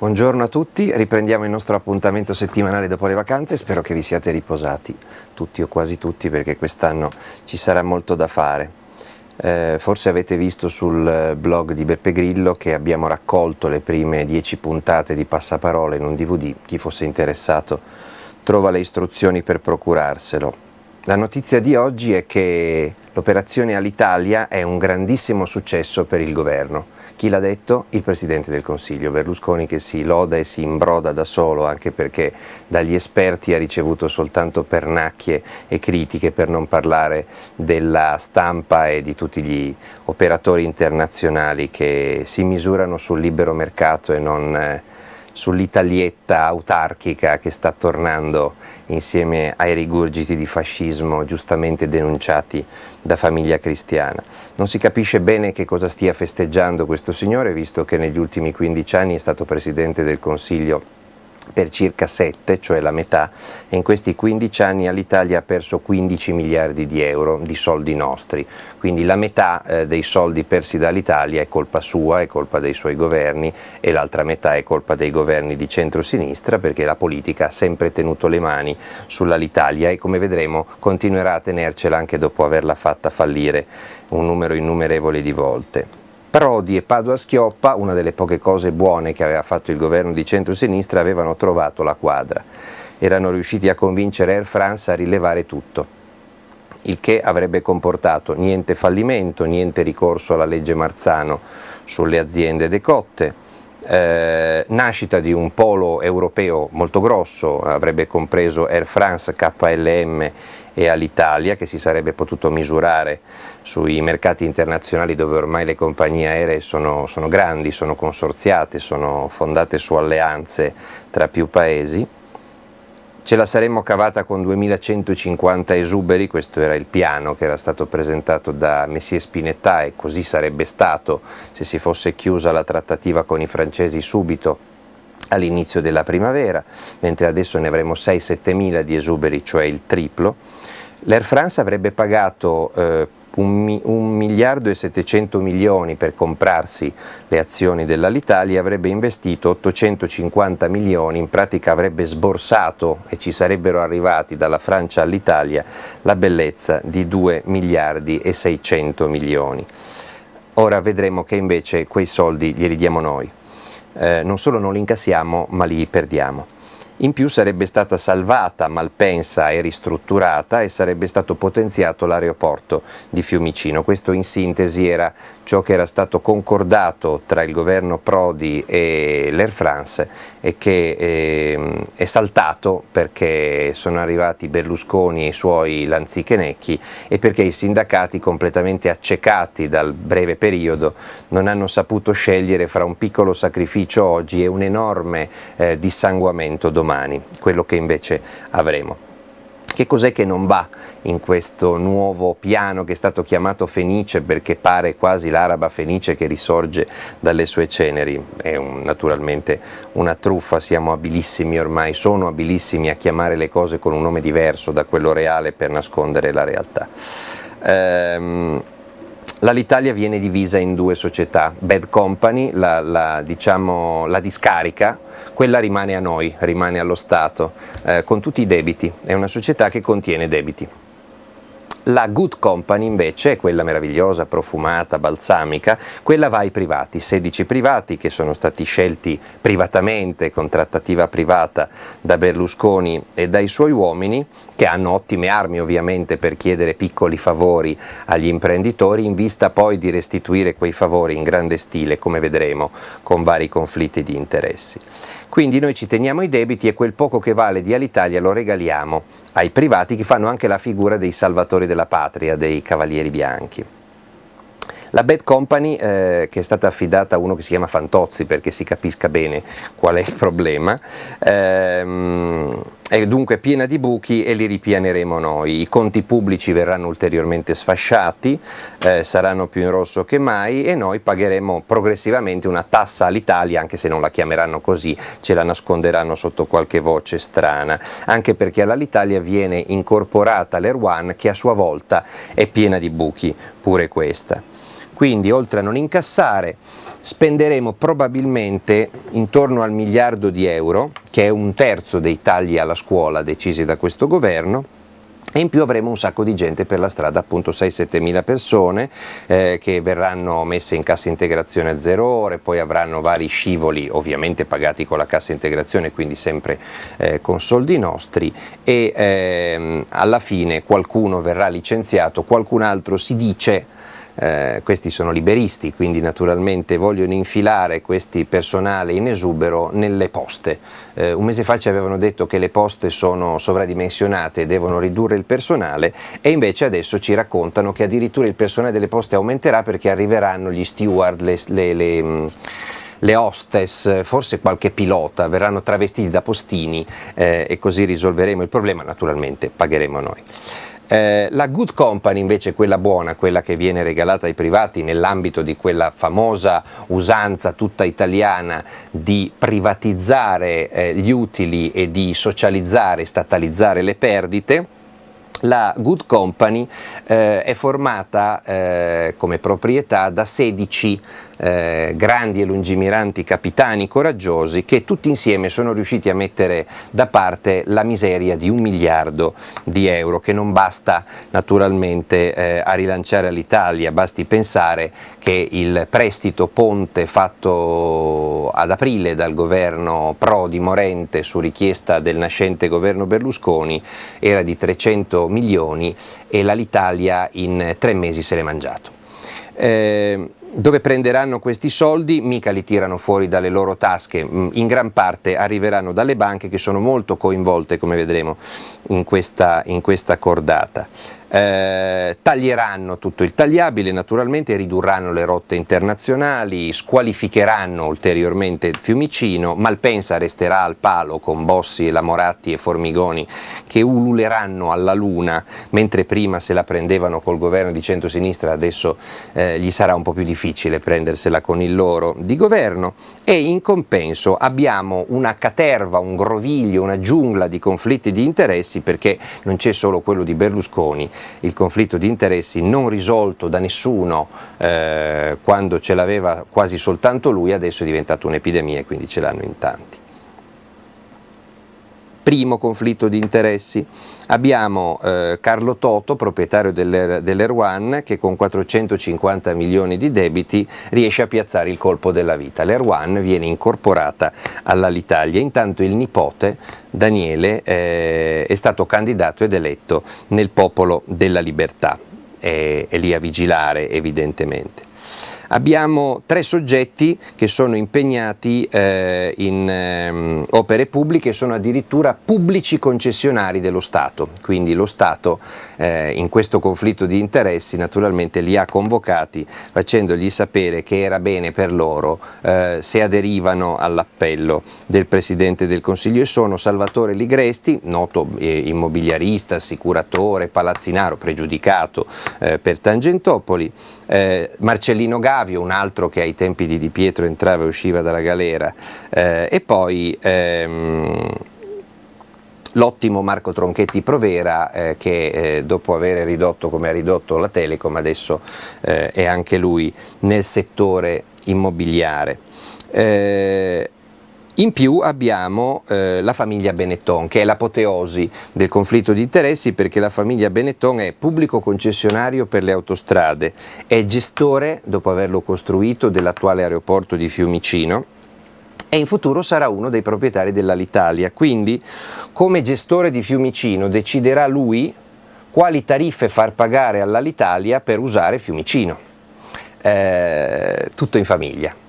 Buongiorno a tutti, riprendiamo il nostro appuntamento settimanale dopo le vacanze, spero che vi siate riposati, tutti o quasi tutti, perché quest'anno ci sarà molto da fare. Eh, forse avete visto sul eh, blog di Beppe Grillo che abbiamo raccolto le prime 10 puntate di Passaparola in un DVD, chi fosse interessato trova le istruzioni per procurarselo. La notizia di oggi è che l'operazione Alitalia è un grandissimo successo per il governo chi l'ha detto? Il Presidente del Consiglio Berlusconi che si loda e si imbroda da solo anche perché dagli esperti ha ricevuto soltanto pernacchie e critiche per non parlare della stampa e di tutti gli operatori internazionali che si misurano sul libero mercato e non eh, sull'Italietta autarchica che sta tornando insieme ai rigurgiti di fascismo giustamente denunciati da famiglia cristiana. Non si capisce bene che cosa stia festeggiando questo signore, visto che negli ultimi 15 anni è stato Presidente del Consiglio per circa 7, cioè la metà, e in questi 15 anni Alitalia ha perso 15 miliardi di euro di soldi nostri, quindi la metà eh, dei soldi persi dall'Italia è colpa sua, è colpa dei suoi governi e l'altra metà è colpa dei governi di centrosinistra perché la politica ha sempre tenuto le mani sull'Alitalia e come vedremo continuerà a tenercela anche dopo averla fatta fallire un numero innumerevole di volte. Prodi e Padua Schioppa, una delle poche cose buone che aveva fatto il governo di centro-sinistra, avevano trovato la quadra. Erano riusciti a convincere Air France a rilevare tutto il che avrebbe comportato niente fallimento, niente ricorso alla legge Marzano sulle aziende decotte, eh, nascita di un polo europeo molto grosso, avrebbe compreso Air France, KLM e all'Italia che si sarebbe potuto misurare sui mercati internazionali dove ormai le compagnie aeree sono, sono grandi, sono consorziate, sono fondate su alleanze tra più paesi. Ce la saremmo cavata con 2150 esuberi, questo era il piano che era stato presentato da Messier Spinetta e così sarebbe stato se si fosse chiusa la trattativa con i francesi subito all'inizio della primavera, mentre adesso ne avremo 6-7 mila di esuberi, cioè il triplo. L'Air France avrebbe pagato eh, un, un, miliardo e 700 milioni per comprarsi le azioni dell'Alitalia, avrebbe investito 850 milioni, in pratica avrebbe sborsato e ci sarebbero arrivati dalla Francia all'Italia la bellezza di 2 miliardi e 600 milioni. Ora vedremo che invece quei soldi glieli diamo noi. Eh, non solo non li incassiamo ma li perdiamo. In più sarebbe stata salvata Malpensa e ristrutturata e sarebbe stato potenziato l'aeroporto di Fiumicino. Questo in sintesi era ciò che era stato concordato tra il governo Prodi e l'Air France e che eh, è saltato perché sono arrivati Berlusconi e i suoi lanzichenecchi e perché i sindacati completamente accecati dal breve periodo non hanno saputo scegliere fra un piccolo sacrificio oggi e un enorme eh, dissanguamento domani, quello che invece avremo. Che cos'è che non va in questo nuovo piano che è stato chiamato Fenice perché pare quasi l'araba Fenice che risorge dalle sue ceneri? È un, naturalmente una truffa, siamo abilissimi ormai, sono abilissimi a chiamare le cose con un nome diverso da quello reale per nascondere la realtà. Ehm, L'Italia viene divisa in due società, Bad Company, la, la, diciamo, la, discarica, quella rimane a noi, rimane allo Stato, eh, con tutti i debiti, è una società che contiene debiti. La Good Company invece quella meravigliosa, profumata, balsamica, quella va ai privati, 16 privati che sono stati scelti privatamente, con trattativa privata da Berlusconi e dai suoi uomini, che hanno ottime armi ovviamente per chiedere piccoli favori agli imprenditori in vista poi di restituire quei favori in grande stile, come vedremo, con vari conflitti di interessi. Quindi noi ci teniamo i debiti e quel poco che vale di Alitalia lo regaliamo ai privati che fanno anche la figura dei salvatori della patria, dei cavalieri bianchi. La Bad Company eh, che è stata affidata a uno che si chiama Fantozzi perché si capisca bene qual è il problema, ehm, è dunque piena di buchi e li ripianeremo noi. I conti pubblici verranno ulteriormente sfasciati, eh, saranno più in rosso che mai e noi pagheremo progressivamente una tassa all'Italia, anche se non la chiameranno così, ce la nasconderanno sotto qualche voce strana, anche perché all'Italia viene incorporata l'Air One che a sua volta è piena di buchi, pure questa quindi oltre a non incassare spenderemo probabilmente intorno al miliardo di euro, che è un terzo dei tagli alla scuola decisi da questo governo, e in più avremo un sacco di gente per la strada, appunto 6-7 mila persone eh, che verranno messe in cassa integrazione a zero ore, poi avranno vari scivoli ovviamente pagati con la cassa integrazione, quindi sempre eh, con soldi nostri e ehm, alla fine qualcuno verrà licenziato, qualcun altro si dice eh, questi sono liberisti, quindi naturalmente vogliono infilare questi personale in esubero nelle poste. Eh, un mese fa ci avevano detto che le poste sono sovradimensionate e devono ridurre il personale e invece adesso ci raccontano che addirittura il personale delle poste aumenterà perché arriveranno gli steward, le, le, le mm, le hostess, forse qualche pilota verranno travestiti da postini eh, e così risolveremo il problema, naturalmente pagheremo noi. Eh, la good company invece, quella buona, quella che viene regalata ai privati nell'ambito di quella famosa usanza tutta italiana di privatizzare eh, gli utili e di socializzare, statalizzare le perdite, la Good Company eh, è formata eh, come proprietà da 16 eh, grandi e lungimiranti capitani coraggiosi che tutti insieme sono riusciti a mettere da parte la miseria di un miliardo di euro che non basta naturalmente eh, a rilanciare all'Italia, basti pensare che il prestito ponte fatto ad aprile dal governo Prodi Morente su richiesta del nascente governo Berlusconi era di 300 milioni e l'Italia in tre mesi se l'è mangiato. Eh, dove prenderanno questi soldi? Mica li tirano fuori dalle loro tasche, mm, in gran parte arriveranno dalle banche che sono molto coinvolte, come vedremo, in questa, in questa cordata eh, taglieranno tutto il tagliabile naturalmente, ridurranno le rotte internazionali, squalificheranno ulteriormente il Fiumicino, Malpensa resterà al palo con Bossi e Lamoratti e Formigoni che ululeranno alla luna, mentre prima se la prendevano col governo di centrosinistra adesso eh, gli sarà un po' più difficile prendersela con il loro di governo e in compenso abbiamo una caterva, un groviglio, una giungla di conflitti di interessi perché non c'è solo quello di Berlusconi, il conflitto di interessi non risolto da nessuno eh, quando ce l'aveva quasi soltanto lui, adesso è diventato un'epidemia e quindi ce l'hanno in tanti primo conflitto di interessi. Abbiamo eh, Carlo Toto, proprietario dell'Air, One, che con 450 milioni di debiti riesce a piazzare il colpo della vita. L'Air One viene incorporata all'Alitalia, intanto il nipote Daniele eh, è stato candidato ed eletto nel Popolo della Libertà, è, è lì a vigilare evidentemente abbiamo tre soggetti che sono impegnati eh, in eh, opere pubbliche, sono addirittura pubblici concessionari dello Stato, quindi lo Stato eh, in questo conflitto di interessi naturalmente li ha convocati facendogli sapere che era bene per loro eh, se aderivano all'appello del Presidente del Consiglio e sono Salvatore Ligresti, noto eh, immobiliarista, assicuratore, palazzinaro, pregiudicato eh, per Tangentopoli, Marcellino Garo, Ottavio, un altro che ai tempi di Di Pietro entrava e usciva dalla galera, eh, e poi ehm, l'ottimo Marco Tronchetti Provera eh, che eh, dopo aver ridotto come ha ridotto la Telecom adesso eh, è anche lui nel settore immobiliare. Eh, in più abbiamo eh, la famiglia Benetton, che è l'apoteosi del conflitto di interessi perché la famiglia Benetton è pubblico concessionario per le autostrade, è gestore, dopo averlo costruito, dell'attuale aeroporto di Fiumicino e in futuro sarà uno dei proprietari dell'Alitalia. Quindi, come gestore di Fiumicino, deciderà lui quali tariffe far pagare all'Alitalia per usare Fiumicino. Eh, tutto in famiglia.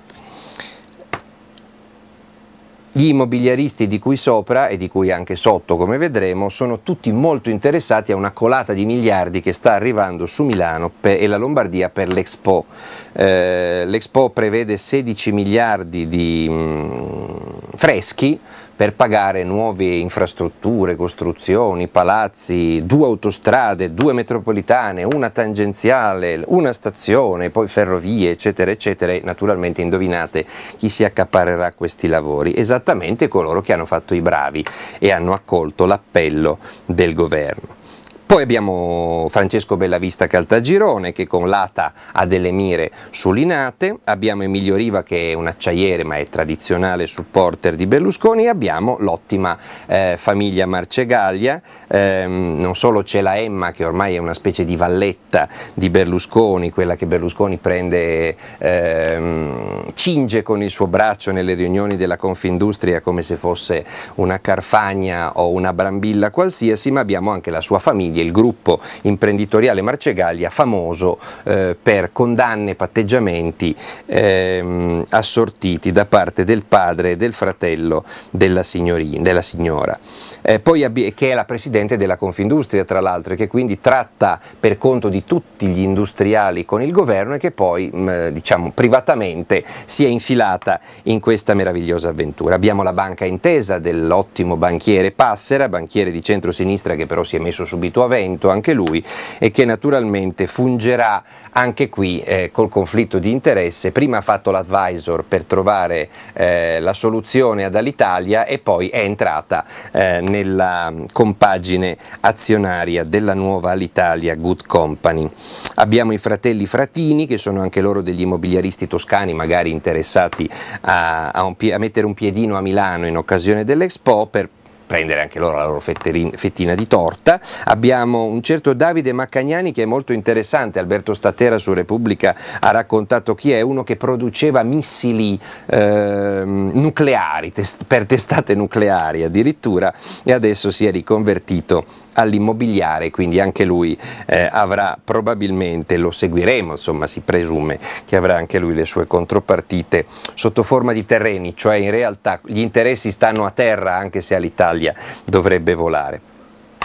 Gli immobiliaristi di cui sopra e di cui anche sotto, come vedremo, sono tutti molto interessati a una colata di miliardi che sta arrivando su Milano e la Lombardia per l'Expo. Eh, L'Expo prevede 16 miliardi di mh, mm, freschi, per pagare nuove infrastrutture, costruzioni, palazzi, due autostrade, due metropolitane, una tangenziale, una stazione, poi ferrovie, eccetera, eccetera. Naturalmente indovinate chi si accaparerà questi lavori, esattamente coloro che hanno fatto i bravi e hanno accolto l'appello del governo. Poi abbiamo Francesco Bellavista Caltagirone che con l'ATA ha delle mire sulinate, abbiamo Emilio Riva che è un acciaiere ma è tradizionale supporter di Berlusconi e abbiamo l'ottima eh, famiglia Marcegaglia, eh, non solo c'è la Emma che ormai è una specie di valletta di Berlusconi, quella che Berlusconi prende, eh, cinge con il suo braccio nelle riunioni della Confindustria come se fosse una carfagna o una brambilla qualsiasi, ma abbiamo anche la sua famiglia il gruppo imprenditoriale Marcegaglia famoso eh, per condanne e patteggiamenti eh, assortiti da parte del padre e del fratello della, della signora, eh, poi, che è la presidente della Confindustria tra l'altro e che quindi tratta per conto di tutti gli industriali con il governo e che poi mh, mm, diciamo, privatamente si è infilata in questa meravigliosa avventura. Abbiamo la banca intesa dell'ottimo banchiere Passera, banchiere di centro-sinistra che però si è messo subito a spavento anche lui e che naturalmente fungerà anche qui eh, col conflitto di interesse. Prima ha fatto l'advisor per trovare eh, la soluzione ad Alitalia e poi è entrata eh, nella mm, compagine azionaria della nuova Alitalia Good Company. Abbiamo i fratelli Fratini che sono anche loro degli immobiliaristi toscani magari interessati a, a, un, a mettere un piedino a Milano in occasione dell'Expo per prendere anche loro la loro fettina di torta. Abbiamo un certo Davide Maccagnani che è molto interessante, Alberto Statera su Repubblica ha raccontato chi è, uno che produceva missili eh, nucleari, test per testate nucleari addirittura e adesso si è riconvertito all'immobiliare, quindi anche lui eh, avrà probabilmente, lo seguiremo, insomma si presume che avrà anche lui le sue contropartite sotto forma di terreni, cioè in realtà gli interessi stanno a terra anche se all'Italia dovrebbe volare.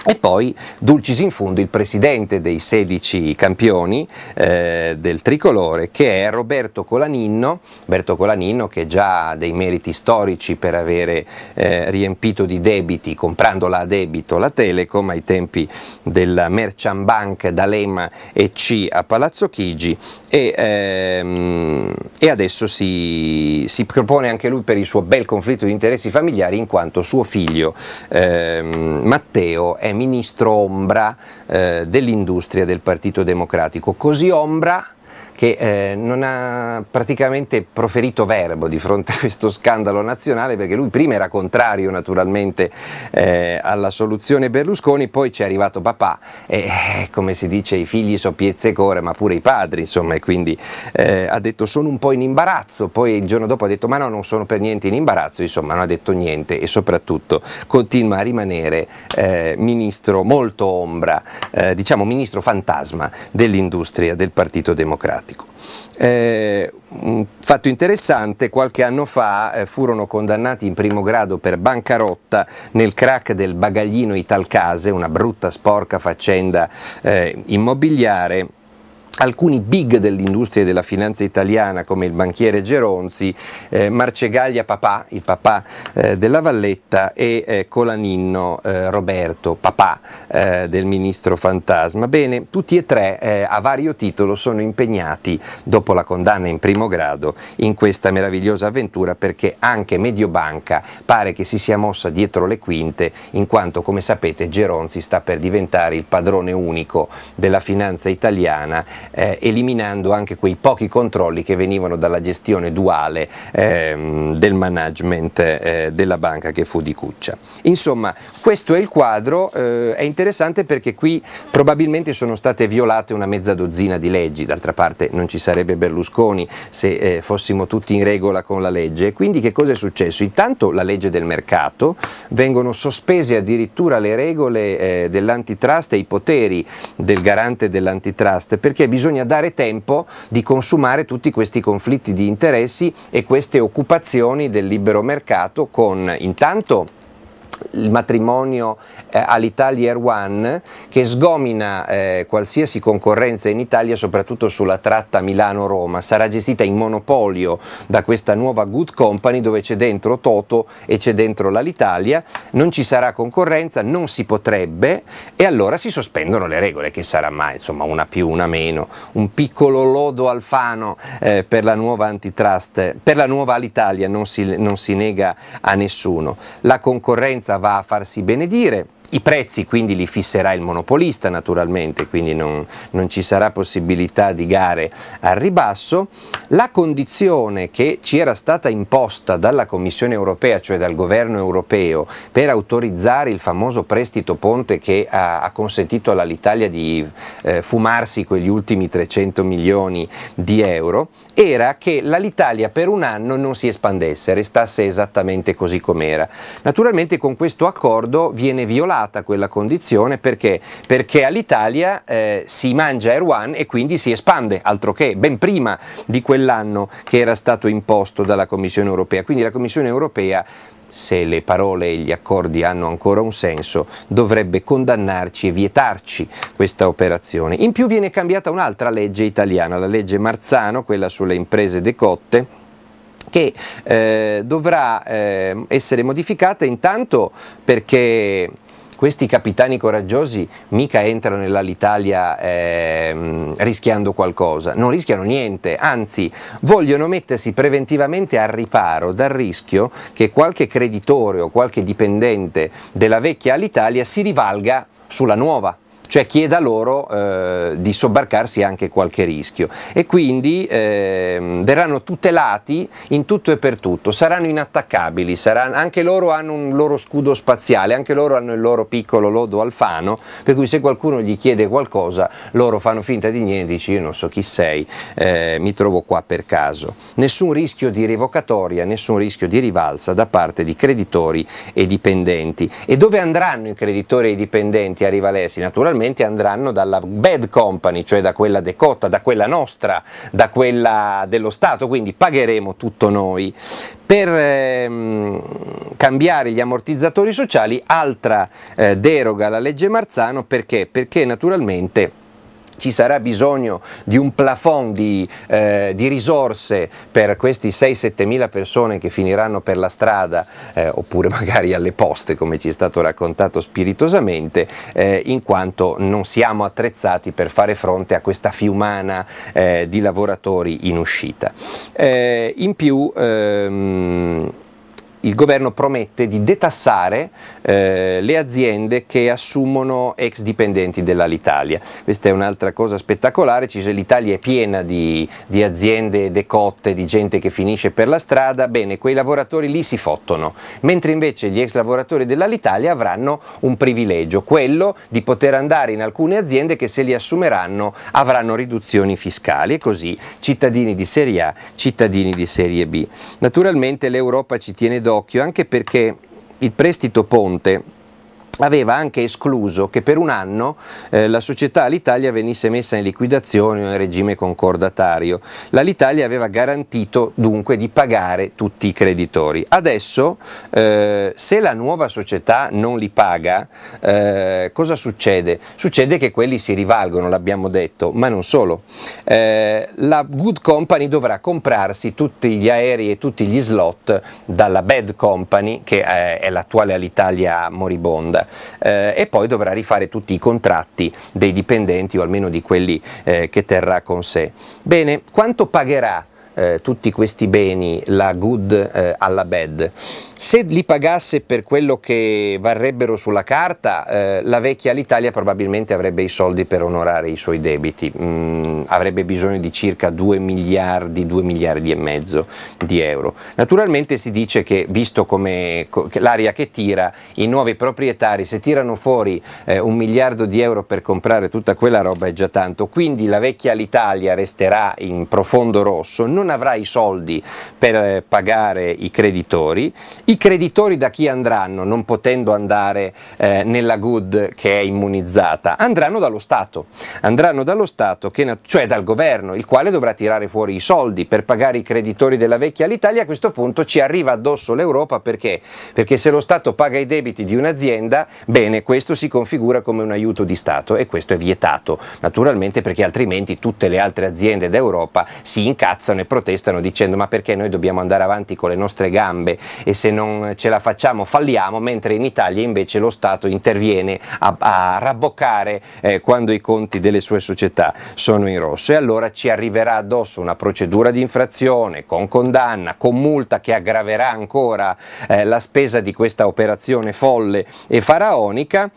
E poi Dulcis in Fundo, il presidente dei 16 campioni eh, del tricolore, che è Roberto Colaninno, Roberto Colaninno che già ha dei meriti storici per avere eh, riempito di debiti, comprandola a debito la Telecom ai tempi della Merchant Bank D'Alema e C a Palazzo Chigi e, ehm, e adesso si, si, propone anche lui per il suo bel conflitto di interessi familiari in quanto suo figlio ehm, Matteo è ministro ombra eh, dell'industria del Partito Democratico, così ombra che eh, non ha praticamente proferito verbo di fronte a questo scandalo nazionale perché lui prima era contrario naturalmente eh, alla soluzione Berlusconi, poi ci è arrivato papà e eh, come si dice i figli so piezze e core ma pure i padri insomma e quindi eh, ha detto sono un po' in imbarazzo, poi il giorno dopo ha detto ma no non sono per niente in imbarazzo, insomma non ha detto niente e soprattutto continua a rimanere eh, ministro molto ombra, diciamo ministro fantasma dell'industria del Partito Democratico drammatico. Eh, un fatto interessante, qualche anno fa eh, furono condannati in primo grado per bancarotta nel crack del bagaglino Italcase, una brutta sporca faccenda eh, immobiliare alcuni big dell'industria e della finanza italiana come il banchiere Geronzi, eh, Marcegaglia papà, il papà eh, della Valletta e eh, Colaninno eh, Roberto, papà eh, del ministro Fantasma. Bene, tutti e tre eh, a vario titolo sono impegnati dopo la condanna in primo grado in questa meravigliosa avventura perché anche Mediobanca pare che si sia mossa dietro le quinte in quanto come sapete Geronzi sta per diventare il padrone unico della finanza italiana eh, eliminando anche quei pochi controlli che venivano dalla gestione duale ehm, del management eh, della banca che fu di Cuccia. Insomma, questo è il quadro, eh, è interessante perché qui probabilmente sono state violate una mezza dozzina di leggi, d'altra parte non ci sarebbe Berlusconi se eh, fossimo tutti in regola con la legge. Quindi che cosa è successo? Intanto la legge del mercato, vengono sospese addirittura le regole eh, dell'antitrust e i poteri del garante dell'antitrust perché bisogna bisogna dare tempo di consumare tutti questi conflitti di interessi e queste occupazioni del libero mercato con intanto il matrimonio eh, all'Italia Air One che sgomina eh, qualsiasi concorrenza in Italia soprattutto sulla tratta Milano-Roma, sarà gestita in monopolio da questa nuova Good Company dove c'è dentro Toto e c'è dentro l'Alitalia, non ci sarà concorrenza, non si potrebbe e allora si sospendono le regole, che sarà mai insomma una più, una meno, un piccolo lodo alfano eh, per la nuova antitrust, per la nuova Alitalia non si, non si nega a nessuno. La concorrenza va a farsi benedire i prezzi quindi li fisserà il monopolista naturalmente, quindi non, non ci sarà possibilità di gare al ribasso. La condizione che ci era stata imposta dalla Commissione europea, cioè dal governo europeo, per autorizzare il famoso prestito ponte che ha, ha consentito all'Italia di eh, fumarsi quegli ultimi 300 milioni di euro, era che l'Italia per un anno non si espandesse, restasse esattamente così com'era. Naturalmente con questo accordo viene violato stata quella condizione perché? Perché all'Italia eh, si mangia Air One e quindi si espande, altro che ben prima di quell'anno che era stato imposto dalla Commissione europea. Quindi la Commissione europea se le parole e gli accordi hanno ancora un senso, dovrebbe condannarci e vietarci questa operazione. In più viene cambiata un'altra legge italiana, la legge Marzano, quella sulle imprese decotte, che eh, dovrà eh, essere modificata intanto perché questi capitani coraggiosi mica entrano nell'Alitalia eh, rischiando qualcosa, non rischiano niente, anzi vogliono mettersi preventivamente al riparo dal rischio che qualche creditore o qualche dipendente della vecchia Alitalia si rivalga sulla nuova cioè chieda loro eh, di sobbarcarsi anche qualche rischio e quindi eh, verranno tutelati in tutto e per tutto, saranno inattaccabili, saranno, anche loro hanno un loro scudo spaziale, anche loro hanno il loro piccolo lodo alfano, per cui se qualcuno gli chiede qualcosa loro fanno finta di niente, dici io non so chi sei, eh, mi trovo qua per caso. Nessun rischio di revocatoria, nessun rischio di rivalsa da parte di creditori e dipendenti. E dove andranno i creditori e i dipendenti a Rivalesi? Naturalmente naturalmente andranno dalla bad company, cioè da quella decotta, da quella nostra, da quella dello Stato, quindi pagheremo tutto noi. Per ehm, cambiare gli ammortizzatori sociali, altra eh, deroga alla legge Marzano, perché? Perché naturalmente ci sarà bisogno di un plafond di, eh, di risorse per questi 6-7 mila persone che finiranno per la strada eh, oppure magari alle poste come ci è stato raccontato spiritosamente eh, in quanto non siamo attrezzati per fare fronte a questa fiumana eh, di lavoratori in uscita. Eh, in più ehm, il governo promette di detassare eh, le aziende che assumono ex dipendenti dell'Alitalia. Questa è un'altra cosa spettacolare, l'Italia è piena di, di, aziende decotte, di gente che finisce per la strada, bene, quei lavoratori lì si fottono, mentre invece gli ex lavoratori dell'Alitalia avranno un privilegio, quello di poter andare in alcune aziende che se li assumeranno avranno riduzioni fiscali e così cittadini di serie A, cittadini di serie B. Naturalmente l'Europa ci tiene dopo d'occhio anche perché il prestito ponte aveva anche escluso che per un anno eh, la società Alitalia venisse messa in liquidazione o in regime concordatario. L'Alitalia aveva garantito dunque di pagare tutti i creditori. Adesso eh, se la nuova società non li paga, eh, cosa succede? Succede che quelli si rivalgono, l'abbiamo detto, ma non solo. Eh, la Good Company dovrà comprarsi tutti gli aerei e tutti gli slot dalla Bad Company, che eh, è l'attuale Alitalia moribonda eh, e poi dovrà rifare tutti i contratti dei dipendenti o almeno di quelli eh, che terrà con sé. Bene, quanto pagherà? Eh, tutti questi beni, la good eh, alla bad. Se li pagasse per quello che varrebbero sulla carta, eh, la vecchia Alitalia probabilmente avrebbe i soldi per onorare i suoi debiti, mm, avrebbe bisogno di circa 2 miliardi, 2 miliardi e mezzo di euro. Naturalmente si dice che, visto come co- l'aria che tira, i nuovi proprietari, se tirano fuori eh, un miliardo di euro per comprare tutta quella roba è già tanto, quindi la vecchia Alitalia resterà in profondo rosso, non avrà i soldi per eh, pagare i creditori i creditori da chi andranno, non potendo andare eh, nella good che è immunizzata? Andranno dallo Stato, andranno dallo Stato, che, cioè dal governo, il quale dovrà tirare fuori i soldi per pagare i creditori della vecchia l'Italia. A questo punto ci arriva addosso l'Europa perché? Perché se lo Stato paga i debiti di un'azienda, bene, questo si configura come un aiuto di Stato e questo è vietato, naturalmente perché altrimenti tutte le altre aziende d'Europa si incazzano e protestano dicendo ma perché noi dobbiamo andare avanti con le nostre gambe e se non ce la facciamo, falliamo, mentre in Italia invece lo Stato interviene a, a rabboccare eh, quando i conti delle sue società sono in rosso e allora ci arriverà addosso una procedura di infrazione con condanna, con multa che aggraverà ancora eh, la spesa di questa operazione folle e faraonica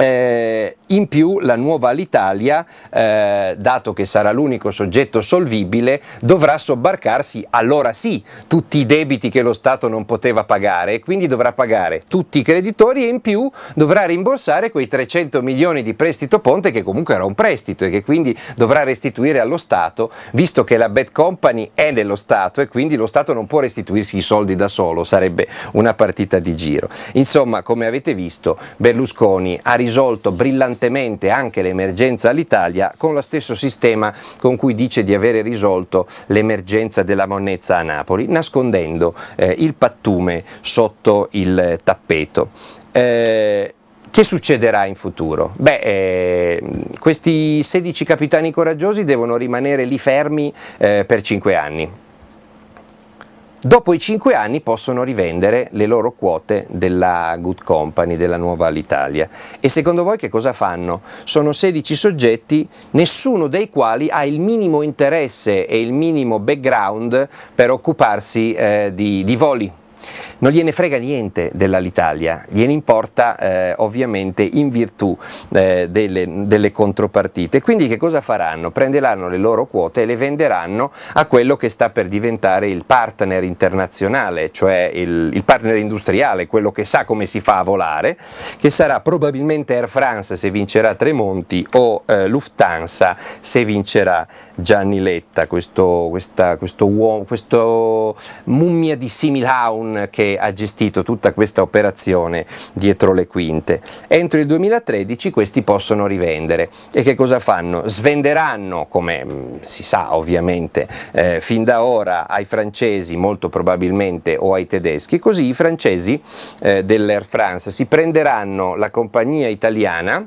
eh, in più la nuova Alitalia, eh, dato che sarà l'unico soggetto solvibile, dovrà sobbarcarsi allora sì tutti i debiti che lo Stato non poteva pagare e quindi dovrà pagare tutti i creditori e in più dovrà rimborsare quei 300 milioni di prestito ponte che comunque era un prestito e che quindi dovrà restituire allo Stato, visto che la Bad Company è nello Stato e quindi lo Stato non può restituirsi i soldi da solo, sarebbe una partita di giro. Insomma, come avete visto, Berlusconi ha risolto risolto brillantemente anche l'emergenza all'Italia con lo stesso sistema con cui dice di avere risolto l'emergenza della monnezza a Napoli, nascondendo eh, il pattume sotto il tappeto. Eh, che succederà in futuro? Beh, eh, questi 16 capitani coraggiosi devono rimanere lì fermi eh, per 5 anni. Dopo i 5 anni possono rivendere le loro quote della Good Company, della Nuova Alitalia. E secondo voi che cosa fanno? Sono 16 soggetti, nessuno dei quali ha il minimo interesse e il minimo background per occuparsi eh, di, di voli non gliene frega niente dell'Alitalia, gliene importa eh, ovviamente in virtù eh, delle, delle, contropartite. Quindi che cosa faranno? Prenderanno le loro quote e le venderanno a quello che sta per diventare il partner internazionale, cioè il, il partner industriale, quello che sa come si fa a volare, che sarà probabilmente Air France se vincerà Tremonti o eh, Lufthansa se vincerà Gianni Letta, questo, questa, questo, uomo, questo mummia di Similaun che ha gestito tutta questa operazione dietro le quinte. Entro il 2013 questi possono rivendere e che cosa fanno? Svenderanno, come mm, si sa ovviamente, eh, fin da ora ai francesi molto probabilmente o ai tedeschi, così i francesi eh, dell'Air France si prenderanno la compagnia italiana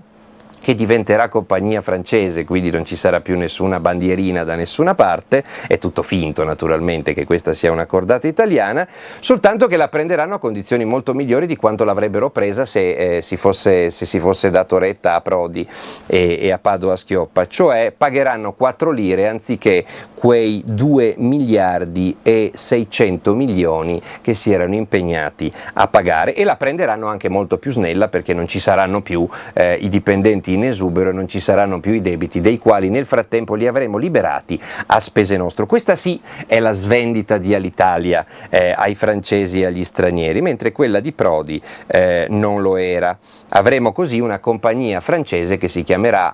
che diventerà compagnia francese, quindi non ci sarà più nessuna bandierina da nessuna parte, è tutto finto naturalmente che questa sia una cordata italiana, soltanto che la prenderanno a condizioni molto migliori di quanto l'avrebbero presa se, eh, si, fosse, se si fosse dato retta a Prodi e, e a Padova Schioppa, cioè pagheranno 4 lire anziché quei 2 miliardi e 600 milioni che si erano impegnati a pagare e la prenderanno anche molto più snella perché non ci saranno più eh, i dipendenti debiti in esubero e non ci saranno più i debiti, dei quali nel frattempo li avremo liberati a spese nostre. Questa sì è la svendita di Alitalia eh, ai francesi e agli stranieri, mentre quella di Prodi eh, non lo era. Avremo così una compagnia francese che si chiamerà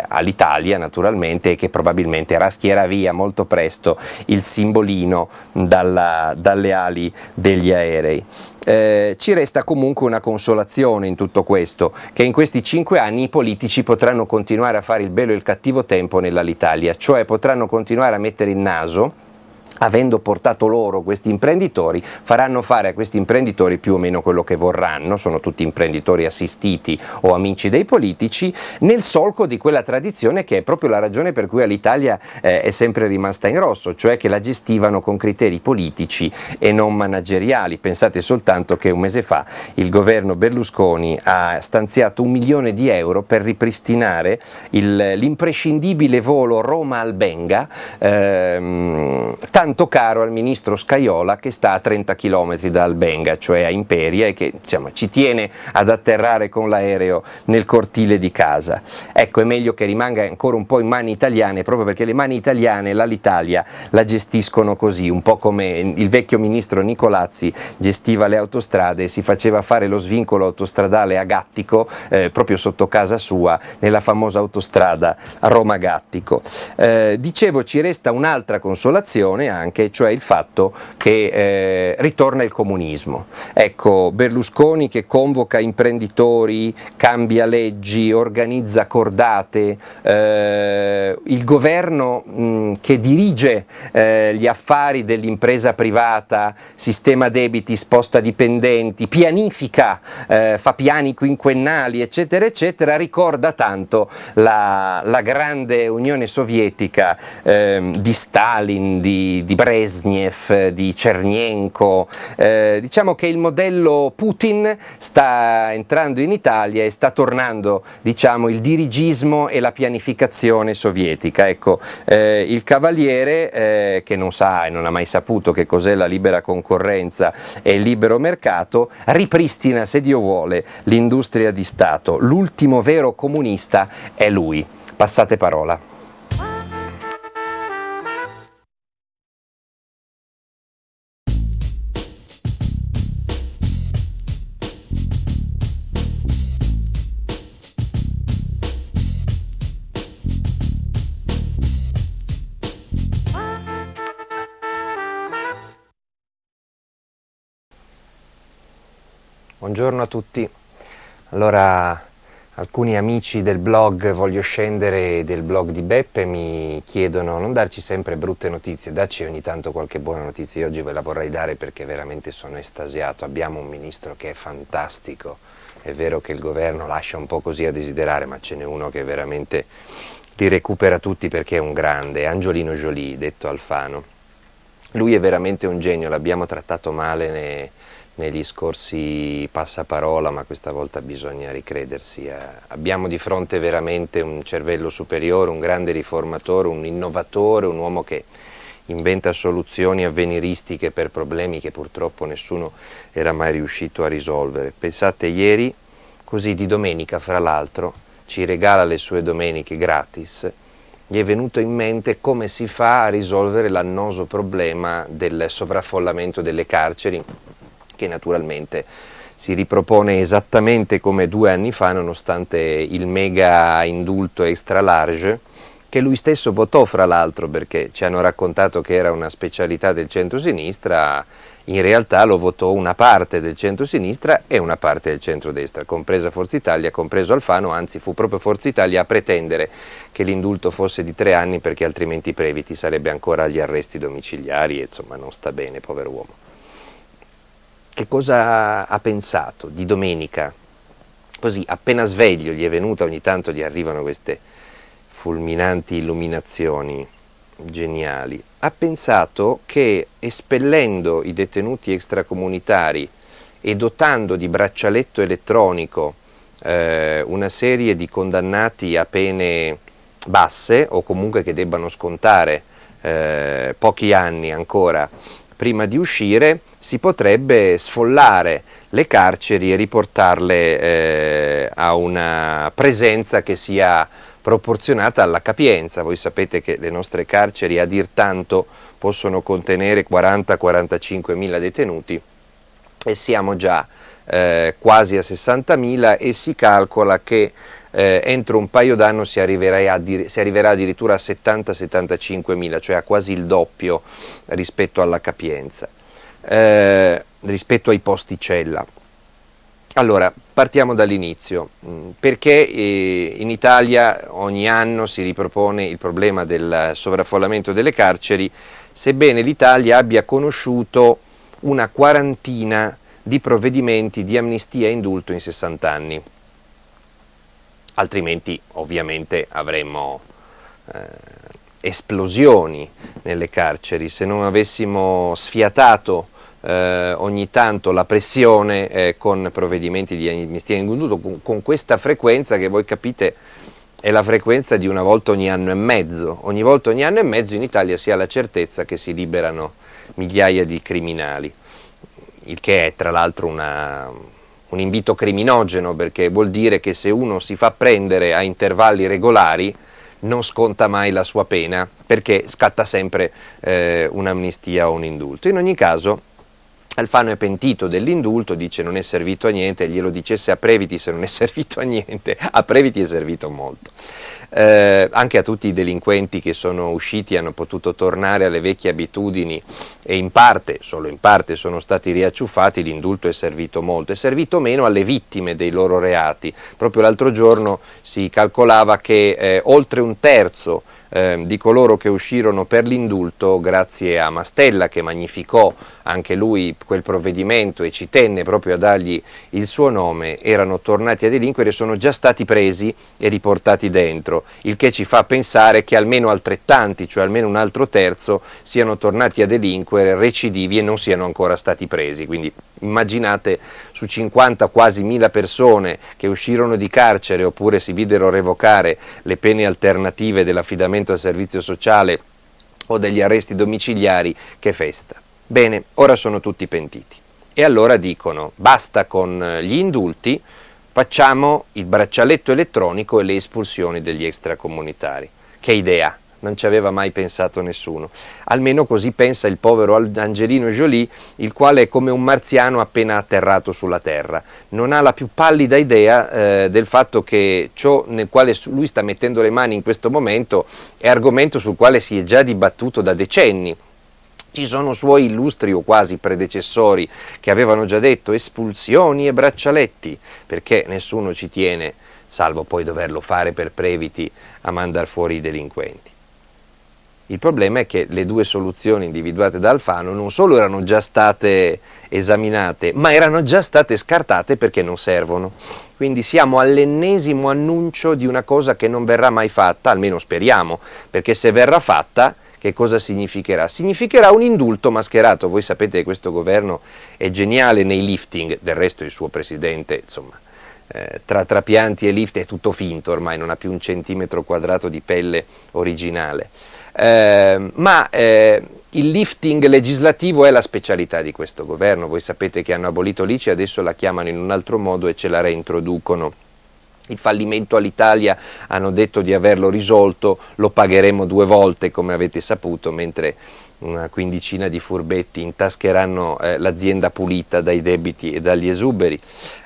eh, Alitalia naturalmente e che probabilmente raschierà via molto presto il simbolino dalla, dalle ali degli aerei. Eh, ci resta comunque una consolazione in tutto questo, che in questi cinque anni domani i politici potranno continuare a fare il bello e il cattivo tempo nell'Alitalia, cioè potranno continuare a mettere il naso avendo portato loro questi imprenditori, faranno fare a questi imprenditori più o meno quello che vorranno, sono tutti imprenditori assistiti o amici dei politici, nel solco di quella tradizione che è proprio la ragione per cui all'Italia eh, è sempre rimasta in rosso, cioè che la gestivano con criteri politici e non manageriali. Pensate soltanto che un mese fa il governo Berlusconi ha stanziato un milione di euro per ripristinare l'imprescindibile volo Roma-Albenga, ehm, tanto caro al ministro Scaiola che sta a 30 km da Albenga, cioè a Imperia, e che diciamo, ci tiene ad atterrare con l'aereo nel cortile di casa. Ecco, è meglio che rimanga ancora un po' in mani italiane, proprio perché le mani italiane l'Alitalia la gestiscono così, un po' come il vecchio ministro Nicolazzi gestiva le autostrade, e si faceva fare lo svincolo autostradale a Gattico, eh, proprio sotto casa sua, nella famosa autostrada Roma-Gattico. Eh, dicevo, ci resta un'altra consolazione, anche, cioè il fatto che eh, ritorna il comunismo. Ecco, Berlusconi che convoca imprenditori, cambia leggi, organizza cordate, eh, il governo mh, mm, che dirige eh, gli affari dell'impresa privata, sistema debiti, sposta dipendenti, pianifica, eh, fa piani quinquennali, eccetera, eccetera, ricorda tanto la, la grande Unione Sovietica ehm, di Stalin, di, di, Brezhnev, di Cernienko. Eh, diciamo che il modello Putin sta entrando in Italia e sta tornando diciamo, il dirigismo e la pianificazione sovietica. Ecco, eh, il Cavaliere, eh, che non sa e non ha mai saputo che cos'è la libera concorrenza e il libero mercato, ripristina, se Dio vuole, l'industria di Stato. L'ultimo vero comunista è lui. Passate parola. Buongiorno a tutti. Allora, alcuni amici del blog Voglio Scendere del blog di Beppe mi chiedono non darci sempre brutte notizie, dacci ogni tanto qualche buona notizia. Io oggi ve la vorrei dare perché veramente sono estasiato. Abbiamo un ministro che è fantastico. È vero che il governo lascia un po' così a desiderare, ma ce n'è uno che veramente li recupera tutti perché è un grande, Angiolino Jolie, detto Alfano. Lui è veramente un genio, l'abbiamo trattato male negli scorsi passaparola, ma questa volta bisogna ricredersi. Eh. Abbiamo di fronte veramente un cervello superiore, un grande riformatore, un innovatore, un uomo che inventa soluzioni avveniristiche per problemi che purtroppo nessuno era mai riuscito a risolvere. Pensate ieri, così di domenica fra l'altro, ci regala le sue domeniche gratis, gli è venuto in mente come si fa a risolvere l'annoso problema del sovraffollamento delle carceri che naturalmente si ripropone esattamente come due anni fa nonostante il mega indulto extra large che lui stesso votò fra l'altro perché ci hanno raccontato che era una specialità del centro-sinistra, in realtà lo votò una parte del centro-sinistra e una parte del centro-destra, compresa Forza Italia, compreso Alfano, anzi fu proprio Forza Italia a pretendere che l'indulto fosse di tre anni perché altrimenti Previti sarebbe ancora agli arresti domiciliari e insomma non sta bene, povero uomo che cosa ha pensato di domenica? Così, appena sveglio, gli è venuta, ogni tanto gli arrivano queste fulminanti illuminazioni geniali. Ha pensato che espellendo i detenuti extracomunitari e dotando di braccialetto elettronico eh, una serie di condannati a pene basse o comunque che debbano scontare eh, pochi anni ancora prima di uscire si potrebbe sfollare le carceri e riportarle eh, a una presenza che sia proporzionata alla capienza. Voi sapete che le nostre carceri a dir tanto possono contenere 40-45 mila detenuti e siamo già eh, quasi a 60 mila e si calcola che eh, entro un paio d'anni si, si, arriverà addirittura a 70-75 mila, cioè a quasi il doppio rispetto alla capienza, eh, rispetto ai posti cella. Allora, partiamo dall'inizio, mm, perché eh, in Italia ogni anno si ripropone il problema del sovraffollamento delle carceri, sebbene l'Italia abbia conosciuto una quarantina di provvedimenti di amnistia e indulto in 60 anni altrimenti ovviamente avremmo eh, esplosioni nelle carceri, se non avessimo sfiatato eh, ogni tanto la pressione eh, con provvedimenti di amnistia in indulto, con, con, questa frequenza che voi capite è la frequenza di una volta ogni anno e mezzo, ogni volta ogni anno e mezzo in Italia si ha la certezza che si liberano migliaia di criminali, il che è tra l'altro una, un invito criminogeno perché vuol dire che se uno si fa prendere a intervalli regolari non sconta mai la sua pena perché scatta sempre eh, un'amnistia o un indulto. In ogni caso Alfano è pentito dell'indulto, dice non è servito a niente, glielo dicesse a Previti se non è servito a niente, a Previti è servito molto eh, anche a tutti i delinquenti che sono usciti hanno potuto tornare alle vecchie abitudini e in parte, solo in parte, sono stati riacciuffati, l'indulto è servito molto, è servito meno alle vittime dei loro reati. Proprio l'altro giorno si calcolava che eh, oltre un terzo eh, di coloro che uscirono per l'indulto grazie a Mastella che magnificò anche lui quel provvedimento e ci tenne proprio a dargli il suo nome, erano tornati a delinquere e sono già stati presi e riportati dentro, il che ci fa pensare che almeno altrettanti, cioè almeno un altro terzo, siano tornati a delinquere, recidivi e non siano ancora stati presi. Quindi immaginate su 50 quasi mila persone che uscirono di carcere oppure si videro revocare le pene alternative dell'affidamento al servizio sociale o degli arresti domiciliari, che festa. Bene, ora sono tutti pentiti. E allora dicono basta con eh, gli indulti, facciamo il braccialetto elettronico e le espulsioni degli extracomunitari. Che idea! non ci aveva mai pensato nessuno. Almeno così pensa il povero Angelino Jolie, il quale è come un marziano appena atterrato sulla Terra. Non ha la più pallida idea eh, del fatto che ciò nel quale lui sta mettendo le mani in questo momento è argomento sul quale si è già dibattuto da decenni. Ci sono suoi illustri o quasi predecessori che avevano già detto espulsioni e braccialetti, perché nessuno ci tiene, salvo poi doverlo fare per previti, a mandar fuori i delinquenti. Il problema è che le due soluzioni individuate da Alfano non solo erano già state esaminate, ma erano già state scartate perché non servono. Quindi siamo all'ennesimo annuncio di una cosa che non verrà mai fatta, almeno speriamo, perché se verrà fatta che cosa significherà? Significherà un indulto mascherato. Voi sapete che questo governo è geniale nei lifting, del resto il suo presidente, insomma, eh, tra trapianti e lift è tutto finto ormai, non ha più un centimetro quadrato di pelle originale. Ehm, ma eh, il lifting legislativo è la specialità di questo governo, voi sapete che hanno abolito l'ICI, adesso la chiamano in un altro modo e ce la reintroducono. Il fallimento all'Italia hanno detto di averlo risolto, lo pagheremo due volte come avete saputo, mentre una quindicina di furbetti intascheranno eh, l'azienda pulita dai debiti e dagli esuberi.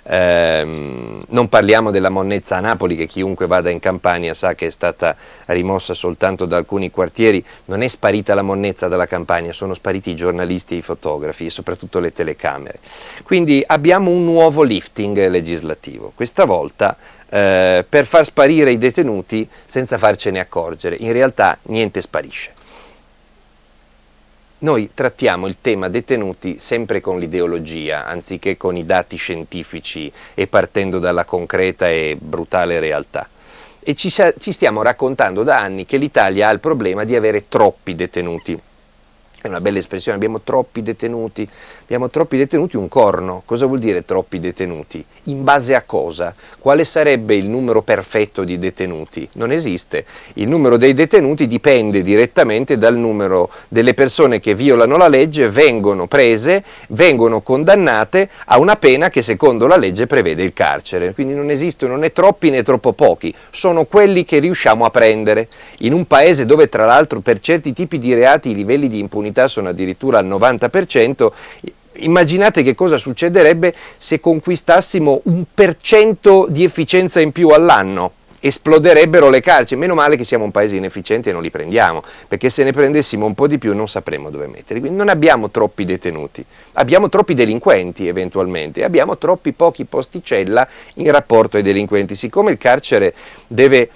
Eh, non parliamo della monnezza a Napoli che chiunque vada in Campania sa che è stata rimossa soltanto da alcuni quartieri, non è sparita la monnezza dalla Campania, sono spariti i giornalisti e i fotografi e soprattutto le telecamere. Quindi abbiamo un nuovo lifting legislativo, questa volta eh, per far sparire i detenuti senza farcene accorgere, in realtà niente sparisce. Noi trattiamo il tema detenuti sempre con l'ideologia, anziché con i dati scientifici e partendo dalla concreta e brutale realtà. E ci, ci stiamo raccontando da anni che l'Italia ha il problema di avere troppi detenuti. È una bella espressione, abbiamo troppi detenuti, abbiamo troppi detenuti, un corno. Cosa vuol dire troppi detenuti? In base a cosa? Quale sarebbe il numero perfetto di detenuti? Non esiste. Il numero dei detenuti dipende direttamente dal numero delle persone che violano la legge, vengono prese, vengono condannate a una pena che secondo la legge prevede il carcere. Quindi non esistono né troppi né troppo pochi, sono quelli che riusciamo a prendere. In un paese dove tra l'altro per certi tipi di reati i livelli di impunità sono addirittura al 90%, immaginate che cosa succederebbe se conquistassimo un per cento di efficienza in più all'anno esploderebbero le carceri, meno male che siamo un paese inefficiente e non li prendiamo, perché se ne prendessimo un po' di più non sapremmo dove metterli, quindi non abbiamo troppi detenuti, abbiamo troppi delinquenti eventualmente, abbiamo troppi pochi posticella in rapporto ai delinquenti, siccome il carcere deve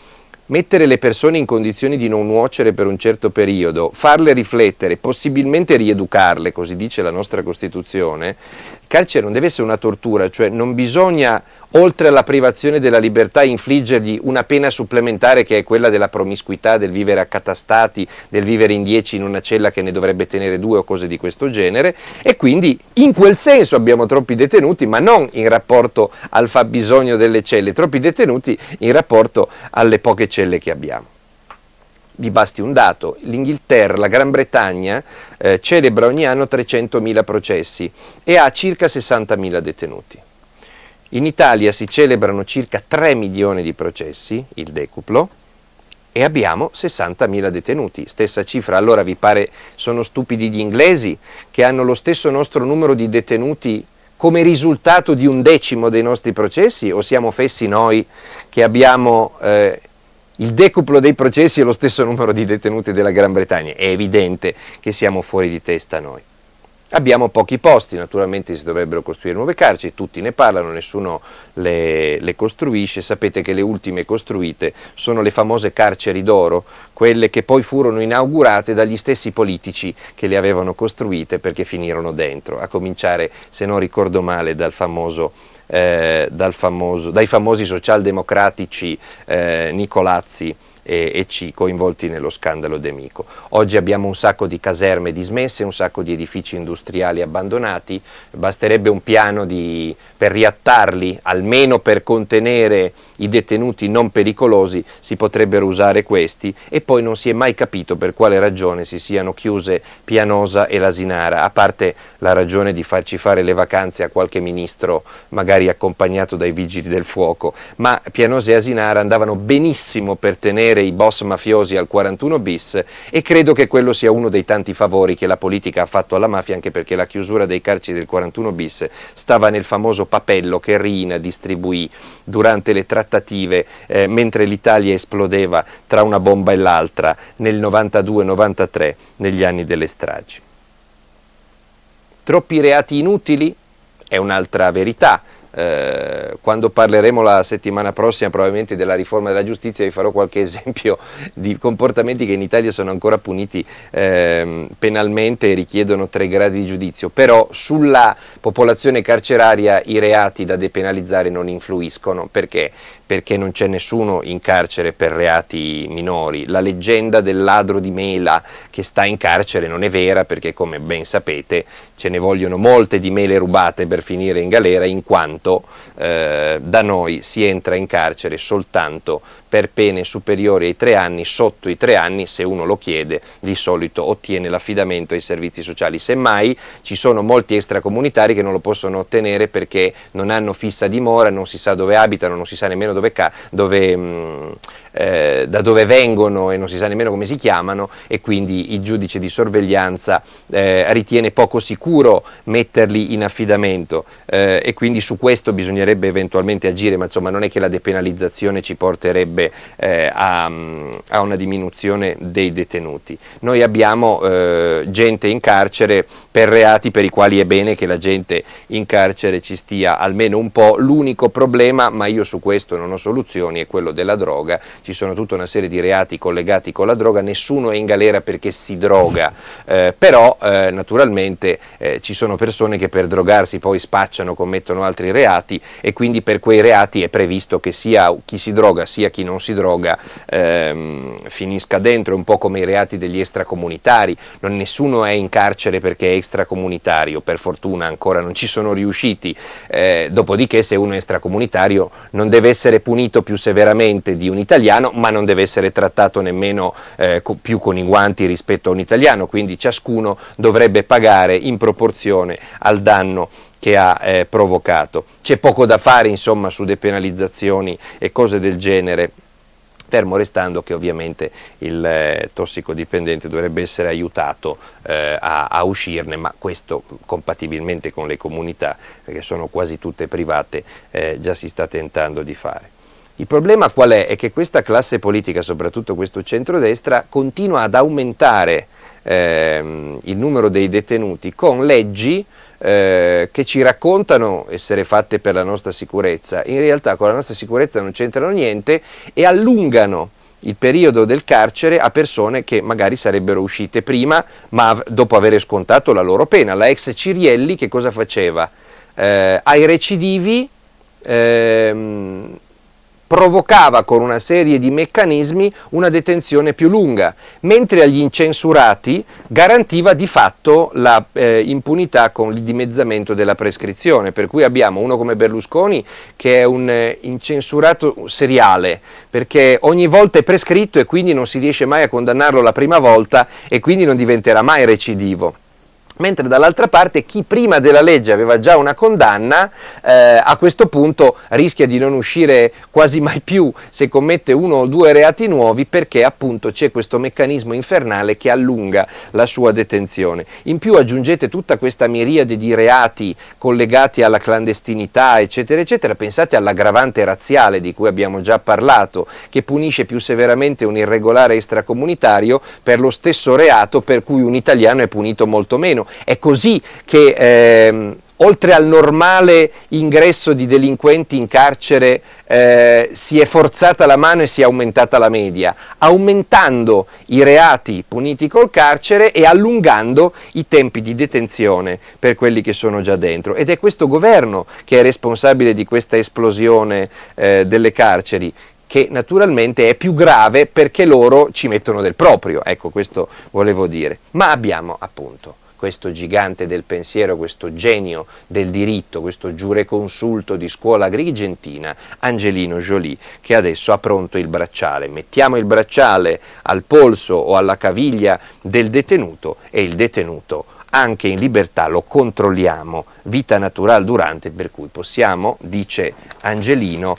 mettere le persone in condizioni di non nuocere per un certo periodo, farle riflettere, possibilmente rieducarle, così dice la nostra Costituzione, il carcere non deve essere una tortura, cioè non bisogna oltre alla privazione della libertà, infliggergli una pena supplementare che è quella della promiscuità, del vivere accatastati, del vivere in dieci in una cella che ne dovrebbe tenere due o cose di questo genere e quindi in quel senso abbiamo troppi detenuti, ma non in rapporto al fabbisogno delle celle, troppi detenuti in rapporto alle poche celle che abbiamo. Vi basti un dato, l'Inghilterra, la Gran Bretagna eh, celebra ogni anno 300.000 processi e ha circa 60.000 detenuti. In Italia si celebrano circa 3 milioni di processi, il decuplo, e abbiamo 60.000 detenuti, stessa cifra. Allora vi pare sono stupidi gli inglesi che hanno lo stesso nostro numero di detenuti come risultato di un decimo dei nostri processi o siamo fessi noi che abbiamo eh, il decuplo dei processi e lo stesso numero di detenuti della Gran Bretagna? È evidente che siamo fuori di testa noi. Abbiamo pochi posti, naturalmente si dovrebbero costruire nuove carceri, tutti ne parlano, nessuno le, le costruisce, sapete che le ultime costruite sono le famose carceri d'oro, quelle che poi furono inaugurate dagli stessi politici che le avevano costruite perché finirono dentro, a cominciare, se non ricordo male, dal famoso eh, dal famoso, dai famosi socialdemocratici eh, Nicolazzi e, e C coinvolti nello scandalo Demico. Oggi abbiamo un sacco di caserme dismesse, un sacco di edifici industriali abbandonati, basterebbe un piano di, per riattarli, almeno per contenere i detenuti non pericolosi, si potrebbero usare questi e poi non si è mai capito per quale ragione si siano chiuse Pianosa e Lasinara, a parte la ragione di farci fare le vacanze a qualche ministro, magari accompagnato dai vigili del fuoco, ma Pianosa e Asinara andavano benissimo per tenere combattere i boss mafiosi al 41 bis e credo che quello sia uno dei tanti favori che la politica ha fatto alla mafia anche perché la chiusura dei carceri del 41 bis stava nel famoso papello che Rina distribuì durante le trattative eh, mentre l'Italia esplodeva tra una bomba e l'altra nel 92-93 negli anni delle stragi. Troppi reati inutili? È un'altra verità eh, quando parleremo la settimana prossima probabilmente della riforma della giustizia vi farò qualche esempio di comportamenti che in Italia sono ancora puniti eh, penalmente e richiedono tre gradi di giudizio, però sulla popolazione carceraria i reati da depenalizzare non influiscono perché perché non c'è nessuno in carcere per reati minori. La leggenda del ladro di mela che sta in carcere non è vera perché come ben sapete ce ne vogliono molte di mele rubate per finire in galera in quanto eh, da noi si entra in carcere soltanto per pene superiori ai tre anni, sotto i tre anni, se uno lo chiede, di solito ottiene l'affidamento ai servizi sociali. Semmai ci sono molti extracomunitari che non lo possono ottenere perché non hanno fissa dimora, non si sa dove abitano, non si sa nemmeno dove, dove, mm, eh, da dove vengono e non si sa nemmeno come si chiamano e quindi il giudice di sorveglianza eh, ritiene poco sicuro metterli in affidamento eh, e quindi su questo bisognerebbe eventualmente agire, ma insomma non è che la depenalizzazione ci porterebbe eh, a, a, una diminuzione dei detenuti. Noi abbiamo eh, gente in carcere per reati per i quali è bene che la gente in carcere ci stia almeno un po', l'unico problema, ma io su questo non ho soluzioni, è quello della droga. Ci ci sono tutta una serie di reati collegati con la droga, nessuno è in galera perché si droga, eh, però eh, naturalmente eh, ci sono persone che per drogarsi poi spacciano, commettono altri reati e quindi per quei reati è previsto che sia chi si droga sia chi non si droga ehm, finisca dentro, un po' come i reati degli extracomunitari, non, nessuno è in carcere perché è extracomunitario, per fortuna ancora non ci sono riusciti, eh, dopodiché se uno è extracomunitario non deve essere punito più severamente di un italiano, italiano, ma non deve essere trattato nemmeno eh, co più con i guanti rispetto a un italiano, quindi ciascuno dovrebbe pagare in proporzione al danno che ha eh, provocato. C'è poco da fare insomma su depenalizzazioni e cose del genere fermo restando che ovviamente il eh, tossicodipendente dovrebbe essere aiutato eh, a, a, uscirne, ma questo compatibilmente con le comunità, eh, che sono quasi tutte private, eh, già si sta tentando di fare. Il problema qual è? È che questa classe politica, soprattutto questo centrodestra, continua ad aumentare ehm, il numero dei detenuti con leggi eh, che ci raccontano essere fatte per la nostra sicurezza, in realtà con la nostra sicurezza non c'entrano niente e allungano il periodo del carcere a persone che magari sarebbero uscite prima, ma dopo aver scontato la loro pena. La ex Cirielli che cosa faceva? Eh, ai recidivi ehm, provocava con una serie di meccanismi una detenzione più lunga, mentre agli incensurati garantiva di fatto l'impunità eh, con il dimezzamento della prescrizione, per cui abbiamo uno come Berlusconi che è un eh, incensurato seriale, perché ogni volta è prescritto e quindi non si riesce mai a condannarlo la prima volta e quindi non diventerà mai recidivo mentre dall'altra parte chi prima della legge aveva già una condanna eh, a questo punto rischia di non uscire quasi mai più se commette uno o due reati nuovi perché appunto c'è questo meccanismo infernale che allunga la sua detenzione. In più aggiungete tutta questa miriade di reati collegati alla clandestinità eccetera eccetera, pensate all'aggravante razziale di cui abbiamo già parlato che punisce più severamente un irregolare extracomunitario per lo stesso reato per cui un italiano è punito molto meno è così che eh, oltre al normale ingresso di delinquenti in carcere eh, si è forzata la mano e si è aumentata la media, aumentando i reati puniti col carcere e allungando i tempi di detenzione per quelli che sono già dentro. Ed è questo governo che è responsabile di questa esplosione eh, delle carceri che naturalmente è più grave perché loro ci mettono del proprio, ecco questo volevo dire. Ma abbiamo appunto questo gigante del pensiero, questo genio del diritto, questo giureconsulto di scuola grigentina, Angelino Jolie, che adesso ha pronto il bracciale. Mettiamo il bracciale al polso o alla caviglia del detenuto e il detenuto anche in libertà lo controlliamo, vita naturale durante, per cui possiamo, dice Angelino,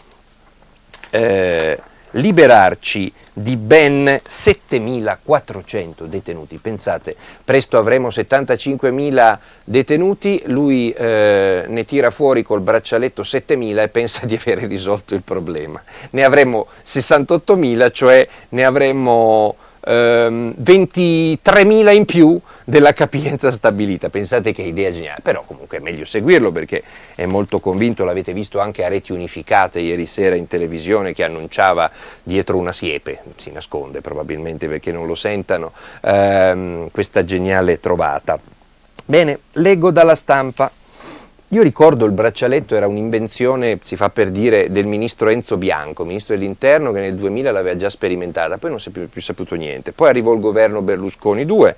eh, liberarci di ben 7.400 detenuti. Pensate, presto avremo 75.000 detenuti, lui eh, ne tira fuori col braccialetto 7.000 e pensa di avere risolto il problema. Ne avremo 68.000, cioè ne avremo ehm, 23.000 in più della capienza stabilita. Pensate che idea geniale, però comunque è meglio seguirlo perché è molto convinto, l'avete visto anche a reti unificate ieri sera in televisione che annunciava dietro una siepe, si nasconde probabilmente perché non lo sentano, ehm, questa geniale trovata. Bene, leggo dalla stampa. Io ricordo il braccialetto era un'invenzione, si fa per dire, del ministro Enzo Bianco, ministro dell'interno, che nel 2000 l'aveva già sperimentata, poi non si è più, più saputo niente. Poi arrivò il governo Berlusconi 2,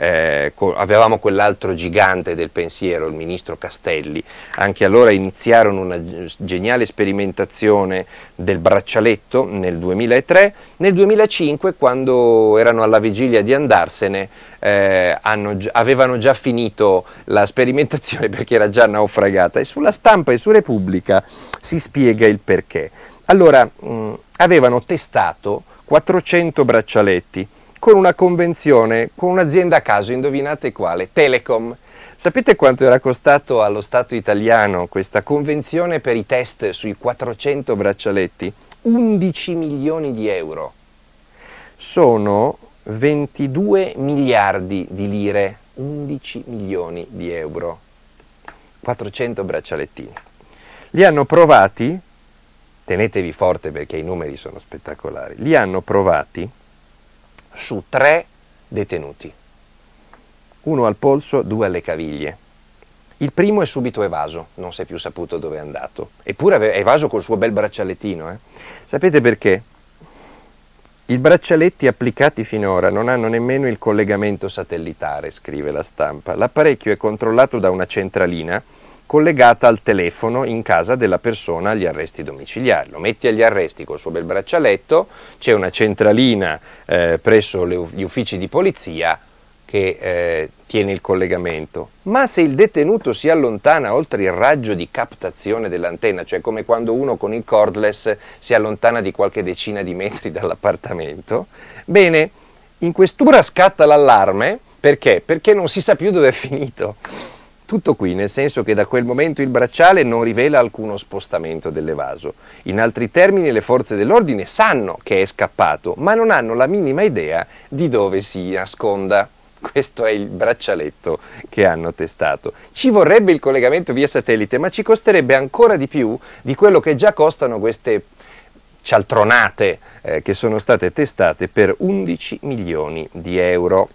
eh, avevamo quell'altro gigante del pensiero, il ministro Castelli, anche allora iniziarono una geniale sperimentazione del braccialetto nel 2003, nel 2005 quando erano alla vigilia di andarsene eh, hanno, avevano già finito la sperimentazione perché era già naufragata e sulla stampa e su Repubblica si spiega il perché. Allora, mh, avevano testato 400 braccialetti, con una convenzione, con un'azienda a caso, indovinate quale? Telecom. Sapete quanto era costato allo Stato italiano questa convenzione per i test sui 400 braccialetti? 11 milioni di euro. Sono 22 miliardi di lire, 11 milioni di euro. 400 braccialettini. Li hanno provati, tenetevi forte perché i numeri sono spettacolari, li hanno provati su tre detenuti, uno al polso, due alle caviglie. Il primo è subito evaso, non si è più saputo dove è andato, eppure è evaso col suo bel braccialettino. Eh. Sapete perché? I braccialetti applicati finora non hanno nemmeno il collegamento satellitare, scrive la stampa. L'apparecchio è controllato da una centralina collegata al telefono in casa della persona agli arresti domiciliari. Lo metti agli arresti col suo bel braccialetto, c'è una centralina eh, presso le, gli uffici di polizia che eh, tiene il collegamento. Ma se il detenuto si allontana oltre il raggio di captazione dell'antenna, cioè come quando uno con il cordless si allontana di qualche decina di metri dall'appartamento, bene, in questura scatta l'allarme perché? Perché non si sa più dove è finito. Tutto qui, nel senso che da quel momento il bracciale non rivela alcuno spostamento dell'evaso. In altri termini, le forze dell'ordine sanno che è scappato, ma non hanno la minima idea di dove si nasconda. Questo è il braccialetto che hanno testato. Ci vorrebbe il collegamento via satellite, ma ci costerebbe ancora di più di quello che già costano queste cialtronate eh, che sono state testate per 11 milioni di euro.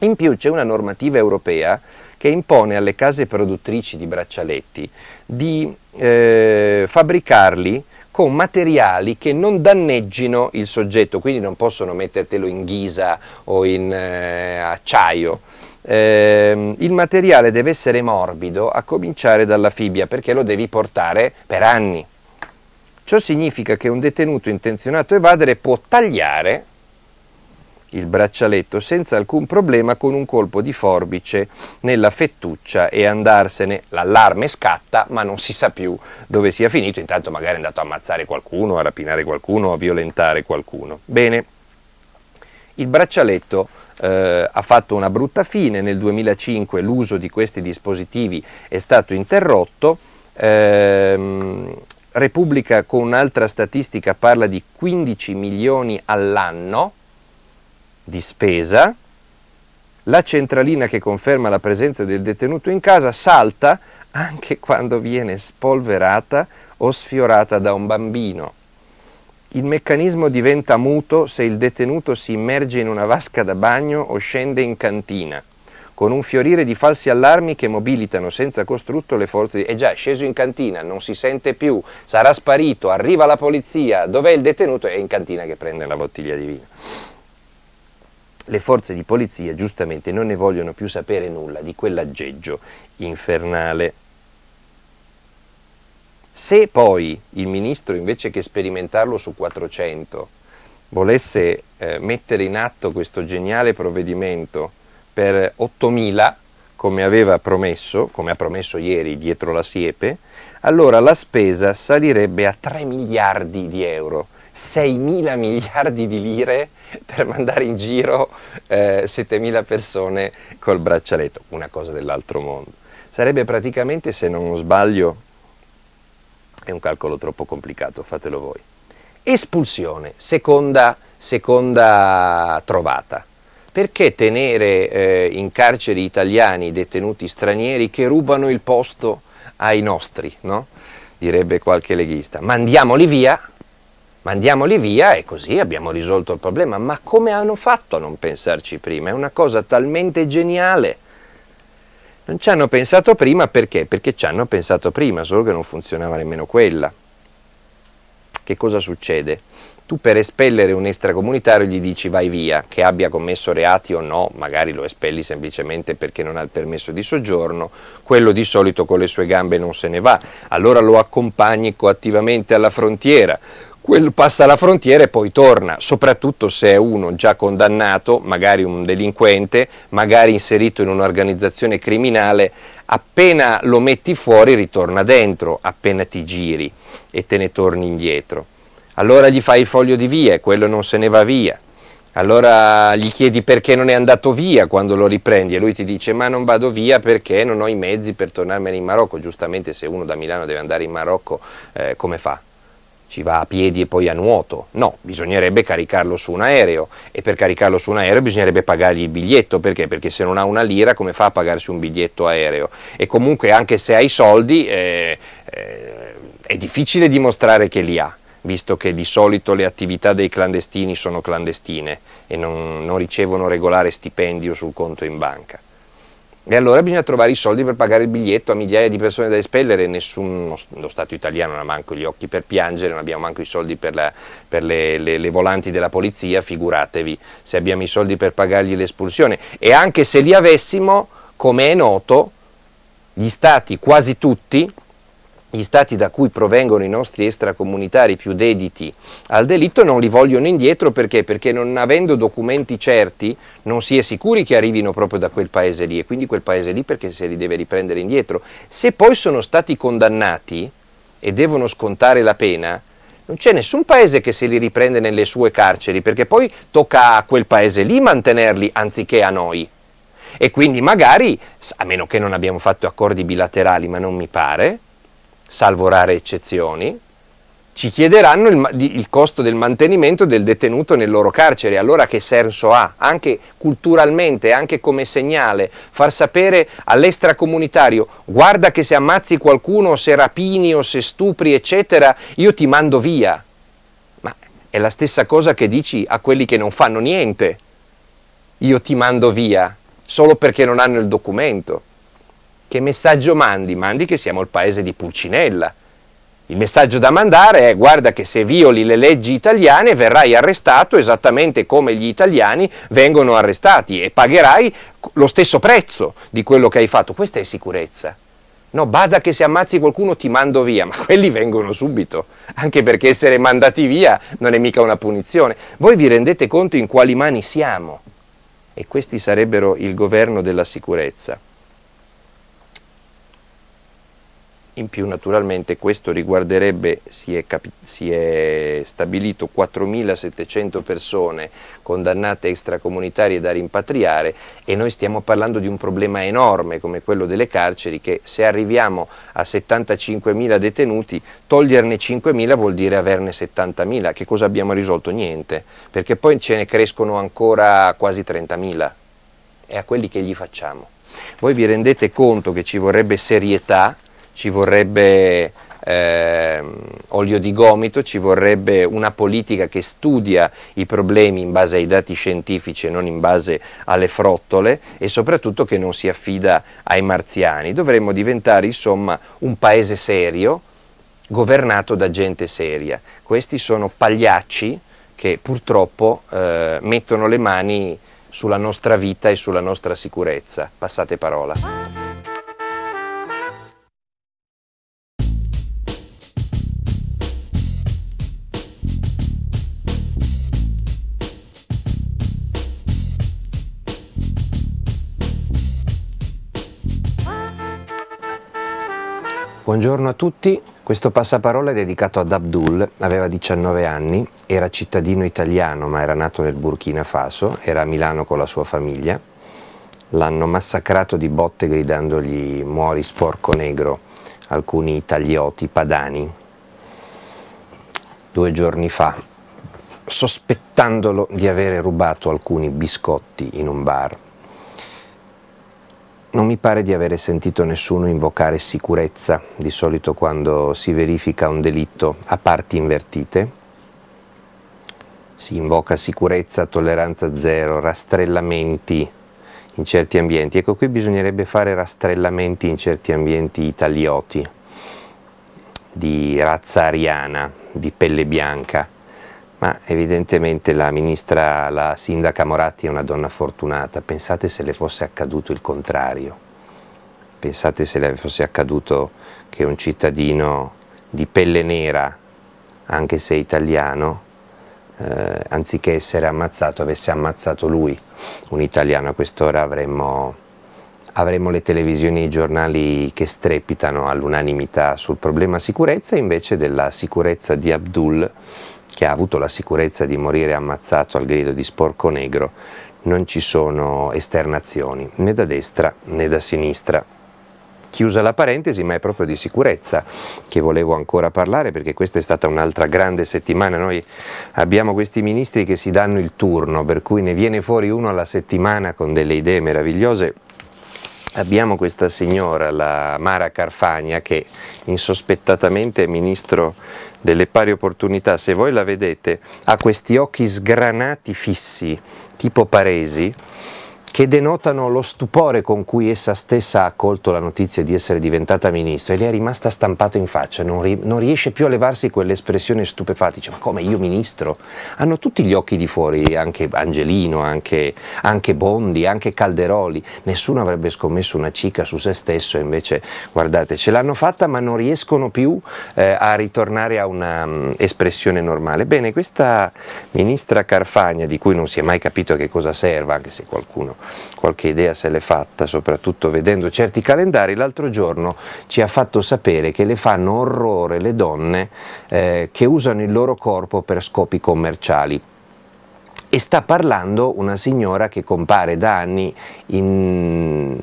In più c'è una normativa europea che impone alle case produttrici di braccialetti di eh, fabbricarli con materiali che non danneggino il soggetto, quindi non possono mettertelo in ghisa o in eh, acciaio. Eh, il materiale deve essere morbido a cominciare dalla fibbia perché lo devi portare per anni. Ciò significa che un detenuto intenzionato a evadere può tagliare il braccialetto senza alcun problema con un colpo di forbice nella fettuccia e andarsene. L'allarme scatta, ma non si sa più dove sia finito. Intanto magari è andato a ammazzare qualcuno, a rapinare qualcuno, a violentare qualcuno. Bene, il braccialetto eh, ha fatto una brutta fine. Nel 2005 l'uso di questi dispositivi è stato interrotto. Ehm, Repubblica con un'altra statistica parla di 15 milioni all'anno di spesa, la centralina che conferma la presenza del detenuto in casa salta anche quando viene spolverata o sfiorata da un bambino. Il meccanismo diventa muto se il detenuto si immerge in una vasca da bagno o scende in cantina, con un fiorire di falsi allarmi che mobilitano senza costrutto le forze di... Eh è già sceso in cantina, non si sente più, sarà sparito, arriva la polizia, dov'è il detenuto? È in cantina che prende la bottiglia di vino le forze di polizia giustamente non ne vogliono più sapere nulla di quell'aggeggio infernale. Se poi il ministro, invece che sperimentarlo su 400, volesse eh, mettere in atto questo geniale provvedimento per 8.000, come aveva promesso, come ha promesso ieri dietro la siepe, allora la spesa salirebbe a 3 miliardi di euro, 6 mila miliardi di lire per mandare in giro eh, 7.000 persone col braccialetto, una cosa dell'altro mondo. Sarebbe praticamente, se non sbaglio, è un calcolo troppo complicato, fatelo voi. Espulsione, seconda, seconda trovata. Perché tenere eh, in carcere italiani, detenuti stranieri che rubano il posto ai nostri, no? direbbe qualche leghista? Mandiamoli via mandiamoli via e così abbiamo risolto il problema. Ma come hanno fatto a non pensarci prima? È una cosa talmente geniale. Non ci hanno pensato prima perché? Perché ci hanno pensato prima, solo che non funzionava nemmeno quella. Che cosa succede? Tu per espellere un extracomunitario gli dici vai via, che abbia commesso reati o no, magari lo espelli semplicemente perché non ha il permesso di soggiorno, quello di solito con le sue gambe non se ne va, allora lo accompagni coattivamente alla frontiera, quello passa la frontiera e poi torna, soprattutto se è uno già condannato, magari un delinquente, magari inserito in un'organizzazione criminale, appena lo metti fuori ritorna dentro, appena ti giri e te ne torni indietro. Allora gli fai il foglio di via e quello non se ne va via. Allora gli chiedi perché non è andato via quando lo riprendi e lui ti dice ma non vado via perché non ho i mezzi per tornarmene in Marocco. Giustamente se uno da Milano deve andare in Marocco eh, come fa? ci va a piedi e poi a nuoto, no, bisognerebbe caricarlo su un aereo e per caricarlo su un aereo bisognerebbe pagargli il biglietto, perché? Perché se non ha una lira come fa a pagarsi un biglietto aereo? E comunque anche se ha i soldi eh, eh, è difficile dimostrare che li ha, visto che di solito le attività dei clandestini sono clandestine e non, non ricevono regolare stipendio sul conto in banca. E allora bisogna trovare i soldi per pagare il biglietto a migliaia di persone da espellere, nessuno, lo Stato italiano non ha manco gli occhi per piangere, non abbiamo manco i soldi per, la, per le, le, le, volanti della polizia, figuratevi se abbiamo i soldi per pagargli l'espulsione. E anche se li avessimo, come è noto, gli Stati, quasi tutti, gli stati da cui provengono i nostri extracomunitari più dediti al delitto non li vogliono indietro perché? Perché non avendo documenti certi non si è sicuri che arrivino proprio da quel paese lì e quindi quel paese lì perché se li deve riprendere indietro. Se poi sono stati condannati e devono scontare la pena, non c'è nessun paese che se li riprende nelle sue carceri perché poi tocca a quel paese lì mantenerli anziché a noi. E quindi magari, a meno che non abbiamo fatto accordi bilaterali, ma non mi pare, salvo rare eccezioni, ci chiederanno il, il, costo del mantenimento del detenuto nel loro carcere. Allora che senso ha? Anche culturalmente, anche come segnale, far sapere all'extracomunitario guarda che se ammazzi qualcuno, se rapini o se stupri, eccetera, io ti mando via. Ma è la stessa cosa che dici a quelli che non fanno niente. Io ti mando via, solo perché non hanno il documento. Che messaggio mandi? Mandi che siamo il paese di Pulcinella. Il messaggio da mandare è guarda che se violi le leggi italiane verrai arrestato esattamente come gli italiani vengono arrestati e pagherai lo stesso prezzo di quello che hai fatto. Questa è sicurezza. No, bada che se ammazzi qualcuno ti mando via, ma quelli vengono subito, anche perché essere mandati via non è mica una punizione. Voi vi rendete conto in quali mani siamo? E questi sarebbero il governo della sicurezza. In più naturalmente questo riguarderebbe, si è, si è stabilito 4.700 persone condannate extracomunitarie da rimpatriare e noi stiamo parlando di un problema enorme come quello delle carceri che se arriviamo a 75.000 detenuti toglierne 5.000 vuol dire averne 70.000, che cosa abbiamo risolto? Niente, perché poi ce ne crescono ancora quasi 30.000 e a quelli che gli facciamo. Voi vi rendete conto che ci vorrebbe serietà ci vorrebbe eh, olio di gomito, ci vorrebbe una politica che studia i problemi in base ai dati scientifici e non in base alle frottole e soprattutto che non si affida ai marziani. Dovremmo diventare insomma un paese serio, governato da gente seria. Questi sono pagliacci che purtroppo eh, mettono le mani sulla nostra vita e sulla nostra sicurezza. Passate parola. Buongiorno a tutti, questo passaparola è dedicato ad Abdul, aveva 19 anni, era cittadino italiano ma era nato nel Burkina Faso, era a Milano con la sua famiglia, l'hanno massacrato di botte gridandogli muori sporco negro alcuni italioti padani due giorni fa, sospettandolo di avere rubato alcuni biscotti in un bar. Non mi pare di avere sentito nessuno invocare sicurezza, di solito quando si verifica un delitto a parti invertite. Si invoca sicurezza, tolleranza zero, rastrellamenti in certi ambienti. Ecco, qui bisognerebbe fare rastrellamenti in certi ambienti italioti, di razza ariana, di pelle bianca ma evidentemente la ministra, la sindaca Moratti è una donna fortunata, pensate se le fosse accaduto il contrario, pensate se le fosse accaduto che un cittadino di pelle nera, anche se italiano, eh, anziché essere ammazzato avesse ammazzato lui, un italiano a quest'ora avremmo avremo le televisioni e i giornali che strepitano all'unanimità sul problema sicurezza, invece della sicurezza di Abdul che ha avuto la sicurezza di morire ammazzato al grido di sporco negro, non ci sono esternazioni né da destra né da sinistra. Chiusa la parentesi, ma è proprio di sicurezza che volevo ancora parlare perché questa è stata un'altra grande settimana. Noi abbiamo questi ministri che si danno il turno, per cui ne viene fuori uno alla settimana con delle idee meravigliose. Abbiamo questa signora, la Mara Carfagna, che insospettatamente è ministro delle pari opportunità, se voi la vedete, ha questi occhi sgranati fissi, tipo paresi, che denotano lo stupore con cui essa stessa ha accolto la notizia di essere diventata ministro e le è rimasta stampata in faccia, non, ri non riesce più a levarsi quell'espressione stupefatta, dice ma come io ministro? Hanno tutti gli occhi di fuori, anche Angelino, anche, anche Bondi, anche Calderoli, nessuno avrebbe scommesso una cica su se stesso e invece guardate ce l'hanno fatta ma non riescono più eh, a ritornare a un'espressione mm, um, normale. Bene, questa ministra Carfagna di cui non si è mai capito che cosa serva, anche se qualcuno qualche idea se l'è fatta, soprattutto vedendo certi calendari, l'altro giorno ci ha fatto sapere che le fanno orrore le donne eh, che usano il loro corpo per scopi commerciali e sta parlando una signora che compare da anni in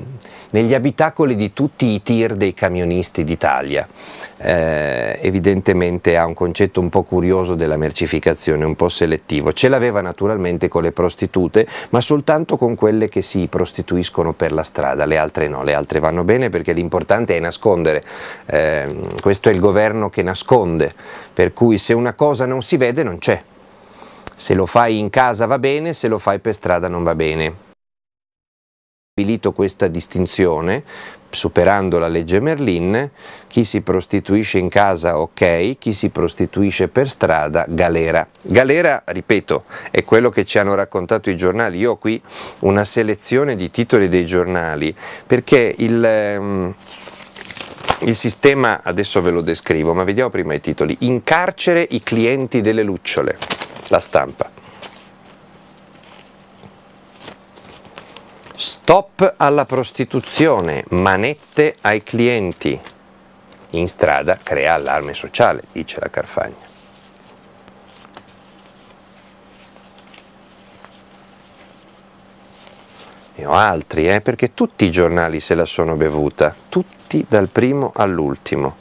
negli abitacoli di tutti i tir dei camionisti d'Italia. Eh, evidentemente ha un concetto un po' curioso della mercificazione, un po' selettivo. Ce l'aveva naturalmente con le prostitute, ma soltanto con quelle che si prostituiscono per la strada, le altre no, le altre vanno bene perché l'importante è nascondere. Eh, questo è il governo che nasconde, per cui se una cosa non si vede non c'è. Se lo fai in casa va bene, se lo fai per strada non va bene stabilito questa distinzione, superando la legge Merlin, chi si prostituisce in casa ok, chi si prostituisce per strada galera. Galera, ripeto, è quello che ci hanno raccontato i giornali. Io ho qui una selezione di titoli dei giornali, perché il... Ehm, il sistema, adesso ve lo descrivo, ma vediamo prima i titoli. In carcere i clienti delle lucciole, la stampa. Stop alla prostituzione, manette ai clienti. In strada crea allarme sociale, dice la Carfagna. Ne ho altri, eh, perché tutti i giornali se la sono bevuta, tutti dal primo all'ultimo.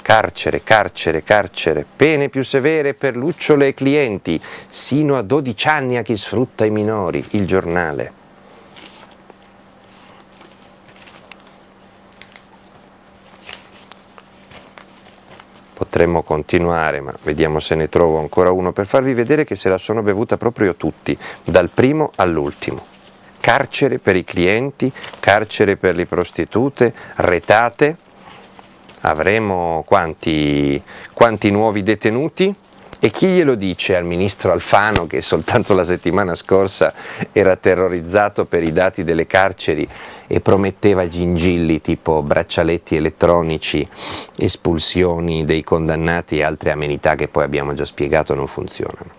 Carcere, carcere, carcere, pene più severe per lucciole e clienti, sino a 12 anni a chi sfrutta i minori, il giornale. potremmo continuare, ma vediamo se ne trovo ancora uno per farvi vedere che se la sono bevuta proprio tutti, dal primo all'ultimo. Carcere per i clienti, carcere per le prostitute, retate. Avremo quanti, quanti nuovi detenuti? E chi glielo dice al ministro Alfano che soltanto la settimana scorsa era terrorizzato per i dati delle carceri e prometteva gingilli tipo braccialetti elettronici, espulsioni dei condannati e altre amenità che poi abbiamo già spiegato non funzionano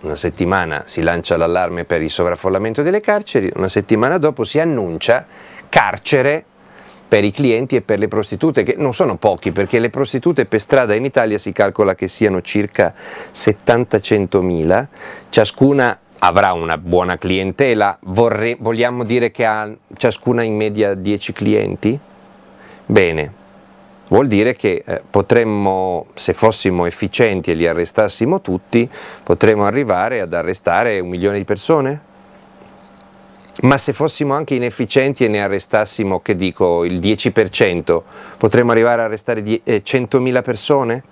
una settimana si lancia l'allarme per il sovraffollamento delle carceri, una settimana dopo si annuncia carcere per i clienti e per le prostitute, che non sono pochi, perché le prostitute per strada in Italia si calcola che siano circa 70-100 mila, ciascuna avrà una buona clientela, Vorrei, vogliamo dire che ha ciascuna in media 10 clienti? Bene, vuol dire che eh, potremmo, se fossimo efficienti e li arrestassimo tutti, potremmo arrivare ad arrestare un milione di persone? ma se fossimo anche inefficienti e ne arrestassimo, che dico, il 10%, potremmo arrivare a arrestare 100.000 eh, persone?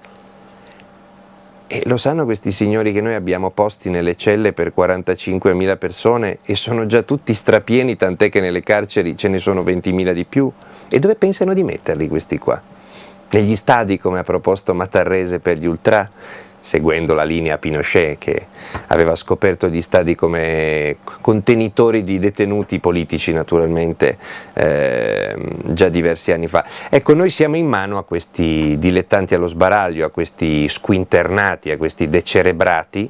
E lo sanno questi signori che noi abbiamo posti nelle celle per 45.000 persone e sono già tutti strapieni, tant'è che nelle carceri ce ne sono 20.000 di più. E dove pensano di metterli questi qua? Negli stadi, come ha proposto Matarrese per gli ultra? seguendo la linea Pinochet che aveva scoperto gli stadi come contenitori di detenuti politici naturalmente eh, già diversi anni fa. Ecco, noi siamo in mano a questi dilettanti allo sbaraglio, a questi squinternati, a questi decerebrati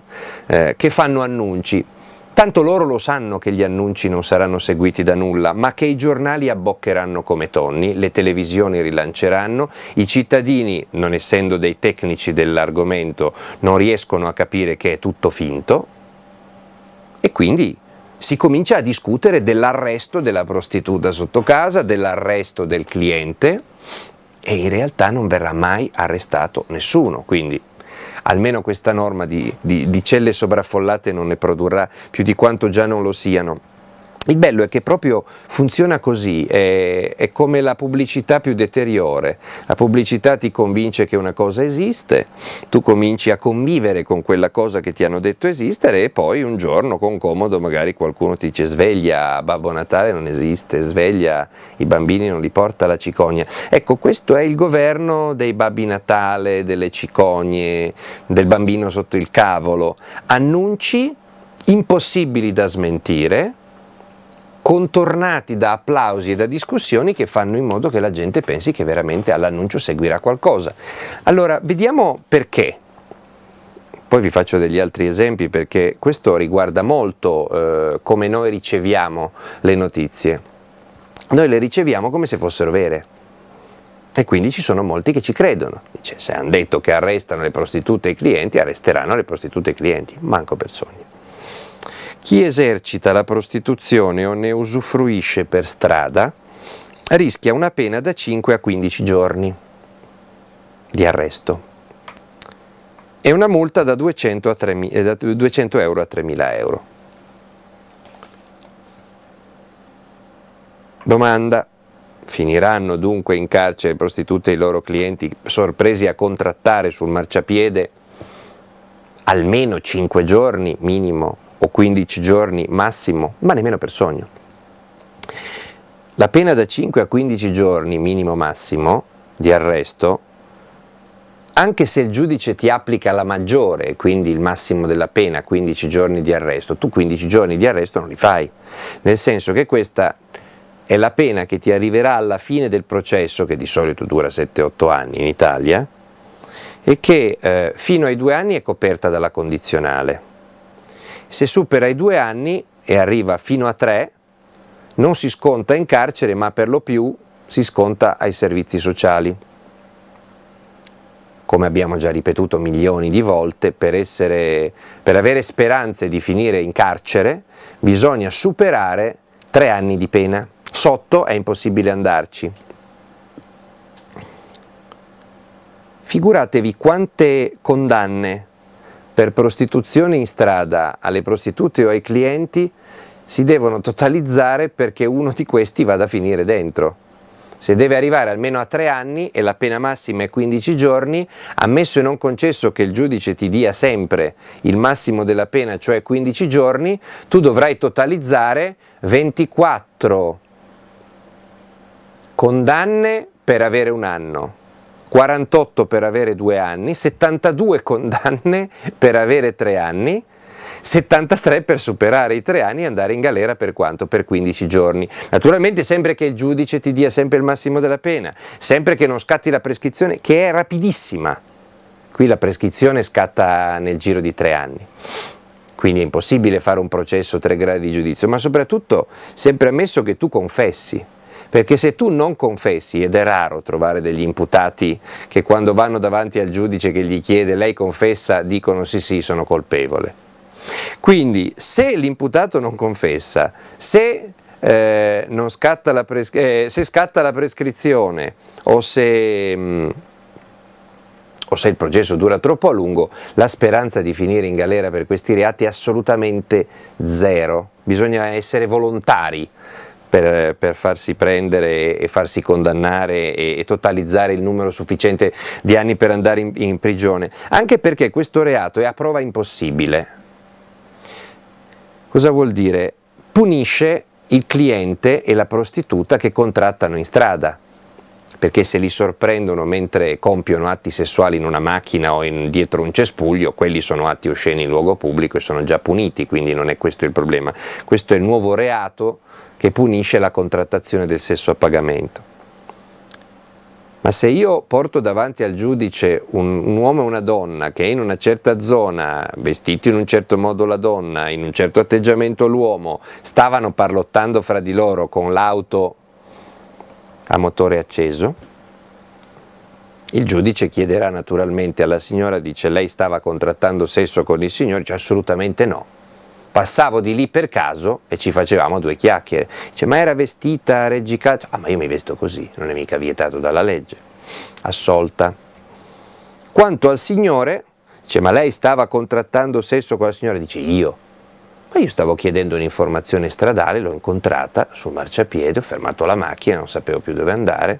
eh, che fanno annunci Tanto loro lo sanno che gli annunci non saranno seguiti da nulla, ma che i giornali abboccheranno come tonni, le televisioni rilanceranno, i cittadini, non essendo dei tecnici dell'argomento, non riescono a capire che è tutto finto e quindi si comincia a discutere dell'arresto della prostituta sotto casa, dell'arresto del cliente e in realtà non verrà mai arrestato nessuno. Quindi almeno questa norma di, di, di celle sovraffollate non ne produrrà più di quanto già non lo siano. Il bello è che proprio funziona così, è, è, come la pubblicità più deteriore. La pubblicità ti convince che una cosa esiste, tu cominci a convivere con quella cosa che ti hanno detto esistere e poi un giorno con comodo magari qualcuno ti dice sveglia, Babbo Natale non esiste, sveglia, i bambini non li porta la cicogna. Ecco, questo è il governo dei Babbi Natale, delle cicogne, del bambino sotto il cavolo. Annunci impossibili da smentire contornati da applausi e da discussioni che fanno in modo che la gente pensi che veramente all'annuncio seguirà qualcosa. Allora, vediamo perché. Poi vi faccio degli altri esempi perché questo riguarda molto eh, come noi riceviamo le notizie. Noi le riceviamo come se fossero vere. E quindi ci sono molti che ci credono. Dice, se hanno detto che arrestano le prostitute e i clienti, arresteranno le prostitute e i clienti. Manco per sogno. Chi esercita la prostituzione o ne usufruisce per strada rischia una pena da 5 a 15 giorni di arresto e una multa da 200, 3, eh, da 200 euro a 3.000 euro. Domanda. Finiranno dunque in carcere le prostitute e i loro clienti sorpresi a contrattare sul marciapiede almeno 5 giorni minimo o 15 giorni massimo, ma nemmeno per sogno. La pena da 5 a 15 giorni minimo massimo di arresto, anche se il giudice ti applica la maggiore, quindi il massimo della pena, 15 giorni di arresto, tu 15 giorni di arresto non li fai, nel senso che questa è la pena che ti arriverà alla fine del processo, che di solito dura 7-8 anni in Italia, e che eh, fino ai due anni è coperta dalla condizionale se supera i due anni e arriva fino a tre, non si sconta in carcere ma per lo più si sconta ai servizi sociali. Come abbiamo già ripetuto milioni di volte, per, essere, per avere speranze di finire in carcere bisogna superare tre anni di pena. Sotto è impossibile andarci. Figuratevi quante condanne per prostituzione in strada alle prostitute o ai clienti si devono totalizzare perché uno di questi vada a finire dentro. Se deve arrivare almeno a tre anni e la pena massima è 15 giorni, ammesso e non concesso che il giudice ti dia sempre il massimo della pena, cioè 15 giorni, tu dovrai totalizzare 24 condanne per avere un anno. 48 per avere due anni, 72 condanne per avere tre anni, 73 per superare i tre anni e andare in galera per quanto? Per 15 giorni. Naturalmente sempre che il giudice ti dia sempre il massimo della pena, sempre che non scatti la prescrizione, che è rapidissima. Qui la prescrizione scatta nel giro di tre anni. Quindi è impossibile fare un processo tre gradi di giudizio, ma soprattutto sempre ammesso che tu confessi. Perché se tu non confessi, ed è raro trovare degli imputati che quando vanno davanti al giudice che gli chiede lei confessa, dicono sì sì sono colpevole. Quindi se l'imputato non confessa, se eh, non scatta pres- eh, se scatta la prescrizione o se, mh, mm, o se, il processo dura troppo a lungo, la speranza di finire in galera per questi reati è assolutamente zero. Bisogna essere volontari per, per, farsi prendere e farsi condannare e, e, totalizzare il numero sufficiente di anni per andare in, in prigione, anche perché questo reato è a prova impossibile. Cosa vuol dire? Punisce il cliente e la prostituta che contrattano in strada perché se li sorprendono mentre compiono atti sessuali in una macchina o in, dietro un cespuglio, quelli sono atti osceni in luogo pubblico e sono già puniti, quindi non è questo il problema. Questo è il nuovo reato che punisce la contrattazione del sesso a pagamento. Ma se io porto davanti al giudice un, un, uomo e una donna che in una certa zona, vestiti in un certo modo la donna, in un certo atteggiamento l'uomo, stavano parlottando fra di loro con l'auto a motore acceso. Il giudice chiederà naturalmente alla signora, dice lei stava contrattando sesso con il signore, dice assolutamente no. Passavo di lì per caso e ci facevamo due chiacchiere. Dice ma era vestita a calcio? Ah ma io mi vesto così, non è mica vietato dalla legge. Assolta. Quanto al signore, dice ma lei stava contrattando sesso con la signora? Dice io ma io stavo chiedendo un'informazione stradale, l'ho incontrata sul marciapiede, ho fermato la macchina, non sapevo più dove andare.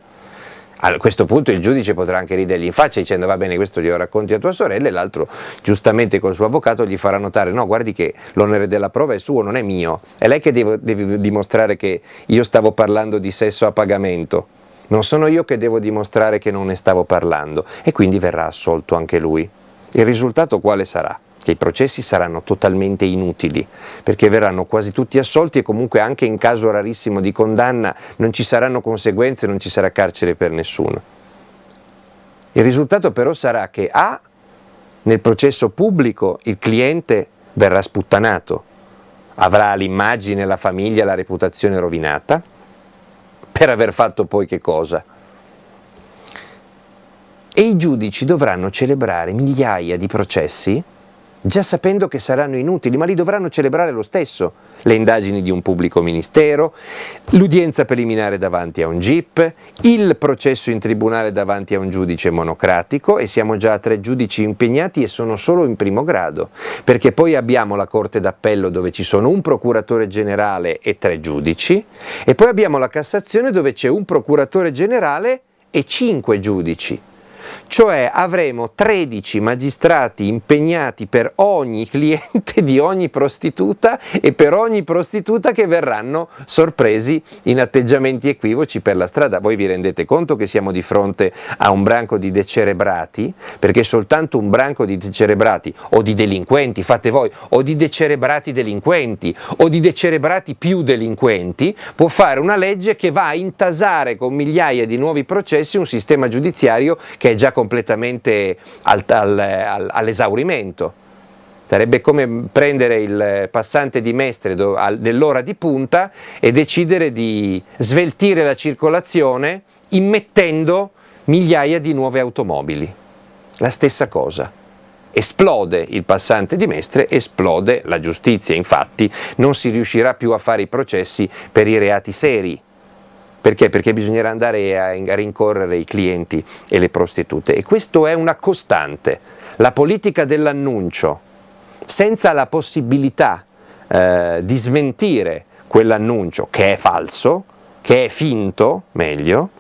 A questo punto il giudice potrà anche ridergli in faccia dicendo va bene questo glielo racconti a tua sorella e l'altro giustamente col suo avvocato gli farà notare no guardi che l'onere della prova è suo non è mio, è lei che deve, deve dimostrare che io stavo parlando di sesso a pagamento, non sono io che devo dimostrare che non ne stavo parlando e quindi verrà assolto anche lui. Il risultato quale sarà? che i processi saranno totalmente inutili, perché verranno quasi tutti assolti e comunque anche in caso rarissimo di condanna non ci saranno conseguenze, non ci sarà carcere per nessuno. Il risultato però sarà che A, nel processo pubblico il cliente verrà sputtanato, avrà l'immagine, la famiglia, la reputazione rovinata, per aver fatto poi che cosa? E i giudici dovranno celebrare migliaia di processi già sapendo che saranno inutili, ma li dovranno celebrare lo stesso, le indagini di un pubblico ministero, l'udienza preliminare davanti a un GIP, il processo in tribunale davanti a un giudice monocratico e siamo già a tre giudici impegnati e sono solo in primo grado, perché poi abbiamo la Corte d'Appello dove ci sono un procuratore generale e tre giudici e poi abbiamo la Cassazione dove c'è un procuratore generale e cinque giudici cioè avremo 13 magistrati impegnati per ogni cliente di ogni prostituta e per ogni prostituta che verranno sorpresi in atteggiamenti equivoci per la strada. Voi vi rendete conto che siamo di fronte a un branco di decerebrati? Perché soltanto un branco di decerebrati o di delinquenti, fate voi, o di decerebrati delinquenti o di decerebrati più delinquenti, può fare una legge che va a intasare con migliaia di nuovi processi un sistema giudiziario che è già completamente al, al, al, all'esaurimento. Sarebbe come prendere il passante di Mestre nell'ora di punta e decidere di sveltire la circolazione immettendo migliaia di nuove automobili. La stessa cosa. Esplode il passante di Mestre, esplode la giustizia, infatti non si riuscirà più a fare i processi per i reati seri perché? Perché bisognerà andare a, rincorrere i clienti e le prostitute e questo è una costante, la politica dell'annuncio, senza la possibilità eh, di smentire quell'annuncio che è falso, che è finto, meglio,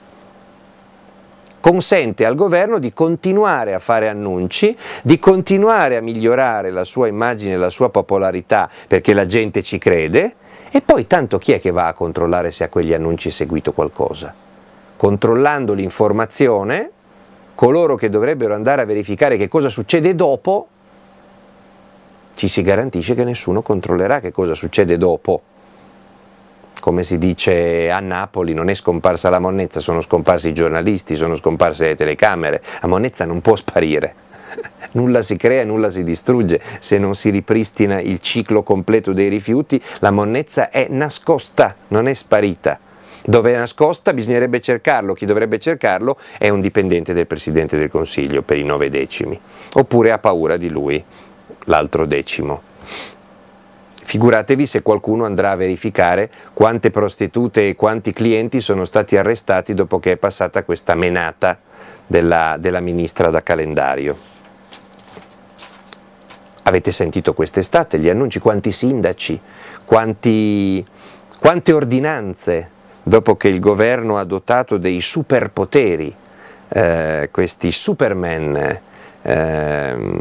consente al governo di continuare a fare annunci, di continuare a migliorare la sua immagine, la sua popolarità perché la gente ci crede e poi tanto chi è che va a controllare se a quegli annunci è seguito qualcosa? Controllando l'informazione, coloro che dovrebbero andare a verificare che cosa succede dopo, ci si garantisce che nessuno controllerà che cosa succede dopo. Come si dice a Napoli, non è scomparsa la monnezza, sono scomparsi i giornalisti, sono scomparse le telecamere, la monnezza non può sparire nulla si crea, nulla si distrugge, se non si ripristina il ciclo completo dei rifiuti la monnezza è nascosta, non è sparita. Dove è nascosta bisognerebbe cercarlo, chi dovrebbe cercarlo è un dipendente del Presidente del Consiglio per i nove decimi, oppure ha paura di lui, l'altro decimo. Figuratevi se qualcuno andrà a verificare quante prostitute e quanti clienti sono stati arrestati dopo che è passata questa menata della, della ministra da calendario. Avete sentito quest'estate gli annunci, quanti sindaci, quanti, quante ordinanze dopo che il governo ha dotato dei superpoteri, eh, questi supermen. eh,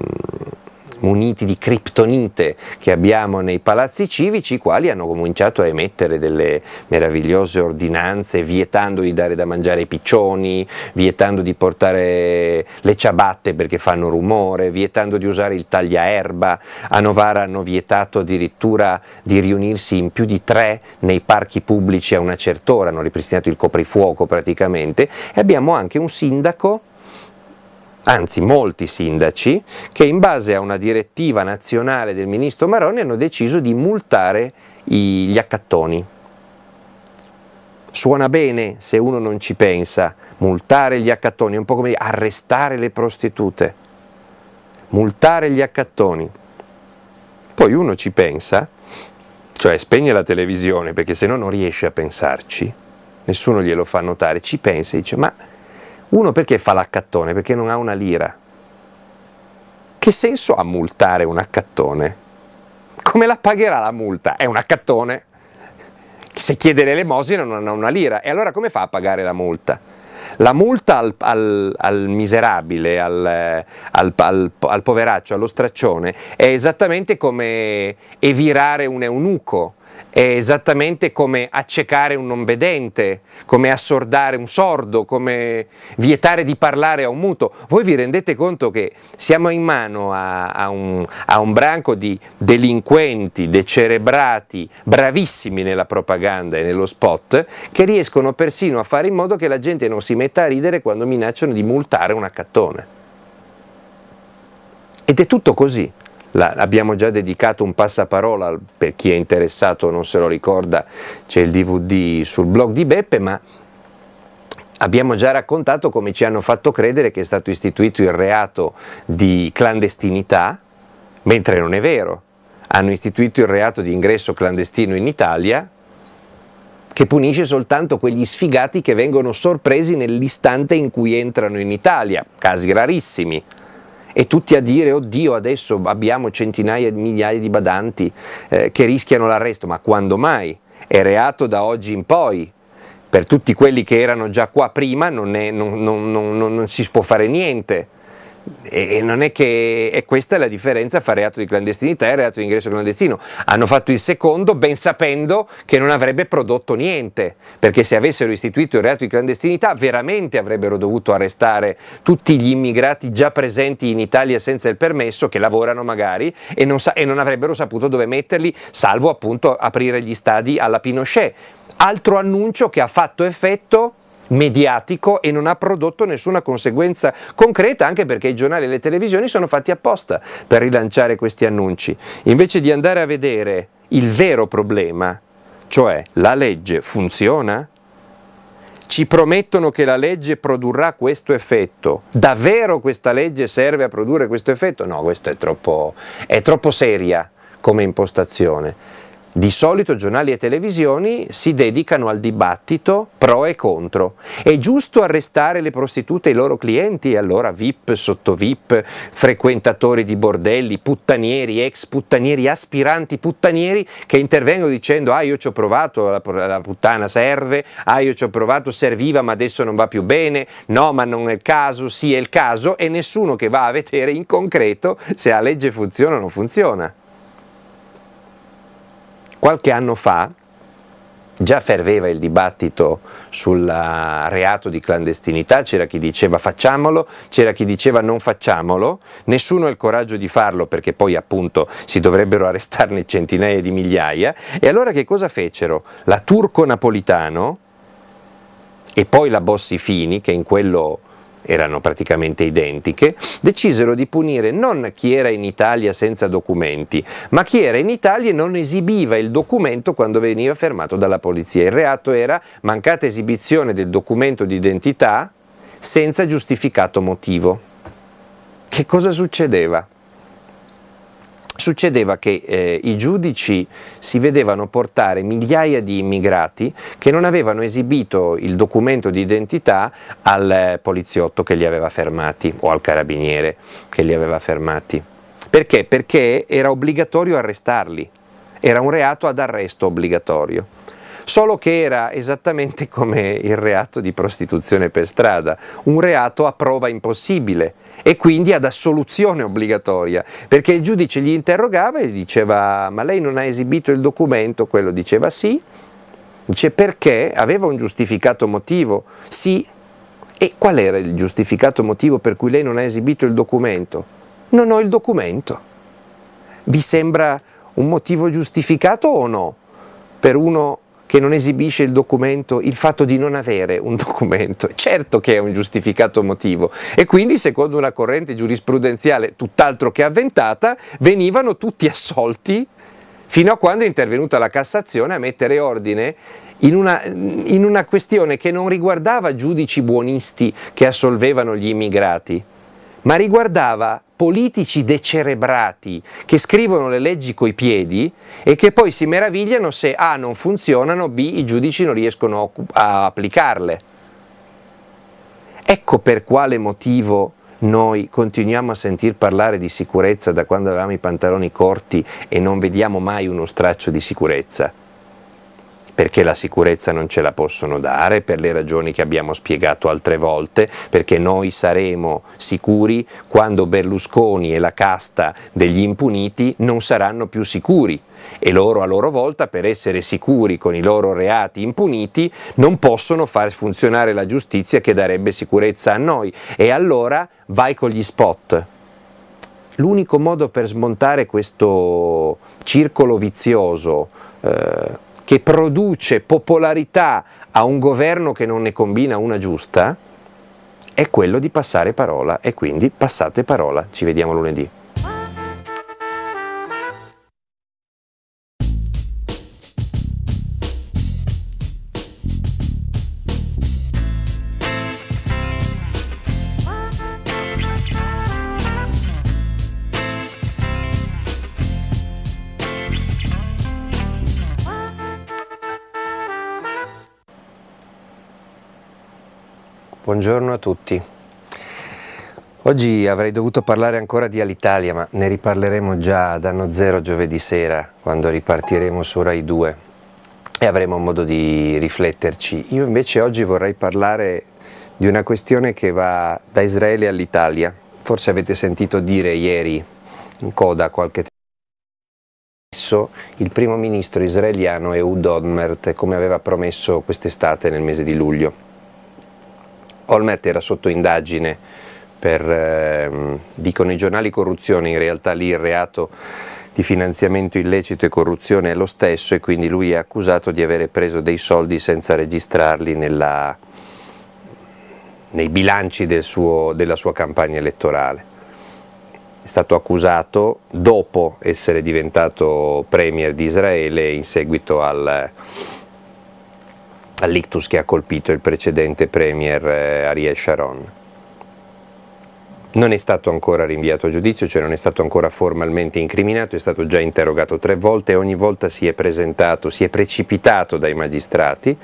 muniti di criptonite che abbiamo nei palazzi civici, i quali hanno cominciato a emettere delle meravigliose ordinanze vietando di dare da mangiare ai piccioni, vietando di portare le ciabatte perché fanno rumore, vietando di usare il tagliaerba, a Novara hanno vietato addirittura di riunirsi in più di tre nei parchi pubblici a una certa ora, hanno ripristinato il coprifuoco praticamente e abbiamo anche un sindaco anzi molti sindaci, che in base a una direttiva nazionale del ministro Maroni hanno deciso di multare gli accattoni. Suona bene se uno non ci pensa, multare gli accattoni è un po' come arrestare le prostitute, multare gli accattoni. Poi uno ci pensa, cioè spegne la televisione perché se no non riesce a pensarci, nessuno glielo fa notare, ci pensa e dice ma uno perché fa l'accattone? Perché non ha una lira. Che senso ha multare un accattone? Come la pagherà la multa? È un accattone. Se chiede l'elemosina non ha una lira. E allora come fa a pagare la multa? La multa al, al, al miserabile, al, al poveraccio, allo straccione, è esattamente come evirare un eunuco è esattamente come accecare un non vedente, come assordare un sordo, come vietare di parlare a un muto. Voi vi rendete conto che siamo in mano a, a, un, a un, branco di delinquenti, decerebrati, bravissimi nella propaganda e nello spot, che riescono persino a fare in modo che la gente non si metta a ridere quando minacciano di multare un accattone. Ed è tutto così la, abbiamo già dedicato un passaparola, per chi è interessato non se lo ricorda c'è il DVD sul blog di Beppe, ma Abbiamo già raccontato come ci hanno fatto credere che è stato istituito il reato di clandestinità, mentre non è vero. Hanno istituito il reato di ingresso clandestino in Italia che punisce soltanto quegli sfigati che vengono sorpresi nell'istante in cui entrano in Italia, casi rarissimi e tutti a dire oddio adesso abbiamo centinaia di migliaia di badanti eh, che rischiano l'arresto, ma quando mai? È reato da oggi in poi. Per tutti quelli che erano già qua prima non, è, non, non, non si può fare niente. E, non è che e questa è la differenza fra reato di clandestinità e reato di ingresso clandestino. Hanno fatto il secondo ben sapendo che non avrebbe prodotto niente, perché se avessero istituito il reato di clandestinità veramente avrebbero dovuto arrestare tutti gli immigrati già presenti in Italia senza il permesso, che lavorano magari, e non, sa- e non avrebbero saputo dove metterli, salvo appunto aprire gli stadi alla Pinochet. Altro annuncio che ha fatto effetto mediatico e non ha prodotto nessuna conseguenza concreta, anche perché i giornali e le televisioni sono fatti apposta per rilanciare questi annunci. Invece di andare a vedere il vero problema, cioè la legge funziona? Ci promettono che la legge produrrà questo effetto. Davvero questa legge serve a produrre questo effetto? No, questa è troppo, è troppo seria come impostazione. Di solito giornali e televisioni si dedicano al dibattito pro e contro. È giusto arrestare le prostitute e i loro clienti? Allora VIP, sotto VIP, frequentatori di bordelli, puttanieri, ex puttanieri, aspiranti puttanieri che intervengono dicendo ah io ci ho provato, la, la puttana serve, ah io ci ho provato, serviva ma adesso non va più bene, no ma non è il caso, sì è il caso e nessuno che va a vedere in concreto se la legge funziona o non funziona. Qualche anno fa già ferveva il dibattito sul eh, reato di clandestinità, c'era chi diceva facciamolo, c'era chi diceva non facciamolo, nessuno ha il coraggio di farlo perché poi appunto si dovrebbero arrestarne centinaia di migliaia e allora che cosa fecero? La Turco Napolitano e poi la Bossi Fini che in quello erano praticamente identiche, decisero di punire non chi era in Italia senza documenti, ma chi era in Italia e non esibiva il documento quando veniva fermato dalla polizia. Il reato era mancata esibizione del documento d'identità senza giustificato motivo. Che cosa succedeva? succedeva che eh, i giudici si vedevano portare migliaia di immigrati che non avevano esibito il documento di identità al eh, poliziotto che li aveva fermati o al carabiniere che li aveva fermati. Perché? Perché era obbligatorio arrestarli, era un reato ad arresto obbligatorio solo che era esattamente come il reato di prostituzione per strada, un reato a prova impossibile e quindi ad assoluzione obbligatoria, perché il giudice gli interrogava e gli diceva ma lei non ha esibito il documento, quello diceva sì, dice perché aveva un giustificato motivo, sì, e qual era il giustificato motivo per cui lei non ha esibito il documento? Non ho il documento. Vi sembra un motivo giustificato o no per uno che non esibisce il documento, il fatto di non avere un documento, certo che è un giustificato motivo e quindi secondo una corrente giurisprudenziale tutt'altro che avventata venivano tutti assolti fino a quando è intervenuta la Cassazione a mettere ordine in una, in una questione che non riguardava giudici buonisti che assolvevano gli immigrati, ma riguardava politici decerebrati che scrivono le leggi coi piedi e che poi si meravigliano se A non funzionano, B i giudici non riescono a applicarle. Ecco per quale motivo noi continuiamo a sentir parlare di sicurezza da quando avevamo i pantaloni corti e non vediamo mai uno straccio di sicurezza perché la sicurezza non ce la possono dare, per le ragioni che abbiamo spiegato altre volte, perché noi saremo sicuri quando Berlusconi e la casta degli impuniti non saranno più sicuri e loro a loro volta per essere sicuri con i loro reati impuniti non possono far funzionare la giustizia che darebbe sicurezza a noi e allora vai con gli spot. L'unico modo per smontare questo circolo vizioso eh, che produce popolarità a un governo che non ne combina una giusta, è quello di passare parola e quindi passate parola. Ci vediamo lunedì. buongiorno a tutti. Oggi avrei dovuto parlare ancora di Alitalia, ma ne riparleremo già ad anno zero giovedì sera, quando ripartiremo su Rai 2 e avremo modo di rifletterci. Io invece oggi vorrei parlare di una questione che va da Israele all'Italia. Forse avete sentito dire ieri in coda qualche tempo il primo ministro israeliano Eud Odmert, come aveva promesso quest'estate nel mese di luglio. Olmet era sotto indagine per, ehm, dicono i giornali, corruzione, in realtà lì il reato di finanziamento illecito e corruzione è lo stesso e quindi lui è accusato di avere preso dei soldi senza registrarli nella, nei bilanci del suo, della sua campagna elettorale. È stato accusato dopo essere diventato premier di Israele in seguito al all'ictus che ha colpito il precedente premier eh, Ariel Sharon. Non è stato ancora rinviato a giudizio, cioè non è stato ancora formalmente incriminato, è stato già interrogato tre volte e ogni volta si è presentato, si è precipitato dai magistrati.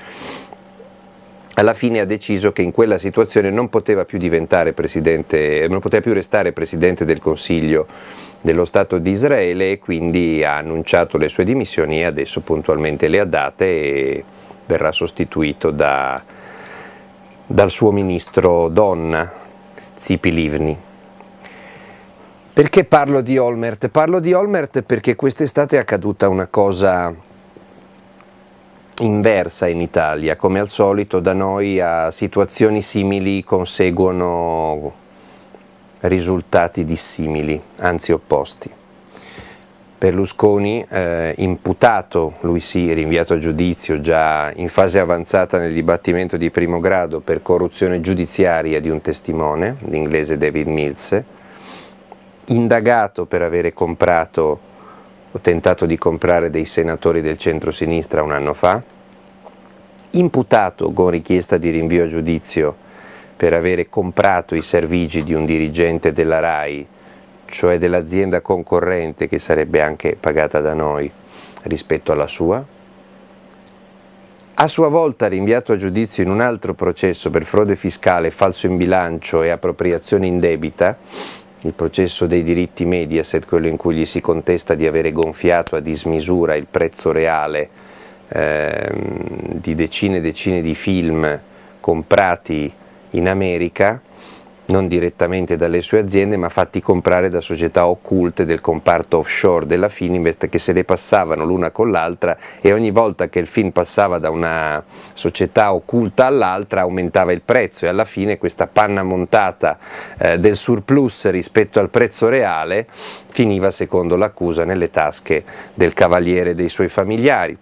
Alla fine ha deciso che in quella situazione non poteva più diventare presidente, non poteva più restare presidente del Consiglio dello Stato di Israele e quindi ha annunciato le sue dimissioni e adesso puntualmente le ha date verrà sostituito da, dal suo ministro donna, Zipi Livni. Perché parlo di Olmert? Parlo di Olmert perché quest'estate è accaduta una cosa inversa in Italia, come al solito da noi a situazioni simili conseguono risultati dissimili, anzi opposti. Berlusconi, eh, imputato, lui sì, rinviato a giudizio già in fase avanzata nel dibattimento di primo grado per corruzione giudiziaria di un testimone, l'inglese David Mills, indagato per avere comprato o tentato di comprare dei senatori del centro-sinistra un anno fa, imputato con richiesta di rinvio a giudizio per avere comprato i servigi di un dirigente della RAI cioè dell'azienda concorrente che sarebbe anche pagata da noi rispetto alla sua, a sua volta rinviato a giudizio in un altro processo per frode fiscale, falso in bilancio e appropriazione indebita, il processo dei diritti Mediaset, quello in cui gli si contesta di avere gonfiato a dismisura il prezzo reale ehm, di decine e decine di film comprati in America, non direttamente dalle sue aziende, ma fatti comprare da società occulte del comparto offshore della Finibet che se le passavano l'una con l'altra e ogni volta che il film passava da una società occulta all'altra aumentava il prezzo e alla fine questa panna montata eh, del surplus rispetto al prezzo reale finiva secondo l'accusa nelle tasche del cavaliere e dei suoi familiari.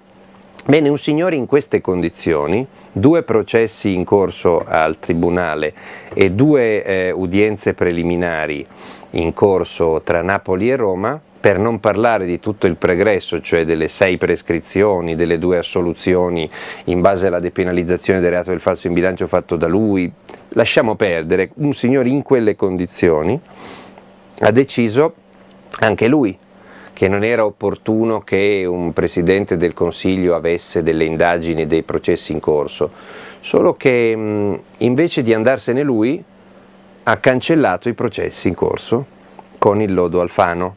Bene, un signore in queste condizioni, due processi in corso al Tribunale e due eh, udienze preliminari in corso tra Napoli e Roma, per non parlare di tutto il pregresso, cioè delle sei prescrizioni, delle due assoluzioni in base alla depenalizzazione del reato del falso in bilancio fatto da lui, lasciamo perdere, un signore in quelle condizioni ha deciso anche lui che non era opportuno che un Presidente del Consiglio avesse delle indagini e dei processi in corso, solo che mm, invece di andarsene lui ha cancellato i processi in corso con il lodo Alfano.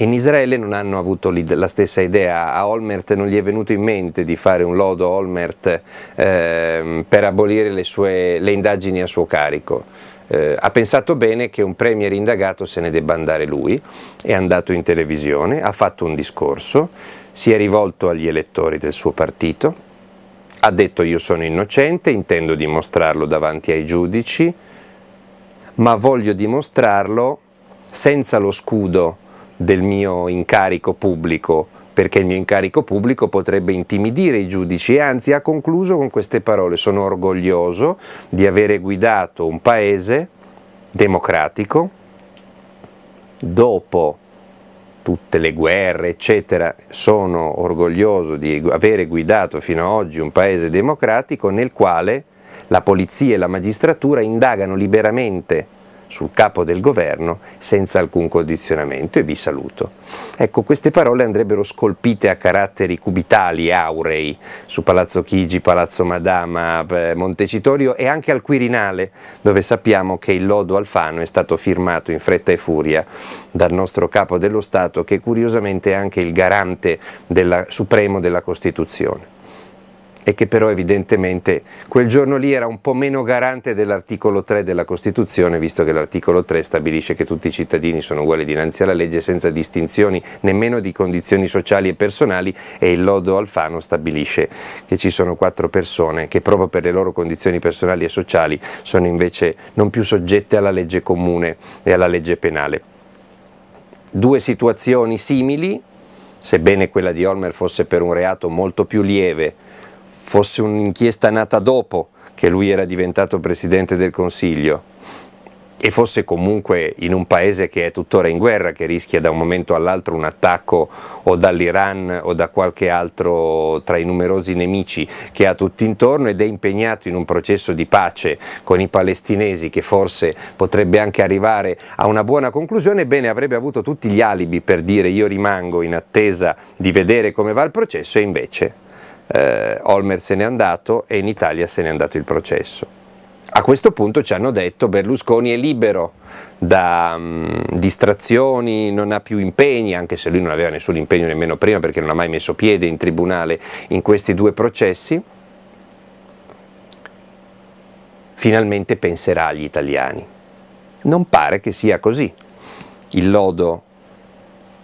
In Israele non hanno avuto la stessa idea, a Olmert non gli è venuto in mente di fare un lodo Olmert eh, per abolire le, sue, le indagini a suo carico eh, ha pensato bene che un premier indagato se ne debba andare lui, è andato in televisione, ha fatto un discorso, si è rivolto agli elettori del suo partito, ha detto io sono innocente, intendo dimostrarlo davanti ai giudici, ma voglio dimostrarlo senza lo scudo del mio incarico pubblico perché il mio incarico pubblico potrebbe intimidire i giudici e anzi ha concluso con queste parole sono orgoglioso di avere guidato un paese democratico dopo tutte le guerre, eccetera, sono orgoglioso di avere guidato fino ad oggi un paese democratico nel quale la polizia e la magistratura indagano liberamente sul capo del governo senza alcun condizionamento e vi saluto. Ecco, queste parole andrebbero scolpite a caratteri cubitali, aurei, su Palazzo Chigi, Palazzo Madama, eh, Montecitorio e anche al Quirinale, dove sappiamo che il lodo Alfano è stato firmato in fretta e furia dal nostro capo dello Stato, che curiosamente è anche il garante della, supremo della Costituzione e che però evidentemente quel giorno lì era un po' meno garante dell'articolo 3 della Costituzione, visto che l'articolo 3 stabilisce che tutti i cittadini sono uguali dinanzi alla legge senza distinzioni nemmeno di condizioni sociali e personali e il lodo Alfano stabilisce che ci sono quattro persone che proprio per le loro condizioni personali e sociali sono invece non più soggette alla legge comune e alla legge penale. Due situazioni simili, sebbene quella di Olmer fosse per un reato molto più lieve, fosse un'inchiesta nata dopo che lui era diventato Presidente del Consiglio e fosse comunque in un paese che è tuttora in guerra, che rischia da un momento all'altro un attacco o dall'Iran o da qualche altro tra i numerosi nemici che ha tutti intorno ed è impegnato in un processo di pace con i palestinesi che forse potrebbe anche arrivare a una buona conclusione, bene avrebbe avuto tutti gli alibi per dire io rimango in attesa di vedere come va il processo e invece eh, Olmer se n'è andato e in Italia se n'è andato il processo. A questo punto ci hanno detto Berlusconi è libero da um, distrazioni, non ha più impegni, anche se lui non aveva nessun impegno nemmeno prima perché non ha mai messo piede in tribunale in questi due processi, finalmente penserà agli italiani. Non pare che sia così. Il lodo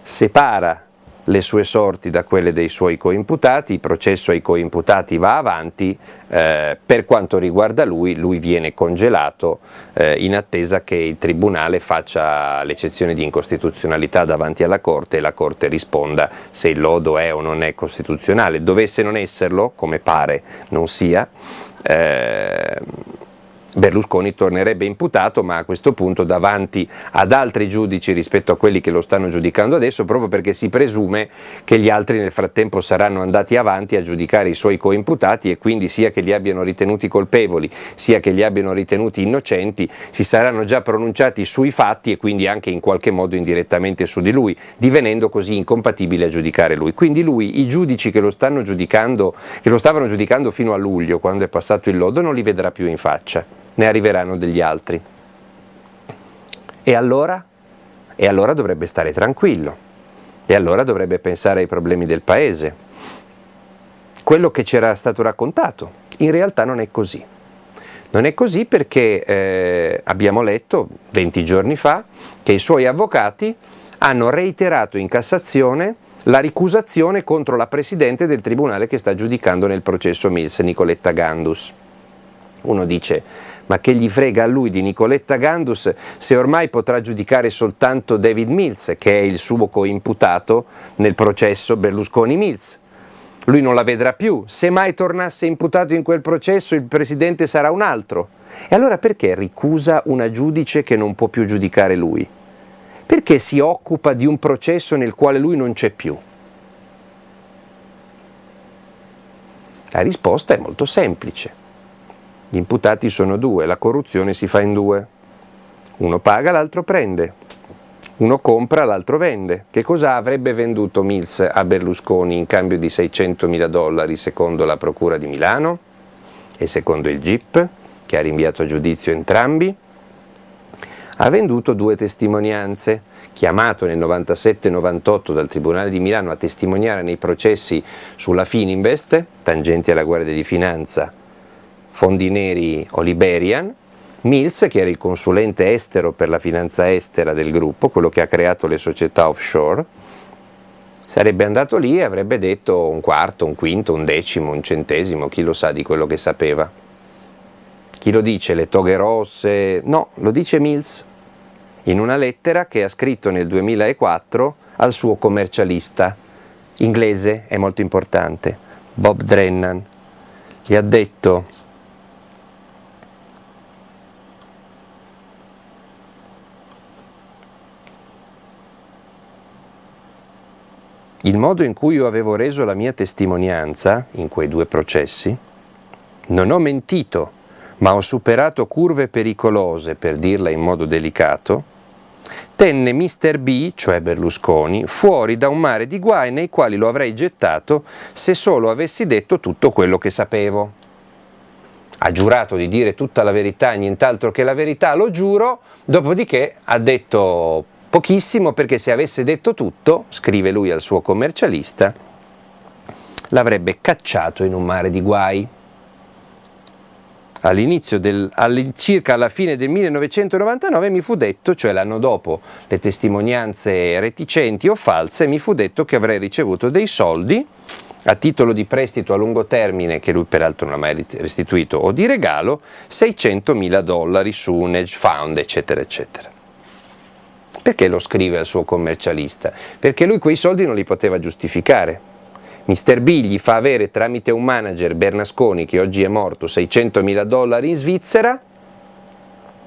separa le sue sorti da quelle dei suoi coimputati, il processo ai coimputati va avanti, eh, per quanto riguarda lui, lui viene congelato eh, in attesa che il Tribunale faccia l'eccezione di incostituzionalità davanti alla Corte e la Corte risponda se il lodo è o non è costituzionale. Dovesse non esserlo, come pare non sia, eh, Berlusconi tornerebbe imputato, ma a questo punto davanti ad altri giudici rispetto a quelli che lo stanno giudicando adesso, proprio perché si presume che gli altri nel frattempo saranno andati avanti a giudicare i suoi coimputati e quindi sia che li abbiano ritenuti colpevoli, sia che li abbiano ritenuti innocenti, si saranno già pronunciati sui fatti e quindi anche in qualche modo indirettamente su di lui, divenendo così incompatibile a giudicare lui. Quindi lui, i giudici che lo stanno giudicando, che lo stavano giudicando fino a luglio, quando è passato il lodo, non li vedrà più in faccia ne arriveranno degli altri. E allora? E allora dovrebbe stare tranquillo. E allora dovrebbe pensare ai problemi del paese. Quello che c'era stato raccontato, in realtà non è così. Non è così perché eh, abbiamo letto 20 giorni fa che i suoi avvocati hanno reiterato in Cassazione la ricusazione contro la Presidente del Tribunale che sta giudicando nel processo Mills, Nicoletta Gandus. Uno dice, ma che gli frega a lui di Nicoletta Gandus se ormai potrà giudicare soltanto David Mills, che è il suo coimputato nel processo Berlusconi-Mills. Lui non la vedrà più, se mai tornasse imputato in quel processo il presidente sarà un altro. E allora perché ricusa una giudice che non può più giudicare lui? Perché si occupa di un processo nel quale lui non c'è più? La risposta è molto semplice gli imputati sono due, la corruzione si fa in due. Uno paga, l'altro prende. Uno compra, l'altro vende. Che cosa avrebbe venduto Mills a Berlusconi in cambio di 600 mila dollari secondo la Procura di Milano e secondo il GIP, che ha rinviato a giudizio entrambi? Ha venduto due testimonianze, chiamato nel 97-98 dal Tribunale di Milano a testimoniare nei processi sulla Fininvest, tangenti alla Guardia di Finanza fondi neri o Liberian, Mills, che era il consulente estero per la finanza estera del gruppo, quello che ha creato le società offshore, sarebbe andato lì e avrebbe detto un quarto, un quinto, un decimo, un centesimo, chi lo sa di quello che sapeva. Chi lo dice? Le toghe rosse? No, lo dice Mills in una lettera che ha scritto nel 2004 al suo commercialista inglese, è molto importante, Bob Drennan. Gli ha detto il modo in cui io avevo reso la mia testimonianza in quei due processi, non ho mentito, ma ho superato curve pericolose, per dirla in modo delicato, tenne Mr. B, cioè Berlusconi, fuori da un mare di guai nei quali lo avrei gettato se solo avessi detto tutto quello che sapevo. Ha giurato di dire tutta la verità, nient'altro che la verità, lo giuro, dopodiché ha detto Pochissimo perché se avesse detto tutto, scrive lui al suo commercialista, l'avrebbe cacciato in un mare di guai. All'inizio del, all'incirca alla fine del 1999 mi fu detto, cioè l'anno dopo le testimonianze reticenti o false, mi fu detto che avrei ricevuto dei soldi a titolo di prestito a lungo termine, che lui peraltro non ha mai restituito, o di regalo, 600 mila dollari su un hedge fund, eccetera, eccetera. Perché lo scrive al suo commercialista? Perché lui quei soldi non li poteva giustificare. Mr. B gli fa avere tramite un manager Bernasconi, che oggi è morto, 600 mila dollari in Svizzera,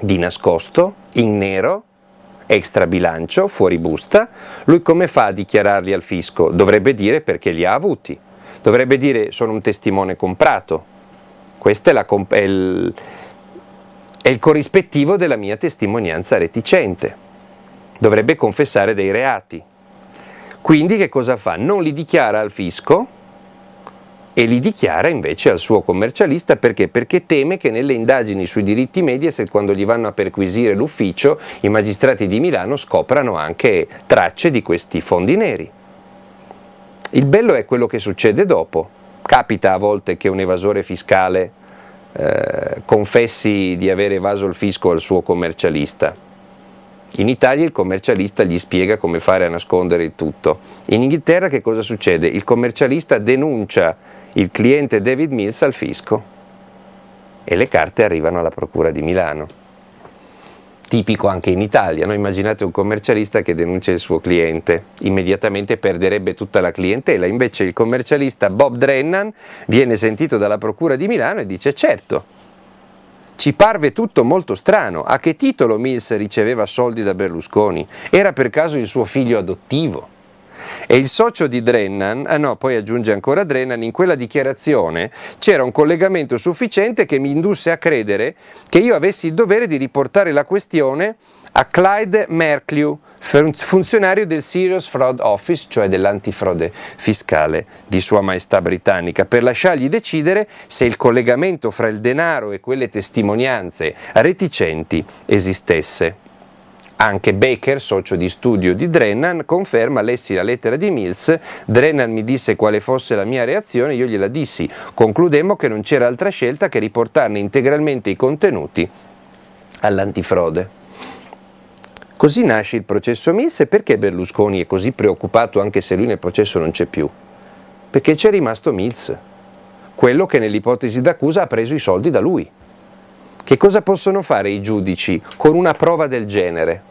di nascosto, in nero, extra bilancio, fuori busta. Lui come fa a dichiararli al fisco? Dovrebbe dire perché li ha avuti. Dovrebbe dire sono un testimone comprato. Questo è, comp- è, il, è il corrispettivo della mia testimonianza reticente dovrebbe confessare dei reati. Quindi che cosa fa? Non li dichiara al fisco e li dichiara invece al suo commercialista perché? Perché teme che nelle indagini sui diritti Mediaset, quando gli vanno a perquisire l'ufficio, i magistrati di Milano scoprano anche tracce di questi fondi neri. Il bello è quello che succede dopo. Capita a volte che un evasore fiscale eh, confessi di aver evaso il fisco al suo commercialista in Italia il commercialista gli spiega come fare a nascondere il tutto. In Inghilterra che cosa succede? Il commercialista denuncia il cliente David Mills al fisco e le carte arrivano alla Procura di Milano. Tipico anche in Italia, no? immaginate un commercialista che denuncia il suo cliente, immediatamente perderebbe tutta la clientela, invece il commercialista Bob Drennan viene sentito dalla Procura di Milano e dice certo, ci parve tutto molto strano. A che titolo Mills riceveva soldi da Berlusconi? Era per caso il suo figlio adottivo? E il socio di Drennan, ah no, poi aggiunge ancora Drennan, in quella dichiarazione c'era un collegamento sufficiente che mi indusse a credere che io avessi il dovere di riportare la questione a Clyde Merclew, funzionario del Serious Fraud Office, cioè dell'antifrode fiscale di Sua Maestà Britannica, per lasciargli decidere se il collegamento fra il denaro e quelle testimonianze reticenti esistesse. Anche Baker, socio di studio di Drennan, conferma, lessi la lettera di Mills, Drennan mi disse quale fosse la mia reazione, io gliela dissi, concludemmo che non c'era altra scelta che riportarne integralmente i contenuti all'antifrode. Così nasce il processo Mies e perché Berlusconi è così preoccupato anche se lui nel processo non c'è più? Perché c'è rimasto Mills, quello che nell'ipotesi d'accusa ha preso i soldi da lui. Che cosa possono fare i giudici con una prova del genere?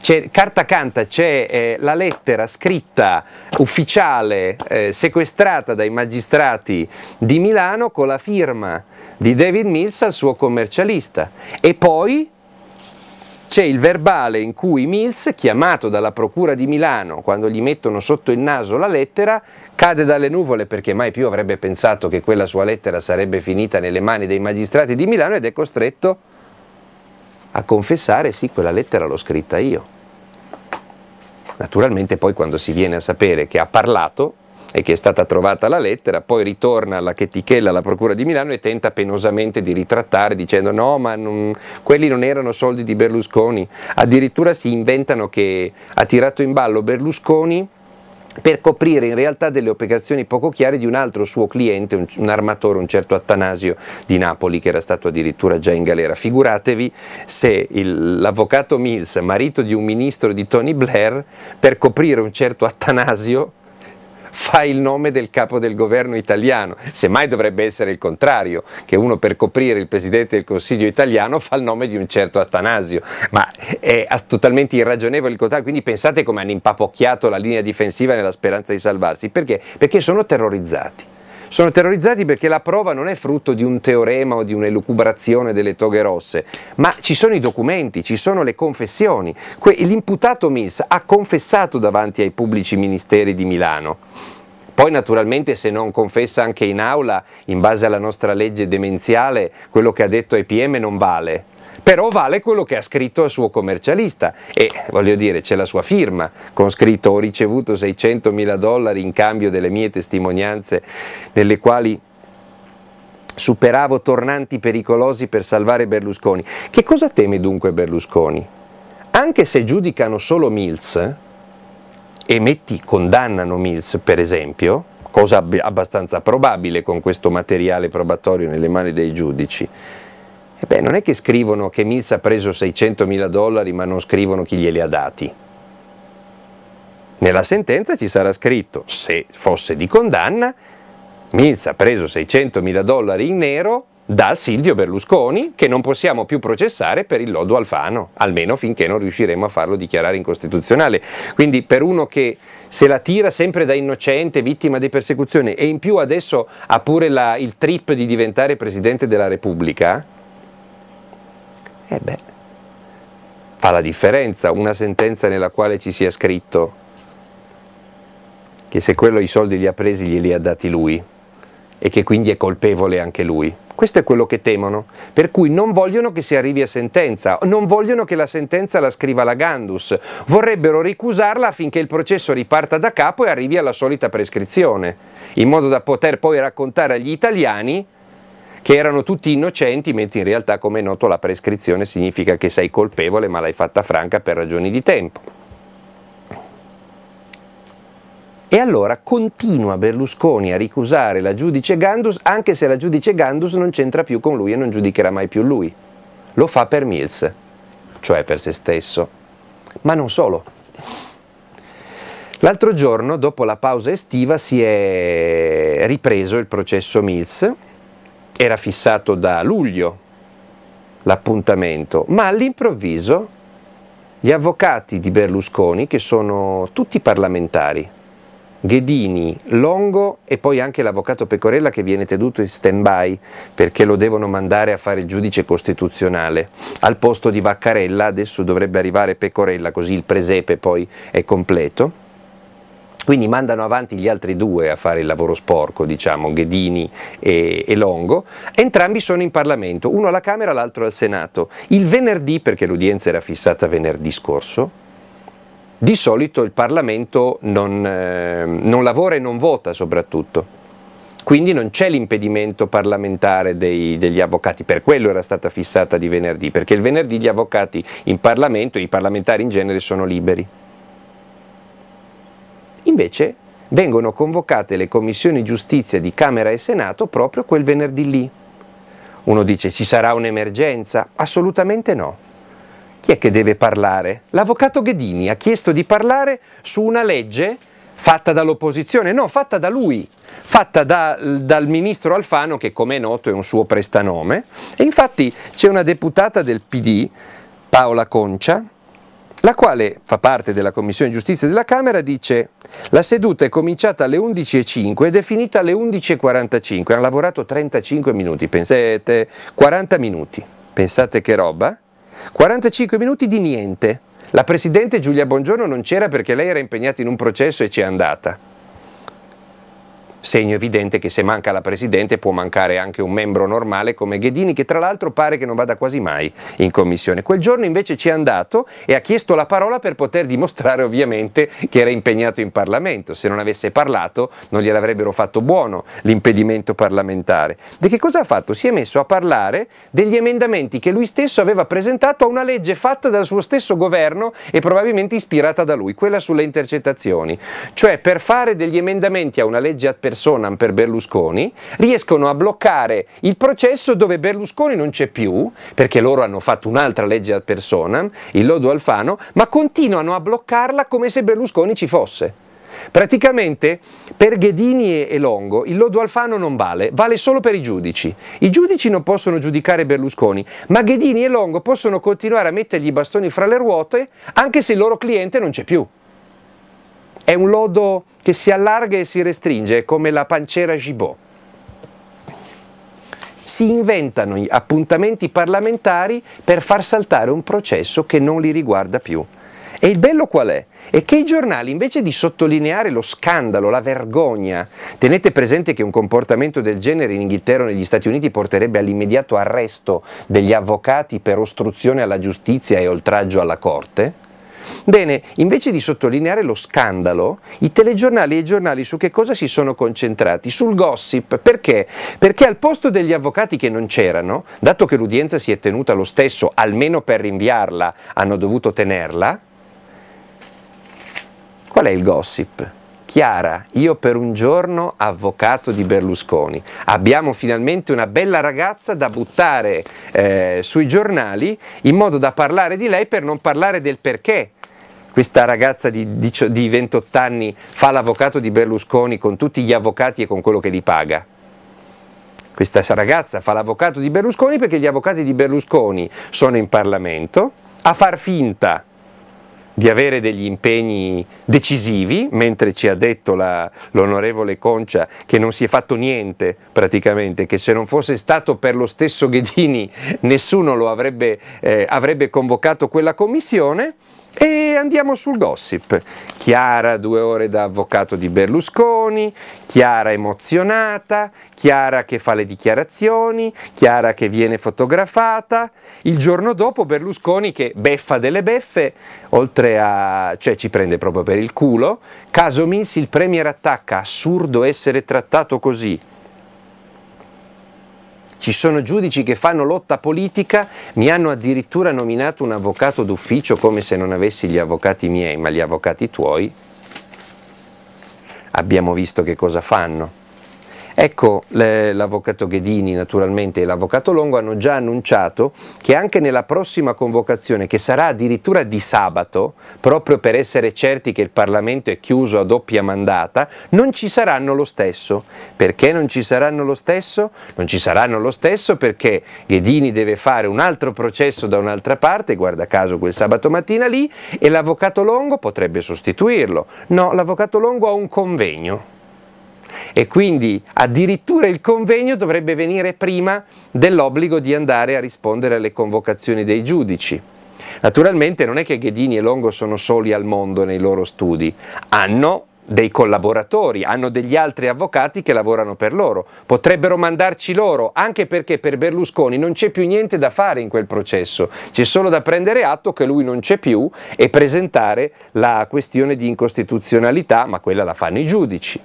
C'è, carta canta c'è eh, la lettera scritta ufficiale eh, sequestrata dai magistrati di Milano con la firma di David Mills al suo commercialista e poi c'è il verbale in cui Mills, chiamato dalla Procura di Milano quando gli mettono sotto il naso la lettera, cade dalle nuvole perché mai più avrebbe pensato che quella sua lettera sarebbe finita nelle mani dei magistrati di Milano ed è costretto a confessare sì, quella lettera l'ho scritta io. Naturalmente poi quando si viene a sapere che ha parlato, e che è stata trovata la lettera, poi ritorna alla Chetichella, alla Procura di Milano e tenta penosamente di ritrattare dicendo no ma non, quelli non erano soldi di Berlusconi, addirittura si inventano che ha tirato in ballo Berlusconi per coprire in realtà delle operazioni poco chiare di un altro suo cliente, un, armatore, un certo Attanasio di Napoli, che era stato addirittura già in galera. Figuratevi se l'avvocato Mills, marito di un ministro di Tony Blair, per coprire un certo Attanasio, fa il nome del capo del governo italiano, semmai dovrebbe essere il contrario, che uno per coprire il presidente del Consiglio italiano fa il nome di un certo Atanasio, ma è totalmente irragionevole il contrario, quindi pensate come hanno impapocchiato la linea difensiva nella speranza di salvarsi, perché? Perché sono terrorizzati. Sono terrorizzati perché la prova non è frutto di un teorema o di un'elucubrazione delle toghe rosse, ma ci sono i documenti, ci sono le confessioni. L'imputato Mills ha confessato davanti ai pubblici ministeri di Milano. Poi naturalmente se non confessa anche in aula, in base alla nostra legge demenziale, quello che ha detto ai PM non vale però vale quello che ha scritto al suo commercialista e voglio dire c'è la sua firma con scritto ho ricevuto 600 mila dollari in cambio delle mie testimonianze nelle quali superavo tornanti pericolosi per salvare Berlusconi. Che cosa teme dunque Berlusconi? Anche se giudicano solo Mills e metti condannano Mills per esempio, cosa abbastanza probabile con questo materiale probatorio nelle mani dei giudici, e beh, non è che scrivono che Mills ha preso 600 mila dollari ma non scrivono chi glieli ha dati. Nella sentenza ci sarà scritto, se fosse di condanna, Mills ha preso 600 mila dollari in nero dal Silvio Berlusconi che non possiamo più processare per il lodo Alfano, almeno finché non riusciremo a farlo dichiarare incostituzionale. Quindi per uno che se la tira sempre da innocente, vittima di persecuzione e in più adesso ha pure la, il trip di diventare Presidente della Repubblica, e eh beh, fa la differenza una sentenza nella quale ci sia scritto che se quello i soldi li ha presi glieli ha dati lui e che quindi è colpevole anche lui. Questo è quello che temono, per cui non vogliono che si arrivi a sentenza, non vogliono che la sentenza la scriva la Gandus, vorrebbero ricusarla affinché il processo riparta da capo e arrivi alla solita prescrizione, in modo da poter poi raccontare agli italiani che erano tutti innocenti, mentre in realtà come è noto la prescrizione significa che sei colpevole ma l'hai fatta franca per ragioni di tempo. E allora continua Berlusconi a ricusare la giudice Gandus, anche se la giudice Gandus non c'entra più con lui e non giudicherà mai più lui. Lo fa per Mills, cioè per se stesso. Ma non solo. L'altro giorno, dopo la pausa estiva, si è ripreso il processo Mills era fissato da luglio l'appuntamento, ma all'improvviso gli avvocati di Berlusconi, che sono tutti parlamentari, Ghedini, Longo e poi anche l'avvocato Pecorella che viene tenuto in stand-by perché lo devono mandare a fare il giudice costituzionale. Al posto di Vaccarella adesso dovrebbe arrivare Pecorella, così il presepe poi è completo quindi mandano avanti gli altri due a fare il lavoro sporco, diciamo, Ghedini e, e, Longo. Entrambi sono in Parlamento, uno alla Camera, l'altro al Senato. Il venerdì, perché l'udienza era fissata venerdì scorso, di solito il Parlamento non, eh, non lavora e non vota soprattutto quindi non c'è l'impedimento parlamentare dei, degli avvocati, per quello era stata fissata di venerdì, perché il venerdì gli avvocati in Parlamento, e i parlamentari in genere sono liberi. Invece vengono convocate le commissioni giustizia di Camera e Senato proprio quel venerdì lì. Uno dice ci sarà un'emergenza? Assolutamente no. Chi è che deve parlare? L'avvocato Ghedini ha chiesto di parlare su una legge fatta dall'opposizione, no, fatta da lui, fatta da, dal ministro Alfano che come è noto è un suo prestanome e infatti c'è una deputata del PD, Paola Concia, la quale fa parte della Commissione Giustizia della Camera, dice la seduta è cominciata alle 11.05 ed è finita alle 11.45, hanno lavorato 35 minuti, pensate, 40 minuti, pensate che roba? 45 minuti di niente. La Presidente Giulia Bongiorno non c'era perché lei era impegnata in un processo e ci è andata segno evidente che se manca la Presidente può mancare anche un membro normale come Ghedini, che tra l'altro pare che non vada quasi mai in Commissione. Quel giorno invece ci è andato e ha chiesto la parola per poter dimostrare ovviamente che era impegnato in Parlamento, se non avesse parlato non gliel'avrebbero fatto buono l'impedimento parlamentare. Di che cosa ha fatto? Si è messo a parlare degli emendamenti che lui stesso aveva presentato a una legge fatta dal suo stesso governo e probabilmente ispirata da lui, quella sulle intercettazioni. Cioè per fare degli emendamenti a una legge ad personam per Berlusconi, riescono a bloccare il processo dove Berlusconi non c'è più, perché loro hanno fatto un'altra legge ad personam, il lodo Alfano, ma continuano a bloccarla come se Berlusconi ci fosse. Praticamente per Ghedini e Longo il lodo Alfano non vale, vale solo per i giudici. I giudici non possono giudicare Berlusconi, ma Ghedini e Longo possono continuare a mettergli i bastoni fra le ruote anche se il loro cliente non c'è più. È un lodo che si allarga e si restringe, come la pancera gibò. Si inventano appuntamenti parlamentari per far saltare un processo che non li riguarda più. E il bello qual è? È che i giornali, invece di sottolineare lo scandalo, la vergogna, tenete presente che un comportamento del genere in Inghilterra o negli Stati Uniti porterebbe all'immediato arresto degli avvocati per ostruzione alla giustizia e oltraggio alla Corte, Bene, invece di sottolineare lo scandalo, i telegiornali e i giornali su che cosa si sono concentrati? Sul gossip. Perché? Perché al posto degli avvocati che non c'erano, dato che l'udienza si è tenuta lo stesso, almeno per rinviarla, hanno dovuto tenerla, qual è il gossip? Chiara, io per un giorno avvocato di Berlusconi. Abbiamo finalmente una bella ragazza da buttare eh, sui giornali in modo da parlare di lei per non parlare del perché questa ragazza di, di 28 anni fa l'avvocato di Berlusconi con tutti gli avvocati e con quello che li paga. Questa ragazza fa l'avvocato di Berlusconi perché gli avvocati di Berlusconi sono in Parlamento a far finta di avere degli impegni decisivi, mentre ci ha detto l'onorevole Concia che non si è fatto niente praticamente, che se non fosse stato per lo stesso Ghedini nessuno lo avrebbe, eh, avrebbe convocato quella commissione, e andiamo sul gossip. Chiara due ore da avvocato di Berlusconi, Chiara emozionata, Chiara che fa le dichiarazioni, Chiara che viene fotografata. Il giorno dopo Berlusconi che beffa delle beffe, oltre a... cioè ci prende proprio per il culo. Caso Minsi il premier attacca, assurdo essere trattato così. Ci sono giudici che fanno lotta politica, mi hanno addirittura nominato un avvocato d'ufficio come se non avessi gli avvocati miei, ma gli avvocati tuoi. Abbiamo visto che cosa fanno. Ecco, l'avvocato Ghedini naturalmente e l'avvocato Longo hanno già annunciato che anche nella prossima convocazione, che sarà addirittura di sabato, proprio per essere certi che il Parlamento è chiuso a doppia mandata, non ci saranno lo stesso. Perché non ci saranno lo stesso? Non ci saranno lo stesso perché Ghedini deve fare un altro processo da un'altra parte, guarda caso quel sabato mattina lì, e l'avvocato Longo potrebbe sostituirlo. No, l'avvocato Longo ha un convegno e quindi addirittura il convegno dovrebbe venire prima dell'obbligo di andare a rispondere alle convocazioni dei giudici. Naturalmente non è che Ghedini e Longo sono soli al mondo nei loro studi, hanno dei collaboratori, hanno degli altri avvocati che lavorano per loro, potrebbero mandarci loro, anche perché per Berlusconi non c'è più niente da fare in quel processo, c'è solo da prendere atto che lui non c'è più e presentare la questione di incostituzionalità, ma quella la fanno i giudici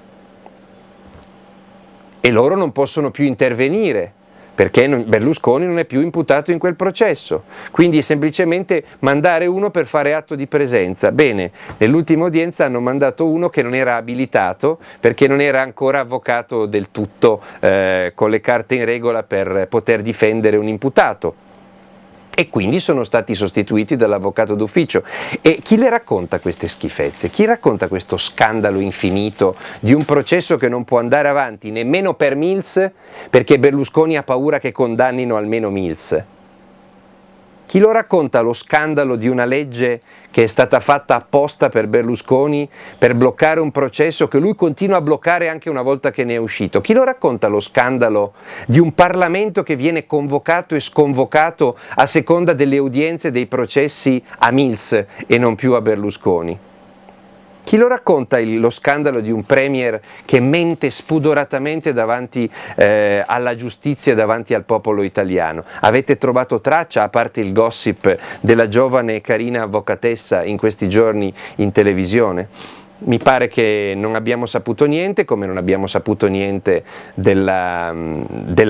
e loro non possono più intervenire perché Berlusconi non è più imputato in quel processo, quindi è semplicemente mandare uno per fare atto di presenza. Bene, nell'ultima udienza hanno mandato uno che non era abilitato perché non era ancora avvocato del tutto eh, con le carte in regola per poter difendere un imputato e quindi sono stati sostituiti dall'avvocato d'ufficio. E chi le racconta queste schifezze? Chi racconta questo scandalo infinito di un processo che non può andare avanti nemmeno per Mills perché Berlusconi ha paura che condannino almeno Mills? Chi lo racconta lo scandalo di una legge che è stata fatta apposta per Berlusconi per bloccare un processo che lui continua a bloccare anche una volta che ne è uscito? Chi lo racconta lo scandalo di un Parlamento che viene convocato e sconvocato a seconda delle udienze dei processi a Mills e non più a Berlusconi? Chi lo racconta il, lo scandalo di un premier che mente spudoratamente davanti eh, alla giustizia e davanti al popolo italiano? Avete trovato traccia, a parte il gossip, della giovane e carina avvocatessa in questi giorni in televisione? mi pare che non abbiamo saputo niente, come non abbiamo saputo niente della mm,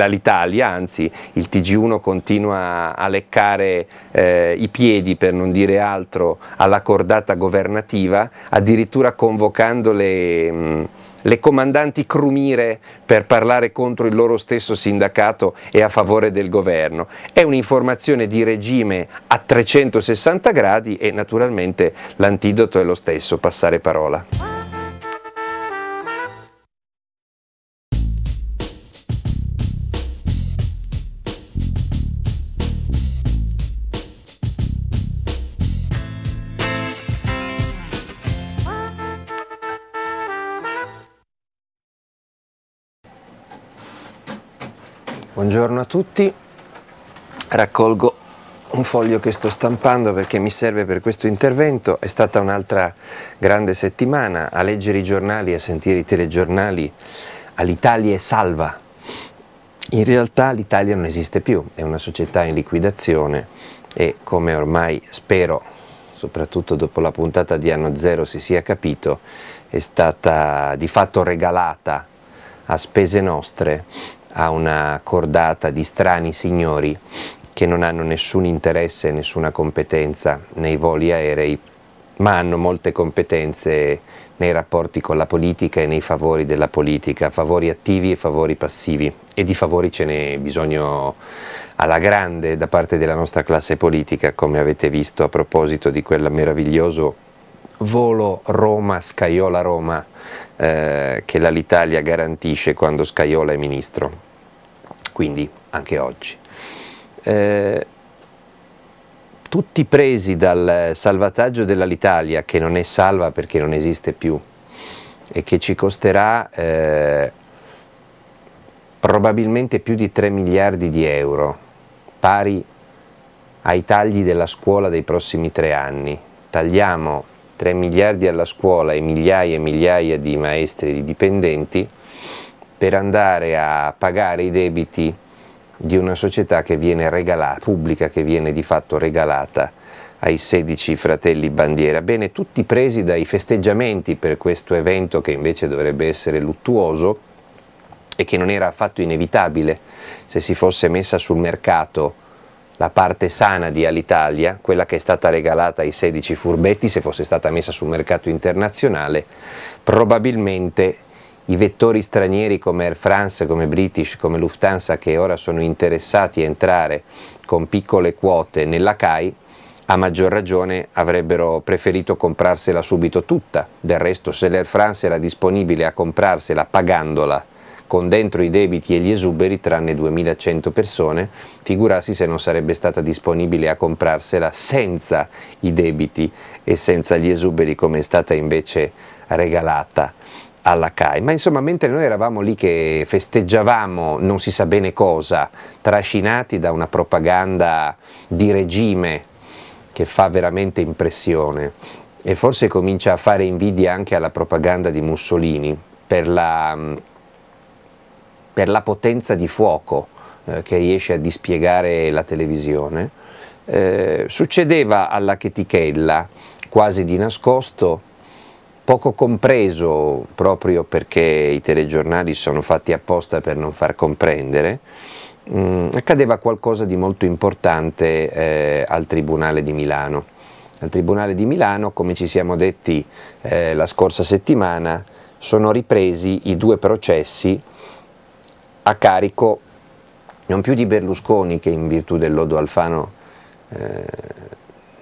l'Italia, anzi il TG1 continua a leccare eh, i piedi, per non dire altro, alla cordata governativa, addirittura convocandole... Mh, mm, le comandanti crumire per parlare contro il loro stesso sindacato e a favore del governo. È un'informazione di regime a 360 gradi e naturalmente l'antidoto è lo stesso, passare parola. Buongiorno a tutti, raccolgo un foglio che sto stampando perché mi serve per questo intervento, è stata un'altra grande settimana a leggere i giornali, a sentire i telegiornali, all'Italia è salva. In realtà l'Italia non esiste più, è una società in liquidazione e come ormai spero, soprattutto dopo la puntata di Anno Zero si sia capito, è stata di fatto regalata a spese nostre a una cordata di strani signori che non hanno nessun interesse e nessuna competenza nei voli aerei, ma hanno molte competenze nei rapporti con la politica e nei favori della politica, favori attivi e favori passivi. E di favori ce n'è bisogno alla grande da parte della nostra classe politica, come avete visto a proposito di quel meraviglioso volo Roma-Scaiola-Roma eh, che l'Italia garantisce quando Scaiola è ministro, quindi anche oggi. Eh, tutti presi dal salvataggio dell'Alitalia, che non è salva perché non esiste più e che ci costerà eh, probabilmente più di 3 miliardi di euro, pari ai tagli della scuola dei prossimi tre anni. Tagliamo 3 miliardi alla scuola e migliaia e migliaia di maestri e di dipendenti per andare a pagare i debiti di una società che viene regalata, pubblica che viene di fatto regalata ai 16 fratelli bandiera. Bene, tutti presi dai festeggiamenti per questo evento che invece dovrebbe essere luttuoso e che non era affatto inevitabile se si fosse messa sul mercato la parte sana di Alitalia, quella che è stata regalata ai 16 furbetti, se fosse stata messa sul mercato internazionale, probabilmente i vettori stranieri come Air France, come British, come Lufthansa che ora sono interessati a entrare con piccole quote nella CAI, a maggior ragione avrebbero preferito comprarsela subito tutta. Del resto se l'Air France era disponibile a comprarsela pagandola con dentro i debiti e gli esuberi tranne 2100 persone, figurarsi se non sarebbe stata disponibile a comprarsela senza i debiti e senza gli esuberi come è stata invece regalata alla CAI. Ma insomma, mentre noi eravamo lì che festeggiavamo non si sa bene cosa, trascinati da una propaganda di regime che fa veramente impressione e forse comincia a fare invidia anche alla propaganda di Mussolini per la per la potenza di fuoco eh, che riesce a dispiegare la televisione, eh, succedeva alla chetichella, quasi di nascosto, poco compreso proprio perché i telegiornali sono fatti apposta per non far comprendere, mh, mm, accadeva qualcosa di molto importante eh, al Tribunale di Milano. Al Tribunale di Milano, come ci siamo detti eh, la scorsa settimana, sono ripresi i due processi a carico non più di Berlusconi che in virtù del lodo Alfano eh,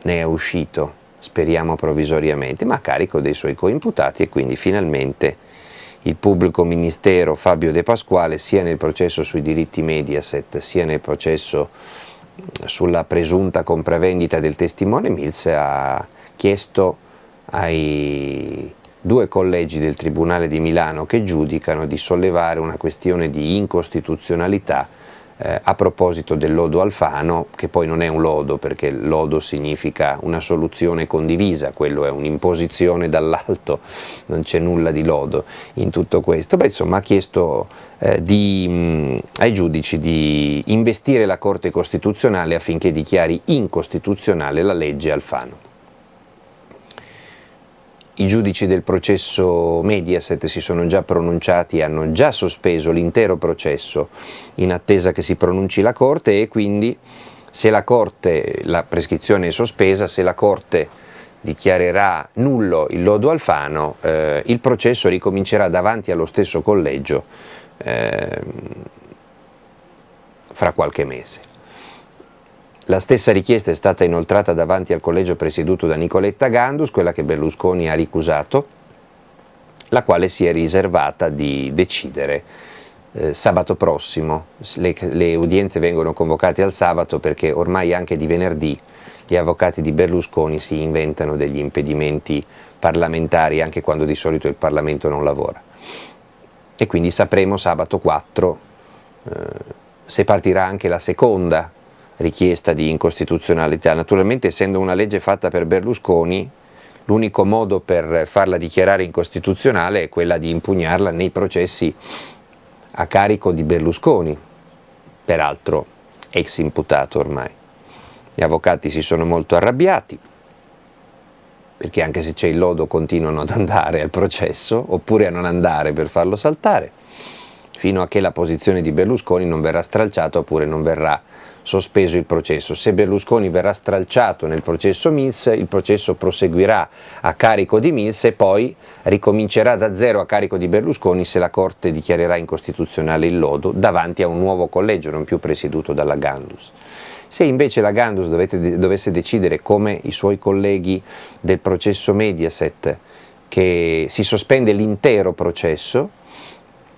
ne è uscito, speriamo provvisoriamente, ma a carico dei suoi coimputati e quindi finalmente il pubblico ministero Fabio De Pasquale sia nel processo sui diritti Mediaset sia nel processo sulla presunta compravendita del testimone Mills ha chiesto ai due collegi del Tribunale di Milano che giudicano di sollevare una questione di incostituzionalità eh, a proposito del lodo Alfano, che poi non è un lodo perché lodo significa una soluzione condivisa, quello è un'imposizione dall'alto, non c'è nulla di lodo in tutto questo. Beh, insomma, ha chiesto eh, di, mh, mm, ai giudici di investire la Corte Costituzionale affinché dichiari incostituzionale la legge Alfano. I giudici del processo Mediaset si sono già pronunciati e hanno già sospeso l'intero processo in attesa che si pronunci la Corte e quindi se la Corte, la prescrizione è sospesa, se la Corte dichiarerà nullo il lodo Alfano, eh, il processo ricomincerà davanti allo stesso collegio eh, fra qualche mese. La stessa richiesta è stata inoltrata davanti al collegio presieduto da Nicoletta Gandus, quella che Berlusconi ha ricusato, la quale si è riservata di decidere eh, sabato prossimo. Le, le udienze vengono convocate al sabato perché ormai anche di venerdì gli avvocati di Berlusconi si inventano degli impedimenti parlamentari anche quando di solito il Parlamento non lavora. E quindi sapremo sabato 4 eh, se partirà anche la seconda richiesta di incostituzionalità. Naturalmente essendo una legge fatta per Berlusconi, l'unico modo per farla dichiarare incostituzionale è quella di impugnarla nei processi a carico di Berlusconi, peraltro ex imputato ormai. Gli avvocati si sono molto arrabbiati, perché anche se c'è il lodo continuano ad andare al processo, oppure a non andare per farlo saltare, fino a che la posizione di Berlusconi non verrà stralciata oppure non verrà sospeso il processo. Se Berlusconi verrà stralciato nel processo Mills, il processo proseguirà a carico di Mills e poi ricomincerà da zero a carico di Berlusconi se la Corte dichiarerà incostituzionale il lodo davanti a un nuovo collegio non più presieduto dalla Gandus. Se invece la Gandus dovete, dovesse decidere come i suoi colleghi del processo Mediaset che si sospende l'intero processo,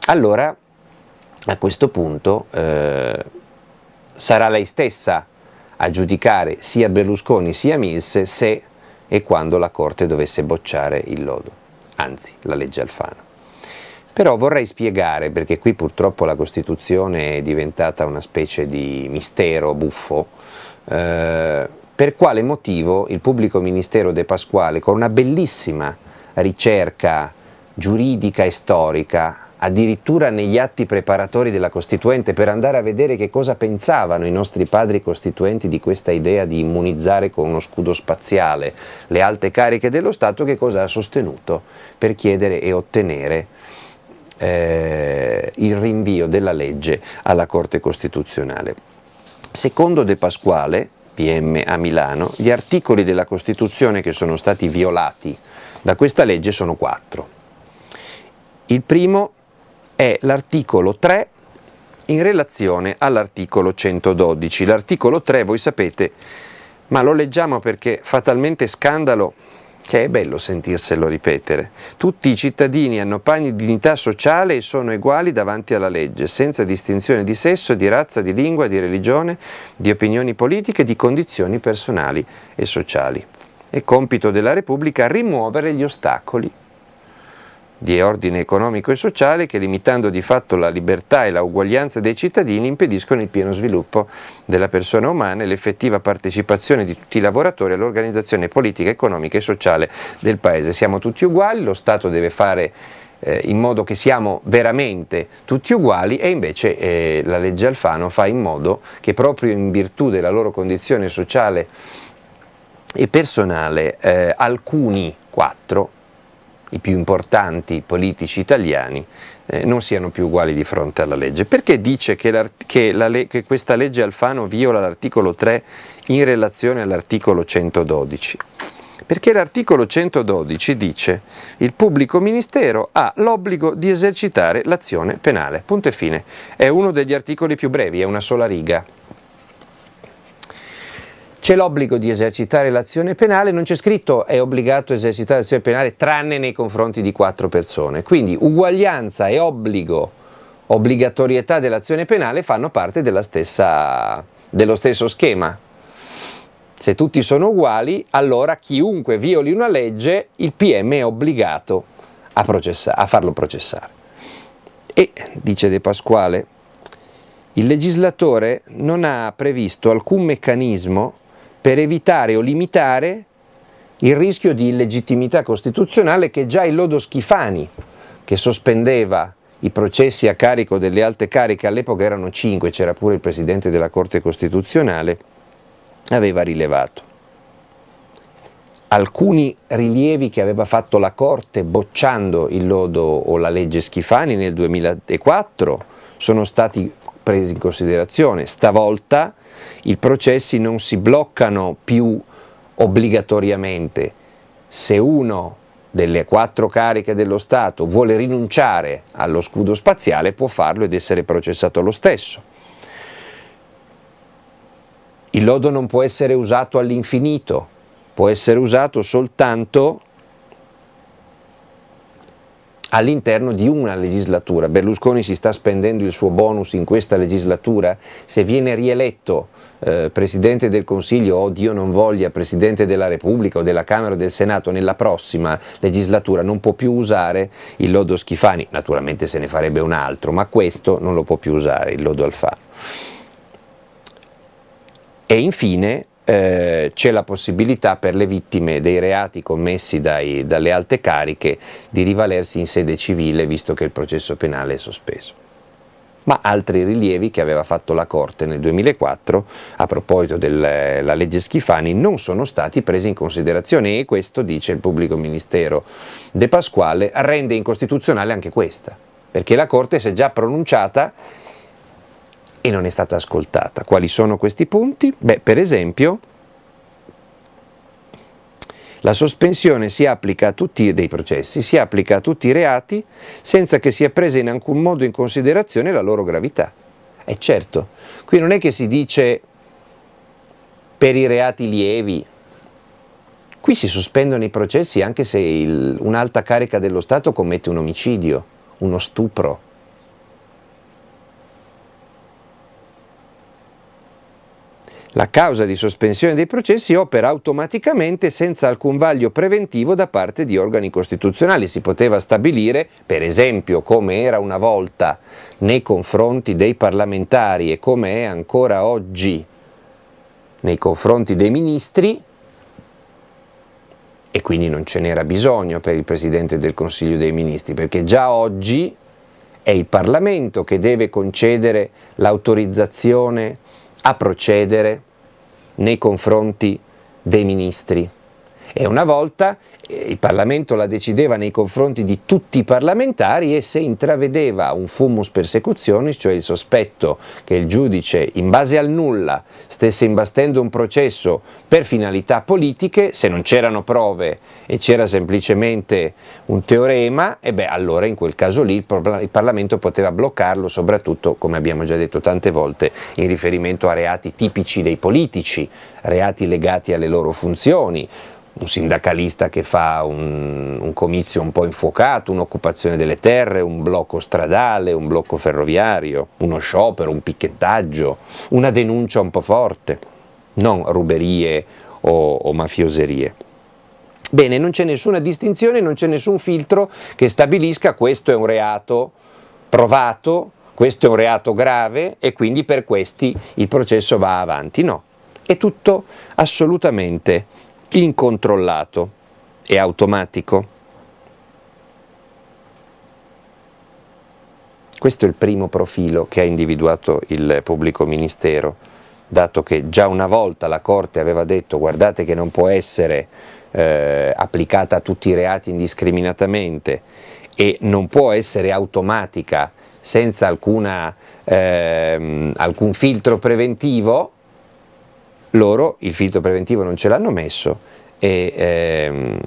allora a questo punto eh, sarà lei stessa a giudicare sia Berlusconi sia Mills se e quando la Corte dovesse bocciare il lodo, anzi la legge Alfano. Però vorrei spiegare, perché qui purtroppo la Costituzione è diventata una specie di mistero buffo, eh, per quale motivo il pubblico ministero De Pasquale, con una bellissima ricerca giuridica e storica, addirittura negli atti preparatori della Costituente per andare a vedere che cosa pensavano i nostri padri costituenti di questa idea di immunizzare con uno scudo spaziale le alte cariche dello Stato, che cosa ha sostenuto per chiedere e ottenere eh, il rinvio della legge alla Corte Costituzionale. Secondo De Pasquale, PM a Milano, gli articoli della Costituzione che sono stati violati da questa legge sono quattro. Il primo è l'articolo 3 in relazione all'articolo 112. L'articolo 3, voi sapete, ma lo leggiamo perché fa talmente scandalo che è bello sentirselo ripetere. Tutti i cittadini hanno pari dignità sociale e sono uguali davanti alla legge, senza distinzione di sesso, di razza, di lingua, di religione, di opinioni politiche, di condizioni personali e sociali. È compito della Repubblica rimuovere gli ostacoli di ordine economico e sociale che limitando di fatto la libertà e la uguaglianza dei cittadini impediscono il pieno sviluppo della persona umana e l'effettiva partecipazione di tutti i lavoratori all'organizzazione politica, economica e sociale del Paese. Siamo tutti uguali, lo Stato deve fare eh, in modo che siamo veramente tutti uguali e invece eh, la legge Alfano fa in modo che proprio in virtù della loro condizione sociale e personale eh, alcuni quattro i più importanti politici italiani eh, non siano più uguali di fronte alla legge. Perché dice che, che, le che questa legge Alfano viola l'articolo 3 in relazione all'articolo 112? Perché l'articolo 112 dice che il pubblico ministero ha l'obbligo di esercitare l'azione penale. Punto e fine. È uno degli articoli più brevi, è una sola riga c'è l'obbligo di esercitare l'azione penale, non c'è scritto è obbligato a esercitare l'azione penale tranne nei confronti di quattro persone. Quindi uguaglianza e obbligo, obbligatorietà dell'azione penale fanno parte stessa, dello stesso schema. Se tutti sono uguali, allora chiunque violi una legge, il PM è obbligato a, processa, a farlo processare. E, dice De Pasquale, il legislatore non ha previsto alcun meccanismo per evitare o limitare il rischio di illegittimità costituzionale che già il lodo Schifani, che sospendeva i processi a carico delle alte cariche, all'epoca erano cinque, c'era pure il Presidente della Corte Costituzionale, aveva rilevato. Alcuni rilievi che aveva fatto la Corte bocciando il lodo o la legge Schifani nel 2004 sono stati presi in considerazione. Stavolta i processi non si bloccano più obbligatoriamente. Se uno delle quattro cariche dello Stato vuole rinunciare allo scudo spaziale può farlo ed essere processato lo stesso. Il lodo non può essere usato all'infinito, può essere usato soltanto all'interno di una legislatura. Berlusconi si sta spendendo il suo bonus in questa legislatura? Se viene rieletto eh, Presidente del Consiglio o oh Dio non voglia Presidente della Repubblica o della Camera o del Senato nella prossima legislatura non può più usare il lodo Schifani, naturalmente se ne farebbe un altro, ma questo non lo può più usare il lodo Alfano. E infine eh, c'è la possibilità per le vittime dei reati commessi dai, dalle alte cariche di rivalersi in sede civile visto che il processo penale è sospeso. Ma altri rilievi che aveva fatto la Corte nel 2004 a proposito della legge Schifani non sono stati presi in considerazione e questo, dice il pubblico ministero De Pasquale, rende incostituzionale anche questa, perché la Corte si è già pronunciata e non è stata ascoltata. Quali sono questi punti? Beh, per esempio, la sospensione tutti, dei processi si applica a tutti i reati senza che sia presa in alcun modo in considerazione la loro gravità. E eh, certo, qui non è che si dice per i reati lievi, qui si sospendono i processi anche se un'alta carica dello Stato commette un omicidio, uno stupro La causa di sospensione dei processi opera automaticamente senza alcun vaglio preventivo da parte di organi costituzionali. Si poteva stabilire, per esempio, come era una volta nei confronti dei parlamentari e come è ancora oggi nei confronti dei ministri, e quindi non ce n'era bisogno per il Presidente del Consiglio dei Ministri, perché già oggi è il Parlamento che deve concedere l'autorizzazione a procedere nei confronti dei ministri e una volta eh, il Parlamento la decideva nei confronti di tutti i parlamentari e se intravedeva un fumus persecutionis, cioè il sospetto che il giudice in base al nulla stesse imbastendo un processo per finalità politiche, se non c'erano prove e c'era semplicemente un teorema, e beh, allora in quel caso lì il Parlamento poteva bloccarlo, soprattutto come abbiamo già detto tante volte in riferimento a reati tipici dei politici, reati legati alle loro funzioni, un sindacalista che fa un, un, comizio un po' infuocato, un'occupazione delle terre, un blocco stradale, un blocco ferroviario, uno sciopero, un picchettaggio, una denuncia un po' forte, non ruberie o, o mafioserie. Bene, non c'è nessuna distinzione, non c'è nessun filtro che stabilisca questo è un reato provato, questo è un reato grave e quindi per questi il processo va avanti. No, è tutto assolutamente incontrollato e automatico? Questo è il primo profilo che ha individuato il pubblico ministero, dato che già una volta la Corte aveva detto guardate che non può essere eh, applicata a tutti i reati indiscriminatamente e non può essere automatica senza alcuna, eh, alcun filtro preventivo, loro il filtro preventivo non ce l'hanno messo e, ehm,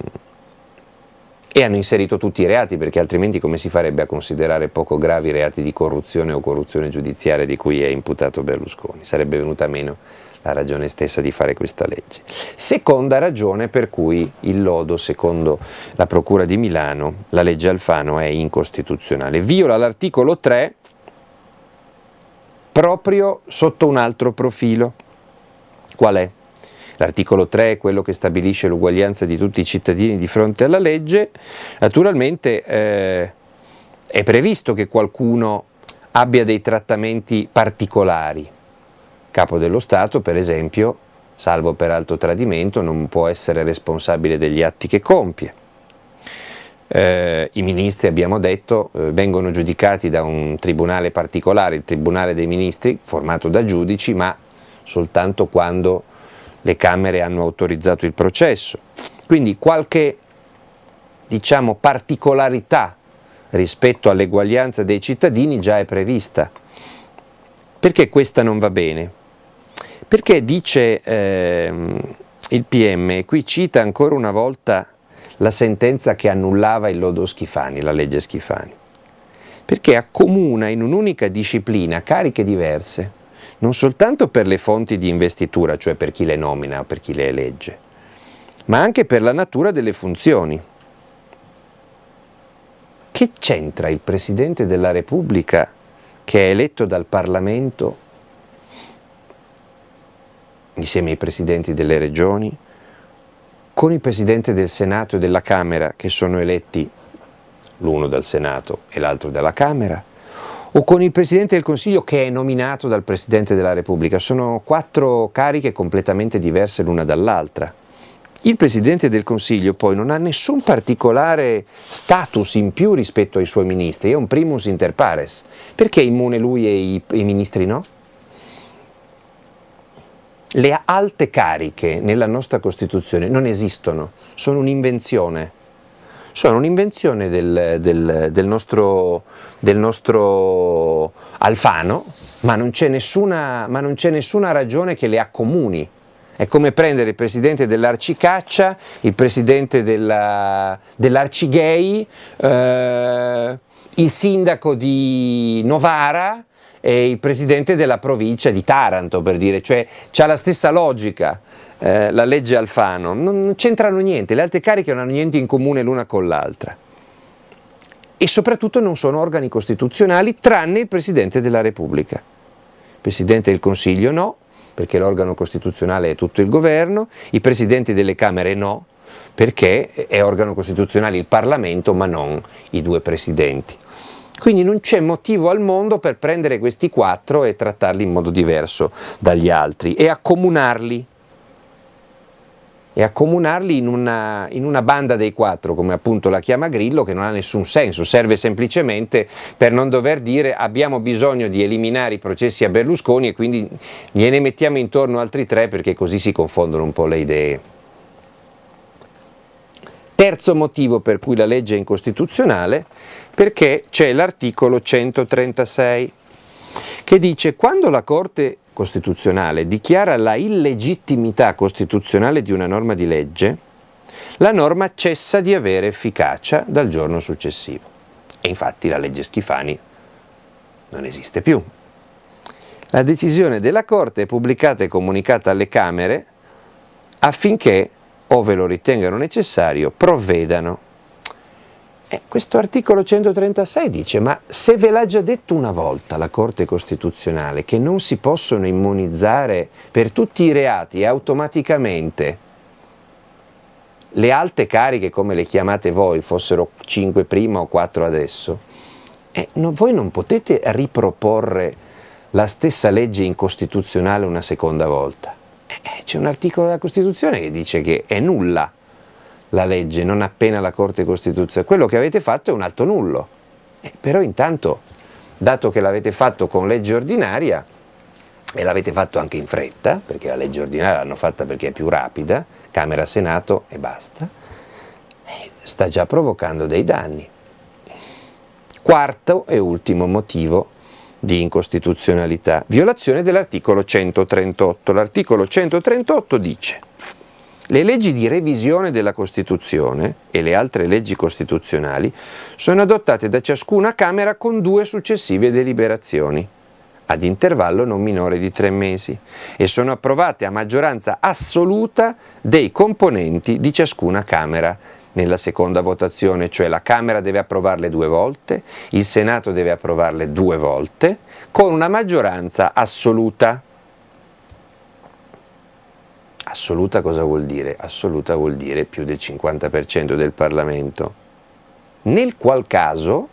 e, hanno inserito tutti i reati perché altrimenti come si farebbe a considerare poco gravi i reati di corruzione o corruzione giudiziaria di cui è imputato Berlusconi? Sarebbe venuta meno la ragione stessa di fare questa legge. Seconda ragione per cui il lodo, secondo la Procura di Milano, la legge Alfano è incostituzionale. Viola l'articolo 3 proprio sotto un altro profilo. Qual è? L'articolo 3 è quello che stabilisce l'uguaglianza di tutti i cittadini di fronte alla legge. Naturalmente eh, è previsto che qualcuno abbia dei trattamenti particolari. Capo dello Stato, per esempio, salvo per alto tradimento, non può essere responsabile degli atti che compie. Eh, I ministri, abbiamo detto, eh, vengono giudicati da un tribunale particolare, il Tribunale dei Ministri, formato da giudici, ma soltanto quando le Camere hanno autorizzato il processo. Quindi qualche diciamo, particolarità rispetto all'eguaglianza dei cittadini già è prevista. Perché questa non va bene? Perché dice eh, il PM, qui cita ancora una volta la sentenza che annullava il lodo Schifani, la legge Schifani, perché accomuna in un'unica disciplina cariche diverse non soltanto per le fonti di investitura, cioè per chi le nomina per chi le elegge, ma anche per la natura delle funzioni. Che c'entra il Presidente della Repubblica che è eletto dal Parlamento insieme ai Presidenti delle Regioni, con il Presidente del Senato e della Camera che sono eletti l'uno dal Senato e l'altro dalla Camera? o con il Presidente del Consiglio che è nominato dal Presidente della Repubblica. Sono quattro cariche completamente diverse l'una dall'altra. Il Presidente del Consiglio poi non ha nessun particolare status in più rispetto ai suoi ministri, è un primus inter pares. Perché è immune lui e i, i ministri no? Le alte cariche nella nostra Costituzione non esistono, sono un'invenzione, sono un'invenzione del, del, del nostro del nostro Alfano, ma non c'è nessuna, nessuna ragione che le accomuni. È come prendere il presidente dell'Arcicaccia, il presidente dell'Arcigay, dell eh, il sindaco di Novara e il presidente della provincia di Taranto, per dire, cioè ha la stessa logica. Eh, la legge Alfano non, non c'entrano niente, le alte cariche non hanno niente in comune l'una con l'altra e soprattutto non sono organi costituzionali tranne il Presidente della Repubblica. Il Presidente del Consiglio no, perché l'organo costituzionale è tutto il governo, i Presidenti delle Camere no, perché è organo costituzionale il Parlamento ma non i due Presidenti. Quindi non c'è motivo al mondo per prendere questi quattro e trattarli in modo diverso dagli altri e accomunarli e accomunarli in una, in una, banda dei quattro, come appunto la chiama Grillo, che non ha nessun senso, serve semplicemente per non dover dire abbiamo bisogno di eliminare i processi a Berlusconi e quindi gliene mettiamo intorno altri tre perché così si confondono un po' le idee. Terzo motivo per cui la legge è incostituzionale, perché c'è l'articolo 136 che dice quando la Corte costituzionale dichiara la illegittimità costituzionale di una norma di legge, la norma cessa di avere efficacia dal giorno successivo. E infatti la legge Schifani non esiste più. La decisione della Corte è pubblicata e comunicata alle Camere affinché, ove lo ritengano necessario, provvedano eh, questo articolo 136 dice, ma se ve l'ha già detto una volta la Corte Costituzionale che non si possono immunizzare per tutti i reati automaticamente le alte cariche, come le chiamate voi, fossero 5 prima o 4 adesso, eh, no, voi non potete riproporre la stessa legge incostituzionale una seconda volta. Eh, eh c'è un articolo della Costituzione che dice che è nulla la legge, non appena la Corte Costituzionale. Quello che avete fatto è un atto nullo, eh, però intanto, dato che l'avete fatto con legge ordinaria, e l'avete fatto anche in fretta, perché la legge ordinaria l'hanno fatta perché è più rapida, Camera, Senato e basta, eh, sta già provocando dei danni. Quarto e ultimo motivo di incostituzionalità, violazione dell'articolo 138. L'articolo 138 dice le leggi di revisione della Costituzione e le altre leggi costituzionali sono adottate da ciascuna Camera con due successive deliberazioni, ad intervallo non minore di tre mesi, e sono approvate a maggioranza assoluta dei componenti di ciascuna Camera. Nella seconda votazione, cioè la Camera deve approvarle due volte, il Senato deve approvarle due volte, con una maggioranza assoluta. Assoluta cosa vuol dire? Assoluta vuol dire più del 50% del Parlamento, nel qual caso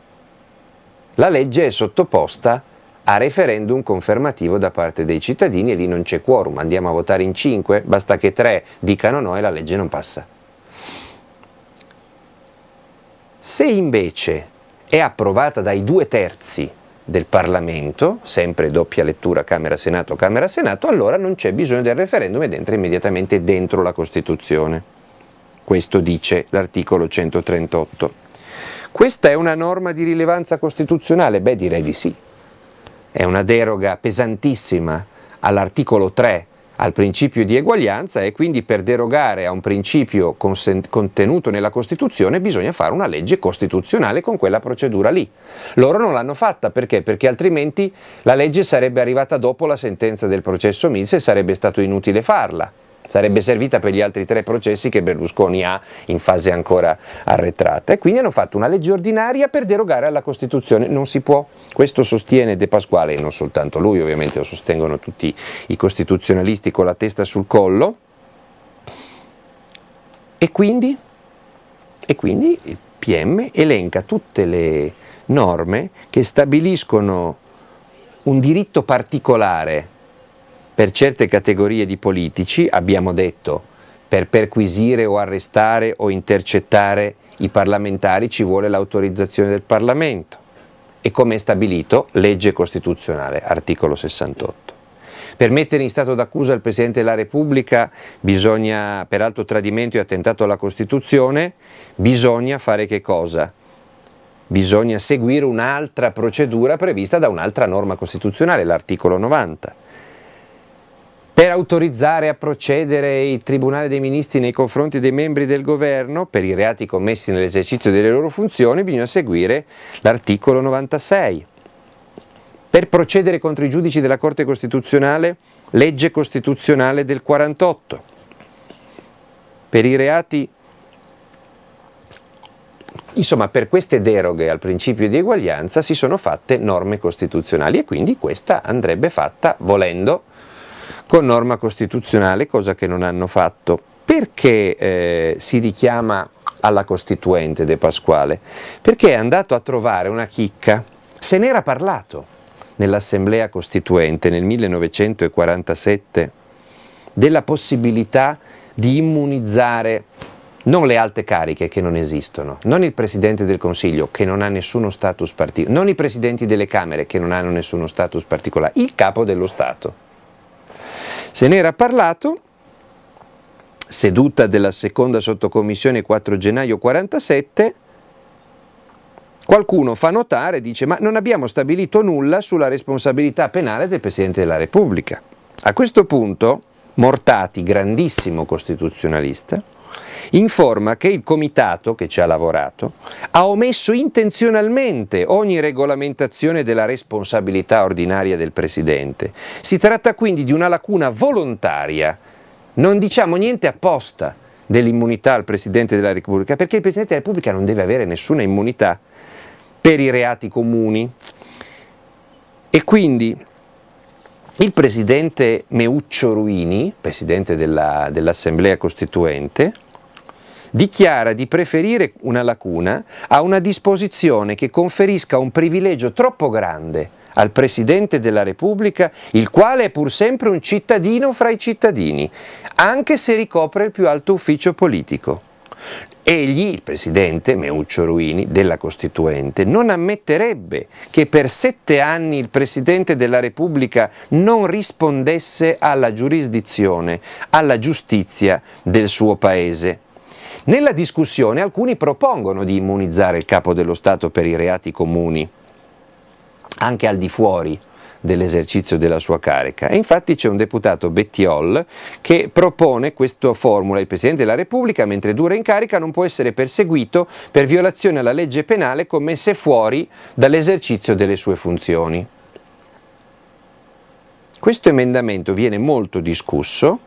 la legge è sottoposta a referendum confermativo da parte dei cittadini e lì non c'è quorum, andiamo a votare in 5, basta che 3 dicano no e la legge non passa. Se invece è approvata dai due terzi del Parlamento, sempre doppia lettura Camera-Senato, Camera-Senato, allora non c'è bisogno del referendum ed entra immediatamente dentro la Costituzione. Questo dice l'articolo 138. Questa è una norma di rilevanza costituzionale? Beh direi di sì. È una deroga pesantissima all'articolo 3 al principio di eguaglianza e quindi per derogare a un principio contenuto nella Costituzione bisogna fare una legge costituzionale con quella procedura lì. Loro non l'hanno fatta perché? Perché altrimenti la legge sarebbe arrivata dopo la sentenza del processo Mills e sarebbe stato inutile farla sarebbe servita per gli altri tre processi che Berlusconi ha in fase ancora arretrata. E quindi hanno fatto una legge ordinaria per derogare alla Costituzione, non si può. Questo sostiene De Pasquale, e non soltanto lui, ovviamente lo sostengono tutti i costituzionalisti con la testa sul collo. E quindi, e quindi il PM elenca tutte le norme che stabiliscono un diritto particolare per certe categorie di politici, abbiamo detto, per perquisire o arrestare o intercettare i parlamentari ci vuole l'autorizzazione del Parlamento e come è stabilito legge costituzionale, articolo 68. Per mettere in stato d'accusa il Presidente della Repubblica, bisogna, per alto tradimento e attentato alla Costituzione, bisogna fare che cosa? Bisogna seguire un'altra procedura prevista da un'altra norma costituzionale, l'articolo 90 per autorizzare a procedere il Tribunale dei Ministri nei confronti dei membri del governo per i reati commessi nell'esercizio delle loro funzioni bisogna seguire l'articolo 96. Per procedere contro i giudici della Corte Costituzionale, legge costituzionale del 48. Per i reati Insomma, per queste deroghe al principio di eguaglianza si sono fatte norme costituzionali e quindi questa andrebbe fatta, volendo, con norma costituzionale, cosa che non hanno fatto. Perché eh, si richiama alla Costituente De Pasquale? Perché è andato a trovare una chicca, se n'era parlato nell'Assemblea Costituente nel 1947 della possibilità di immunizzare non le alte cariche che non esistono, non il Presidente del Consiglio che non ha nessuno status particolare, non i Presidenti delle Camere che non hanno nessuno status particolare, il Capo dello Stato. Se ne era parlato, seduta della seconda sottocommissione 4 gennaio 47, qualcuno fa notare dice ma non abbiamo stabilito nulla sulla responsabilità penale del Presidente della Repubblica. A questo punto Mortati, grandissimo costituzionalista, informa che il comitato che ci ha lavorato ha omesso intenzionalmente ogni regolamentazione della responsabilità ordinaria del Presidente. Si tratta quindi di una lacuna volontaria, non diciamo niente apposta dell'immunità al Presidente della Repubblica, perché il Presidente della Repubblica non deve avere nessuna immunità per i reati comuni. E quindi il presidente Meuccio Ruini, presidente dell'Assemblea dell Costituente, dichiara di preferire una lacuna a una disposizione che conferisca un privilegio troppo grande al Presidente della Repubblica, il quale è pur sempre un cittadino fra i cittadini, anche se ricopre il più alto ufficio politico. Egli, il presidente Meuccio Ruini della Costituente, non ammetterebbe che per sette anni il presidente della Repubblica non rispondesse alla giurisdizione, alla giustizia del suo paese. Nella discussione alcuni propongono di immunizzare il capo dello Stato per i reati comuni, anche al di fuori dell'esercizio della sua carica. E infatti c'è un deputato Bettiol che propone questa formula: il Presidente della Repubblica, mentre dura in carica, non può essere perseguito per violazione alla legge penale commesse fuori dall'esercizio delle sue funzioni. Questo emendamento viene molto discusso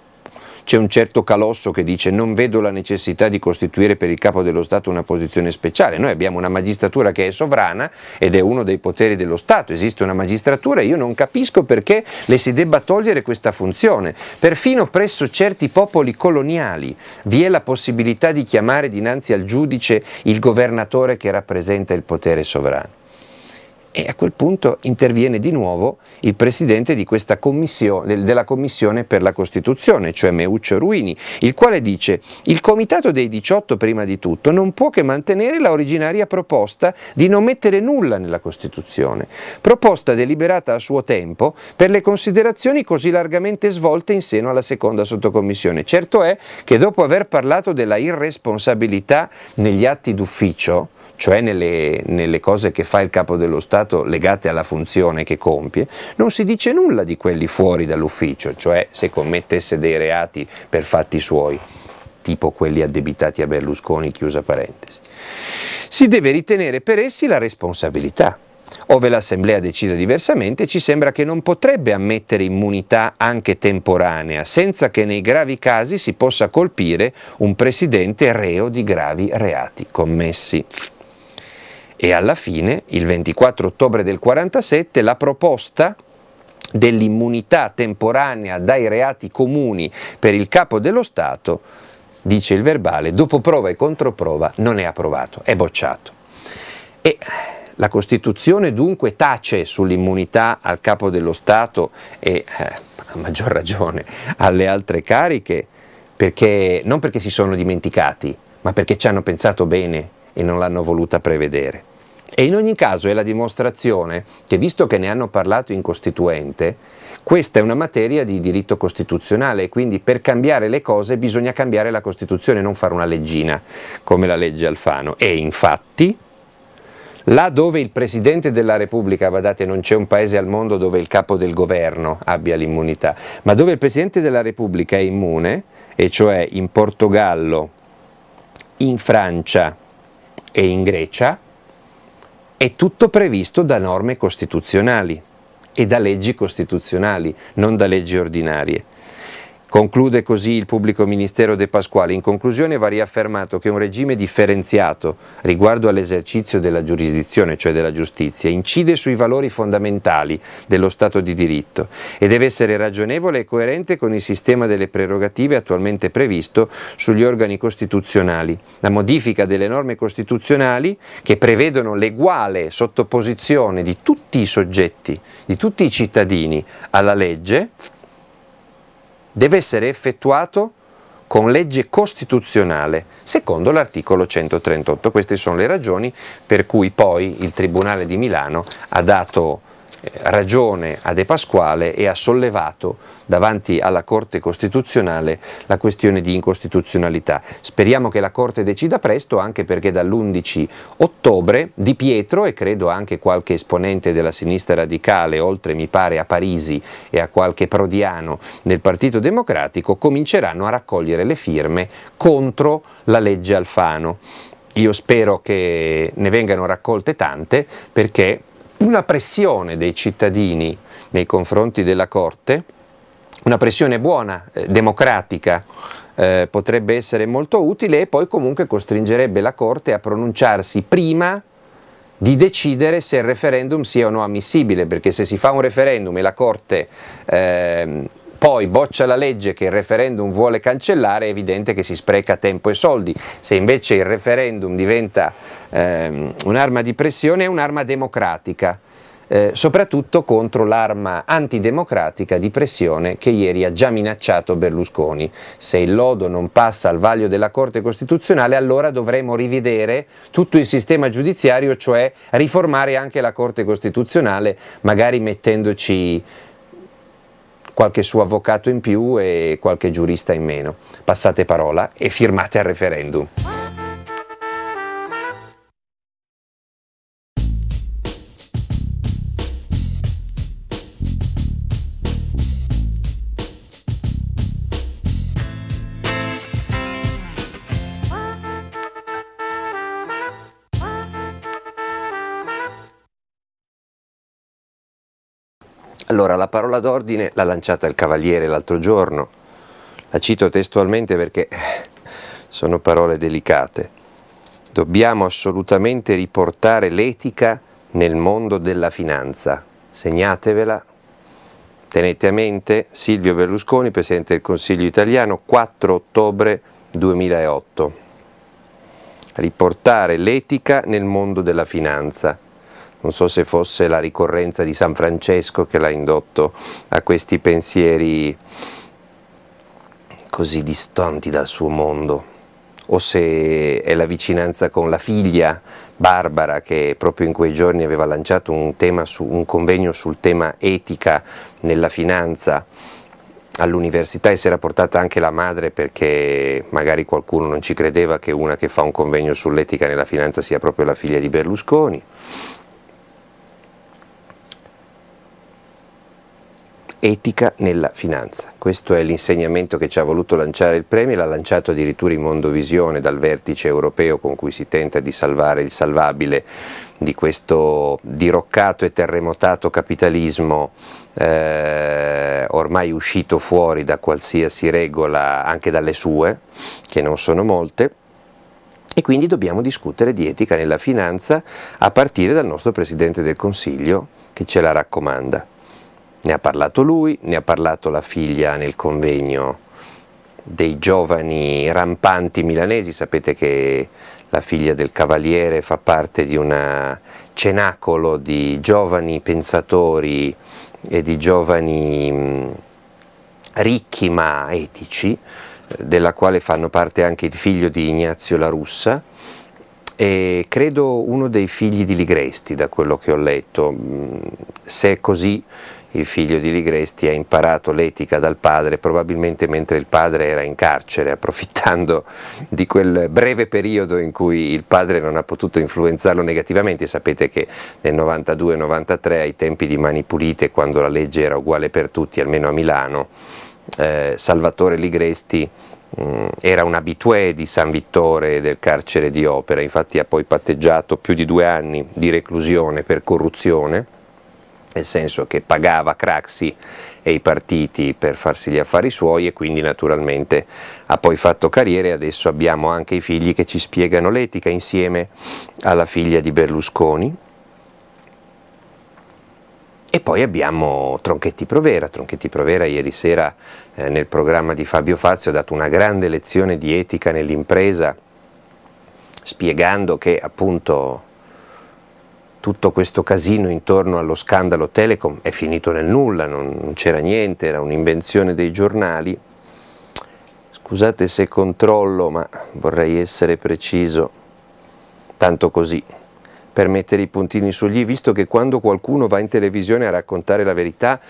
c'è un certo Calosso che dice non vedo la necessità di costituire per il capo dello Stato una posizione speciale, noi abbiamo una magistratura che è sovrana ed è uno dei poteri dello Stato, esiste una magistratura e io non capisco perché le si debba togliere questa funzione. Perfino presso certi popoli coloniali vi è la possibilità di chiamare dinanzi al giudice il governatore che rappresenta il potere sovrano. E a quel punto interviene di nuovo il presidente commissione, della Commissione per la Costituzione, cioè Meuccio Ruini, il quale dice il Comitato dei 18 prima di tutto non può che mantenere la originaria proposta di non mettere nulla nella Costituzione, proposta deliberata a suo tempo per le considerazioni così largamente svolte in seno alla seconda sottocommissione. Certo è che dopo aver parlato della irresponsabilità negli atti d'ufficio, cioè nelle, nelle, cose che fa il capo dello Stato legate alla funzione che compie, non si dice nulla di quelli fuori dall'ufficio, cioè se commettesse dei reati per fatti suoi, tipo quelli addebitati a Berlusconi, chiusa parentesi. Si deve ritenere per essi la responsabilità. Ove l'Assemblea decida diversamente, ci sembra che non potrebbe ammettere immunità anche temporanea, senza che nei gravi casi si possa colpire un presidente reo di gravi reati commessi e alla fine, il 24 ottobre del 47, la proposta dell'immunità temporanea dai reati comuni per il capo dello Stato, dice il verbale, dopo prova e controprova non è approvato, è bocciato. E la Costituzione dunque tace sull'immunità al capo dello Stato e eh, a maggior ragione alle altre cariche, perché, non perché si sono dimenticati, ma perché ci hanno pensato bene e non l'hanno voluta prevedere. E in ogni caso è la dimostrazione che, visto che ne hanno parlato in Costituente, questa è una materia di diritto costituzionale, quindi per cambiare le cose bisogna cambiare la Costituzione, non fare una leggina come la legge Alfano. E infatti, là dove il Presidente della Repubblica, badate non c'è un paese al mondo dove il capo del governo abbia l'immunità, ma dove il Presidente della Repubblica è immune, e cioè in Portogallo, in Francia e in Grecia, è tutto previsto da norme costituzionali e da leggi costituzionali, non da leggi ordinarie. Conclude così il pubblico ministero De Pasquale. In conclusione va riaffermato che un regime differenziato riguardo all'esercizio della giurisdizione, cioè della giustizia, incide sui valori fondamentali dello Stato di diritto e deve essere ragionevole e coerente con il sistema delle prerogative attualmente previsto sugli organi costituzionali. La modifica delle norme costituzionali che prevedono l'eguale sottoposizione di tutti i soggetti, di tutti i cittadini alla legge, deve essere effettuato con legge costituzionale, secondo l'articolo 138. Queste sono le ragioni per cui poi il Tribunale di Milano ha dato eh, ragione a De Pasquale e ha sollevato davanti alla Corte Costituzionale la questione di incostituzionalità. Speriamo che la Corte decida presto anche perché dall'11 ottobre Di Pietro e credo anche qualche esponente della sinistra radicale, oltre mi pare a Parisi e a qualche prodiano del Partito Democratico, cominceranno a raccogliere le firme contro la legge Alfano. Io spero che ne vengano raccolte tante perché una pressione dei cittadini nei confronti della Corte, una pressione buona, eh, democratica, eh, potrebbe essere molto utile e poi comunque costringerebbe la Corte a pronunciarsi prima di decidere se il referendum sia o no ammissibile, perché se si fa un referendum e la Corte eh, poi boccia la legge che il referendum vuole cancellare, è evidente che si spreca tempo e soldi. Se invece il referendum diventa ehm, un'arma di pressione, è un'arma democratica. Eh, soprattutto contro l'arma antidemocratica di pressione che ieri ha già minacciato Berlusconi. Se il lodo non passa al vaglio della Corte Costituzionale allora dovremo rivedere tutto il sistema giudiziario, cioè riformare anche la Corte Costituzionale, magari mettendoci qualche suo avvocato in più e qualche giurista in meno. Passate parola e firmate al referendum. Allora, la parola d'ordine l'ha lanciata il Cavaliere l'altro giorno, la cito testualmente perché eh, sono parole delicate. Dobbiamo assolutamente riportare l'etica nel mondo della finanza. Segnatevela, tenete a mente Silvio Berlusconi, Presidente del Consiglio italiano, 4 ottobre 2008. Riportare l'etica nel mondo della finanza non so se fosse la ricorrenza di San Francesco che l'ha indotto a questi pensieri così distanti dal suo mondo o se è la vicinanza con la figlia Barbara che proprio in quei giorni aveva lanciato un, su, un convegno sul tema etica nella finanza all'università e si era portata anche la madre perché magari qualcuno non ci credeva che una che fa un convegno sull'etica nella finanza sia proprio la figlia di Berlusconi. etica nella finanza. Questo è l'insegnamento che ci ha voluto lanciare il Premio, l'ha lanciato addirittura in Mondovisione dal vertice europeo con cui si tenta di salvare il salvabile di questo diroccato e terremotato capitalismo eh, ormai uscito fuori da qualsiasi regola, anche dalle sue, che non sono molte. E quindi dobbiamo discutere di etica nella finanza a partire dal nostro Presidente del Consiglio che ce la raccomanda. Ne ha parlato lui, ne ha parlato la figlia nel convegno dei giovani rampanti milanesi, sapete che la figlia del Cavaliere fa parte di un cenacolo di giovani pensatori e di giovani mm, ricchi ma etici, della quale fanno parte anche il figlio di Ignazio La Russa e credo uno dei figli di Ligresti, da quello che ho letto. Mm, se è così, il figlio di Ligresti ha imparato l'etica dal padre, probabilmente mentre il padre era in carcere, approfittando di quel breve periodo in cui il padre non ha potuto influenzarlo negativamente. Sapete che nel 92-93, ai tempi di Mani Pulite, quando la legge era uguale per tutti, almeno a Milano, eh, Salvatore Ligresti mm, era un abitué di San Vittore del carcere di Opera, infatti ha poi patteggiato più di due anni di reclusione per corruzione nel senso che pagava Craxi e i partiti per farsi gli affari suoi e quindi naturalmente ha poi fatto carriera e adesso abbiamo anche i figli che ci spiegano l'etica insieme alla figlia di Berlusconi. E poi abbiamo Tronchetti Provera, Tronchetti Provera ieri sera eh, nel programma di Fabio Fazio ha dato una grande lezione di etica nell'impresa spiegando che appunto tutto questo casino intorno allo scandalo Telecom è finito nel nulla, non c'era niente, era un'invenzione dei giornali. Scusate se controllo, ma vorrei essere preciso, tanto così, per mettere i puntini sugli i, visto che quando qualcuno va in televisione a raccontare la verità,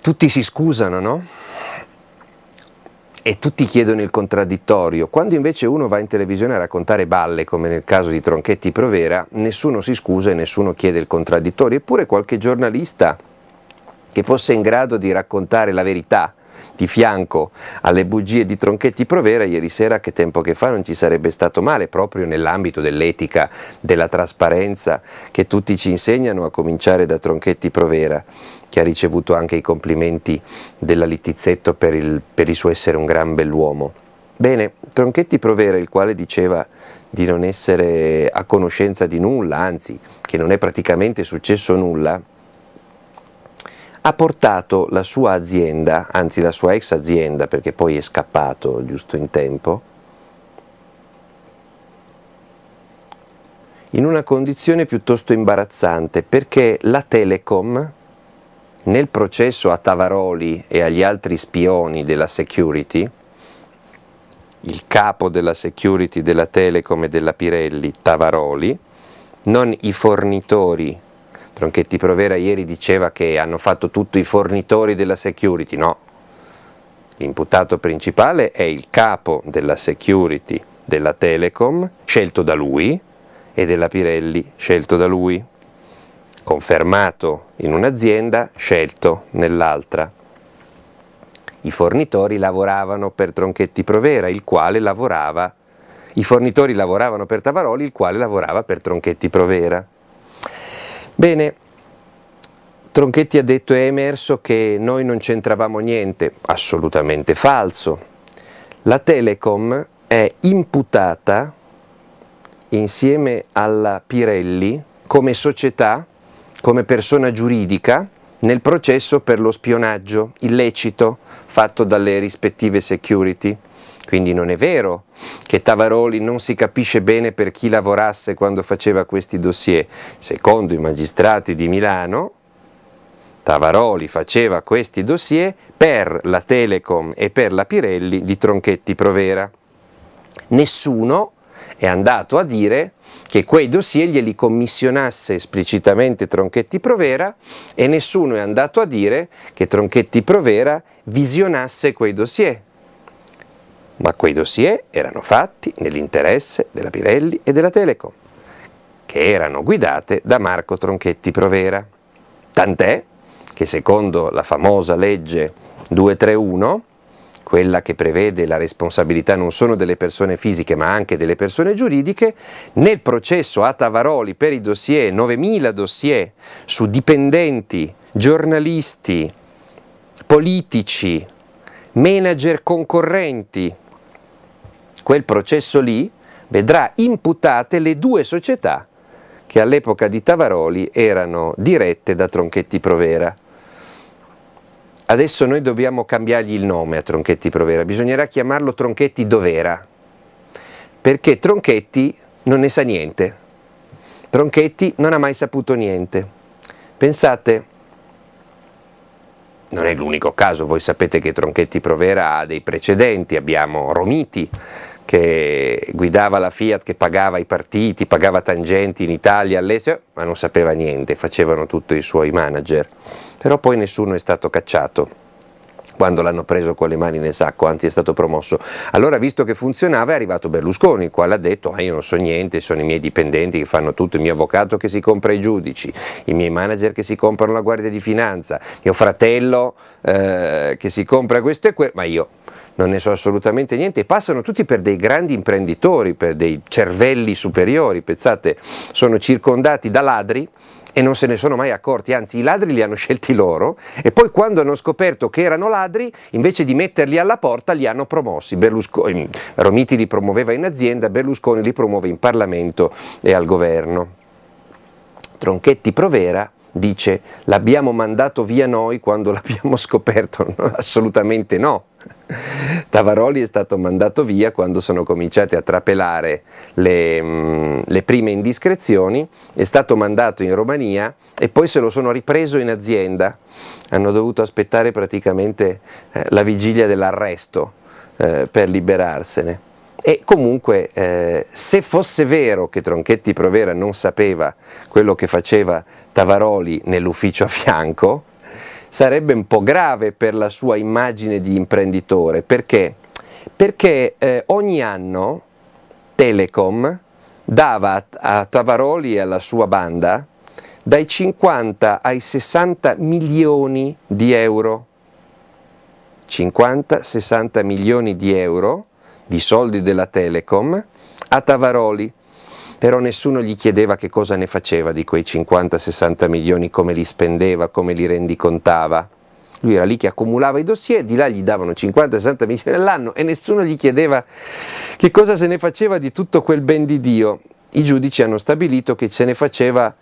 tutti si scusano, no? e tutti chiedono il contraddittorio. Quando invece uno va in televisione a raccontare balle, come nel caso di Tronchetti Provera, nessuno si scusa e nessuno chiede il contraddittorio, eppure qualche giornalista che fosse in grado di raccontare la verità di fianco alle bugie di Tronchetti Provera ieri sera che tempo che fa non ci sarebbe stato male proprio nell'ambito dell'etica, della trasparenza che tutti ci insegnano a cominciare da Tronchetti Provera che ha ricevuto anche i complimenti della Littizzetto per il, per il suo essere un gran bell'uomo. Bene, Tronchetti Provera il quale diceva di non essere a conoscenza di nulla, anzi che non è praticamente successo nulla, ha portato la sua azienda, anzi la sua ex azienda, perché poi è scappato giusto in tempo, in una condizione piuttosto imbarazzante, perché la Telecom, nel processo a Tavaroli e agli altri spioni della security, il capo della security della Telecom e della Pirelli, Tavaroli, non i fornitori Tronchetti Provera ieri diceva che hanno fatto tutto i fornitori della security, no. L'imputato principale è il capo della security della Telecom, scelto da lui, e della Pirelli, scelto da lui, confermato in un'azienda, scelto nell'altra. I fornitori lavoravano per Tronchetti Provera, il quale lavorava. I fornitori lavoravano per Tavaroli, il quale lavorava per Tronchetti Provera. Bene, Tronchetti ha detto è emerso che noi non c'entravamo niente, assolutamente falso. La Telecom è imputata insieme alla Pirelli come società, come persona giuridica nel processo per lo spionaggio illecito fatto dalle rispettive security. Quindi non è vero che Tavaroli non si capisce bene per chi lavorasse quando faceva questi dossier. Secondo i magistrati di Milano, Tavaroli faceva questi dossier per la Telecom e per la Pirelli di Tronchetti Provera. Nessuno è andato a dire che quei dossier glieli commissionasse esplicitamente Tronchetti Provera e nessuno è andato a dire che Tronchetti Provera visionasse quei dossier ma quei dossier erano fatti nell'interesse della Pirelli e della Telecom, che erano guidate da Marco Tronchetti Provera. Tant'è che secondo la famosa legge 231, quella che prevede la responsabilità non solo delle persone fisiche ma anche delle persone giuridiche, nel processo a Tavaroli per i dossier, 9.000 dossier su dipendenti, giornalisti, politici, manager concorrenti, quel processo lì vedrà imputate le due società che all'epoca di Tavaroli erano dirette da Tronchetti Provera. Adesso noi dobbiamo cambiargli il nome a Tronchetti Provera, bisognerà chiamarlo Tronchetti Dovera, perché Tronchetti non ne sa niente. Tronchetti non ha mai saputo niente. Pensate, non è l'unico caso, voi sapete che Tronchetti Provera ha dei precedenti, abbiamo Romiti, che guidava la Fiat, che pagava i partiti, pagava tangenti in Italia, all'estero, ma non sapeva niente, facevano tutto i suoi manager. Però poi nessuno è stato cacciato quando l'hanno preso con le mani nel sacco, anzi è stato promosso. Allora, visto che funzionava, è arrivato Berlusconi, il quale ha detto: ah, Io non so niente, sono i miei dipendenti che fanno tutto, il mio avvocato che si compra i giudici, i miei manager che si comprano la Guardia di Finanza, mio fratello eh, che si compra questo e quello, ma io non ne so assolutamente niente, e passano tutti per dei grandi imprenditori, per dei cervelli superiori, pensate, sono circondati da ladri e non se ne sono mai accorti, anzi i ladri li hanno scelti loro e poi quando hanno scoperto che erano ladri, invece di metterli alla porta li hanno promossi. Berlusconi, mm, Romiti li promuoveva in azienda, Berlusconi li promuove in Parlamento e al governo. Tronchetti Provera dice l'abbiamo mandato via noi quando l'abbiamo scoperto, no, assolutamente no. Tavaroli è stato mandato via quando sono cominciate a trapelare le, mm, le, prime indiscrezioni, è stato mandato in Romania e poi se lo sono ripreso in azienda, hanno dovuto aspettare praticamente eh, la vigilia dell'arresto eh, per liberarsene. E comunque eh, se fosse vero che Tronchetti Provera non sapeva quello che faceva Tavaroli nell'ufficio a fianco, sarebbe un po' grave per la sua immagine di imprenditore, perché? Perché eh, ogni anno Telecom dava a, Tavaroli e alla sua banda dai 50 ai 60 milioni di euro. 50-60 milioni di euro di soldi della Telecom a Tavaroli, però nessuno gli chiedeva che cosa ne faceva di quei 50-60 milioni, come li spendeva, come li rendicontava. Lui era lì che accumulava i dossier, di là gli davano 50-60 milioni all'anno e nessuno gli chiedeva che cosa se ne faceva di tutto quel ben di Dio. I giudici hanno stabilito che se ne faceva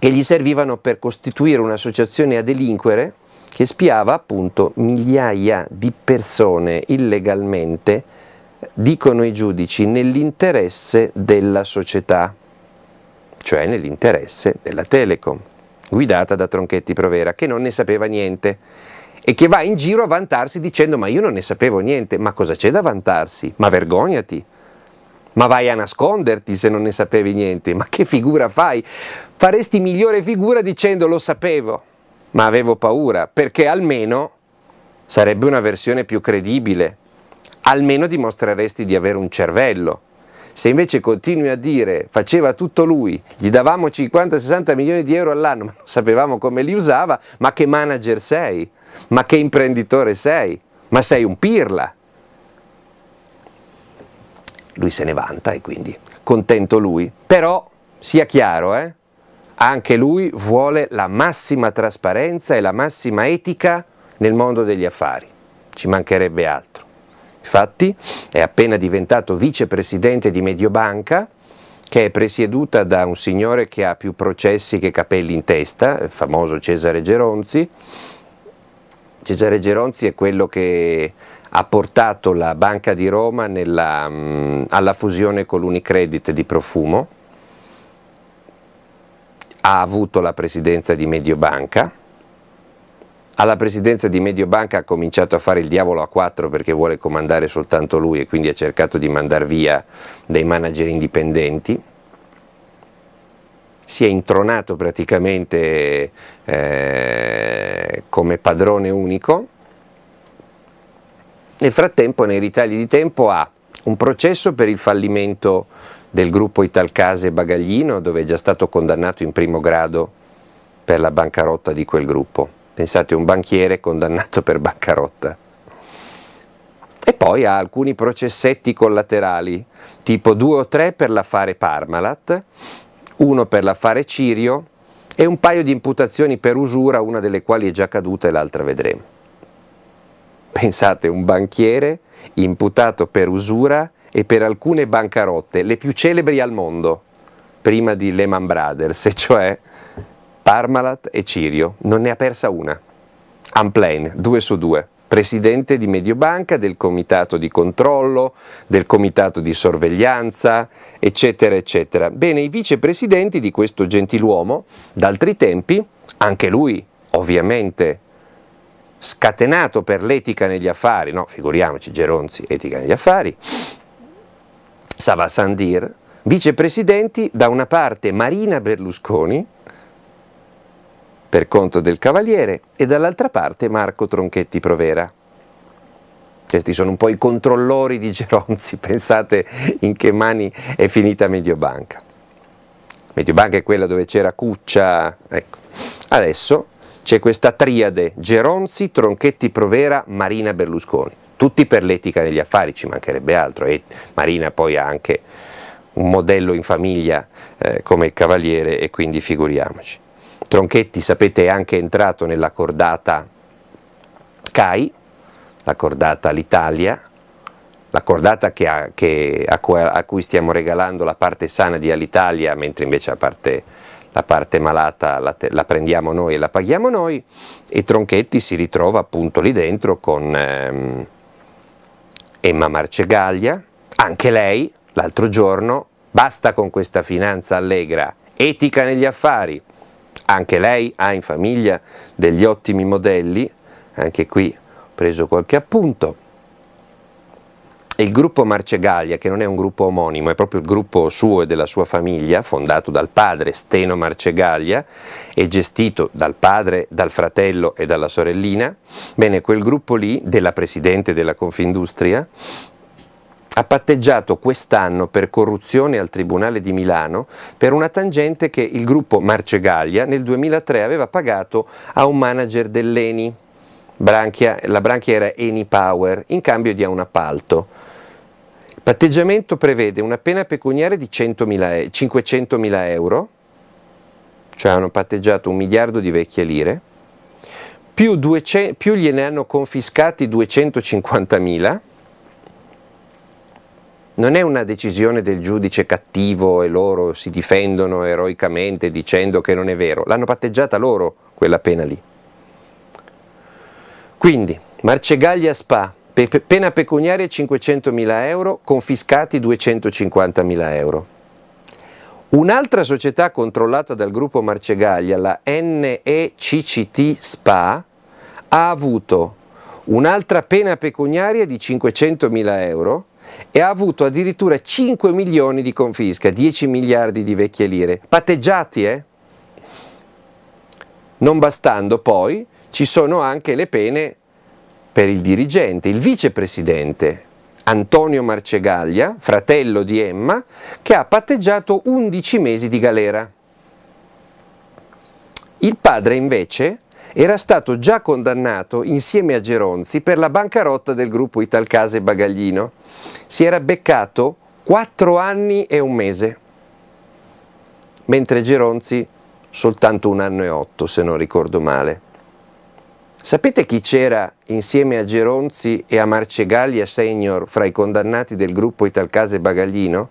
che gli servivano per costituire un'associazione a delinquere che spiava appunto migliaia di persone illegalmente, dicono i giudici, nell'interesse della società, cioè nell'interesse della Telecom, guidata da Tronchetti Provera, che non ne sapeva niente e che va in giro a vantarsi dicendo ma io non ne sapevo niente, ma cosa c'è da vantarsi? Ma vergognati, ma vai a nasconderti se non ne sapevi niente, ma che figura fai? Faresti migliore figura dicendo lo sapevo ma avevo paura, perché almeno sarebbe una versione più credibile, almeno dimostreresti di avere un cervello. Se invece continui a dire faceva tutto lui, gli davamo 50-60 milioni di euro all'anno, ma non sapevamo come li usava, ma che manager sei, ma che imprenditore sei, ma sei un pirla. Lui se ne vanta e quindi contento lui. Però sia chiaro, eh? anche lui vuole la massima trasparenza e la massima etica nel mondo degli affari, ci mancherebbe altro. Infatti è appena diventato vicepresidente di Mediobanca, che è presieduta da un signore che ha più processi che capelli in testa, il famoso Cesare Geronzi. Cesare Geronzi è quello che ha portato la Banca di Roma nella, mm, alla fusione con l'Unicredit di Profumo ha avuto la presidenza di Mediobanca, alla presidenza di Mediobanca ha cominciato a fare il diavolo a quattro perché vuole comandare soltanto lui e quindi ha cercato di mandare via dei manager indipendenti, si è intronato praticamente eh, come padrone unico, nel frattempo nei ritagli di tempo ha un processo per il fallimento del gruppo Italcase Bagaglino dove è già stato condannato in primo grado per la bancarotta di quel gruppo. Pensate, un banchiere condannato per bancarotta. E poi ha alcuni processetti collaterali, tipo due o tre per l'affare Parmalat, uno per l'affare Cirio e un paio di imputazioni per usura, una delle quali è già caduta e l'altra vedremo. Pensate, un banchiere imputato per usura e per alcune bancarotte, le più celebri al mondo, prima di Lehman Brothers, e cioè Parmalat e Cirio, non ne ha persa una. Amplain, due su due, presidente di Mediobanca, del comitato di controllo, del comitato di sorveglianza, eccetera, eccetera. Bene, i vicepresidenti di questo gentiluomo, d'altri tempi, anche lui, ovviamente, scatenato per l'etica negli affari, no, figuriamoci, Geronzi, etica negli affari, Savasandir, vicepresidenti da una parte Marina Berlusconi, per conto del Cavaliere, e dall'altra parte Marco Tronchetti Provera. Questi sono un po' i controllori di Geronzi, pensate in che mani è finita Mediobanca. Mediobanca è quella dove c'era Cuccia, ecco. Adesso c'è questa triade, Geronzi, Tronchetti Provera, Marina Berlusconi tutti per l'etica degli affari, ci mancherebbe altro e Marina poi ha anche un modello in famiglia eh, come il Cavaliere e quindi figuriamoci. Tronchetti, sapete, è anche entrato nella cordata CAI, la cordata all'Italia, la cordata che ha, che, a, cui, a, cui, stiamo regalando la parte sana di Alitalia, mentre invece la parte, la parte malata la, te, la, prendiamo noi e la paghiamo noi, e Tronchetti si ritrova appunto lì dentro con... Ehm, Emma Marcegaglia, anche lei l'altro giorno, basta con questa finanza allegra, etica negli affari, anche lei ha in famiglia degli ottimi modelli, anche qui ho preso qualche appunto, il gruppo Marcegaglia, che non è un gruppo omonimo, è proprio il gruppo suo e della sua famiglia, fondato dal padre Steno Marcegaglia e gestito dal padre, dal fratello e dalla sorellina, bene, quel gruppo lì, della Presidente della Confindustria, ha patteggiato quest'anno per corruzione al Tribunale di Milano per una tangente che il gruppo Marcegaglia nel 2003 aveva pagato a un manager dell'ENI. Branchia, la branchia era Eni Power in cambio di un appalto. Patteggiamento prevede una pena pecuniaria di 100.000, 500.000 euro, cioè hanno patteggiato un miliardo di vecchie lire, più, 200, più gliene hanno confiscati 250.000. Non è una decisione del giudice cattivo e loro si difendono eroicamente dicendo che non è vero, l'hanno patteggiata loro quella pena lì. Quindi, Marcegaglia Spa, Pe pena pecuniaria 500.000 euro, confiscati 250.000 euro. Un'altra società controllata dal gruppo Marcegaglia, la NECCT SPA, ha avuto un'altra pena pecuniaria di 500.000 euro e ha avuto addirittura 5 milioni di confisca, 10 miliardi di vecchie lire, patteggiati eh? Non bastando poi ci sono anche le pene per il dirigente, il vicepresidente Antonio Marcegaglia, fratello di Emma, che ha patteggiato 11 mesi di galera. Il padre invece era stato già condannato insieme a Geronzi per la bancarotta del gruppo Italcase Bagaglino. Si era beccato 4 anni e un mese, mentre Geronzi soltanto un anno e otto, se non ricordo male. Sapete chi c'era insieme a Geronzi e a Marcegaglia Senior fra i condannati del gruppo Italcase Bagaglino?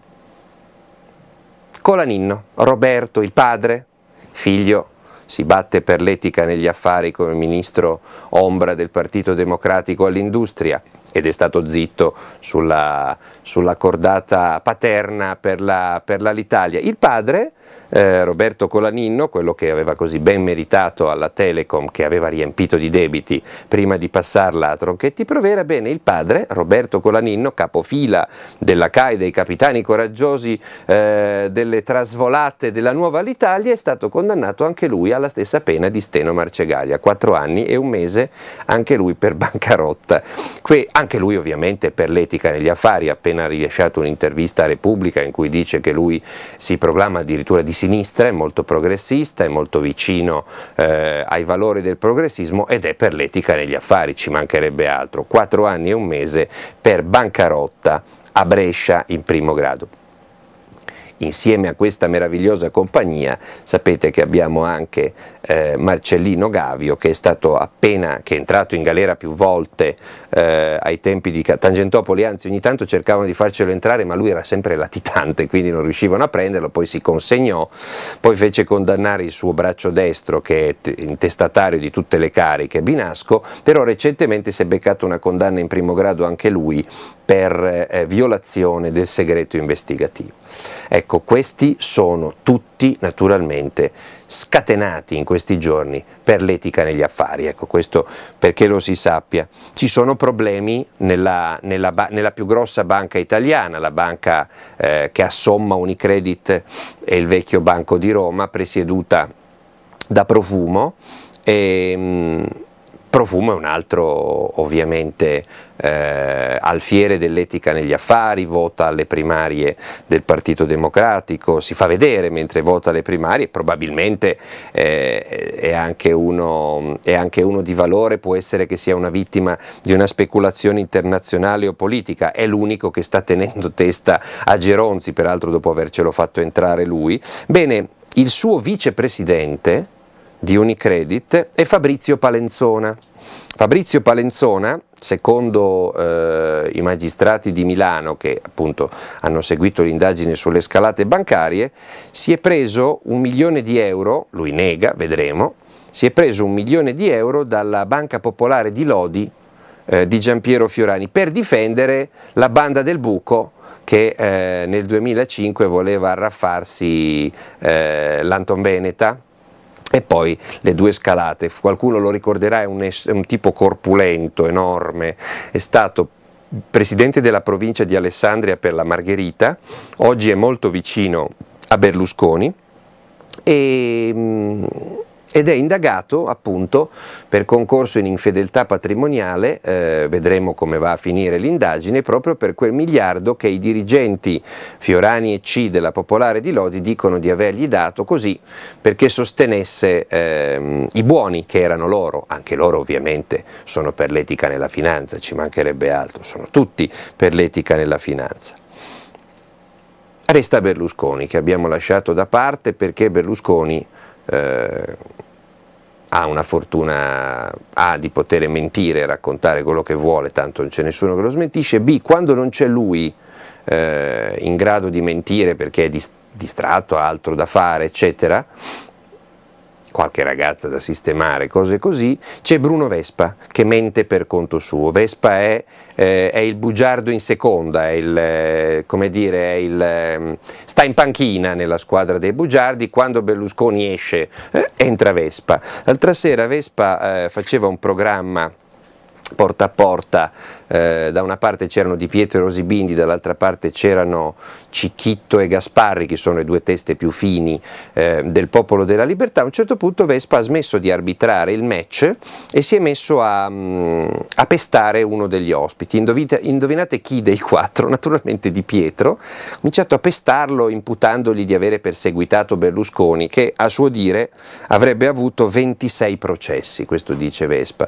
Colaninno, Roberto, il padre, figlio, si batte per l'etica negli affari come ministro ombra del Partito Democratico all'industria, ed è stato zitto sulla, sulla cordata paterna per, la, per l'Alitalia. Il padre, eh, Roberto Colaninno, quello che aveva così ben meritato alla Telecom, che aveva riempito di debiti prima di passarla a Tronchetti Provera, bene, il padre, Roberto Colaninno, capofila della CAI, dei capitani coraggiosi eh, delle trasvolate della nuova l'Italia, è stato condannato anche lui alla stessa pena di Steno Marcegaglia, 4 anni e un mese anche lui per bancarotta. Que- anche lui ovviamente per l'etica negli affari, appena rilasciato un'intervista a Repubblica in cui dice che lui si proclama addirittura di sinistra, è molto progressista, è molto vicino eh, ai valori del progressismo ed è per l'etica negli affari, ci mancherebbe altro, quattro anni e un mese per bancarotta a Brescia in primo grado insieme a questa meravigliosa compagnia sapete che abbiamo anche eh, Marcellino Gavio che è stato appena, che è entrato in galera più volte eh, ai tempi di Tangentopoli, anzi ogni tanto cercavano di farcelo entrare ma lui era sempre latitante quindi non riuscivano a prenderlo, poi si consegnò, poi fece condannare il suo braccio destro che è intestatario di tutte le cariche, Binasco, però recentemente si è beccato una condanna in primo grado anche lui per eh, violazione del segreto investigativo. Ecco, Ecco, questi sono tutti naturalmente scatenati in questi giorni per l'etica negli affari, ecco questo perché lo si sappia. Ci sono problemi nella, nella, nella più grossa banca italiana, la banca eh, che assomma Unicredit e il vecchio Banco di Roma, presieduta da Profumo. E, ehm, Profumo è un altro ovviamente eh, alfiere dell'etica negli affari, vota alle primarie del Partito Democratico, si fa vedere mentre vota alle primarie, probabilmente eh, è, anche uno, è, anche uno, di valore, può essere che sia una vittima di una speculazione internazionale o politica, è l'unico che sta tenendo testa a Geronzi, peraltro dopo avercelo fatto entrare lui. Bene, il suo vicepresidente di Unicredit è Fabrizio Palenzona Fabrizio Palenzona, secondo eh, i magistrati di Milano che appunto hanno seguito l'indagine sulle scalate bancarie, si è preso un milione di euro, lui nega, vedremo, si è preso un milione di euro dalla Banca Popolare di Lodi eh, di Giampiero Fiorani per difendere la banda del buco che eh, nel 2005 voleva arraffarsi eh, l'Anton Veneta e poi le due scalate, qualcuno lo ricorderà, è un, è un tipo corpulento, enorme, è stato presidente della provincia di Alessandria per la Margherita, oggi è molto vicino a Berlusconi e mm, ed è indagato appunto per concorso in infedeltà patrimoniale, eh, vedremo come va a finire l'indagine, proprio per quel miliardo che i dirigenti Fiorani e C della Popolare di Lodi dicono di avergli dato così perché sostenesse eh, i buoni che erano loro, anche loro ovviamente sono per l'etica nella finanza, ci mancherebbe altro, sono tutti per l'etica nella finanza. Resta Berlusconi che abbiamo lasciato da parte perché Berlusconi eh, ha una fortuna A di poter mentire e raccontare quello che vuole, tanto non c'è nessuno che lo smentisce, B quando non c'è lui eh, in grado di mentire perché è distratto, ha altro da fare, eccetera, qualche ragazza da sistemare, cose così, c'è Bruno Vespa che mente per conto suo. Vespa è, eh, è il bugiardo in seconda, il, eh, dire, il, eh, sta in panchina nella squadra dei bugiardi, quando Berlusconi esce eh, entra Vespa. L'altra sera Vespa eh, faceva un programma porta a porta, eh, da una parte c'erano Di Pietro e Rosibindi, dall'altra parte c'erano Cicchitto e Gasparri, che sono le due teste più fini eh, del Popolo della Libertà, a un certo punto Vespa ha smesso di arbitrare il match e si è messo a, mm, a pestare uno degli ospiti. Indovita, indovinate chi dei quattro? Naturalmente Di Pietro, ha cominciato a pestarlo imputandogli di avere perseguitato Berlusconi, che a suo dire avrebbe avuto 26 processi, questo dice Vespa.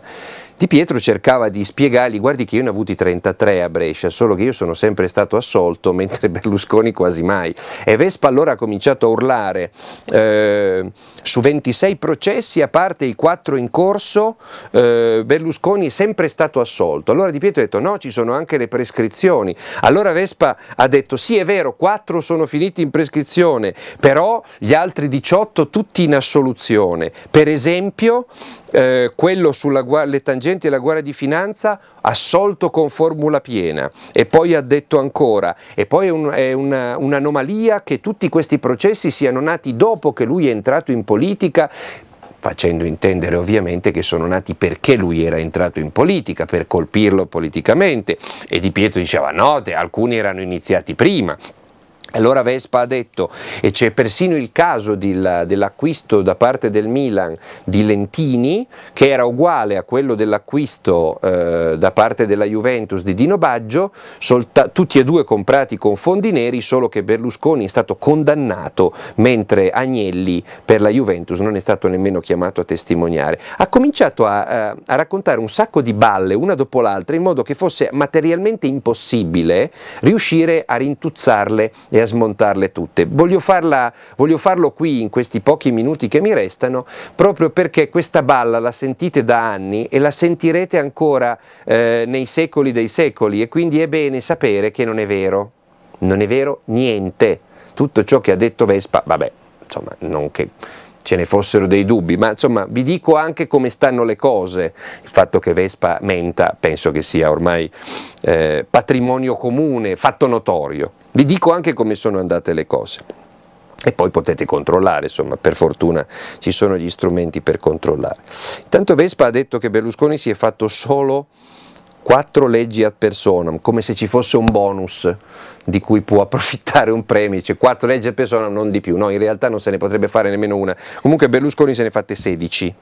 Di Pietro cercava di spiegargli, guardi che io ne ho avuti 33 a Brescia, solo che io sono sempre stato assolto, mentre Berlusconi quasi mai. E Vespa allora ha cominciato a urlare, eh, su 26 processi, a parte i 4 in corso, eh, Berlusconi è sempre stato assolto. Allora Di Pietro ha detto no, ci sono anche le prescrizioni. Allora Vespa ha detto sì è vero, 4 sono finiti in prescrizione, però gli altri 18 tutti in assoluzione. Per esempio eh, quello sulla le dirigente della Guardia di Finanza assolto con formula piena e poi ha detto ancora e poi è, un'anomalia un che tutti questi processi siano nati dopo che lui è entrato in politica facendo intendere ovviamente che sono nati perché lui era entrato in politica, per colpirlo politicamente e Di Pietro diceva no, alcuni erano iniziati prima, allora Vespa ha detto, e c'è persino il caso dell'acquisto da parte del Milan di Lentini, che era uguale a quello dell'acquisto eh, da parte della Juventus di Dino Baggio, solta, tutti e due comprati con fondi neri, solo che Berlusconi è stato condannato, mentre Agnelli per la Juventus non è stato nemmeno chiamato a testimoniare. Ha cominciato a, eh, a raccontare un sacco di balle, una dopo l'altra, in modo che fosse materialmente impossibile riuscire a rintuzzarle e eh, a smontarle tutte. Voglio, farla, voglio farlo qui in questi pochi minuti che mi restano proprio perché questa balla la sentite da anni e la sentirete ancora eh, nei secoli dei secoli e quindi è bene sapere che non è vero, non è vero niente. Tutto ciò che ha detto Vespa, vabbè, insomma, non che ce ne fossero dei dubbi, ma insomma vi dico anche come stanno le cose, il fatto che Vespa menta penso che sia ormai eh, patrimonio comune, fatto notorio, vi dico anche come sono andate le cose. E poi potete controllare, insomma, per fortuna ci sono gli strumenti per controllare. Intanto Vespa ha detto che Berlusconi si è fatto solo quattro leggi ad personam, come se ci fosse un bonus di cui può approfittare un premio, cioè quattro leggi ad personam, non di più, no, in realtà non se ne potrebbe fare nemmeno una. Comunque Berlusconi se ne fatte 16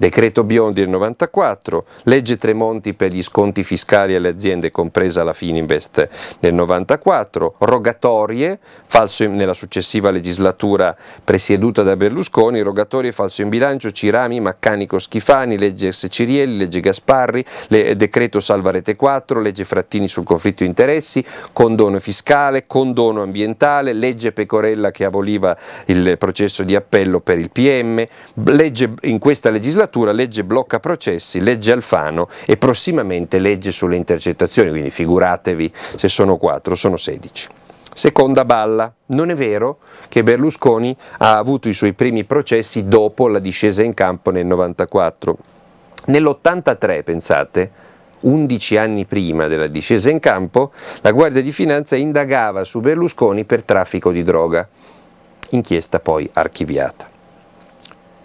decreto Biondi del 94, legge Tremonti per gli sconti fiscali alle aziende, compresa la Fininvest nel 94, rogatorie, falso in, nella successiva legislatura presieduta da Berlusconi, rogatorie, falso in bilancio, Cirami, Maccanico, Schifani, legge S. Cirielli, legge Gasparri, le, eh, decreto Salva Rete 4, legge Frattini sul conflitto di interessi, condono fiscale, condono ambientale, legge Pecorella che aboliva il processo di appello per il PM, legge in questa legislatura legislatura, legge blocca processi, legge Alfano e prossimamente legge sulle intercettazioni, quindi figuratevi se sono 4, sono 16. Seconda balla, non è vero che Berlusconi ha avuto i suoi primi processi dopo la discesa in campo nel 94. Nell'83, pensate, 11 anni prima della discesa in campo, la Guardia di Finanza indagava su Berlusconi per traffico di droga, inchiesta poi archiviata.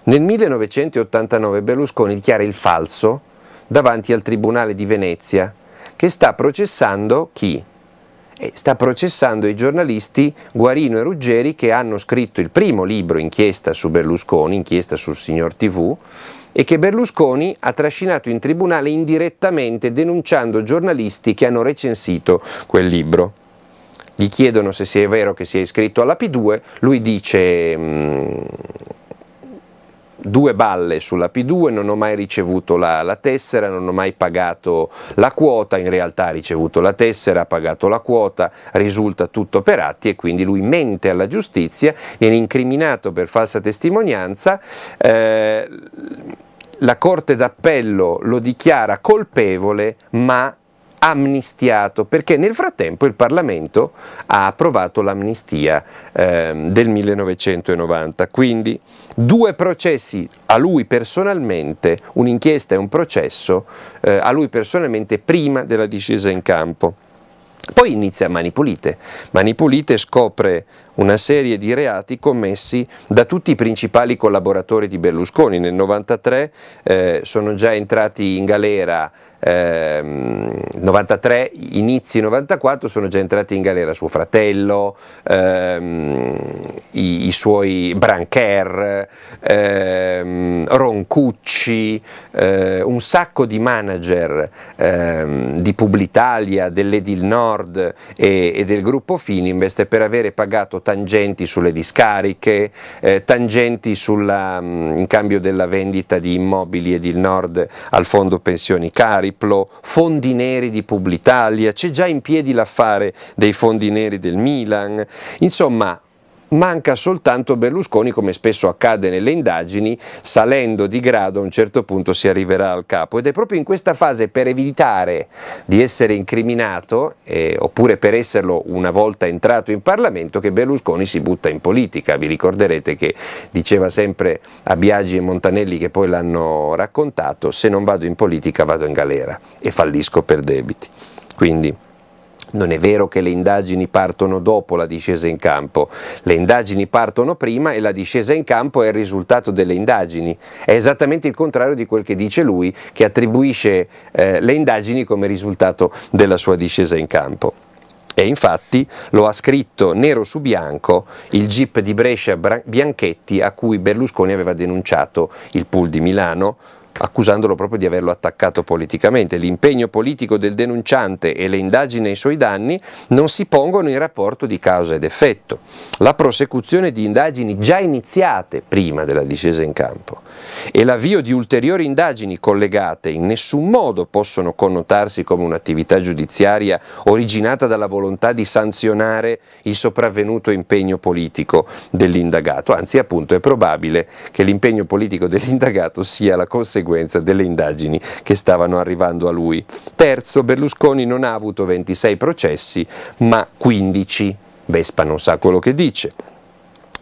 Nel 1989 Berlusconi dichiara il falso davanti al Tribunale di Venezia che sta processando chi? Eh, sta processando i giornalisti Guarino e Ruggeri che hanno scritto il primo libro inchiesta su Berlusconi, inchiesta sul signor TV, e che Berlusconi ha trascinato in tribunale indirettamente denunciando giornalisti che hanno recensito quel libro. Gli chiedono se sia vero che sia iscritto alla P2, lui dice mm, due balle sulla P2, non ho mai ricevuto la, la, tessera, non ho mai pagato la quota, in realtà ha ricevuto la tessera, ha pagato la quota, risulta tutto per atti e quindi lui mente alla giustizia, viene incriminato per falsa testimonianza. Eh, la Corte d'Appello lo dichiara colpevole ma amnistiato, perché nel frattempo il Parlamento ha approvato l'amnistia ehm, del 1990, quindi due processi a lui personalmente, un'inchiesta e un processo eh, a lui personalmente prima della discesa in campo. Poi inizia Mani Pulite. Mani Pulite scopre una serie di reati commessi da tutti i principali collaboratori di Berlusconi. Nel 1993 eh, sono già entrati in galera, eh, 93, inizi 94 sono già entrati in galera suo fratello, ehm, i, i, suoi Brancher, ehm, Roncucci, eh, un sacco di manager ehm, di Publitalia, dell'Edil Nord e, e del gruppo Fininvest per avere pagato tangenti sulle discariche, eh, tangenti sulla, mh, mm, in cambio della vendita di immobili ed il nord al fondo pensioni Cariplo, fondi neri di Publitalia, c'è già in piedi l'affare dei fondi neri del Milan, insomma manca soltanto Berlusconi come spesso accade nelle indagini, salendo di grado a un certo punto si arriverà al capo ed è proprio in questa fase per evitare di essere incriminato eh, oppure per esserlo una volta entrato in Parlamento che Berlusconi si butta in politica, vi ricorderete che diceva sempre a Biagi e Montanelli che poi l'hanno raccontato, se non vado in politica vado in galera e fallisco per debiti. Quindi non è vero che le indagini partono dopo la discesa in campo, le indagini partono prima e la discesa in campo è il risultato delle indagini. È esattamente il contrario di quel che dice lui, che attribuisce eh, le indagini come risultato della sua discesa in campo. E infatti lo ha scritto nero su bianco il GIP di Brescia Bianchetti a cui Berlusconi aveva denunciato il pool di Milano accusandolo proprio di averlo attaccato politicamente. L'impegno politico del denunciante e le indagini ai suoi danni non si pongono in rapporto di causa ed effetto. La prosecuzione di indagini già iniziate prima della discesa in campo e l'avvio di ulteriori indagini collegate in nessun modo possono connotarsi come un'attività giudiziaria originata dalla volontà di sanzionare il sopravvenuto impegno politico dell'indagato, anzi appunto è probabile che l'impegno politico dell'indagato sia la conseguenza conseguenza delle indagini che stavano arrivando a lui. Terzo, Berlusconi non ha avuto 26 processi, ma 15. Vespa non sa quello che dice.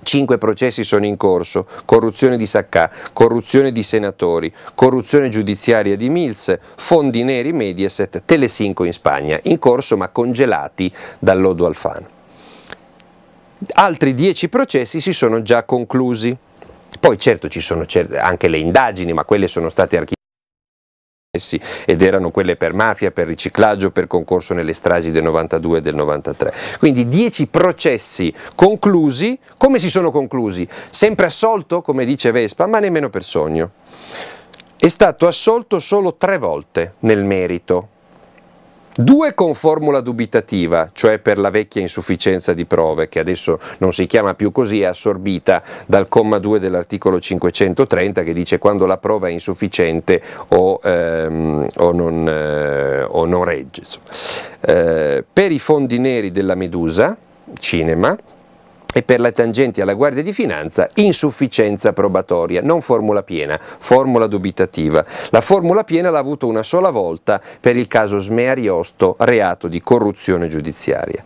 Cinque processi sono in corso, corruzione di Saccà, corruzione di senatori, corruzione giudiziaria di Mills, fondi neri Mediaset, Telesinco in Spagna, in corso ma congelati dall'Odo Alfano. Altri dieci processi si sono già conclusi. Poi certo ci sono anche le indagini, ma quelle sono state archiviate ed erano quelle per mafia, per riciclaggio, per concorso nelle stragi del 92 e del 93. Quindi dieci processi conclusi, come si sono conclusi? Sempre assolto, come dice Vespa, ma nemmeno per sogno. È stato assolto solo tre volte nel merito, Due con formula dubitativa, cioè per la vecchia insufficienza di prove, che adesso non si chiama più così, è assorbita dal comma 2 dell'articolo 530 che dice quando la prova è insufficiente o, ehm, o, non, eh, o non, regge. Eh, per i fondi neri della Medusa, cinema, e per la tangente alla Guardia di Finanza insufficienza probatoria, non formula piena, formula dubitativa. La formula piena l'ha avuto una sola volta per il caso Smeariosto, reato di corruzione giudiziaria.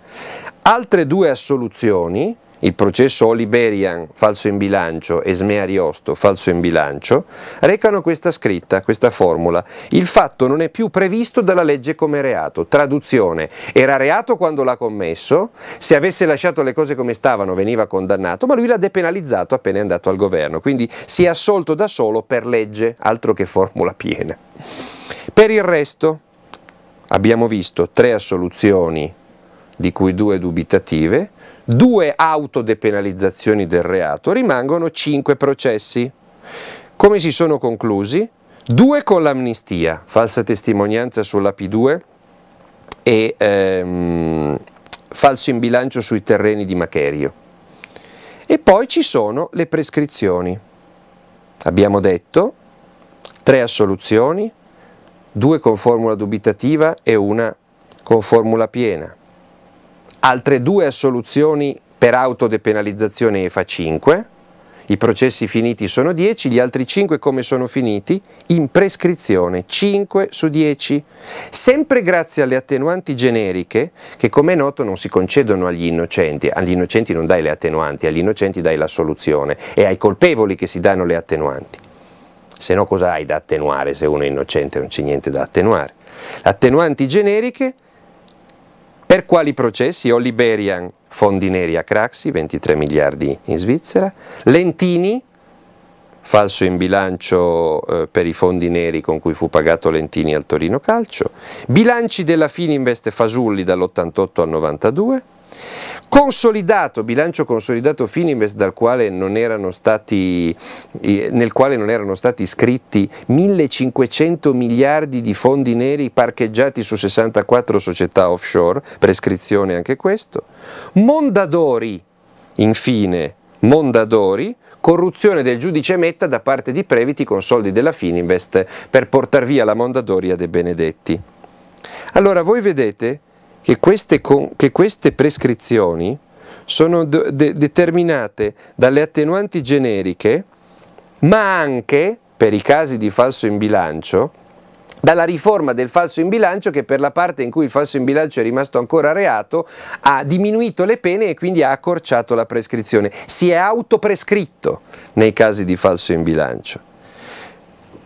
Altre due assoluzioni il processo Oliberian, falso in bilancio, e Sme Ariosto, falso in bilancio, recano questa scritta, questa formula. Il fatto non è più previsto dalla legge come reato. Traduzione, era reato quando l'ha commesso, se avesse lasciato le cose come stavano veniva condannato, ma lui l'ha depenalizzato appena è andato al governo, quindi si è assolto da solo per legge, altro che formula piena. Per il resto abbiamo visto tre assoluzioni, di cui due dubitative, due autodepenalizzazioni del reato, rimangono cinque processi. Come si sono conclusi? Due con l'amnistia, falsa testimonianza sulla P2 e ehm, falso in bilancio sui terreni di Macherio. E poi ci sono le prescrizioni. Abbiamo detto tre assoluzioni, due con formula dubitativa e una con formula piena altre due assoluzioni per autodepenalizzazione EFA 5, i processi finiti sono 10, gli altri 5 come sono finiti? In prescrizione, 5 su 10, sempre grazie alle attenuanti generiche che come è noto non si concedono agli innocenti, agli innocenti non dai le attenuanti, agli innocenti dai la soluzione e ai colpevoli che si danno le attenuanti. Se no cosa hai da attenuare se uno è innocente, non c'è niente da attenuare. Attenuanti generiche per quali processi? Ho Liberian, fondi neri a Craxi, 23 miliardi in Svizzera, Lentini, falso in bilancio eh, per i fondi neri con cui fu pagato Lentini al Torino Calcio, bilanci della Fininvest Fasulli dall'88 al 92, consolidato, bilancio consolidato Finimes dal quale non erano stati, eh, nel quale non erano stati iscritti 1500 miliardi di fondi neri parcheggiati su 64 società offshore, prescrizione anche questo, Mondadori, infine, Mondadori, corruzione del giudice Metta da parte di Previti con soldi della Fininvest per portar via la Mondadori a De Benedetti. Allora voi vedete che queste, che queste prescrizioni sono de determinate dalle attenuanti generiche, ma anche, per i casi di falso in bilancio, dalla riforma del falso in bilancio che per la parte in cui il falso in bilancio è rimasto ancora reato ha diminuito le pene e quindi ha accorciato la prescrizione. Si è autoprescritto nei casi di falso in bilancio.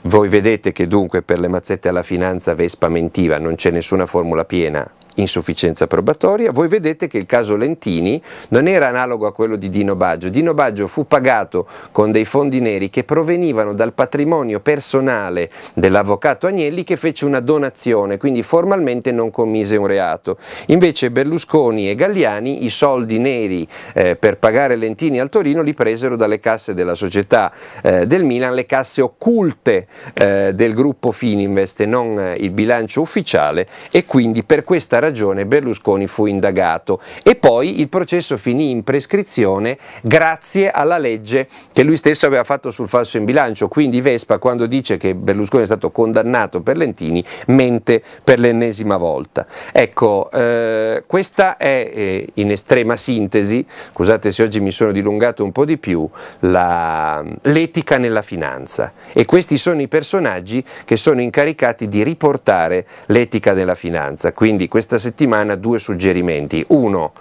Voi vedete che dunque per le mazzette alla finanza Vespa mentiva, non c'è nessuna formula piena, insufficienza probatoria, voi vedete che il caso Lentini non era analogo a quello di Dino Baggio. Dino Baggio fu pagato con dei fondi neri che provenivano dal patrimonio personale dell'avvocato Agnelli che fece una donazione, quindi formalmente non commise un reato. Invece Berlusconi e Galliani i soldi neri eh, per pagare Lentini al Torino li presero dalle casse della società eh, del Milan, le casse occulte eh, del gruppo Fininvest e non il bilancio ufficiale e quindi per questa ragione ragione Berlusconi fu indagato e poi il processo finì in prescrizione grazie alla legge che lui stesso aveva fatto sul falso in bilancio, quindi Vespa quando dice che Berlusconi è stato condannato per Lentini mente per l'ennesima volta. Ecco, eh, questa è eh, in estrema sintesi, scusate se oggi mi sono dilungato un po' di più, la, l'etica nella finanza e questi sono i personaggi che sono incaricati di riportare l'etica della finanza, quindi questa questa settimana due suggerimenti. Uno,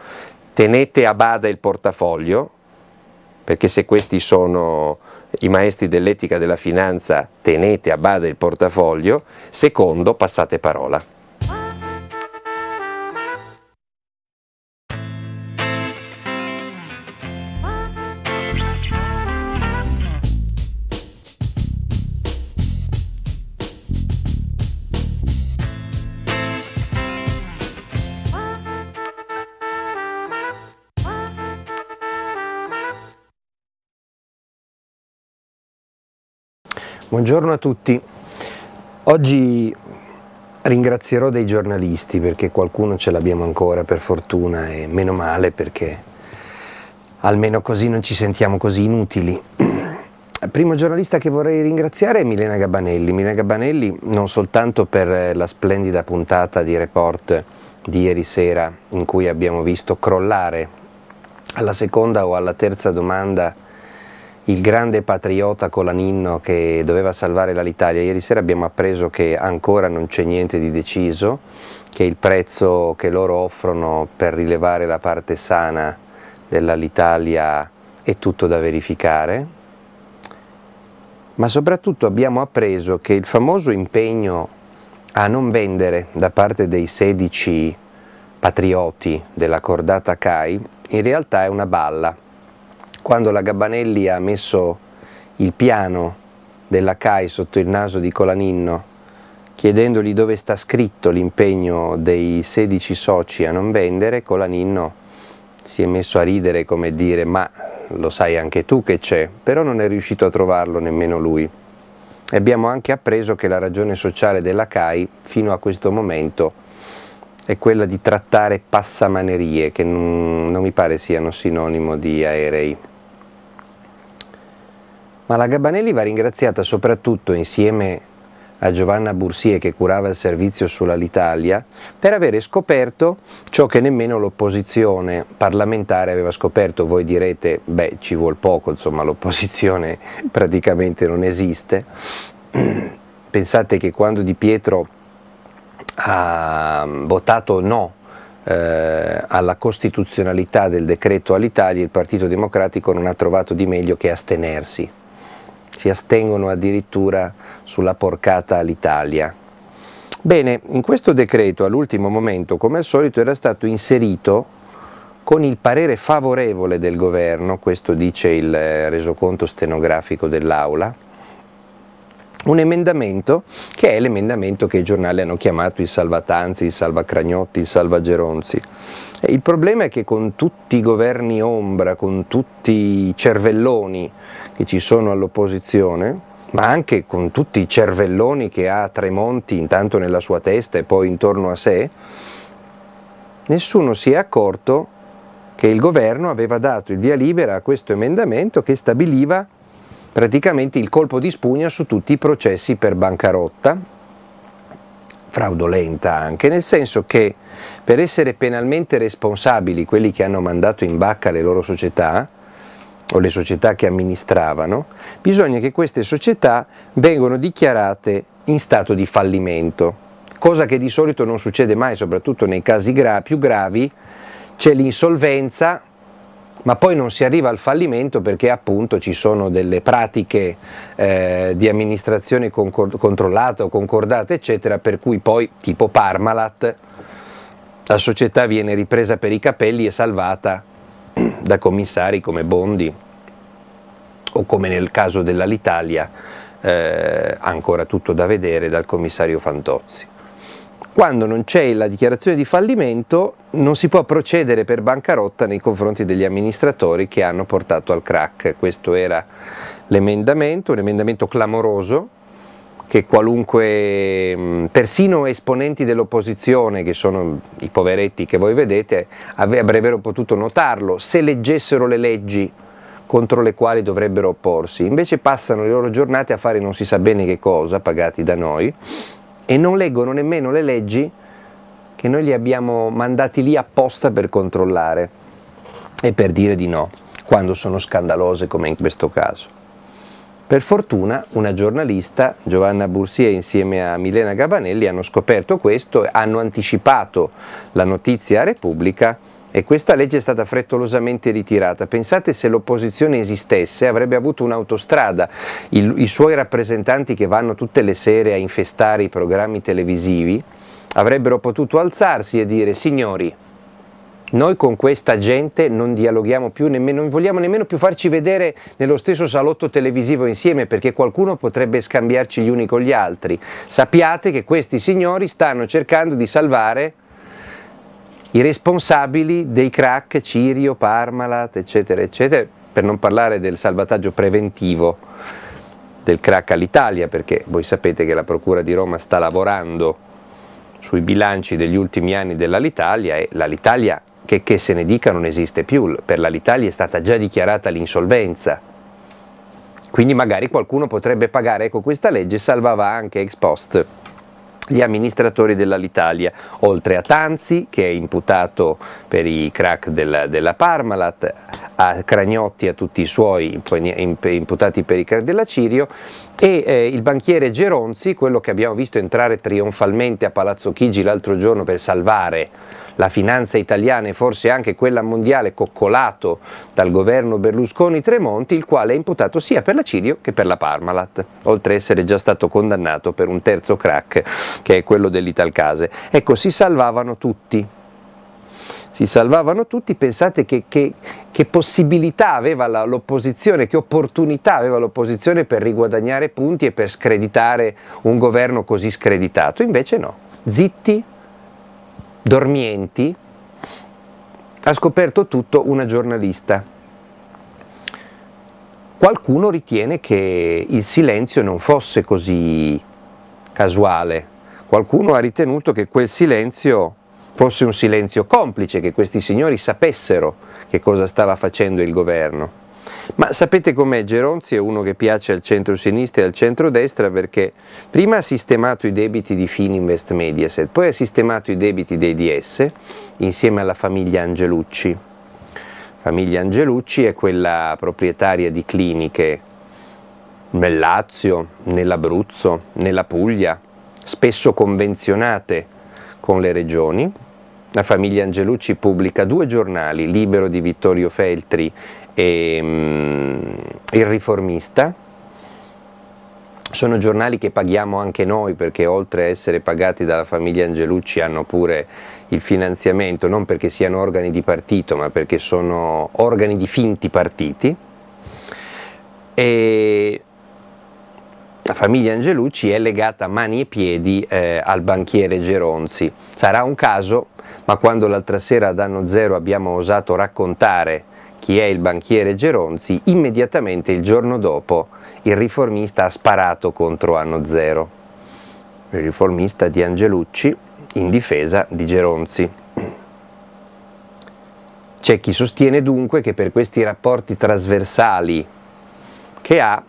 tenete a bada il portafoglio, perché se questi sono i maestri dell'etica della finanza, tenete a bada il portafoglio. Secondo, passate parola. Buongiorno a tutti. Oggi ringrazierò dei giornalisti perché qualcuno ce l'abbiamo ancora per fortuna e meno male perché almeno così non ci sentiamo così inutili. Il primo giornalista che vorrei ringraziare è Milena Gabanelli. Milena Gabanelli non soltanto per eh, la splendida puntata di report di ieri sera in cui abbiamo visto crollare alla seconda o alla terza domanda il grande patriota Colaninno che doveva salvare l'Italia. Ieri sera abbiamo appreso che ancora non c'è niente di deciso, che il prezzo che loro offrono per rilevare la parte sana dell'Italia è tutto da verificare, ma soprattutto abbiamo appreso che il famoso impegno a non vendere da parte dei 16 patrioti della cordata CAI in realtà è una balla quando la Gabbanelli ha messo il piano della CAI sotto il naso di Colaninno, chiedendogli dove sta scritto l'impegno dei 16 soci a non vendere, Colaninno si è messo a ridere come dire ma lo sai anche tu che c'è, però non è riuscito a trovarlo nemmeno lui. E abbiamo anche appreso che la ragione sociale della CAI fino a questo momento è quella di trattare passamanerie che non, non mi pare siano sinonimo di aerei ma la Gabanelli va ringraziata soprattutto insieme a Giovanna Bursie che curava il servizio sulla Litalia per avere scoperto ciò che nemmeno l'opposizione parlamentare aveva scoperto. Voi direte, beh ci vuol poco, insomma l'opposizione praticamente non esiste. Pensate che quando Di Pietro ha votato no eh, alla costituzionalità del decreto all'Italia, il Partito Democratico non ha trovato di meglio che astenersi si astengono addirittura sulla porcata all'Italia. Bene, in questo decreto all'ultimo momento, come al solito, era stato inserito con il parere favorevole del governo, questo dice il eh, resoconto stenografico dell'Aula, un emendamento che è l'emendamento che i giornali hanno chiamato il salvatanzi, il salvacragnotti, il salvageronzi. Il problema è che con tutti i governi ombra, con tutti i cervelloni che ci sono all'opposizione, ma anche con tutti i cervelloni che ha Tremonti intanto nella sua testa e poi intorno a sé, nessuno si è accorto che il governo aveva dato il via libera a questo emendamento che stabiliva praticamente il colpo di spugna su tutti i processi per bancarotta, fraudolenta anche, nel senso che per essere penalmente responsabili quelli che hanno mandato in bacca le loro società, o le società che amministravano, bisogna che queste società vengano dichiarate in stato di fallimento, cosa che di solito non succede mai, soprattutto nei casi gra più gravi, c'è l'insolvenza, ma poi non si arriva al fallimento perché appunto ci sono delle pratiche eh, di amministrazione controllata o concordata, eccetera, per cui poi, tipo Parmalat, la società viene ripresa per i capelli e salvata da commissari come Bondi o come nel caso dell'Alitalia, eh, ancora tutto da vedere dal commissario Fantozzi. Quando non c'è la dichiarazione di fallimento non si può procedere per bancarotta nei confronti degli amministratori che hanno portato al crack. Questo era l'emendamento, un emendamento clamoroso che qualunque, mm, persino esponenti dell'opposizione, che sono i poveretti che voi vedete, avrebbero potuto notarlo se leggessero le leggi contro le quali dovrebbero opporsi. Invece passano le loro giornate a fare non si sa bene che cosa, pagati da noi, e non leggono nemmeno le leggi che noi li abbiamo mandati lì apposta per controllare e per dire di no, quando sono scandalose come in questo caso. Per fortuna una giornalista, Giovanna Bursier insieme a Milena Gabanelli, hanno scoperto questo, hanno anticipato la notizia a Repubblica e questa legge è stata frettolosamente ritirata. Pensate se l'opposizione esistesse avrebbe avuto un'autostrada, I, i suoi rappresentanti che vanno tutte le sere a infestare i programmi televisivi avrebbero potuto alzarsi e dire signori noi con questa gente non dialoghiamo più, nemmeno, non vogliamo nemmeno più farci vedere nello stesso salotto televisivo insieme perché qualcuno potrebbe scambiarci gli uni con gli altri. Sappiate che questi signori stanno cercando di salvare i responsabili dei crack Cirio, Parmalat, eccetera, eccetera, per non parlare del salvataggio preventivo del crack all'Italia, perché voi sapete che la Procura di Roma sta lavorando sui bilanci degli ultimi anni dell'Alitalia e l'Alitalia che, che se ne dica non esiste più, per l'Italia è stata già dichiarata l'insolvenza, quindi magari qualcuno potrebbe pagare, ecco questa legge salvava anche ex post gli amministratori dell'Alitalia, oltre a Tanzi che è imputato per i crack della, della Parmalat, a Cragnotti a tutti i suoi imputati per i crack della Cirio e eh, il banchiere Geronzi, quello che abbiamo visto entrare trionfalmente a Palazzo Chigi l'altro giorno per salvare la finanza italiana e forse anche quella mondiale coccolato dal governo Berlusconi-Tremonti, il quale è imputato sia per l'acidio che per la Parmalat, oltre a essere già stato condannato per un terzo crack che è quello dell'Italcase. Ecco, si salvavano tutti si salvavano tutti, pensate che, che, che possibilità aveva la, l'opposizione, che opportunità aveva l'opposizione per riguadagnare punti e per screditare un governo così screditato, invece no, zitti dormienti, ha scoperto tutto una giornalista. Qualcuno ritiene che il silenzio non fosse così casuale, qualcuno ha ritenuto che quel silenzio fosse un silenzio complice, che questi signori sapessero che cosa stava facendo il governo. Ma sapete com'è? Geronzi è uno che piace al centro-sinistra e al centro-destra perché prima ha sistemato i debiti di Fininvest Mediaset, poi ha sistemato i debiti dei DS insieme alla famiglia Angelucci. Famiglia Angelucci è quella proprietaria di cliniche nel Lazio, nell'Abruzzo, nella Puglia, spesso convenzionate con le regioni. La famiglia Angelucci pubblica due giornali, Libero di Vittorio Feltri e, um, Il Riformista, sono giornali che paghiamo anche noi perché oltre a essere pagati dalla famiglia Angelucci hanno pure il finanziamento, non perché siano organi di partito ma perché sono organi di finti partiti e la famiglia Angelucci è legata mani e piedi eh, al banchiere Geronzi. Sarà un caso, ma quando l'altra sera ad Anno Zero abbiamo osato raccontare chi è il banchiere Geronzi, immediatamente il giorno dopo il riformista ha sparato contro Anno Zero, il riformista di Angelucci in difesa di Geronzi. C'è chi sostiene dunque che per questi rapporti trasversali che ha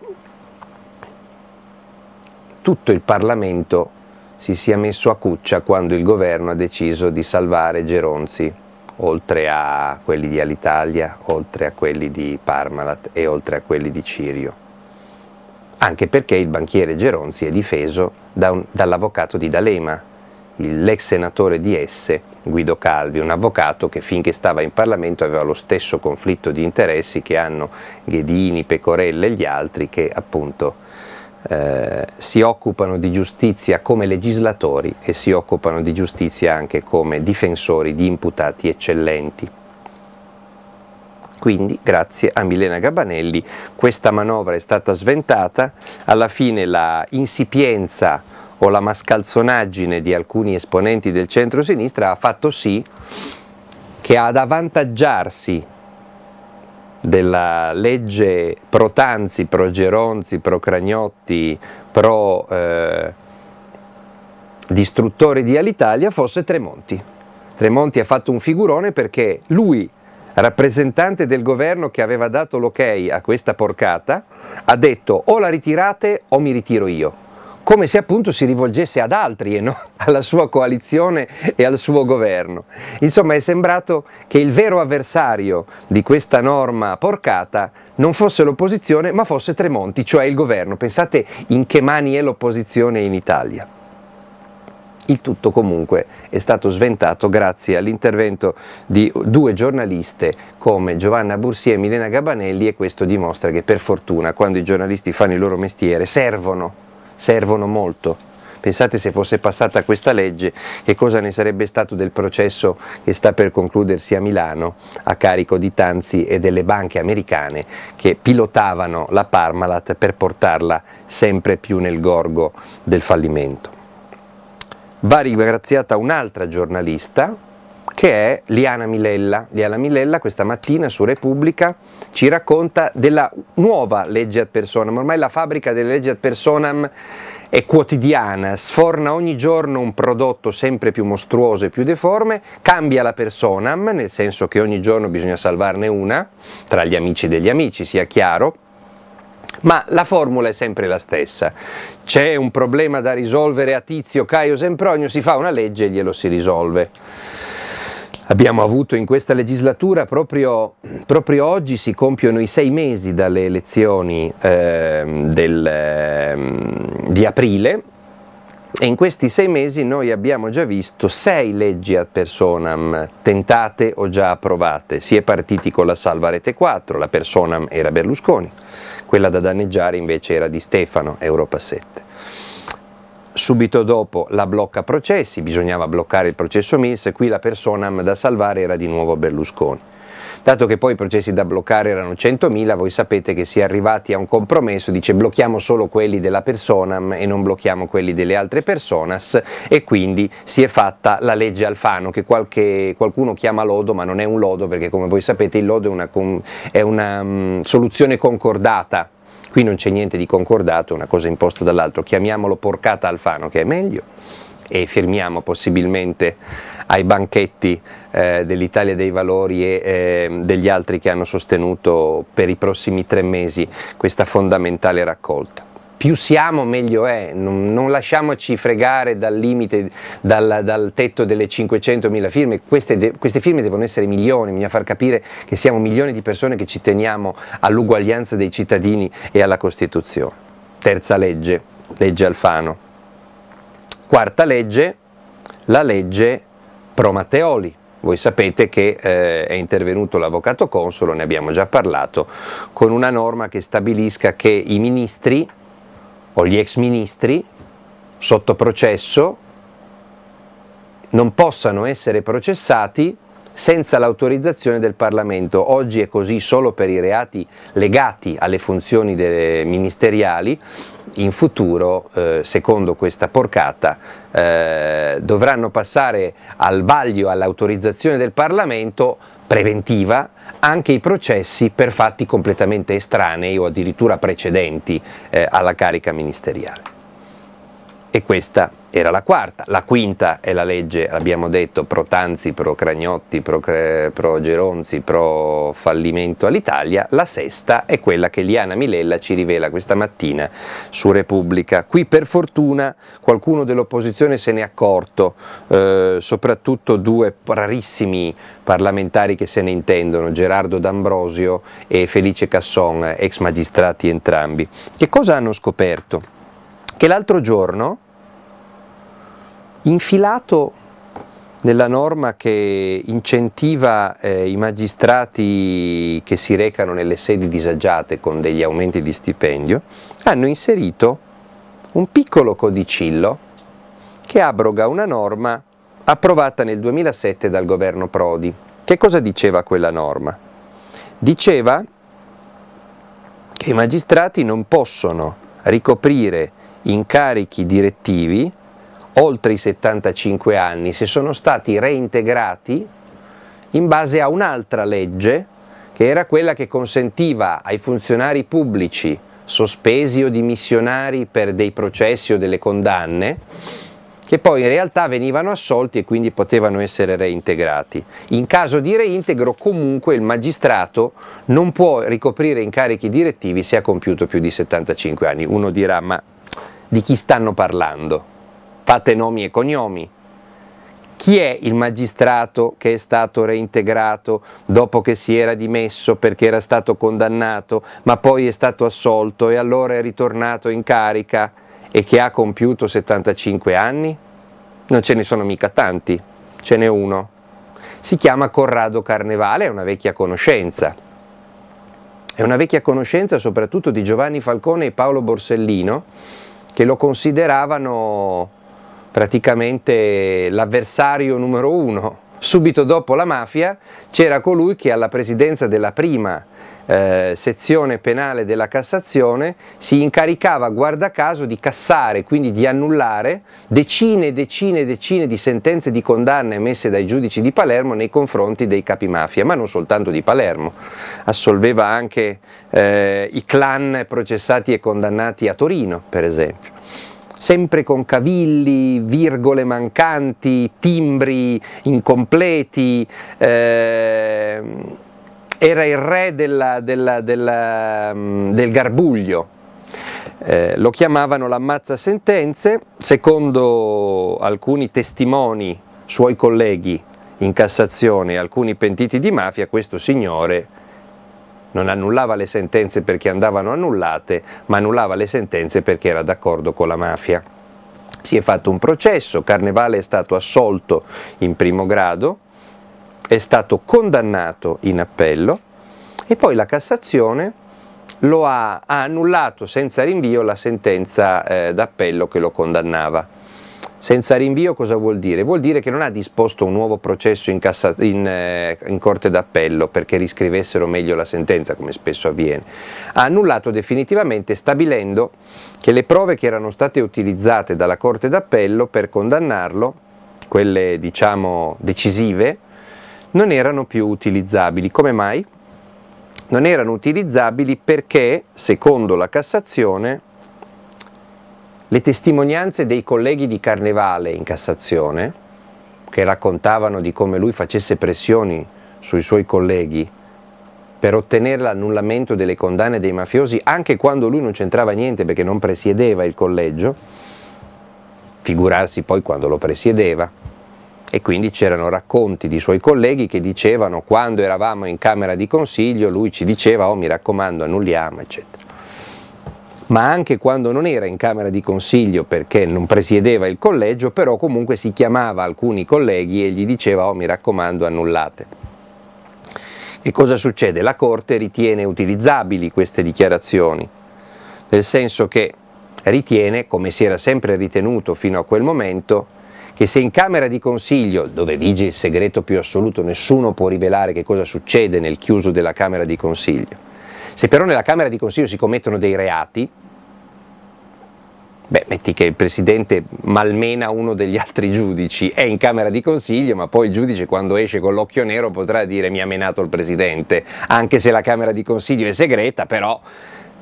tutto il Parlamento si sia messo a cuccia quando il governo ha deciso di salvare Geronzi oltre a quelli di Alitalia, oltre a quelli di Parmalat e oltre a quelli di Cirio. Anche perché il banchiere Geronzi è difeso da dall'avvocato di D'Alema, l'ex senatore di S, Guido Calvi, un avvocato che finché stava in Parlamento aveva lo stesso conflitto di interessi che hanno Ghedini, Pecorella e gli altri che appunto eh, si occupano di giustizia come legislatori e si occupano di giustizia anche come difensori di imputati eccellenti. Quindi, grazie a Milena Gabanelli, questa manovra è stata sventata, alla fine la insipienza o la mascalzonaggine di alcuni esponenti del centro-sinistra ha fatto sì che ad avvantaggiarsi della legge pro Tanzi, pro Geronzi, pro Cragnotti, pro eh, distruttore di Alitalia fosse Tremonti. Tremonti ha fatto un figurone perché lui, rappresentante del governo che aveva dato l'ok a questa porcata, ha detto o la ritirate o mi ritiro io come se appunto si rivolgesse ad altri e non alla sua coalizione e al suo governo. Insomma è sembrato che il vero avversario di questa norma porcata non fosse l'opposizione ma fosse Tremonti, cioè il governo. Pensate in che mani è l'opposizione in Italia. Il tutto comunque è stato sventato grazie all'intervento di due giornaliste come Giovanna Bursi e Milena Gabanelli e questo dimostra che per fortuna quando i giornalisti fanno il loro mestiere servono servono molto. Pensate se fosse passata questa legge che cosa ne sarebbe stato del processo che sta per concludersi a Milano a carico di Tanzi e delle banche americane che pilotavano la Parmalat per portarla sempre più nel gorgo del fallimento. Va ringraziata un'altra giornalista, che è Liana Milella. Liana Milella questa mattina su Repubblica ci racconta della nuova legge ad personam, ormai la fabbrica delle leggi ad personam è quotidiana, sforna ogni giorno un prodotto sempre più mostruoso e più deforme, cambia la personam, nel senso che ogni giorno bisogna salvarne una, tra gli amici degli amici, sia chiaro, ma la formula è sempre la stessa. C'è un problema da risolvere a Tizio, Caio, Sempronio, si fa una legge e glielo si risolve abbiamo avuto in questa legislatura, proprio, proprio, oggi si compiono i sei mesi dalle elezioni eh, del, eh, di aprile e in questi sei mesi noi abbiamo già visto sei leggi ad personam tentate o già approvate, si è partiti con la salva rete 4, la personam era Berlusconi, quella da danneggiare invece era di Stefano, Europa 7. Subito dopo la blocca processi, bisognava bloccare il processo MIS, qui la personam da salvare era di nuovo Berlusconi. Dato che poi i processi da bloccare erano 100.000, voi sapete che si è arrivati a un compromesso, dice blocchiamo solo quelli della personam e non blocchiamo quelli delle altre personas e quindi si è fatta la legge Alfano che qualche, qualcuno chiama lodo ma non è un lodo perché come voi sapete il lodo è una, è una um, soluzione concordata qui non c'è niente di concordato, una cosa imposta dall'altro, chiamiamolo porcata Alfano che è meglio e firmiamo possibilmente ai banchetti eh, dell'Italia dei Valori e eh, degli altri che hanno sostenuto per i prossimi tre mesi questa fondamentale raccolta più siamo meglio è, non, non lasciamoci fregare dal limite, dal, dal tetto delle 500.000 firme, queste, de, queste, firme devono essere milioni, bisogna far capire che siamo milioni di persone che ci teniamo all'uguaglianza dei cittadini e alla Costituzione. Terza legge, legge Alfano. Quarta legge, la legge Pro Matteoli. Voi sapete che eh, è intervenuto l'avvocato consolo, ne abbiamo già parlato, con una norma che stabilisca che i ministri o gli ex ministri sotto processo non possano essere processati senza l'autorizzazione del Parlamento. Oggi è così solo per i reati legati alle funzioni ministeriali, in futuro, eh, secondo questa porcata, eh, dovranno passare al vaglio, all'autorizzazione del Parlamento preventiva anche i processi per fatti completamente estranei o addirittura precedenti eh, alla carica ministeriale e questa era la quarta, la quinta è la legge, abbiamo detto, pro Tanzi, pro Cragnotti, pro, pro Geronzi, pro fallimento all'Italia, la sesta è quella che Liana Milella ci rivela questa mattina su Repubblica. Qui per fortuna qualcuno dell'opposizione se n'è accorto, eh, soprattutto due rarissimi parlamentari che se ne intendono, Gerardo D'Ambrosio e Felice Casson, ex magistrati entrambi. Che cosa hanno scoperto? che l'altro giorno, infilato nella norma che incentiva eh, i magistrati che si recano nelle sedi disagiate con degli aumenti di stipendio, hanno inserito un piccolo codicillo che abroga una norma approvata nel 2007 dal governo Prodi. Che cosa diceva quella norma? Diceva che i magistrati non possono ricoprire incarichi direttivi oltre i 75 anni, se sono stati reintegrati in base a un'altra legge che era quella che consentiva ai funzionari pubblici sospesi o dimissionari per dei processi o delle condanne, che poi in realtà venivano assolti e quindi potevano essere reintegrati. In caso di reintegro comunque il magistrato non può ricoprire incarichi direttivi se ha compiuto più di 75 anni. Uno dirà ma di chi stanno parlando. Fate nomi e cognomi. Chi è il magistrato che è stato reintegrato dopo che si era dimesso perché era stato condannato, ma poi è stato assolto e allora è ritornato in carica e che ha compiuto 75 anni? Non ce ne sono mica tanti, ce n'è uno. Si chiama Corrado Carnevale, è una vecchia conoscenza. È una vecchia conoscenza soprattutto di Giovanni Falcone e Paolo Borsellino, che lo consideravano praticamente l'avversario numero uno. Subito dopo la mafia c'era colui che alla presidenza della prima eh, sezione penale della Cassazione si incaricava, guarda caso, di cassare, quindi di annullare decine e decine e decine di sentenze di condanna emesse dai giudici di Palermo nei confronti dei capi mafia, ma non soltanto di Palermo, assolveva anche eh, i clan processati e condannati a Torino, per esempio sempre con cavilli, virgole mancanti, timbri incompleti, eh, era il re della, della, della, mm, del garbuglio. Eh, lo chiamavano l'ammazza sentenze, secondo alcuni testimoni, suoi colleghi in Cassazione, alcuni pentiti di mafia, questo signore non annullava le sentenze perché andavano annullate, ma annullava le sentenze perché era d'accordo con la mafia. Si è fatto un processo, Carnevale è stato assolto in primo grado, è stato condannato in appello e poi la Cassazione lo ha, ha annullato senza rinvio la sentenza eh, d'appello che lo condannava. Senza rinvio cosa vuol dire? Vuol dire che non ha disposto un nuovo processo in, cassa, in, eh, in, Corte d'Appello perché riscrivessero meglio la sentenza, come spesso avviene. Ha annullato definitivamente stabilendo che le prove che erano state utilizzate dalla Corte d'Appello per condannarlo, quelle diciamo decisive, non erano più utilizzabili. Come mai? Non erano utilizzabili perché, secondo la Cassazione, le testimonianze dei colleghi di Carnevale in Cassazione, che raccontavano di come lui facesse pressioni sui suoi colleghi per ottenere l'annullamento delle condanne dei mafiosi anche quando lui non c'entrava niente perché non presiedeva il collegio, figurarsi poi quando lo presiedeva e quindi c'erano racconti di suoi colleghi che dicevano quando eravamo in Camera di Consiglio lui ci diceva oh mi raccomando annulliamo eccetera. Ma anche quando non era in Camera di Consiglio perché non presiedeva il collegio, però comunque si chiamava alcuni colleghi e gli diceva oh mi raccomando annullate. E cosa succede? La Corte ritiene utilizzabili queste dichiarazioni, nel senso che ritiene, come si era sempre ritenuto fino a quel momento, che se in Camera di Consiglio, dove vige il segreto più assoluto, nessuno può rivelare che cosa succede nel chiuso della Camera di Consiglio, se però nella Camera di Consiglio si commettono dei reati, beh, metti che il Presidente malmena uno degli altri giudici, è in Camera di Consiglio, ma poi il giudice quando esce con l'occhio nero potrà dire mi ha menato il Presidente, anche se la Camera di Consiglio è segreta, però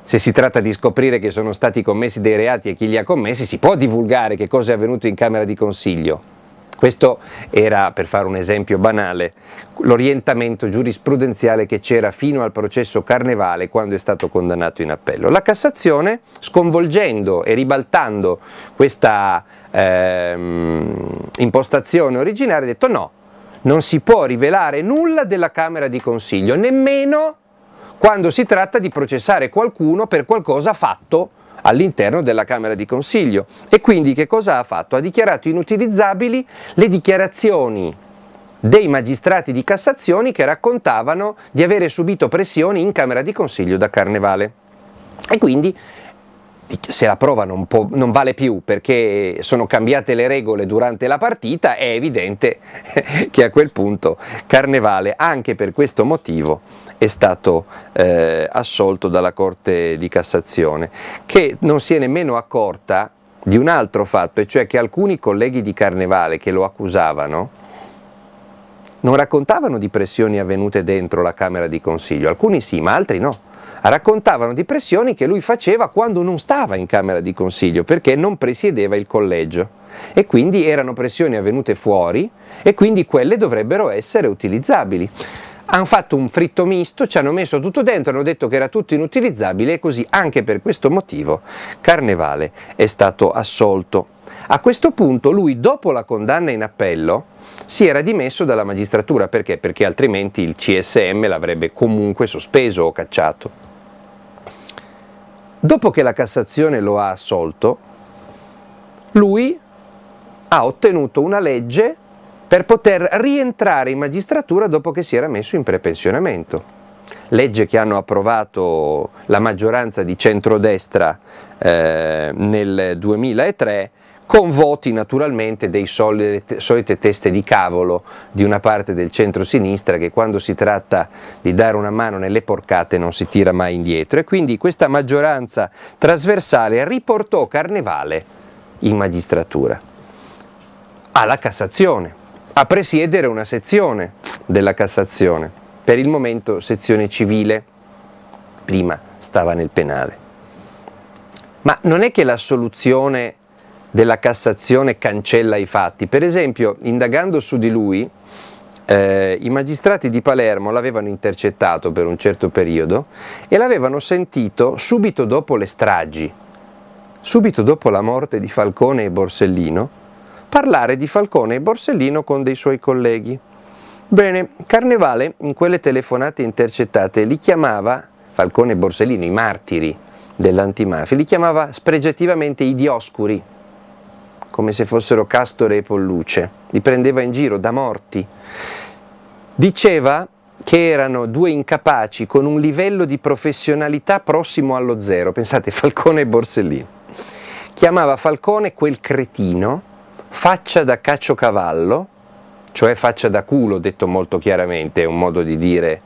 se si tratta di scoprire che sono stati commessi dei reati e chi li ha commessi, si può divulgare che cosa è avvenuto in Camera di Consiglio. Questo era, per fare un esempio banale, l'orientamento giurisprudenziale che c'era fino al processo Carnevale quando è stato condannato in appello. La Cassazione, sconvolgendo e ribaltando questa ehm, impostazione originaria, ha detto no, non si può rivelare nulla della Camera di Consiglio, nemmeno quando si tratta di processare qualcuno per qualcosa fatto all'interno della Camera di Consiglio. E quindi che cosa ha fatto? Ha dichiarato inutilizzabili le dichiarazioni dei magistrati di Cassazione che raccontavano di avere subito pressioni in Camera di Consiglio da Carnevale. E quindi se la prova non, può, non, vale più perché sono cambiate le regole durante la partita, è evidente che a quel punto Carnevale anche per questo motivo è stato eh, assolto dalla Corte di Cassazione, che non si è nemmeno accorta di un altro fatto, e cioè che alcuni colleghi di Carnevale che lo accusavano non raccontavano di pressioni avvenute dentro la Camera di Consiglio, alcuni sì, ma altri no. Raccontavano di pressioni che lui faceva quando non stava in Camera di Consiglio perché non presiedeva il collegio e quindi erano pressioni avvenute fuori e quindi quelle dovrebbero essere utilizzabili hanno fatto un fritto misto, ci hanno messo tutto dentro, hanno detto che era tutto inutilizzabile e così anche per questo motivo Carnevale è stato assolto. A questo punto lui, dopo la condanna in appello, si era dimesso dalla magistratura perché? Perché altrimenti il CSM l'avrebbe comunque sospeso o cacciato. Dopo che la Cassazione lo ha assolto, lui ha ottenuto una legge per poter rientrare in magistratura dopo che si era messo in prepensionamento. Legge che hanno approvato la maggioranza di centrodestra eh, nel 2003 con voti naturalmente dei solite, solite, teste di cavolo di una parte del centro-sinistra che quando si tratta di dare una mano nelle porcate non si tira mai indietro e quindi questa maggioranza trasversale riportò Carnevale in magistratura alla Cassazione a presiedere una sezione della Cassazione, per il momento sezione civile, prima stava nel penale. Ma non è che la soluzione della Cassazione cancella i fatti, per esempio indagando su di lui eh, i magistrati di Palermo l'avevano intercettato per un certo periodo e l'avevano sentito subito dopo le stragi, subito dopo la morte di Falcone e Borsellino, parlare di Falcone e Borsellino con dei suoi colleghi. Bene, Carnevale in quelle telefonate intercettate li chiamava, Falcone e Borsellino, i martiri dell'antimafia, li chiamava spregiativamente i dioscuri, come se fossero Castore e Polluce, li prendeva in giro da morti. Diceva che erano due incapaci con un livello di professionalità prossimo allo zero, pensate Falcone e Borsellino. Chiamava Falcone quel cretino faccia da caciocavallo, cioè faccia da culo, detto molto chiaramente, è un modo di dire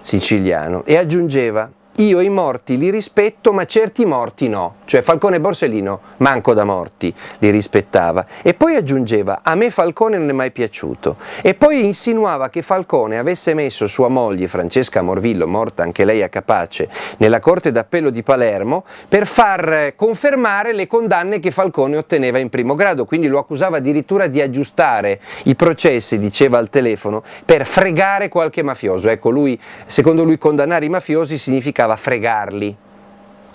siciliano, e aggiungeva io i morti li rispetto ma certi morti no, cioè Falcone Borsellino manco da morti li rispettava e poi aggiungeva a me Falcone non è mai piaciuto e poi insinuava che Falcone avesse messo sua moglie Francesca Morvillo, morta anche lei a Capace, nella corte d'appello di Palermo per far eh, confermare le condanne che Falcone otteneva in primo grado, quindi lo accusava addirittura di aggiustare i processi, diceva al telefono, per fregare qualche mafioso, ecco lui, secondo lui condannare i mafiosi significava bisognava fregarli.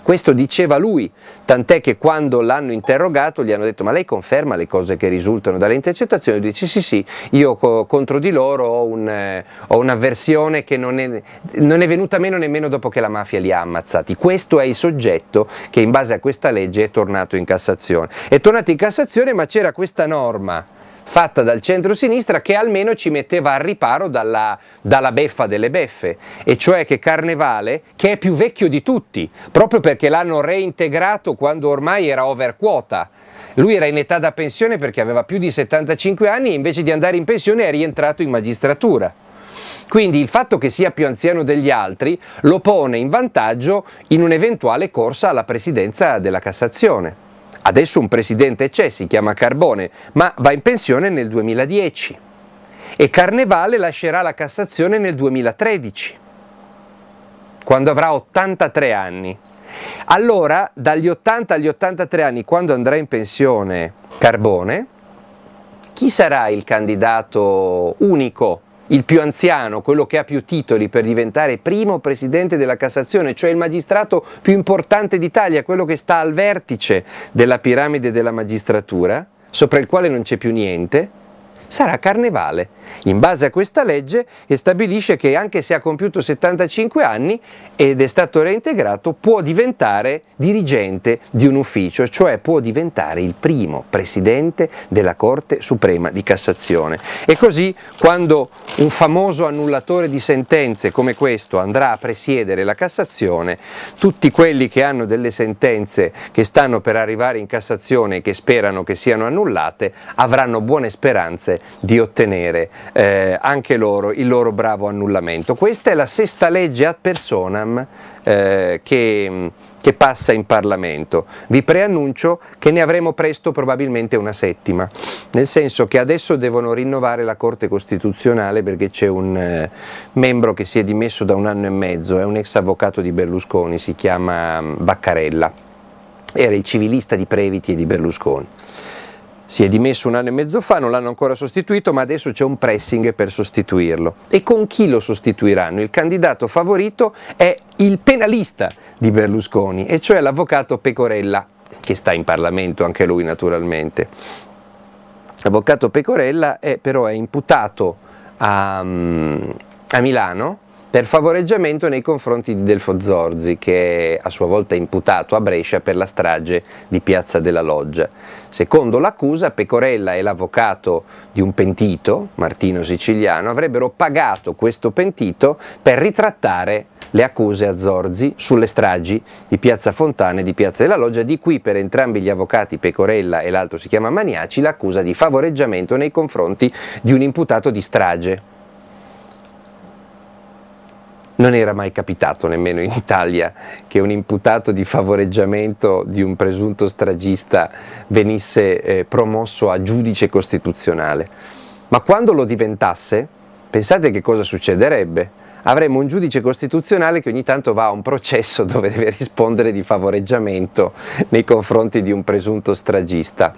Questo diceva lui, tant'è che quando l'hanno interrogato gli hanno detto ma lei conferma le cose che risultano dalle intercettazioni? dice sì sì, io co- contro di loro ho, un, eh, ho un'avversione che non è, non è, venuta meno nemmeno dopo che la mafia li ha ammazzati. Questo è il soggetto che in base a questa legge è tornato in Cassazione. È tornato in Cassazione ma c'era questa norma fatta dal centro-sinistra che almeno ci metteva al riparo dalla, dalla beffa delle beffe, e cioè che Carnevale, che è più vecchio di tutti, proprio perché l'hanno reintegrato quando ormai era over quota, lui era in età da pensione perché aveva più di 75 anni e invece di andare in pensione è rientrato in magistratura. Quindi il fatto che sia più anziano degli altri lo pone in vantaggio in un'eventuale corsa alla presidenza della Cassazione. Adesso un presidente c'è, si chiama Carbone, ma va in pensione nel 2010 e Carnevale lascerà la Cassazione nel 2013, quando avrà 83 anni. Allora, dagli 80 agli 83 anni, quando andrà in pensione Carbone, chi sarà il candidato unico il più anziano, quello che ha più titoli per diventare primo presidente della Cassazione, cioè il magistrato più importante d'Italia, quello che sta al vertice della piramide della magistratura, sopra il quale non c'è più niente, sarà carnevale. In base a questa legge stabilisce che anche se ha compiuto 75 anni ed è stato reintegrato può diventare dirigente di un ufficio, cioè può diventare il primo presidente della Corte Suprema di Cassazione. E così quando un famoso annullatore di sentenze come questo andrà a presiedere la Cassazione, tutti quelli che hanno delle sentenze che stanno per arrivare in Cassazione e che sperano che siano annullate avranno buone speranze di ottenere eh, anche loro il loro bravo annullamento. Questa è la sesta legge ad personam eh, che, che passa in Parlamento. Vi preannuncio che ne avremo presto probabilmente una settima, nel senso che adesso devono rinnovare la Corte Costituzionale perché c'è un eh, membro che si è dimesso da un anno e mezzo, è un ex avvocato di Berlusconi, si chiama mm, Baccarella, era il civilista di Previti e di Berlusconi si è dimesso un anno e mezzo fa, non l'hanno ancora sostituito, ma adesso c'è un pressing per sostituirlo. E con chi lo sostituiranno? Il candidato favorito è il penalista di Berlusconi, e cioè l'avvocato Pecorella, che sta in Parlamento anche lui naturalmente. L'avvocato Pecorella è, però è imputato a, mm, a Milano per favoreggiamento nei confronti di Delfo Zorzi, che è a sua volta imputato a Brescia per la strage di Piazza della Loggia. Secondo l'accusa, Pecorella e l'avvocato di un pentito, Martino Siciliano, avrebbero pagato questo pentito per ritrattare le accuse a Zorzi sulle stragi di Piazza Fontana e di Piazza della Loggia, di cui per entrambi gli avvocati Pecorella e l'altro si chiama Maniaci l'accusa di favoreggiamento nei confronti di un imputato di strage non era mai capitato nemmeno in Italia che un imputato di favoreggiamento di un presunto stragista venisse eh, promosso a giudice costituzionale. Ma quando lo diventasse, pensate che cosa succederebbe? Avremmo un giudice costituzionale che ogni tanto va a un processo dove deve rispondere di favoreggiamento nei confronti di un presunto stragista.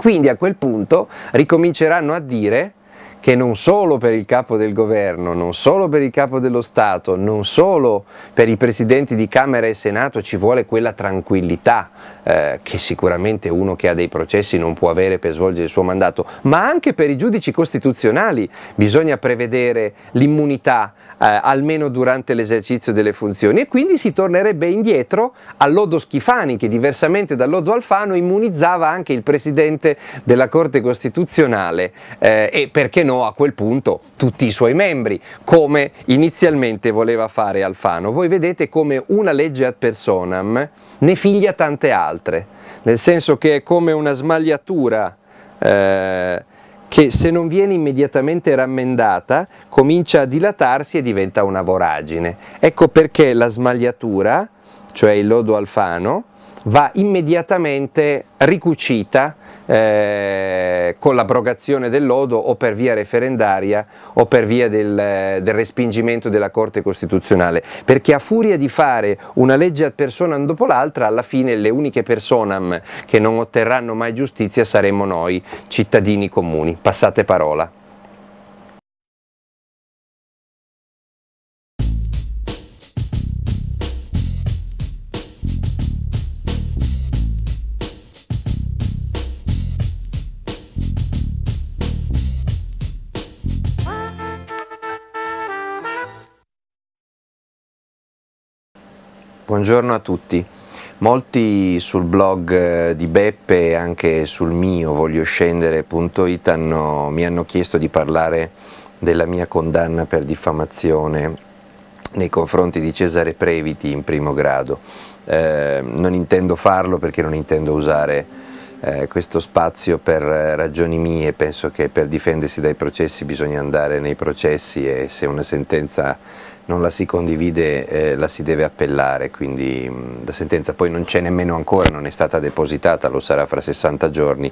Quindi a quel punto ricominceranno a dire che non solo per il capo del governo, non solo per il capo dello Stato, non solo per i presidenti di Camera e Senato ci vuole quella tranquillità eh, che sicuramente uno che ha dei processi non può avere per svolgere il suo mandato, ma anche per i giudici costituzionali bisogna prevedere l'immunità eh, almeno durante l'esercizio delle funzioni e quindi si tornerebbe indietro all'Odo Schifani che diversamente dall'Odo Alfano immunizzava anche il Presidente della Corte Costituzionale eh, e perché no a quel punto tutti i suoi membri come inizialmente voleva fare Alfano. Voi vedete come una legge ad personam ne figlia tante altre altre, nel senso che è come una smagliatura eh, che se non viene immediatamente rammendata comincia a dilatarsi e diventa una voragine. Ecco perché la smagliatura, cioè il lodo alfano, va immediatamente ricucita eh, con l'abrogazione del lodo o per via referendaria o per via del, eh, del respingimento della Corte Costituzionale, perché a furia di fare una legge ad personam dopo l'altra, alla fine le uniche personam che non otterranno mai giustizia saremo noi, cittadini comuni. Passate parola. Buongiorno a tutti. Molti sul blog eh, di Beppe e anche sul mio voglioscendere.it mi hanno chiesto di parlare della mia condanna per diffamazione nei confronti di Cesare Previti in primo grado. Eh, non intendo farlo perché non intendo usare eh, questo spazio per eh, ragioni mie, penso che per difendersi dai processi bisogna andare nei processi e se una sentenza non la si condivide eh, la si deve appellare, quindi mh, mm, la sentenza poi non c'è nemmeno ancora, non è stata depositata, lo sarà fra 60 giorni,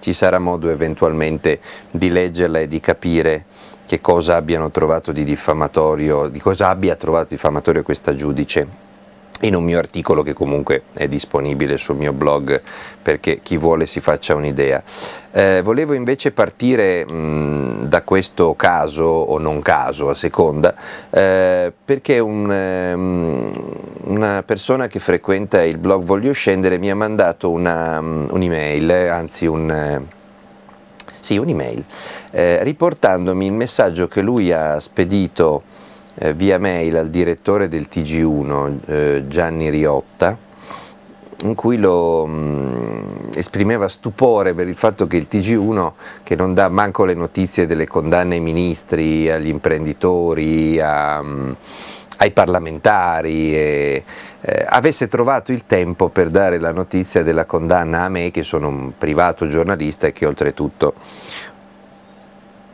ci sarà modo eventualmente di leggerla e di capire che cosa abbiano trovato di diffamatorio, di cosa abbia trovato diffamatorio questa giudice in un mio articolo che comunque è disponibile sul mio blog perché chi vuole si faccia un'idea. Eh, volevo invece partire mh, da questo caso o non caso a seconda, eh, perché un, um, una persona che frequenta il blog Voglio Scendere mi ha mandato una, um, un'email, anzi un... Uh, sì, un'email, eh, riportandomi il messaggio che lui ha spedito eh, via mail al direttore del TG1 eh, Gianni Riotta in cui lo, mh, mm, esprimeva stupore per il fatto che il TG1 che non dà manco le notizie delle condanne ai ministri, agli imprenditori, a, mh, mm, ai parlamentari e, eh, avesse trovato il tempo per dare la notizia della condanna a me che sono un privato giornalista e che oltretutto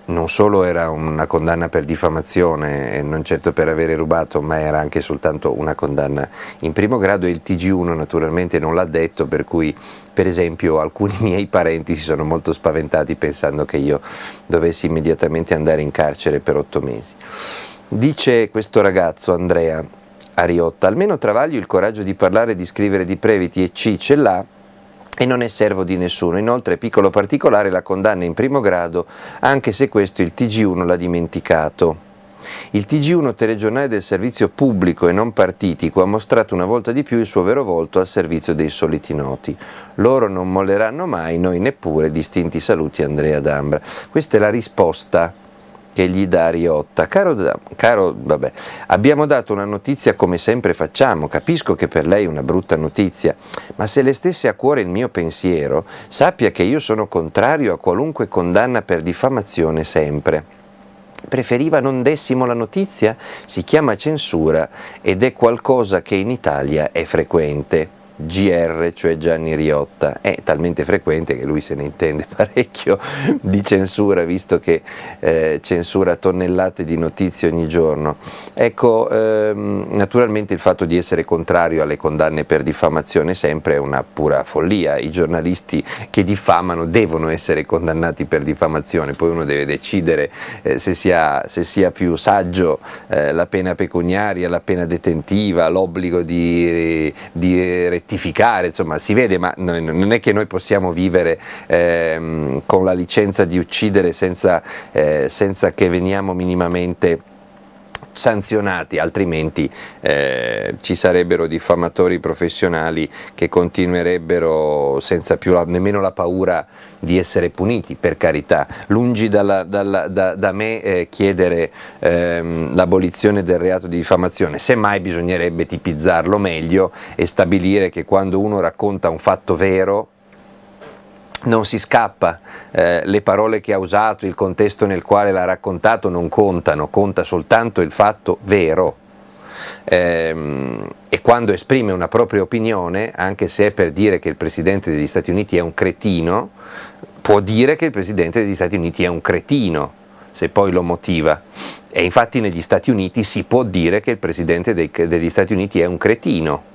non solo era una condanna per diffamazione, non certo per avere rubato, ma era anche soltanto una condanna in primo grado e il TG1 naturalmente non l'ha detto, per cui per esempio alcuni miei parenti si sono molto spaventati pensando che io dovessi immediatamente andare in carcere per otto mesi. Dice questo ragazzo Andrea Ariotta, almeno Travaglio il coraggio di parlare, di scrivere di Previti e C ce l'ha, e non è servo di nessuno. Inoltre, piccolo particolare, la condanna in primo grado, anche se questo il Tg1 l'ha dimenticato. Il Tg1 telegiornale del servizio pubblico e non partitico ha mostrato una volta di più il suo vero volto al servizio dei soliti noti. Loro non molleranno mai, noi neppure, distinti saluti Andrea D'Ambra. Questa è la risposta che gli dà Riotta. Caro, caro, vabbè, abbiamo dato una notizia come sempre facciamo, capisco che per lei è una brutta notizia, ma se le stesse a cuore il mio pensiero, sappia che io sono contrario a qualunque condanna per diffamazione sempre. Preferiva non dessimo la notizia? Si chiama censura ed è qualcosa che in Italia è frequente. GR, cioè Gianni Riotta, è talmente frequente che lui se ne intende parecchio di censura, visto che eh, censura tonnellate di notizie ogni giorno. Ecco, ehm, naturalmente il fatto di essere contrario alle condanne per diffamazione sempre è una pura follia, i giornalisti che diffamano devono essere condannati per diffamazione, poi uno deve decidere eh, se, sia, se, sia, più saggio eh, la pena pecuniaria, la pena detentiva, l'obbligo di, di rettificare, insomma si vede, ma non è che noi possiamo vivere ehm, con la licenza di uccidere senza, eh, senza che veniamo minimamente sanzionati, altrimenti eh, ci sarebbero diffamatori professionali che continuerebbero senza più la, nemmeno la paura di essere puniti, per carità. Lungi dalla, dalla, da, da, me eh, chiedere ehm, l'abolizione del reato di diffamazione, semmai bisognerebbe tipizzarlo meglio e stabilire che quando uno racconta un fatto vero, non si scappa, eh, le parole che ha usato, il contesto nel quale l'ha raccontato non contano, conta soltanto il fatto vero. Ehm, e quando esprime una propria opinione, anche se è per dire che il Presidente degli Stati Uniti è un cretino, può dire che il Presidente degli Stati Uniti è un cretino, se poi lo motiva. E infatti negli Stati Uniti si può dire che il Presidente degli Stati Uniti è un cretino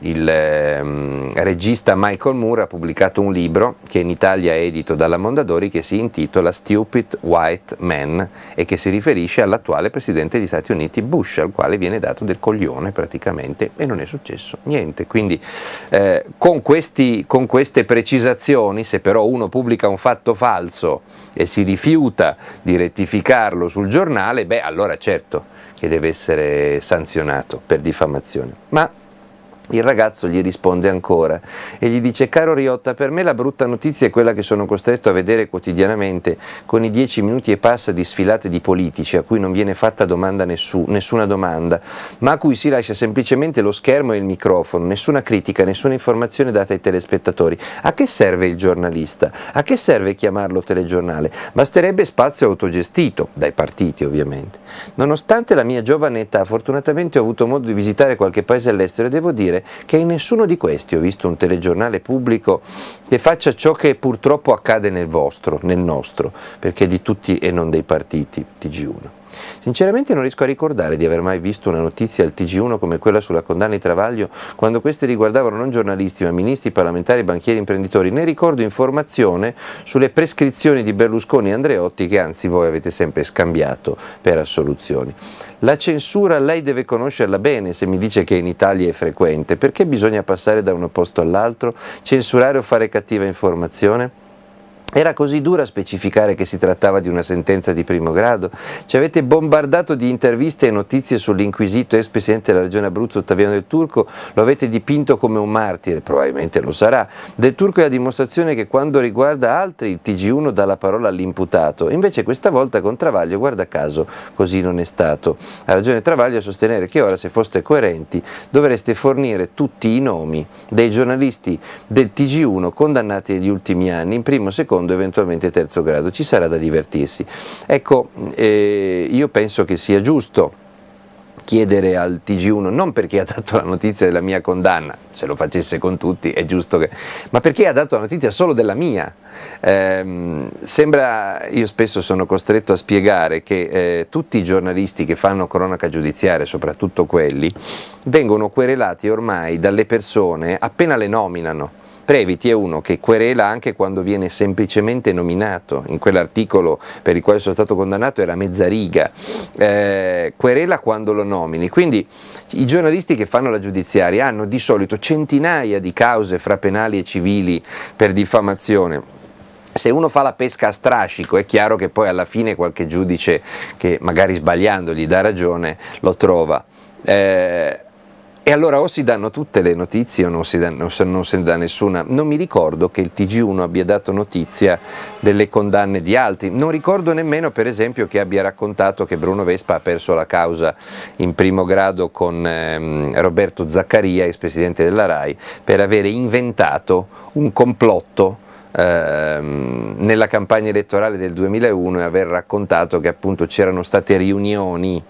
il ehm, regista Michael Moore ha pubblicato un libro che in Italia è edito dalla Mondadori che si intitola Stupid White Man e che si riferisce all'attuale presidente degli Stati Uniti Bush, al quale viene dato del coglione praticamente e non è successo niente. Quindi eh, con, questi, con queste precisazioni, se però uno pubblica un fatto falso e si rifiuta di rettificarlo sul giornale, beh allora certo che deve essere sanzionato per diffamazione. Ma il ragazzo gli risponde ancora e gli dice caro Riotta per me la brutta notizia è quella che sono costretto a vedere quotidianamente con i dieci minuti e passa di sfilate di politici a cui non viene fatta domanda nessu nessuna domanda ma a cui si lascia semplicemente lo schermo e il microfono, nessuna critica, nessuna informazione data ai telespettatori. A che serve il giornalista? A che serve chiamarlo telegiornale? Basterebbe spazio autogestito, dai partiti ovviamente. Nonostante la mia giovane età fortunatamente ho avuto modo di visitare qualche paese all'estero e devo dire che in nessuno di questi ho visto un telegiornale pubblico che faccia ciò che purtroppo accade nel vostro, nel nostro, perché di tutti e non dei partiti, TG1. Sinceramente non riesco a ricordare di aver mai visto una notizia al TG1 come quella sulla condanna di Travaglio, quando queste riguardavano non giornalisti ma ministri, parlamentari, banchieri, imprenditori, né ricordo informazione sulle prescrizioni di Berlusconi e Andreotti che anzi voi avete sempre scambiato per assoluzioni. La censura lei deve conoscerla bene se mi dice che in Italia è frequente, perché bisogna passare da un posto all'altro, censurare o fare cattiva informazione? Era così dura specificare che si trattava di una sentenza di primo grado? Ci avete bombardato di interviste e notizie sull'inquisito ex presidente della regione Abruzzo Ottaviano del Turco, lo avete dipinto come un martire, probabilmente lo sarà. Del Turco è la dimostrazione che quando riguarda altri il TG1 dà la parola all'imputato, invece questa volta con Travaglio, guarda caso, così non è stato. Ha ragione Travaglio a sostenere che ora, se foste coerenti, dovreste fornire tutti i nomi dei giornalisti del TG1 condannati negli ultimi anni, in primo, secondo secondo, eventualmente terzo grado, ci sarà da divertirsi. Ecco, eh, io penso che sia giusto chiedere al TG1 non perché ha dato la notizia della mia condanna, se lo facesse con tutti è giusto che, ma perché ha dato la notizia solo della mia. Eh, sembra, io spesso sono costretto a spiegare che eh, tutti i giornalisti che fanno cronaca giudiziaria, soprattutto quelli, vengono querelati ormai dalle persone appena le nominano. Previti è uno che querela anche quando viene semplicemente nominato, in quell'articolo per il quale sono stato condannato era mezza riga, eh, querela quando lo nomini, quindi i giornalisti che fanno la giudiziaria hanno di solito centinaia di cause fra penali e civili per diffamazione. Se uno fa la pesca a strascico è chiaro che poi alla fine qualche giudice che magari sbagliando gli dà ragione lo trova. Eh, e allora o si danno tutte le notizie o non si, danno, non se ne dà nessuna. Non mi ricordo che il TG1 abbia dato notizia delle condanne di altri. Non ricordo nemmeno, per esempio, che abbia raccontato che Bruno Vespa ha perso la causa in primo grado con ehm, Roberto Zaccaria, ex presidente della RAI, per avere inventato un complotto ehm, nella campagna elettorale del 2001 e aver raccontato che appunto c'erano state riunioni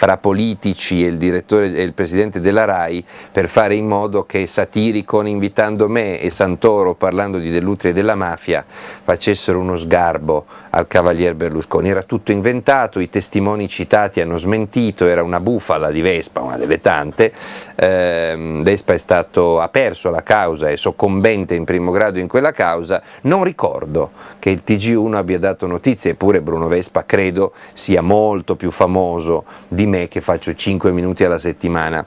fra politici e il, direttore, e il presidente della RAI per fare in modo che Satiricon invitando me e Santoro parlando di Dell'Utri e della mafia facessero uno sgarbo al cavalier Berlusconi. Era tutto inventato, i testimoni citati hanno smentito, era una bufala di Vespa, una delle tante. Eh, Vespa è stato, ha perso la causa, è soccombente in primo grado in quella causa. Non ricordo che il TG1 abbia dato notizie, eppure Bruno Vespa credo sia molto più famoso di me che faccio 5 minuti alla settimana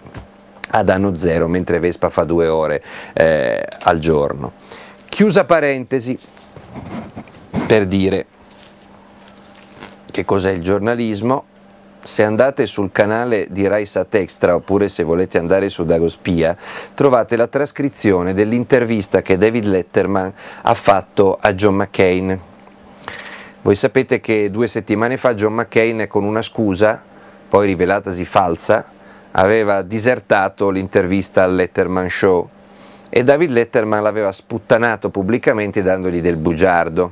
ad anno zero, mentre Vespa fa 2 ore eh, al giorno. Chiusa parentesi, per dire che cos'è il giornalismo, se andate sul canale di Rai Satextra oppure se volete andare su Dagospia trovate la trascrizione dell'intervista che David Letterman ha fatto a John McCain. Voi sapete che due settimane fa John McCain con una scusa poi rivelatasi falsa, aveva disertato l'intervista al Letterman Show e David Letterman l'aveva sputtanato pubblicamente dandogli del bugiardo.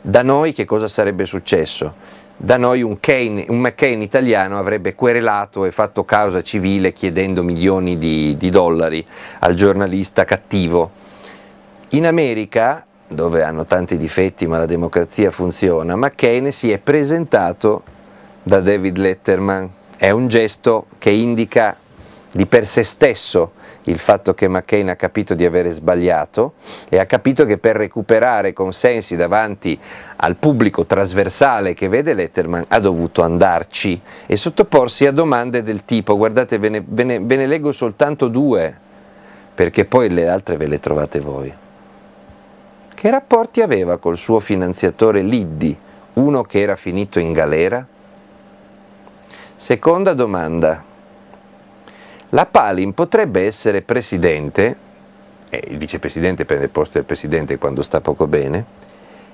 Da noi che cosa sarebbe successo? Da noi un, Kane, un McCain italiano avrebbe querelato e fatto causa civile chiedendo milioni di, di dollari al giornalista cattivo. In America, dove hanno tanti difetti ma la democrazia funziona, McCain si è presentato da David Letterman, è un gesto che indica di per sé stesso il fatto che McCain ha capito di avere sbagliato e ha capito che per recuperare consensi davanti al pubblico trasversale che vede Letterman ha dovuto andarci e sottoporsi a domande del tipo guardate ve ne, ve ne, ve ne leggo soltanto due perché poi le altre ve le trovate voi. Che rapporti aveva col suo finanziatore Liddy, uno che era finito in galera? Seconda domanda. La Palin potrebbe essere presidente, e il vicepresidente prende il posto del presidente quando sta poco bene,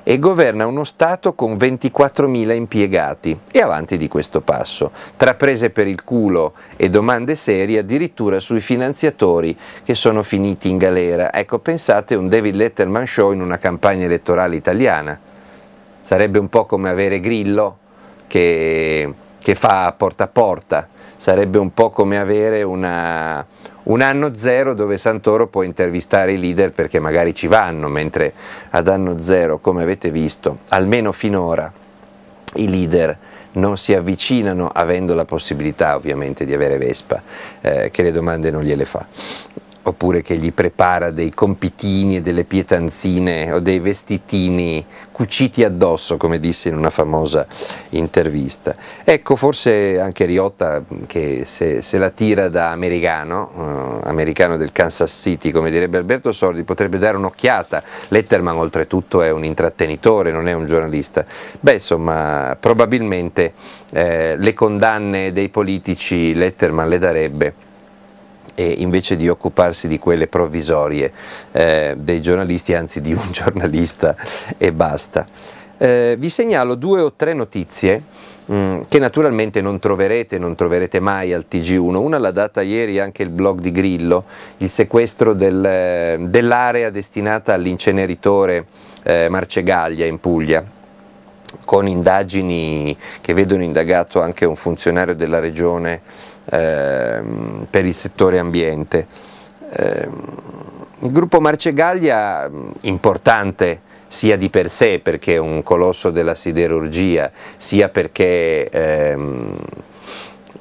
e governa uno Stato con 24.000 impiegati e avanti di questo passo, tra prese per il culo e domande serie addirittura sui finanziatori che sono finiti in galera. Ecco, pensate un David Letterman show in una campagna elettorale italiana, sarebbe un po' come avere Grillo che che fa porta a porta, sarebbe un po' come avere una, un anno zero dove Santoro può intervistare i leader perché magari ci vanno, mentre ad anno zero, come avete visto, almeno finora i leader non si avvicinano avendo la possibilità ovviamente di avere Vespa, eh, che le domande non gliele fa oppure che gli prepara dei compitini e delle pietanzine o dei vestitini cuciti addosso, come disse in una famosa intervista. Ecco, forse anche Riotta, che se, se la tira da americano, eh, americano del Kansas City, come direbbe Alberto Sordi, potrebbe dare un'occhiata. Letterman oltretutto è un intrattenitore, non è un giornalista. Beh, insomma, probabilmente eh, le condanne dei politici Letterman le darebbe e invece di occuparsi di quelle provvisorie eh, dei giornalisti, anzi di un giornalista e basta. Eh, vi segnalo due o tre notizie mm, che naturalmente non troverete, non troverete mai al TG1. Una l'ha data ieri anche il blog di Grillo, il sequestro del, eh, dell'area destinata all'inceneritore eh, Marcegaglia in Puglia con indagini che vedono indagato anche un funzionario della regione Ehm, per il settore ambiente. Ehm, il gruppo Marcegaglia, importante sia di per sé perché è un colosso della siderurgia, sia perché ehm,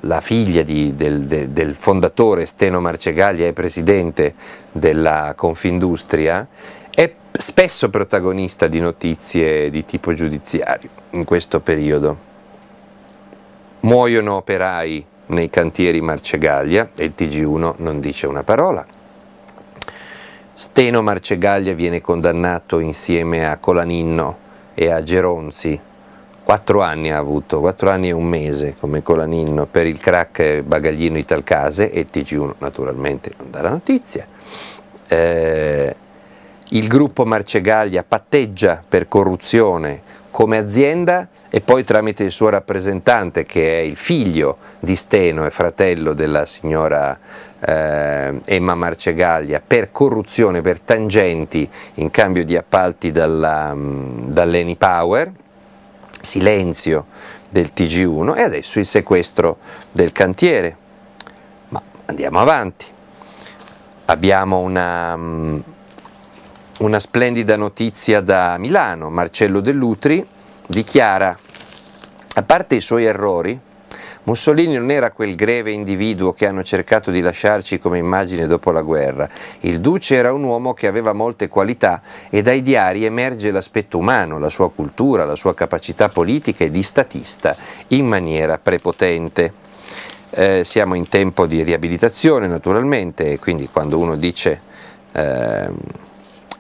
la figlia di, del, de, del, fondatore Steno Marcegaglia è presidente della Confindustria, è spesso protagonista di notizie di tipo giudiziario in questo periodo. Muoiono operai nei cantieri Marcegaglia e il TG1 non dice una parola. Steno Marcegaglia viene condannato insieme a Colaninno e a Geronzi. Quattro anni ha avuto, quattro anni e un mese come Colaninno per il crack bagaglino italcase e TG1 naturalmente non dà la notizia. Eh, il gruppo Marcegaglia patteggia per corruzione come azienda e poi tramite il suo rappresentante che è il figlio di Steno e fratello della signora eh, Emma Marcegaglia per corruzione, per tangenti in cambio di appalti dall'Eni Power, silenzio del TG1 e adesso il sequestro del cantiere. Ma andiamo avanti. Abbiamo una una splendida notizia da Milano, Marcello Dell'Utri dichiara, a parte i suoi errori, Mussolini non era quel greve individuo che hanno cercato di lasciarci come immagine dopo la guerra. Il duce era un uomo che aveva molte qualità e dai diari emerge l'aspetto umano, la sua cultura, la sua capacità politica e di statista in maniera prepotente. Eh, siamo in tempo di riabilitazione naturalmente, e quindi quando uno dice... Eh,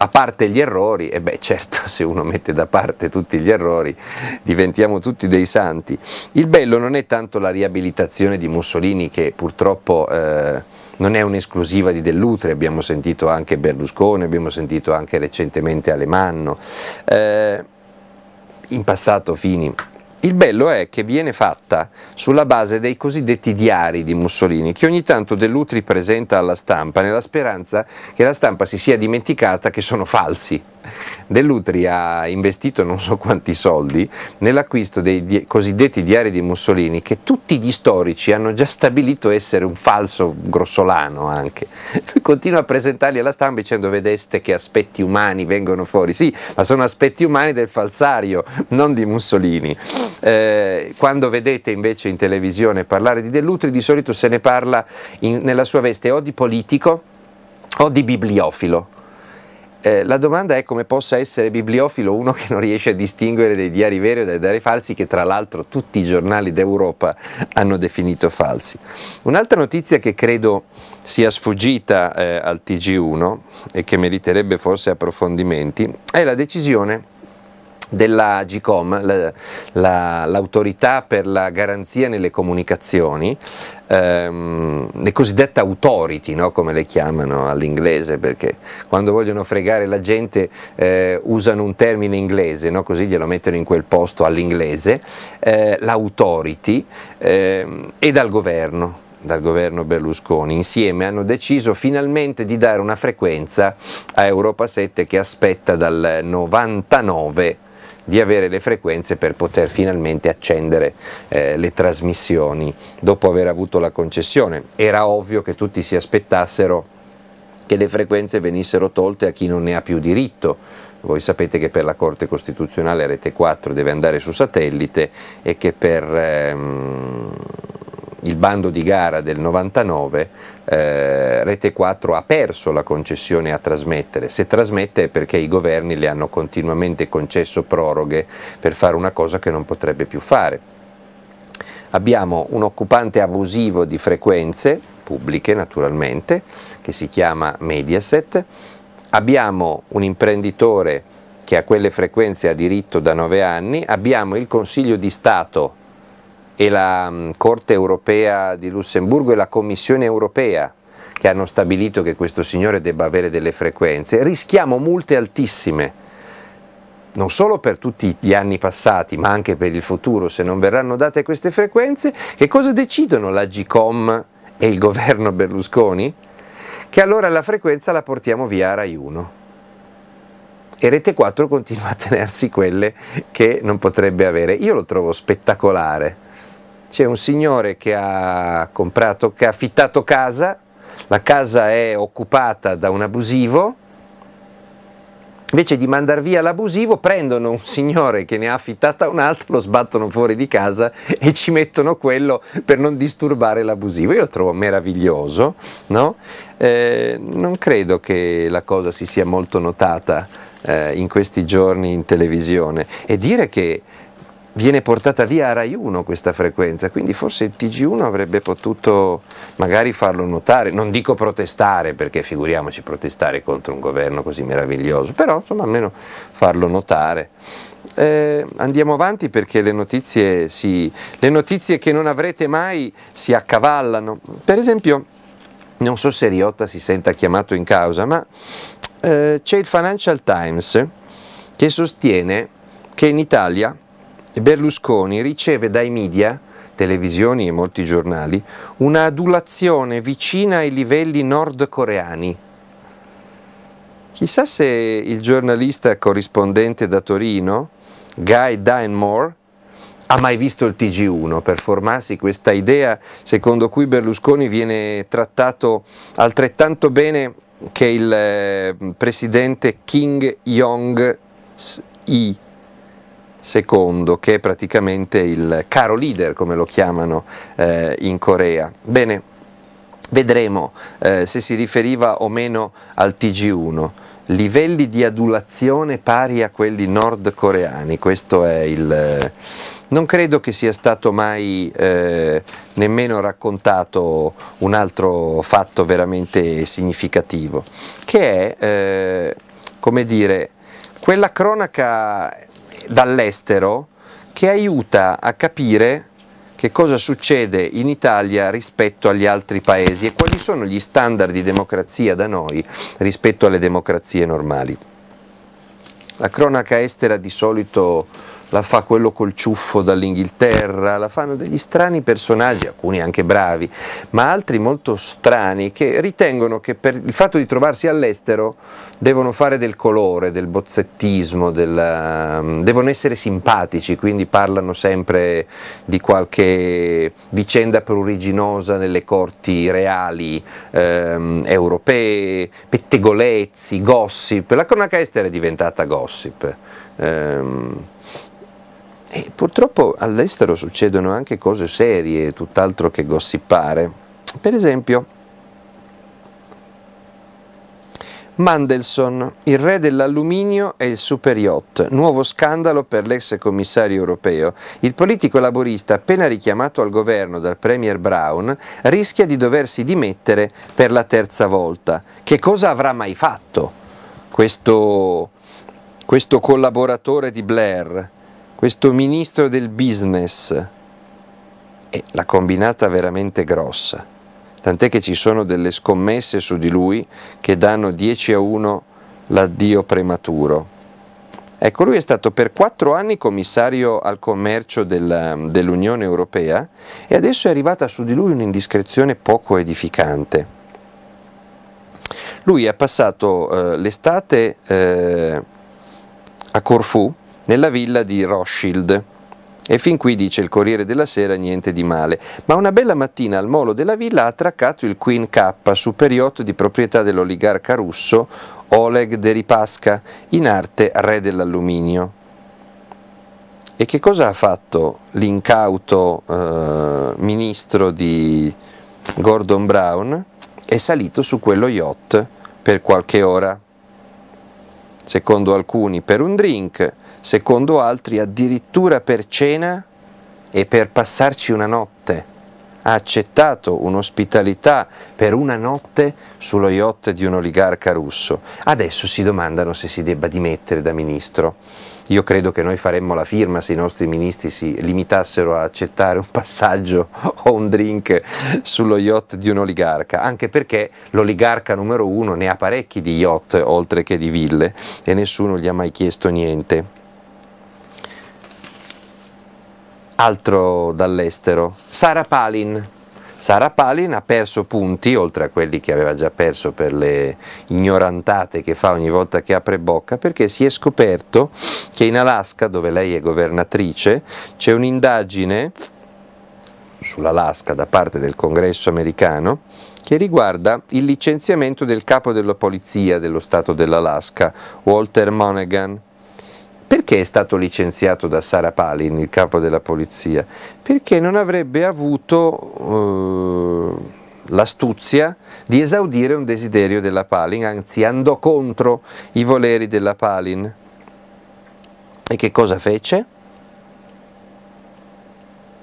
a parte gli errori, e beh certo se uno mette da parte tutti gli errori diventiamo tutti dei santi. Il bello non è tanto la riabilitazione di Mussolini che purtroppo... Eh, non è un'esclusiva di Dell'Utre, abbiamo sentito anche Berlusconi, abbiamo sentito anche recentemente Alemanno, eh, in passato Fini il bello è che viene fatta sulla base dei cosiddetti diari di Mussolini, che ogni tanto Dell'Utri presenta alla stampa, nella speranza che la stampa si sia dimenticata che sono falsi. Dell'Utri ha investito non so quanti soldi nell'acquisto dei di cosiddetti diari di Mussolini, che tutti gli storici hanno già stabilito essere un falso grossolano anche. Lui continua a presentarli alla stampa dicendo vedeste che aspetti umani vengono fuori. Sì, ma sono aspetti umani del falsario, non di Mussolini. Eh, quando vedete invece in televisione parlare di Dell'Utri, di solito se ne parla in, nella sua veste o di politico o di bibliofilo. Eh, la domanda è come possa essere bibliofilo uno che non riesce a distinguere dei diari veri o dai diari falsi, che tra l'altro tutti i giornali d'Europa hanno definito falsi. Un'altra notizia che credo sia sfuggita eh, al TG1 e che meriterebbe forse approfondimenti è la decisione della GICOM, l'autorità la, la, per la garanzia nelle comunicazioni, ehm, le cosiddette authority, no? come le chiamano all'inglese, perché quando vogliono fregare la gente eh, usano un termine inglese, no? così glielo mettono in quel posto all'inglese, eh, l'authority ehm, e dal governo dal governo Berlusconi, insieme hanno deciso finalmente di dare una frequenza a Europa 7 che aspetta dal 99 di avere le frequenze per poter finalmente accendere eh, le trasmissioni dopo aver avuto la concessione. Era ovvio che tutti si aspettassero che le frequenze venissero tolte a chi non ne ha più diritto, voi sapete che per la Corte Costituzionale Rete 4 deve andare su satellite e che per ehm, il bando di gara del 99 eh, Rete 4 ha perso la concessione a trasmettere, se trasmette è perché i governi le hanno continuamente concesso proroghe per fare una cosa che non potrebbe più fare. Abbiamo un occupante abusivo di frequenze, pubbliche naturalmente, che si chiama Mediaset, abbiamo un imprenditore che a quelle frequenze ha diritto da nove anni, abbiamo il Consiglio di Stato e la mm, Corte europea di Lussemburgo e la Commissione europea che hanno stabilito che questo signore debba avere delle frequenze, rischiamo multe altissime, non solo per tutti gli anni passati, ma anche per il futuro, se non verranno date queste frequenze, che cosa decidono la GCOM e il governo Berlusconi? Che allora la frequenza la portiamo via a Rai 1 e Rete 4 continua a tenersi quelle che non potrebbe avere. Io lo trovo spettacolare c'è un signore che ha, comprato, che ha affittato casa, la casa è occupata da un abusivo, invece di mandar via l'abusivo prendono un signore che ne ha affittata un altro, lo sbattono fuori di casa e ci mettono quello per non disturbare l'abusivo. Io lo trovo meraviglioso, no? eh, non credo che la cosa si sia molto notata eh, in questi giorni in televisione e dire che viene portata via a Rai 1 questa frequenza, quindi forse il TG1 avrebbe potuto magari farlo notare, non dico protestare perché figuriamoci protestare contro un governo così meraviglioso, però insomma almeno farlo notare. Eh, andiamo avanti perché le notizie, si, le notizie che non avrete mai si accavallano, per esempio non so se Riotta si senta chiamato in causa, ma eh, c'è il Financial Times che sostiene che in Italia Berlusconi riceve dai media, televisioni e molti giornali, una adulazione vicina ai livelli nordcoreani. Chissà se il giornalista corrispondente da Torino, Guy Dynmore, ha mai visto il TG1 per formarsi questa idea secondo cui Berlusconi viene trattato altrettanto bene che il eh, presidente King Jong-il. II, che è praticamente il caro leader, come lo chiamano eh, in Corea. Bene, vedremo eh, se si riferiva o meno al TG1 livelli di adulazione pari a quelli nordcoreani, questo è il... Eh, non credo che sia stato mai eh, nemmeno raccontato un altro fatto veramente significativo, che è, eh, come dire, quella cronaca dall'estero che aiuta a capire che cosa succede in Italia rispetto agli altri paesi e quali sono gli standard di democrazia da noi rispetto alle democrazie normali. La cronaca estera di solito la fa quello col ciuffo dall'Inghilterra, la fanno degli strani personaggi, alcuni anche bravi, ma altri molto strani che ritengono che per il fatto di trovarsi all'estero devono fare del colore, del bozzettismo, della, mm, devono essere simpatici, quindi parlano sempre di qualche vicenda pruriginosa nelle corti reali ehm, europee, pettegolezzi, gossip, la cronaca estera è diventata gossip. Ehm, e purtroppo all'estero succedono anche cose serie, tutt'altro che gossipare. Per esempio, Mandelson, il re dell'alluminio e il super yacht, nuovo scandalo per l'ex commissario europeo. Il politico laborista appena richiamato al governo dal Premier Brown rischia di doversi dimettere per la terza volta. Che cosa avrà mai fatto questo, questo collaboratore di Blair? questo ministro del business, e l'ha combinata veramente grossa, tant'è che ci sono delle scommesse su di lui che danno 10 a 1 l'addio prematuro. Ecco, lui è stato per quattro anni commissario al commercio dell'Unione dell Europea e adesso è arrivata su di lui un'indiscrezione poco edificante. Lui ha passato eh, l'estate eh, a Corfù nella villa di Rothschild. E fin qui dice il Corriere della Sera niente di male. Ma una bella mattina al molo della villa ha attraccato il Queen K, superiotto di proprietà dell'oligarca russo Oleg Deripaska, in arte re dell'alluminio. E che cosa ha fatto l'incauto eh, ministro di Gordon Brown? È salito su quello yacht per qualche ora. Secondo alcuni per un drink, secondo altri addirittura per cena e per passarci una notte. Ha accettato un'ospitalità per una notte sullo yacht di un oligarca russo. Adesso si domandano se si debba dimettere da ministro. Io credo che noi faremmo la firma se i nostri ministri si limitassero a accettare un passaggio o un drink sullo yacht di un oligarca, anche perché l'oligarca numero uno ne ha parecchi di yacht oltre che di ville e nessuno gli ha mai chiesto niente. altro dall'estero, Sara Palin. Sara Palin ha perso punti, oltre a quelli che aveva già perso per le ignorantate che fa ogni volta che apre bocca, perché si è scoperto che in Alaska, dove lei è governatrice, c'è un'indagine sull'Alaska da parte del congresso americano che riguarda il licenziamento del capo della polizia dello Stato dell'Alaska, Walter Monaghan perché è stato licenziato da Sara Palin, il capo della polizia? Perché non avrebbe avuto eh, l'astuzia di esaudire un desiderio della Palin, anzi andò contro i voleri della Palin. E che cosa fece?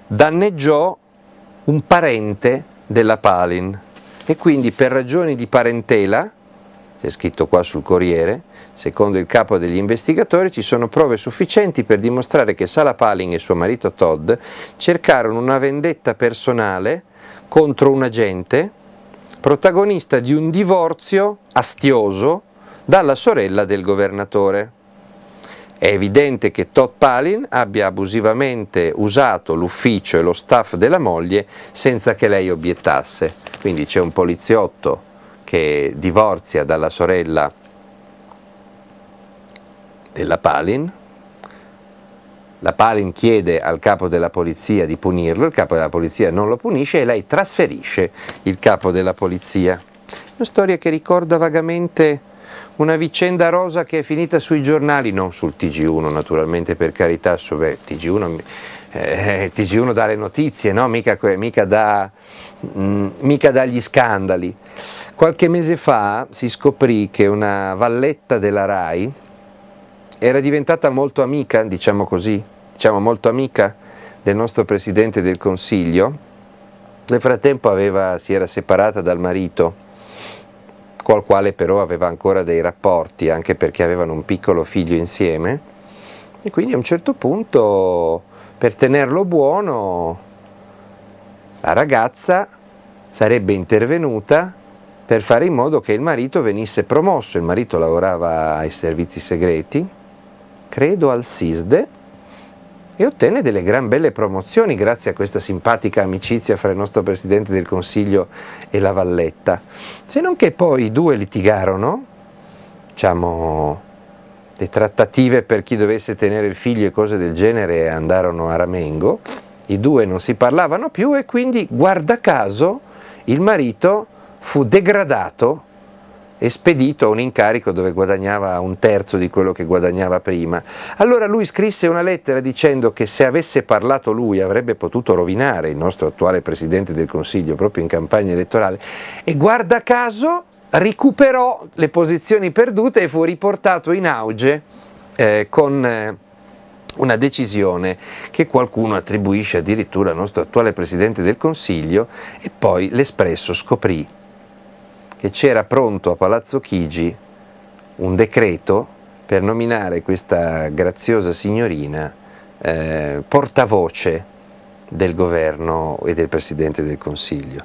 Danneggiò un parente della Palin e quindi per ragioni di parentela, c'è scritto qua sul Corriere, Secondo il capo degli investigatori ci sono prove sufficienti per dimostrare che Sala Palin e suo marito Todd cercarono una vendetta personale contro un agente protagonista di un divorzio astioso dalla sorella del governatore. È evidente che Todd Palin abbia abusivamente usato l'ufficio e lo staff della moglie senza che lei obiettasse. Quindi c'è un poliziotto che divorzia dalla sorella della Palin, la Palin chiede al capo della polizia di punirlo, il capo della polizia non lo punisce e lei trasferisce il capo della polizia. Una storia che ricorda vagamente una vicenda rosa che è finita sui giornali, non sul Tg1 naturalmente per carità, su, beh, TG1, eh, eh TG1 dà le notizie, no? mica, mica, dà, mh, mm, mica dà gli scandali. Qualche mese fa si scoprì che una valletta della RAI, era diventata molto amica, diciamo così, diciamo molto amica del nostro Presidente del Consiglio, nel frattempo aveva, si era separata dal marito, col quale però aveva ancora dei rapporti, anche perché avevano un piccolo figlio insieme, e quindi a un certo punto, per tenerlo buono, la ragazza sarebbe intervenuta per fare in modo che il marito venisse promosso, il marito lavorava ai servizi segreti, credo al SISDE, e ottenne delle gran belle promozioni grazie a questa simpatica amicizia fra il nostro Presidente del Consiglio e la Valletta. Se non che poi i due litigarono, diciamo, le trattative per chi dovesse tenere il figlio e cose del genere andarono a Ramengo, i due non si parlavano più e quindi, guarda caso, il marito fu degradato e spedito a un incarico dove guadagnava un terzo di quello che guadagnava prima. Allora lui scrisse una lettera dicendo che se avesse parlato lui avrebbe potuto rovinare il nostro attuale Presidente del Consiglio proprio in campagna elettorale e guarda caso recuperò le posizioni perdute e fu riportato in auge eh, con... Eh, una decisione che qualcuno attribuisce addirittura al nostro attuale Presidente del Consiglio e poi l'Espresso scoprì che c'era pronto a Palazzo Chigi un decreto per nominare questa graziosa signorina eh, portavoce del governo e del Presidente del Consiglio.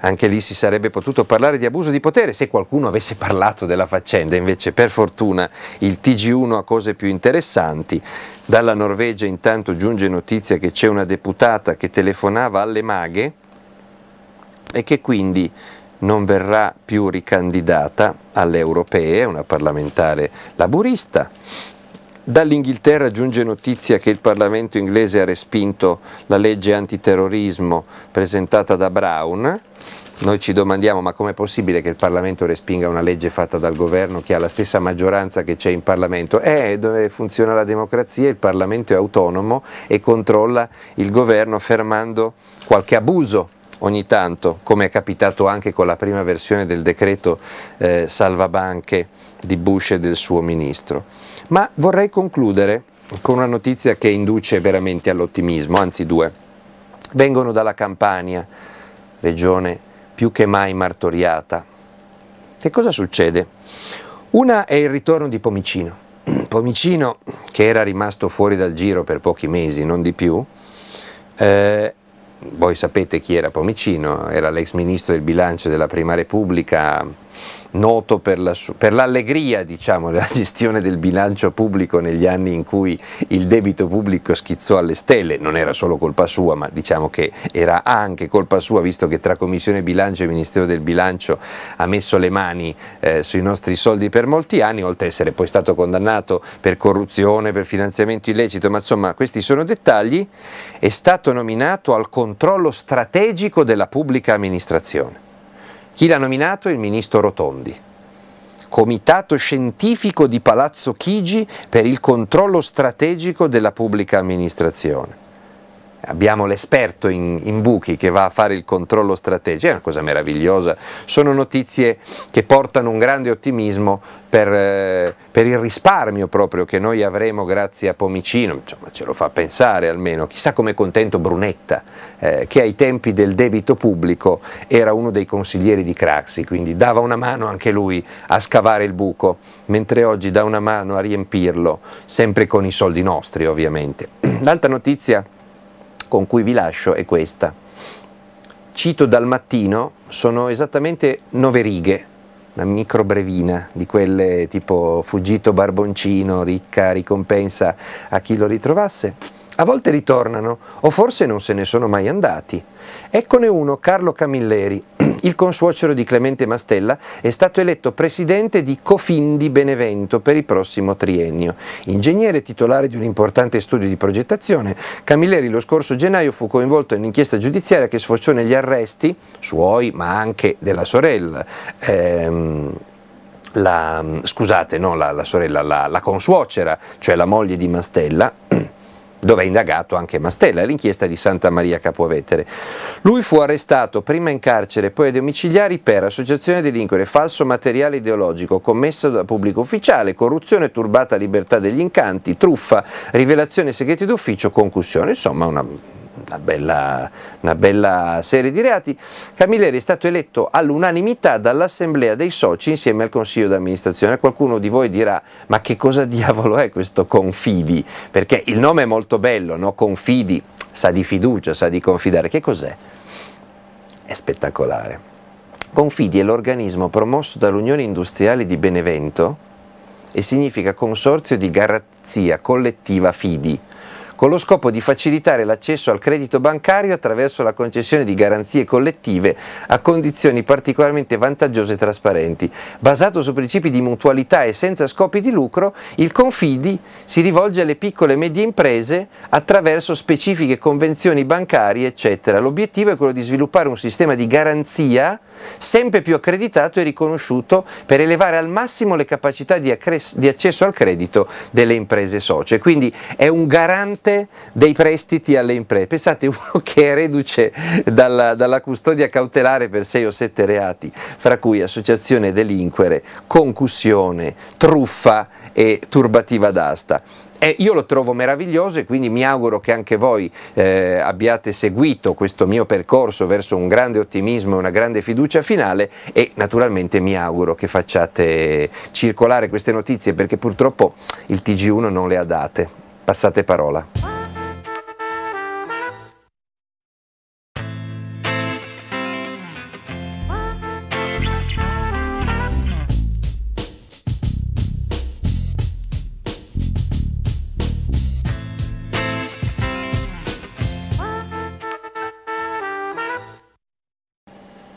Anche lì si sarebbe potuto parlare di abuso di potere se qualcuno avesse parlato della faccenda, invece per fortuna il TG1 ha cose più interessanti. Dalla Norvegia intanto giunge notizia che c'è una deputata che telefonava alle maghe e che quindi non verrà più ricandidata alle europee, una parlamentare laburista. Dall'Inghilterra giunge notizia che il Parlamento inglese ha respinto la legge antiterrorismo presentata da Brown. Noi ci domandiamo ma com'è possibile che il Parlamento respinga una legge fatta dal governo che ha la stessa maggioranza che c'è in Parlamento? Eh, dove funziona la democrazia, il Parlamento è autonomo e controlla il governo fermando qualche abuso ogni tanto, come è capitato anche con la prima versione del decreto eh, salvabanche di Bush e del suo ministro. Ma vorrei concludere con una notizia che induce veramente all'ottimismo, anzi due. Vengono dalla Campania, regione più che mai martoriata. Che cosa succede? Una è il ritorno di Pomicino. Pomicino, che era rimasto fuori dal giro per pochi mesi, non di più, eh, voi sapete chi era Pomicino, era l'ex ministro del bilancio della Prima Repubblica, noto per, la, per l'allegria diciamo, della gestione del bilancio pubblico negli anni in cui il debito pubblico schizzò alle stelle, non era solo colpa sua, ma diciamo che era anche colpa sua, visto che tra Commissione Bilancio e Ministero del Bilancio ha messo le mani eh, sui nostri soldi per molti anni, oltre ad essere poi stato condannato per corruzione, per finanziamento illecito, ma insomma questi sono dettagli, è stato nominato al controllo strategico della pubblica amministrazione. Chi l'ha nominato? Il ministro Rotondi. Comitato scientifico di Palazzo Chigi per il controllo strategico della pubblica amministrazione abbiamo l'esperto in, in, buchi che va a fare il controllo strategico, è una cosa meravigliosa, sono notizie che portano un grande ottimismo per, eh, per il risparmio proprio che noi avremo grazie a Pomicino, Insomma, ce lo fa pensare almeno, chissà come è contento Brunetta eh, che ai tempi del debito pubblico era uno dei consiglieri di Craxi, quindi dava una mano anche lui a scavare il buco, mentre oggi dà una mano a riempirlo, sempre con i soldi nostri ovviamente. L'altra notizia con cui vi lascio è questa. Cito dal mattino, sono esattamente nove righe, una microbrevina di quelle tipo fuggito barboncino, ricca ricompensa a chi lo ritrovasse a volte ritornano o forse non se ne sono mai andati. Eccone uno, Carlo Camilleri, il consuocero di Clemente Mastella, è stato eletto presidente di Cofindi Benevento per il prossimo triennio. Ingegnere titolare di un importante studio di progettazione, Camilleri lo scorso gennaio fu coinvolto in un'inchiesta giudiziaria che sfociò negli arresti, suoi ma anche della sorella, ehm, la, scusate, no, la, la sorella, la, la consuocera, cioè la moglie di Mastella, dove è indagato anche Mastella, l'inchiesta di Santa Maria Capovetere. Lui fu arrestato prima in carcere, poi ai domiciliari per associazione a delinquere, falso materiale ideologico, commesso da pubblico ufficiale, corruzione, turbata libertà degli incanti, truffa, rivelazione segreti d'ufficio, concussione, insomma una una bella, una bella serie di reati, Camilleri è stato eletto all'unanimità dall'assemblea dei soci insieme al consiglio d'amministrazione. Qualcuno di voi dirà ma che cosa diavolo è questo Confidi? Perché il nome è molto bello, no? Confidi, sa di fiducia, sa di confidare, che cos'è? È spettacolare. Confidi è l'organismo promosso dall'Unione Industriale di Benevento e significa Consorzio di Garanzia Collettiva Fidi, con lo scopo di facilitare l'accesso al credito bancario attraverso la concessione di garanzie collettive a condizioni particolarmente vantaggiose e trasparenti. Basato su principi di mutualità e senza scopi di lucro, il Confidi si rivolge alle piccole e medie imprese attraverso specifiche convenzioni bancarie, eccetera. L'obiettivo è quello di sviluppare un sistema di garanzia sempre più accreditato e riconosciuto per elevare al massimo le capacità di, di accesso al credito delle imprese socie. Quindi è un garante dei prestiti alle imprese. Pensate uno che è reduce dalla, dalla custodia cautelare per sei o sette reati, fra cui associazione delinquere, concussione, truffa e turbativa d'asta eh, io lo trovo meraviglioso e quindi mi auguro che anche voi eh, abbiate seguito questo mio percorso verso un grande ottimismo e una grande fiducia finale e naturalmente mi auguro che facciate circolare queste notizie perché purtroppo il TG1 non le ha date. Passate parola.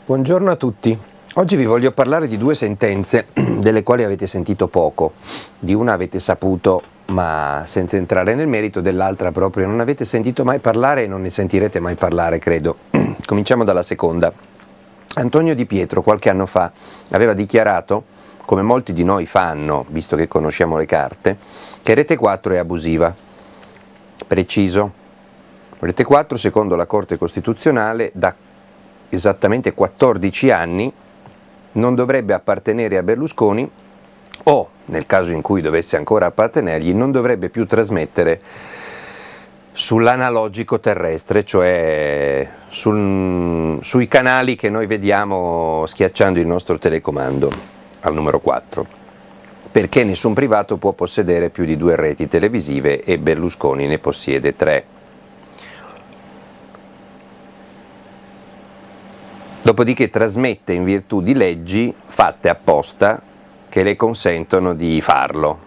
Buongiorno a tutti. Oggi vi voglio parlare di due sentenze delle quali avete sentito poco. Di una avete saputo, ma senza entrare nel merito, dell'altra proprio non avete sentito mai parlare e non ne sentirete mai parlare, credo. Cominciamo dalla seconda. Antonio Di Pietro qualche anno fa aveva dichiarato, come molti di noi fanno, visto che conosciamo le carte, che Rete 4 è abusiva. Preciso. Rete 4, secondo la Corte Costituzionale, dà esattamente 14 anni, non dovrebbe appartenere a Berlusconi o, nel caso in cui dovesse ancora appartenergli, non dovrebbe più trasmettere sull'analogico terrestre, cioè sul, sui canali che noi vediamo schiacciando il nostro telecomando al numero 4, perché nessun privato può possedere più di due reti televisive e Berlusconi ne possiede tre. dopodiché trasmette in virtù di leggi fatte apposta che le consentono di farlo.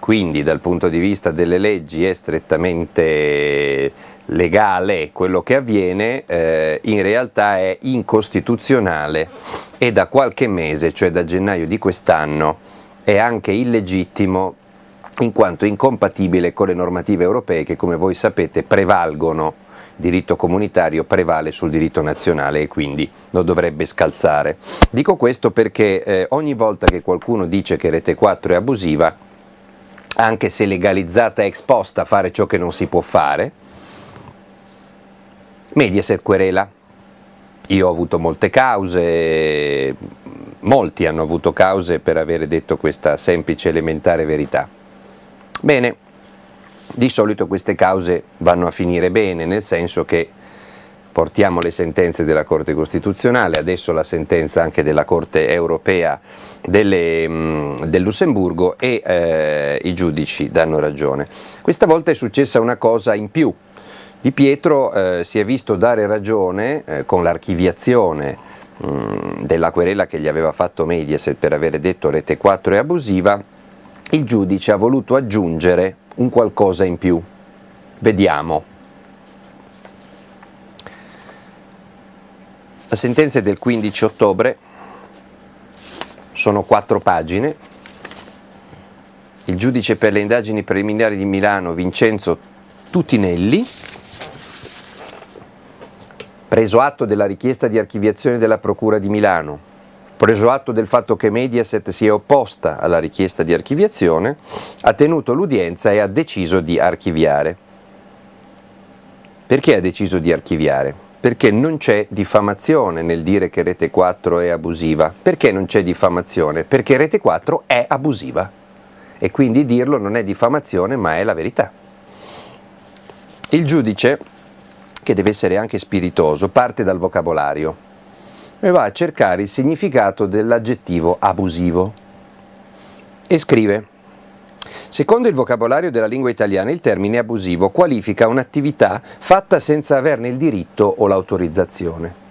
Quindi dal punto di vista delle leggi è strettamente legale quello che avviene, eh, in realtà è incostituzionale e da qualche mese, cioè da gennaio di quest'anno, è anche illegittimo in quanto incompatibile con le normative europee che come voi sapete prevalgono diritto comunitario prevale sul diritto nazionale e quindi lo dovrebbe scalzare. Dico questo perché eh, ogni volta che qualcuno dice che Rete 4 è abusiva, anche se legalizzata è esposta a fare ciò che non si può fare, Mediaset querela. Io ho avuto molte cause, molti hanno avuto cause per avere detto questa semplice elementare verità. Bene, di solito queste cause vanno a finire bene, nel senso che portiamo le sentenze della Corte Costituzionale, adesso la sentenza anche della Corte Europea delle, del Lussemburgo e eh, i giudici danno ragione. Questa volta è successa una cosa in più. Di Pietro eh, si è visto dare ragione eh, con l'archiviazione della querela che gli aveva fatto Mediaset per avere detto Rete 4 è abusiva, il giudice ha voluto aggiungere un qualcosa in più. Vediamo. La sentenza è del 15 ottobre, sono quattro pagine. Il giudice per le indagini preliminari di Milano, Vincenzo Tutinelli, preso atto della richiesta di archiviazione della Procura di Milano, Preso atto del fatto che Mediaset si è opposta alla richiesta di archiviazione, ha tenuto l'udienza e ha deciso di archiviare. Perché ha deciso di archiviare? Perché non c'è diffamazione nel dire che Rete 4 è abusiva. Perché non c'è diffamazione? Perché Rete 4 è abusiva. E quindi dirlo non è diffamazione ma è la verità. Il giudice, che deve essere anche spiritoso, parte dal vocabolario e va a cercare il significato dell'aggettivo abusivo. E scrive, secondo il vocabolario della lingua italiana il termine abusivo qualifica un'attività fatta senza averne il diritto o l'autorizzazione.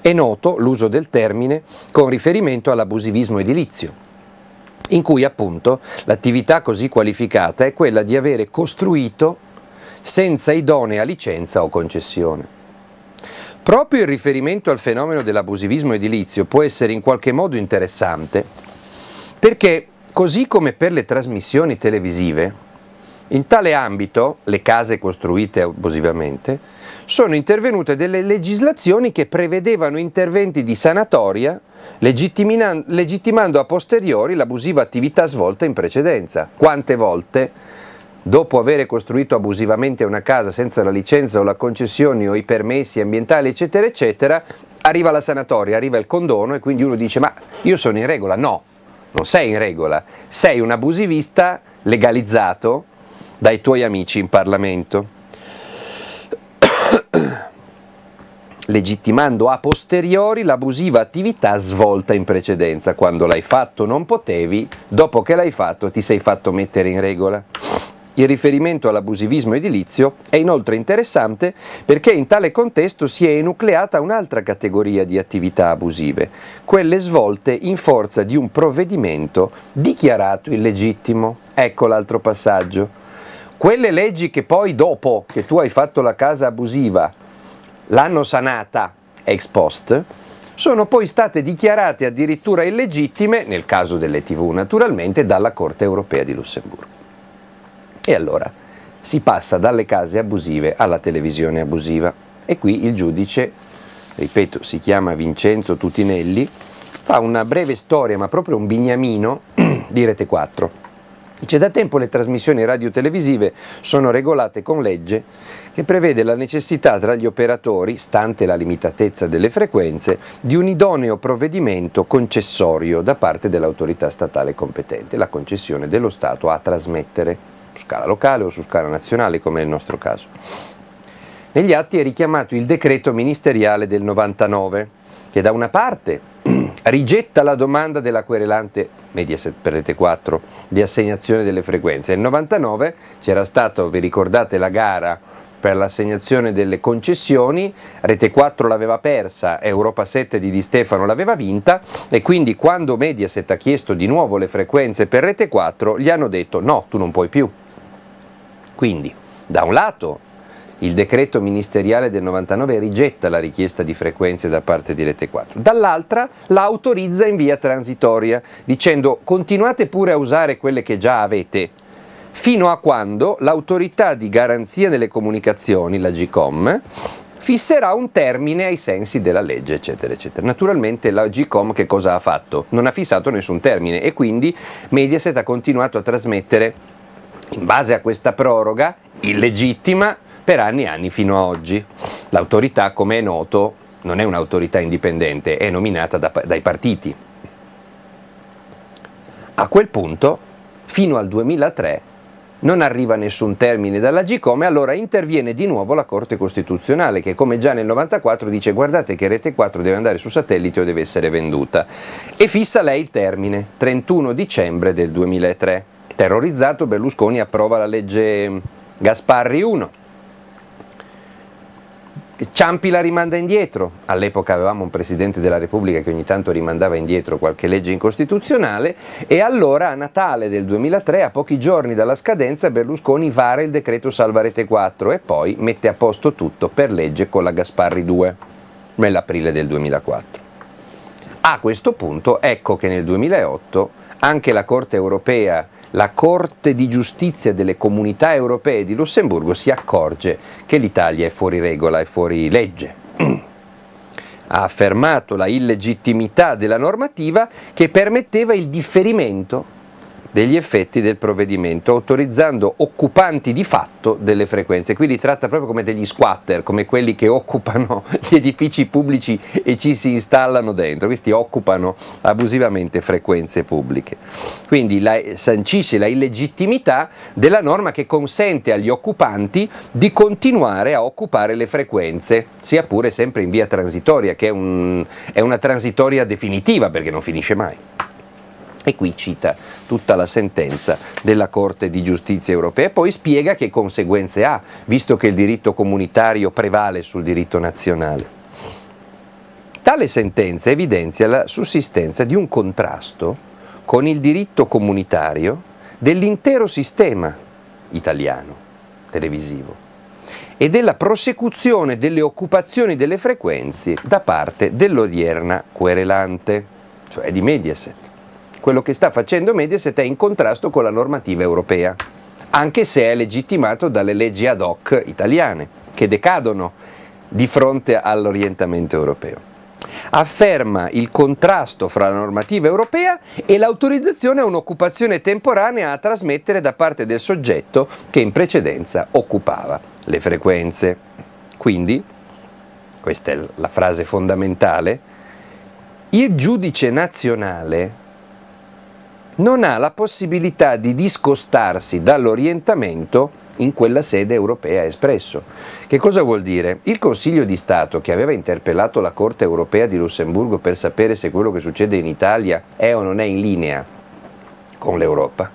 È noto l'uso del termine con riferimento all'abusivismo edilizio, in cui appunto l'attività così qualificata è quella di avere costruito senza idonea licenza o concessione. Proprio il riferimento al fenomeno dell'abusivismo edilizio può essere in qualche modo interessante perché, così come per le trasmissioni televisive, in tale ambito, le case costruite abusivamente, sono intervenute delle legislazioni che prevedevano interventi di sanatoria legittimando a posteriori l'abusiva attività svolta in precedenza. Quante volte dopo aver costruito abusivamente una casa senza la licenza o la concessione o i permessi ambientali eccetera eccetera, arriva la sanatoria, arriva il condono e quindi uno dice ma io sono in regola, no, non sei in regola, sei un abusivista legalizzato dai tuoi amici in Parlamento. legittimando a posteriori l'abusiva attività svolta in precedenza. Quando l'hai fatto non potevi, dopo che l'hai fatto ti sei fatto mettere in regola. Il riferimento all'abusivismo edilizio è inoltre interessante perché in tale contesto si è enucleata un'altra categoria di attività abusive, quelle svolte in forza di un provvedimento dichiarato illegittimo. Ecco l'altro passaggio. Quelle leggi che poi dopo che tu hai fatto la casa abusiva l'hanno sanata ex post, sono poi state dichiarate addirittura illegittime, nel caso delle TV naturalmente, dalla Corte europea di Lussemburgo. E allora si passa dalle case abusive alla televisione abusiva e qui il giudice, ripeto, si chiama Vincenzo Tutinelli, fa una breve storia, ma proprio un bignamino di Rete 4. Dice da tempo le trasmissioni radio-televisive sono regolate con legge che prevede la necessità tra gli operatori, stante la limitatezza delle frequenze, di un idoneo provvedimento concessorio da parte dell'autorità statale competente, la concessione dello Stato a trasmettere su scala locale o su scala nazionale come nel nostro caso. Negli atti è richiamato il decreto ministeriale del 99 che da una parte rigetta la domanda della querelante Mediaset per rete 4 di assegnazione delle frequenze. Nel 99 c'era stata, vi ricordate, la gara per l'assegnazione delle concessioni, Rete 4 l'aveva persa, Europa 7 di Di Stefano l'aveva vinta e quindi quando Mediaset ha chiesto di nuovo le frequenze per Rete 4 gli hanno detto no, tu non puoi più. Quindi, da un lato, il decreto ministeriale del 99 rigetta la richiesta di frequenze da parte di Rete 4, dall'altra la autorizza in via transitoria, dicendo continuate pure a usare quelle che già avete, fino a quando l'autorità di garanzia delle comunicazioni, la GCOM, fisserà un termine ai sensi della legge, eccetera, eccetera. Naturalmente la GCOM che cosa ha fatto? Non ha fissato nessun termine e quindi Mediaset ha continuato a trasmettere in base a questa proroga illegittima per anni e anni fino a oggi. L'autorità, come è noto, non è un'autorità indipendente, è nominata da, dai partiti. A quel punto, fino al 2003, non arriva nessun termine dalla Gcom e allora interviene di nuovo la Corte Costituzionale che come già nel 94 dice guardate che Rete 4 deve andare su satellite o deve essere venduta e fissa lei il termine 31 dicembre del 2003. Terrorizzato Berlusconi approva la legge mm, Gasparri 1. Ciampi la rimanda indietro, all'epoca avevamo un Presidente della Repubblica che ogni tanto rimandava indietro qualche legge incostituzionale e allora a Natale del 2003, a pochi giorni dalla scadenza, Berlusconi vara il decreto Salva Rete 4 e poi mette a posto tutto per legge con la Gasparri 2 nell'aprile del 2004. A questo punto ecco che nel 2008 anche la Corte europea la Corte di giustizia delle comunità europee di Lussemburgo si accorge che l'Italia è fuori regola, è fuori legge. Ha affermato la illegittimità della normativa che permetteva il differimento degli effetti del provvedimento, autorizzando occupanti di fatto delle frequenze. Quindi tratta proprio come degli squatter, come quelli che occupano gli edifici pubblici e ci si installano dentro, questi occupano abusivamente frequenze pubbliche. Quindi la, sancisce la illegittimità della norma che consente agli occupanti di continuare a occupare le frequenze, sia pure sempre in via transitoria, che è, un, è una transitoria definitiva perché non finisce mai. E qui cita tutta la sentenza della Corte di giustizia europea e poi spiega che conseguenze ha, visto che il diritto comunitario prevale sul diritto nazionale. Tale sentenza evidenzia la sussistenza di un contrasto con il diritto comunitario dell'intero sistema italiano televisivo e della prosecuzione delle occupazioni delle frequenze da parte dell'odierna querelante, cioè di Mediaset. Quello che sta facendo Mediaset è in contrasto con la normativa europea, anche se è legittimato dalle leggi ad hoc italiane, che decadono di fronte all'orientamento europeo afferma il contrasto fra la normativa europea e l'autorizzazione a un'occupazione temporanea a trasmettere da parte del soggetto che in precedenza occupava le frequenze. Quindi, questa è la frase fondamentale, il giudice nazionale non ha la possibilità di discostarsi dall'orientamento in quella sede europea espresso. Che cosa vuol dire? Il Consiglio di Stato, che aveva interpellato la Corte europea di Lussemburgo per sapere se quello che succede in Italia è o non è in linea con l'Europa,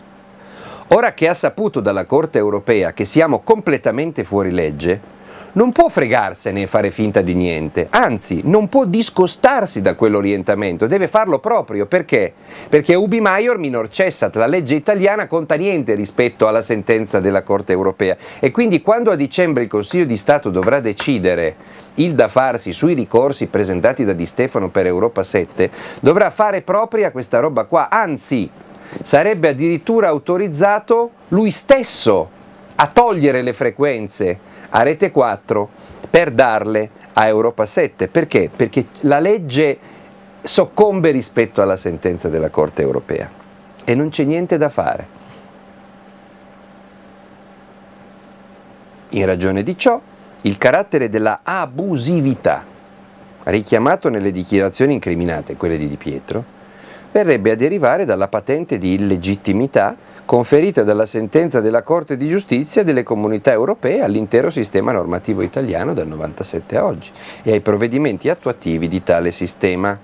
ora che ha saputo dalla Corte europea che siamo completamente fuori legge, non può fregarsene e fare finta di niente, anzi non può discostarsi da quell'orientamento, deve farlo proprio perché? Perché Ubi Maior minor cessat, la legge italiana conta niente rispetto alla sentenza della Corte europea e quindi quando a dicembre il Consiglio di Stato dovrà decidere il da farsi sui ricorsi presentati da Di Stefano per Europa 7, dovrà fare propria questa roba qua, anzi sarebbe addirittura autorizzato lui stesso a togliere le frequenze a Rete 4 per darle a Europa 7. Perché? Perché la legge soccombe rispetto alla sentenza della Corte europea e non c'è niente da fare. In ragione di ciò, il carattere della abusività, richiamato nelle dichiarazioni incriminate, quelle di Di Pietro, verrebbe a derivare dalla patente di illegittimità conferita dalla sentenza della Corte di Giustizia delle Comunità Europee all'intero sistema normativo italiano dal 97 a oggi e ai provvedimenti attuativi di tale sistema.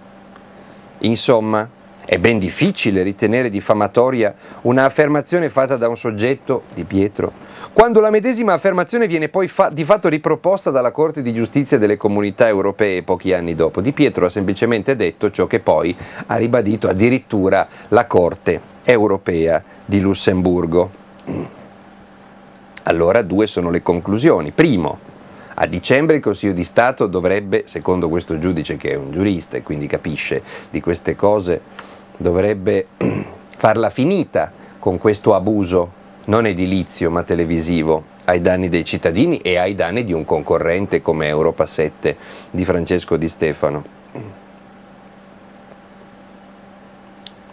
Insomma, è ben difficile ritenere diffamatoria una affermazione fatta da un soggetto, Di Pietro, quando la medesima affermazione viene poi fa di fatto riproposta dalla Corte di Giustizia delle Comunità Europee pochi anni dopo. Di Pietro ha semplicemente detto ciò che poi ha ribadito addirittura la Corte Europea di Lussemburgo. Allora due sono le conclusioni. Primo, a dicembre il Consiglio di Stato dovrebbe, secondo questo giudice che è un giurista e quindi capisce di queste cose, dovrebbe farla finita con questo abuso non edilizio ma televisivo ai danni dei cittadini e ai danni di un concorrente come Europa 7 di Francesco Di Stefano.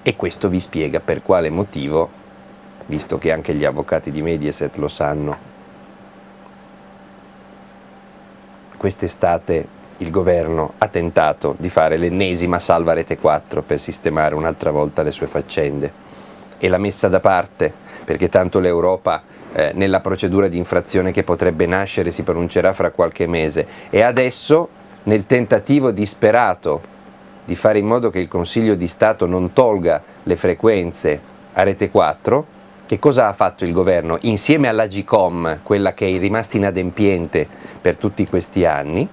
E questo vi spiega per quale motivo, visto che anche gli avvocati di Mediaset lo sanno, quest'estate il governo ha tentato di fare l'ennesima salva rete 4 per sistemare un'altra volta le sue faccende e la messa da parte perché tanto l'Europa eh, nella procedura di infrazione che potrebbe nascere si pronuncerà fra qualche mese e adesso nel tentativo disperato di fare in modo che il Consiglio di Stato non tolga le frequenze a Rete 4, che cosa ha fatto il governo insieme alla all'Agicom, quella che è rimasta inadempiente per tutti questi anni?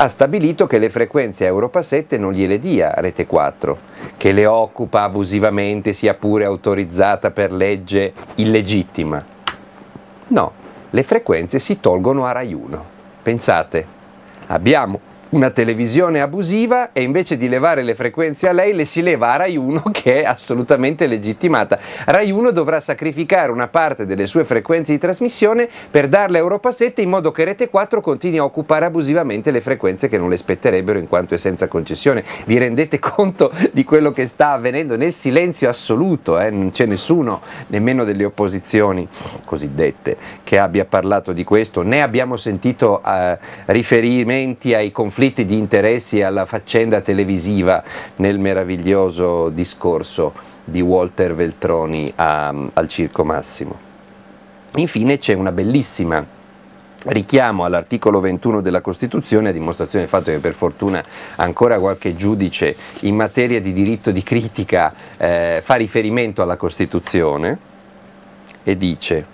ha stabilito che le frequenze Europa 7 non gliele dia Rete 4, che le occupa abusivamente sia pure autorizzata per legge illegittima. No, le frequenze si tolgono a Rai 1. Pensate, abbiamo una televisione abusiva e invece di levare le frequenze a lei le si leva a Rai 1 che è assolutamente legittimata. Rai 1 dovrà sacrificare una parte delle sue frequenze di trasmissione per darle a Europa 7 in modo che Rete 4 continui a occupare abusivamente le frequenze che non le spetterebbero in quanto è senza concessione. Vi rendete conto di quello che sta avvenendo nel silenzio assoluto, eh? non c'è nessuno, nemmeno delle opposizioni cosiddette, che abbia parlato di questo, né abbiamo sentito eh, riferimenti ai conflitti conflitti di interessi alla faccenda televisiva nel meraviglioso discorso di Walter Veltroni a, ehm, al Circo Massimo. Infine c'è una bellissima richiamo all'articolo 21 della Costituzione a dimostrazione del fatto che per fortuna ancora qualche giudice in materia di diritto di critica eh, fa riferimento alla Costituzione e dice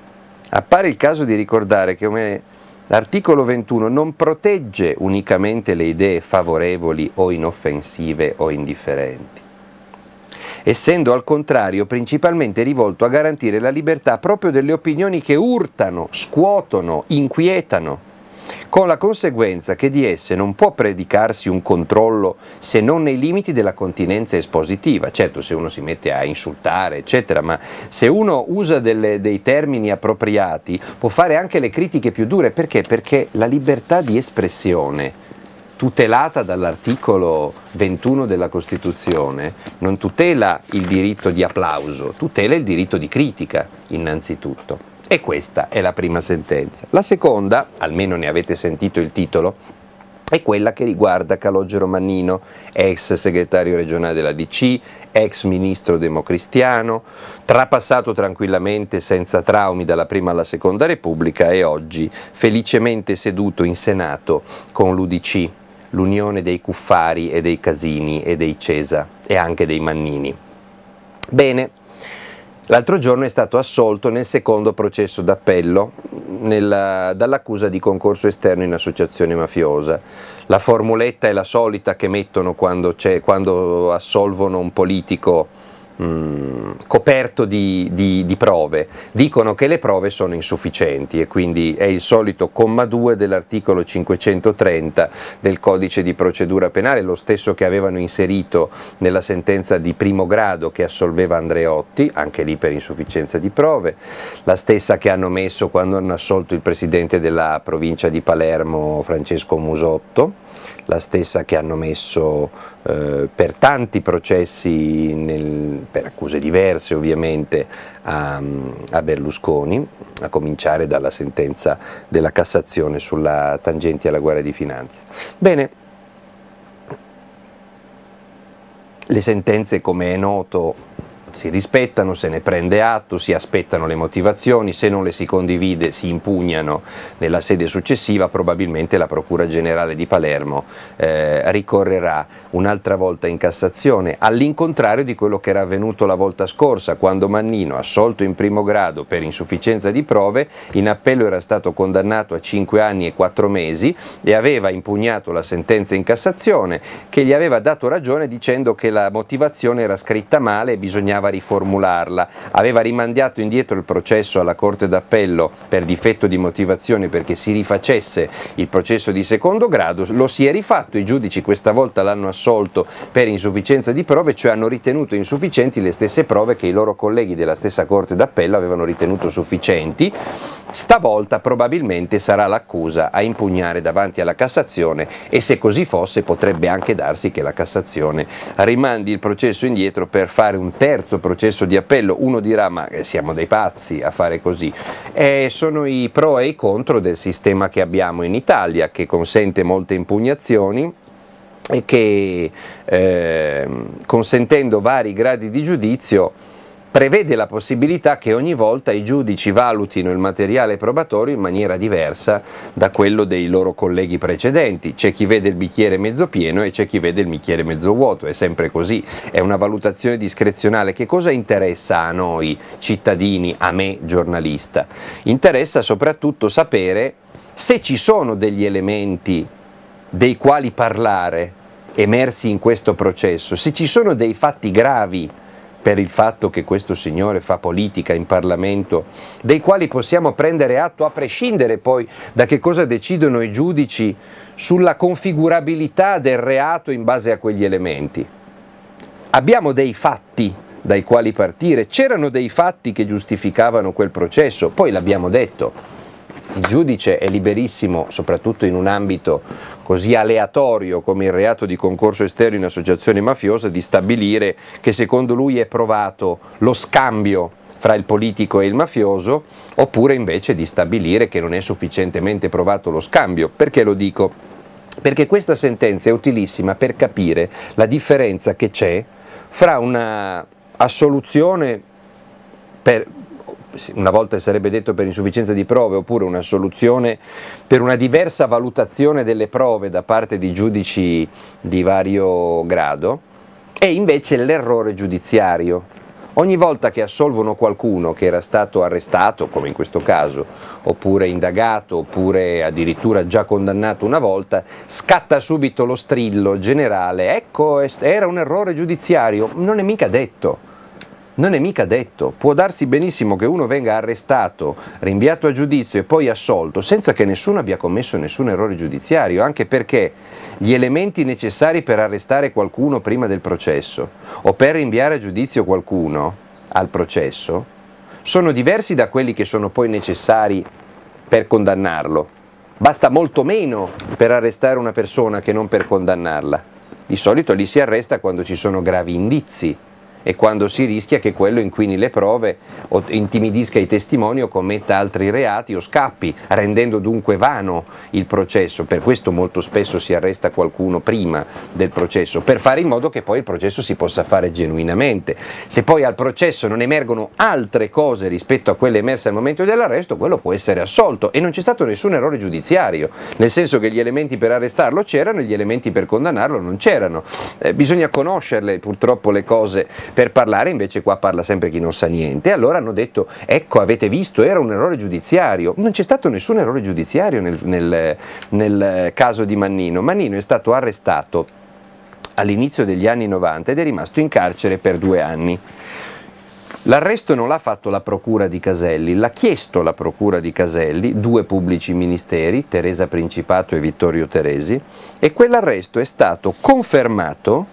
appare il caso di ricordare che come L'articolo 21 non protegge unicamente le idee favorevoli o inoffensive o indifferenti, essendo al contrario principalmente rivolto a garantire la libertà proprio delle opinioni che urtano, scuotono, inquietano con la conseguenza che di esse non può predicarsi un controllo se non nei limiti della continenza espositiva. Certo, se uno si mette a insultare, eccetera, ma se uno usa delle, dei termini appropriati può fare anche le critiche più dure. Perché? Perché la libertà di espressione tutelata dall'articolo 21 della Costituzione non tutela il diritto di applauso, tutela il diritto di critica innanzitutto. E questa è la prima sentenza. La seconda, almeno ne avete sentito il titolo, è quella che riguarda Calogero Mannino, ex segretario regionale della DC, ex ministro democristiano, trapassato tranquillamente senza traumi dalla prima alla seconda Repubblica e oggi felicemente seduto in Senato con l'UDC, l'Unione dei Cuffari e dei Casini e dei Cesa e anche dei Mannini. Bene, L'altro giorno è stato assolto nel secondo processo d'appello dall'accusa di concorso esterno in associazione mafiosa. La formuletta è la solita che mettono quando, quando assolvono un politico Mm, coperto di, di, di, prove, dicono che le prove sono insufficienti e quindi è il solito comma 2 dell'articolo 530 del codice di procedura penale, lo stesso che avevano inserito nella sentenza di primo grado che assolveva Andreotti, anche lì per insufficienza di prove, la stessa che hanno messo quando hanno assolto il presidente della provincia di Palermo Francesco Musotto la stessa che hanno messo eh, per tanti processi, nel, per accuse diverse ovviamente, a, a, Berlusconi, a cominciare dalla sentenza della Cassazione sulla tangente alla guerra di Finanza. Bene, le sentenze come è noto si rispettano, se ne prende atto, si aspettano le motivazioni, se non le si condivide si impugnano nella sede successiva, probabilmente la Procura Generale di Palermo eh, ricorrerà un'altra volta in Cassazione, all'incontrario di quello che era avvenuto la volta scorsa, quando Mannino, assolto in primo grado per insufficienza di prove, in appello era stato condannato a 5 anni e 4 mesi e aveva impugnato la sentenza in Cassazione che gli aveva dato ragione dicendo che la motivazione era scritta male e bisognava bisognava riformularla, aveva rimandato indietro il processo alla Corte d'Appello per difetto di motivazione perché si rifacesse il processo di secondo grado, lo si è rifatto, i giudici questa volta l'hanno assolto per insufficienza di prove, cioè hanno ritenuto insufficienti le stesse prove che i loro colleghi della stessa Corte d'Appello avevano ritenuto sufficienti, stavolta probabilmente sarà l'accusa a impugnare davanti alla Cassazione e se così fosse potrebbe anche darsi che la Cassazione rimandi il processo indietro per fare un terzo questo processo di appello, uno dirà ma eh, siamo dei pazzi a fare così, eh, sono i pro e i contro del sistema che abbiamo in Italia che consente molte impugnazioni e che eh, consentendo vari gradi di giudizio prevede la possibilità che ogni volta i giudici valutino il materiale probatorio in maniera diversa da quello dei loro colleghi precedenti. C'è chi vede il bicchiere mezzo pieno e c'è chi vede il bicchiere mezzo vuoto, è sempre così, è una valutazione discrezionale. Che cosa interessa a noi cittadini, a me giornalista? Interessa soprattutto sapere se ci sono degli elementi dei quali parlare emersi in questo processo, se ci sono dei fatti gravi per il fatto che questo signore fa politica in Parlamento, dei quali possiamo prendere atto a prescindere poi da che cosa decidono i giudici sulla configurabilità del reato in base a quegli elementi. Abbiamo dei fatti dai quali partire, c'erano dei fatti che giustificavano quel processo, poi l'abbiamo detto, il giudice è liberissimo, soprattutto in un ambito così aleatorio come il reato di concorso esterno in associazione mafiosa, di stabilire che secondo lui è provato lo scambio fra il politico e il mafioso, oppure invece di stabilire che non è sufficientemente provato lo scambio. Perché lo dico? Perché questa sentenza è utilissima per capire la differenza che c'è fra una assoluzione per, una volta sarebbe detto per insufficienza di prove oppure una soluzione per una diversa valutazione delle prove da parte di giudici di vario grado, è invece l'errore giudiziario. Ogni volta che assolvono qualcuno che era stato arrestato, come in questo caso, oppure indagato, oppure addirittura già condannato una volta, scatta subito lo strillo generale, ecco era un errore giudiziario, non è mica detto non è mica detto. Può darsi benissimo che uno venga arrestato, rinviato a giudizio e poi assolto senza che nessuno abbia commesso nessun errore giudiziario, anche perché gli elementi necessari per arrestare qualcuno prima del processo o per rinviare a giudizio qualcuno al processo sono diversi da quelli che sono poi necessari per condannarlo. Basta molto meno per arrestare una persona che non per condannarla. Di solito li si arresta quando ci sono gravi indizi e quando si rischia che quello inquini le prove o intimidisca i testimoni o commetta altri reati o scappi, rendendo dunque vano il processo. Per questo molto spesso si arresta qualcuno prima del processo, per fare in modo che poi il processo si possa fare genuinamente. Se poi al processo non emergono altre cose rispetto a quelle emerse al momento dell'arresto, quello può essere assolto e non c'è stato nessun errore giudiziario, nel senso che gli elementi per arrestarlo c'erano e gli elementi per condannarlo non c'erano. Eh, bisogna conoscerle purtroppo le cose per parlare, invece qua parla sempre chi non sa niente. Allora hanno detto, ecco avete visto, era un errore giudiziario. Non c'è stato nessun errore giudiziario nel, nel, nel caso di Mannino. Mannino è stato arrestato all'inizio degli anni 90 ed è rimasto in carcere per due anni. L'arresto non l'ha fatto la Procura di Caselli, l'ha chiesto la Procura di Caselli, due pubblici ministeri, Teresa Principato e Vittorio Teresi, e quell'arresto è stato confermato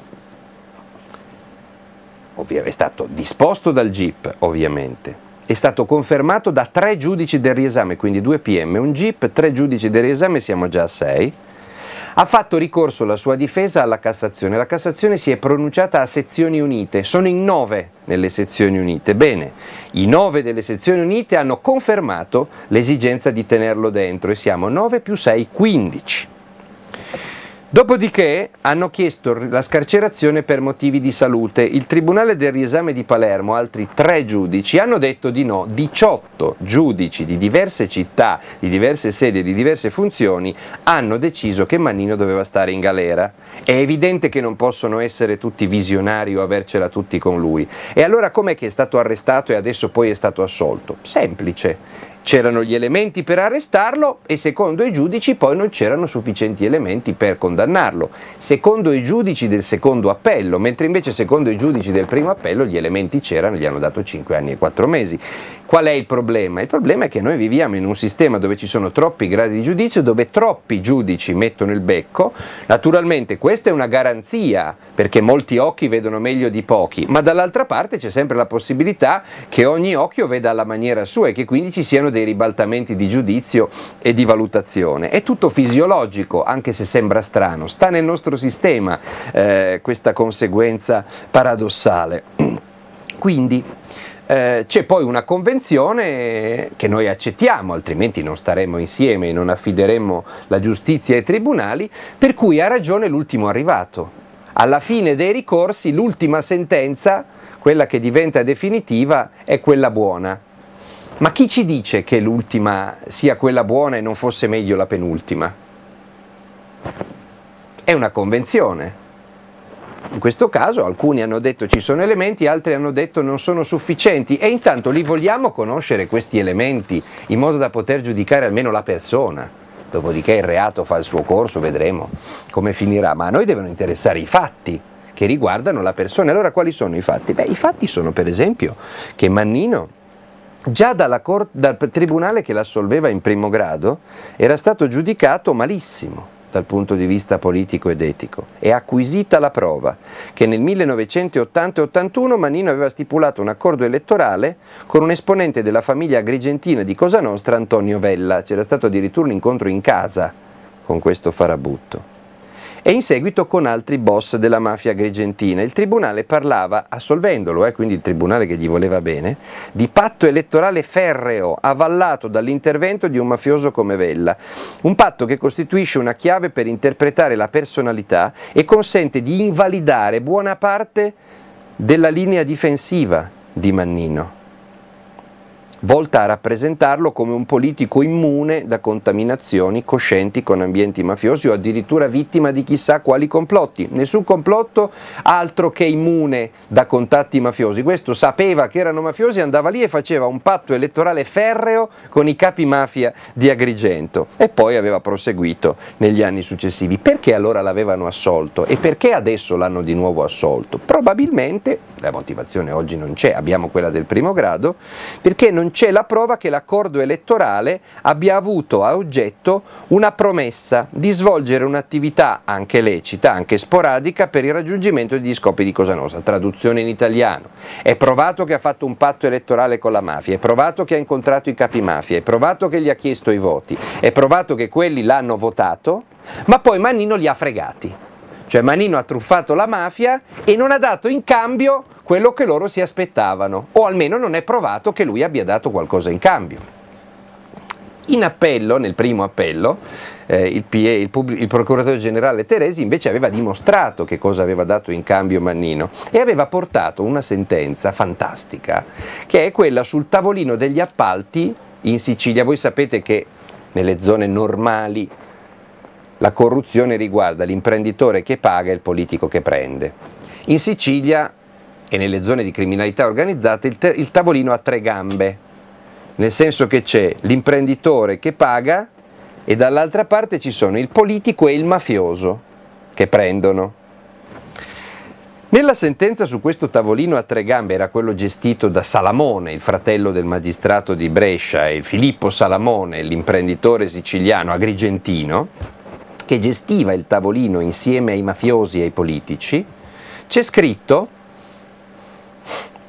è stato disposto dal GIP ovviamente, è stato confermato da tre giudici del riesame, quindi due PM, un GIP, tre giudici del riesame, siamo già a sei, ha fatto ricorso la sua difesa alla Cassazione. La Cassazione si è pronunciata a sezioni unite, sono in nove nelle sezioni unite. Bene, i nove delle sezioni unite hanno confermato l'esigenza di tenerlo dentro e siamo 9 più 6, 15. Dopodiché hanno chiesto la scarcerazione per motivi di salute. Il Tribunale del riesame di Palermo, altri tre giudici, hanno detto di no. 18 giudici di diverse città, di diverse sedi, e di diverse funzioni hanno deciso che Mannino doveva stare in galera. È evidente che non possono essere tutti visionari o avercela tutti con lui. E allora com'è che è stato arrestato e adesso poi è stato assolto? Semplice c'erano gli elementi per arrestarlo e secondo i giudici poi non c'erano sufficienti elementi per condannarlo, secondo i giudici del secondo appello, mentre invece secondo i giudici del primo appello gli elementi c'erano, gli hanno dato 5 anni e 4 mesi. Qual è il problema? Il problema è che noi viviamo in un sistema dove ci sono troppi gradi di giudizio, dove troppi giudici mettono il becco, naturalmente questa è una garanzia perché molti occhi vedono meglio di pochi, ma dall'altra parte c'è sempre la possibilità che ogni occhio veda alla maniera sua e che quindi ci siano dei ribaltamenti di giudizio e di valutazione. È tutto fisiologico, anche se sembra strano, sta nel nostro sistema eh, questa conseguenza paradossale. Quindi eh, c'è poi una convenzione che noi accettiamo, altrimenti non staremmo insieme e non affideremmo la giustizia ai tribunali, per cui ha ragione l'ultimo arrivato. Alla fine dei ricorsi l'ultima sentenza, quella che diventa definitiva, è quella buona, ma chi ci dice che l'ultima sia quella buona e non fosse meglio la penultima? È una convenzione. In questo caso alcuni hanno detto ci sono elementi, altri hanno detto non sono sufficienti e intanto li vogliamo conoscere questi elementi in modo da poter giudicare almeno la persona. Dopodiché il reato fa il suo corso, vedremo come finirà, ma a noi devono interessare i fatti che riguardano la persona. Allora quali sono i fatti? Beh, i fatti sono per esempio che Mannino Già cor- dal tribunale che l'assolveva in primo grado era stato giudicato malissimo dal punto di vista politico ed etico. e acquisita la prova che nel 1980-81 Manino aveva stipulato un accordo elettorale con un esponente della famiglia agrigentina di Cosa Nostra, Antonio Vella. C'era stato addirittura un incontro in casa con questo farabutto e in seguito con altri boss della mafia agrigentina. Il tribunale parlava, assolvendolo, eh, quindi il tribunale che gli voleva bene, di patto elettorale ferreo avallato dall'intervento di un mafioso come Vella, un patto che costituisce una chiave per interpretare la personalità e consente di invalidare buona parte della linea difensiva di Mannino volta a rappresentarlo come un politico immune da contaminazioni coscienti con ambienti mafiosi o addirittura vittima di chissà quali complotti. Nessun complotto altro che immune da contatti mafiosi. Questo sapeva che erano mafiosi, andava lì e faceva un patto elettorale ferreo con i capi mafia di Agrigento e poi aveva proseguito negli anni successivi. Perché allora l'avevano assolto e perché adesso l'hanno di nuovo assolto? Probabilmente, la motivazione oggi non c'è, abbiamo quella del primo grado, perché non c'è la prova che l'accordo elettorale abbia avuto a oggetto una promessa di svolgere un'attività anche lecita, anche sporadica, per il raggiungimento degli scopi di Cosa Nostra. Traduzione in italiano. È provato che ha fatto un patto elettorale con la mafia, è provato che ha incontrato i capi mafia, è provato che gli ha chiesto i voti, è provato che quelli l'hanno votato, ma poi Manino li ha fregati. Cioè Manino ha truffato la mafia e non ha dato in cambio quello che loro si aspettavano, o almeno non è provato che lui abbia dato qualcosa in cambio. In appello, nel primo appello, eh, il, PA, il, il, procuratore generale Teresi invece aveva dimostrato che cosa aveva dato in cambio Mannino e aveva portato una sentenza fantastica, che è quella sul tavolino degli appalti in Sicilia. Voi sapete che nelle zone normali la corruzione riguarda l'imprenditore che paga e il politico che prende. In Sicilia e nelle zone di criminalità organizzate il, il tavolino ha tre gambe, nel senso che c'è l'imprenditore che paga e dall'altra parte ci sono il politico e il mafioso che prendono. Nella sentenza su questo tavolino a tre gambe era quello gestito da Salamone, il fratello del magistrato di Brescia, e Filippo Salamone, l'imprenditore siciliano agrigentino, che gestiva il tavolino insieme ai mafiosi e ai politici, c'è scritto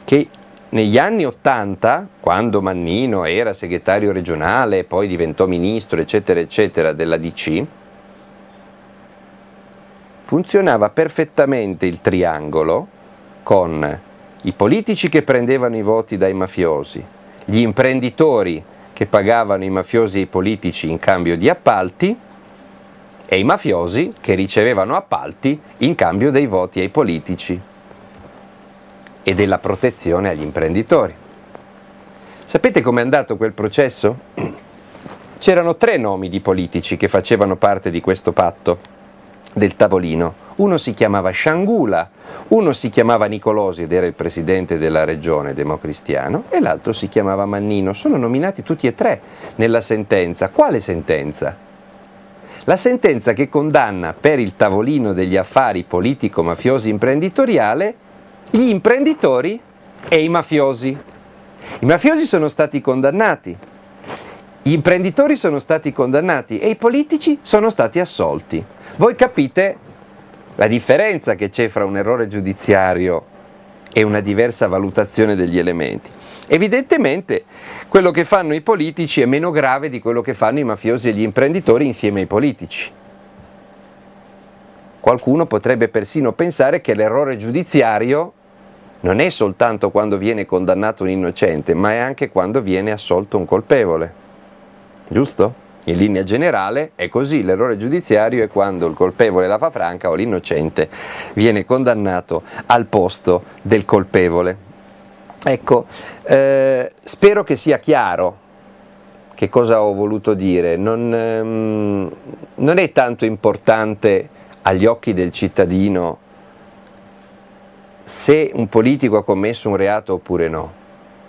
che negli anni Ottanta, quando Mannino era segretario regionale, poi diventò ministro, eccetera, eccetera, della DC, funzionava perfettamente il triangolo con i politici che prendevano i voti dai mafiosi, gli imprenditori che pagavano i mafiosi e i politici in cambio di appalti, e i mafiosi che ricevevano appalti in cambio dei voti ai politici e della protezione agli imprenditori. Sapete com'è andato quel processo? C'erano tre nomi di politici che facevano parte di questo patto del tavolino. Uno si chiamava Sciangula, uno si chiamava Nicolosi ed era il presidente della regione democristiano e l'altro si chiamava Mannino. Sono nominati tutti e tre nella sentenza. Quale sentenza? La sentenza che condanna per il tavolino degli affari politico-mafiosi-imprenditoriale gli imprenditori e i mafiosi. I mafiosi sono stati condannati, gli imprenditori sono stati condannati e i politici sono stati assolti. Voi capite la differenza che c'è fra un errore giudiziario e una diversa valutazione degli elementi. Evidentemente quello che fanno i politici è meno grave di quello che fanno i mafiosi e gli imprenditori insieme ai politici. Qualcuno potrebbe persino pensare che l'errore giudiziario non è soltanto quando viene condannato un innocente, ma è anche quando viene assolto un colpevole. Giusto? In linea generale è così, l'errore giudiziario è quando il colpevole la fa franca o l'innocente viene condannato al posto del colpevole. Ecco, eh, spero che sia chiaro che cosa ho voluto dire, non, ehm, non è tanto importante agli occhi del cittadino se un politico ha commesso un reato oppure no,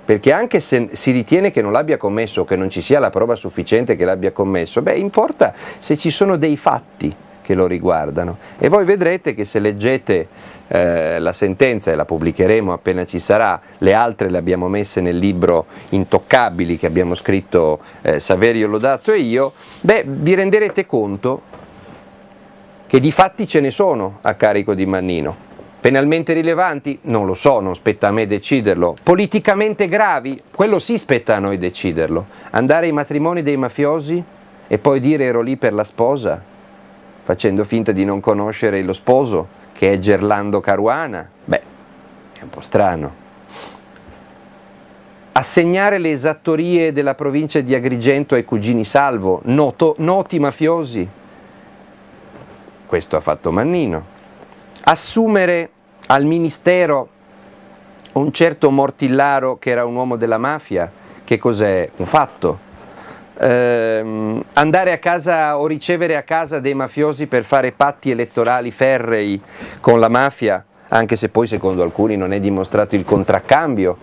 perché anche se si ritiene che non l'abbia commesso, che non ci sia la prova sufficiente che l'abbia commesso, beh, importa se ci sono dei fatti che lo riguardano. E voi vedrete che se leggete eh, la sentenza e la pubblicheremo appena ci sarà, le altre le abbiamo messe nel libro Intoccabili che abbiamo scritto eh, Saverio Lodato e io, beh, vi renderete conto che di fatti ce ne sono a carico di Mannino. Penalmente rilevanti? Non lo so, non spetta a me deciderlo. Politicamente gravi? Quello sì spetta a noi deciderlo. Andare ai matrimoni dei mafiosi e poi dire ero lì per la sposa, facendo finta di non conoscere lo sposo? che è Gerlando Caruana? Beh, è un po' strano. Assegnare le esattorie della provincia di Agrigento ai cugini Salvo, noto, noti mafiosi. Questo ha fatto Mannino. Assumere al ministero un certo Mortillaro che era un uomo della mafia, che cos'è? Un fatto eh, andare a casa o ricevere a casa dei mafiosi per fare patti elettorali ferrei con la mafia, anche se poi secondo alcuni non è dimostrato il contraccambio,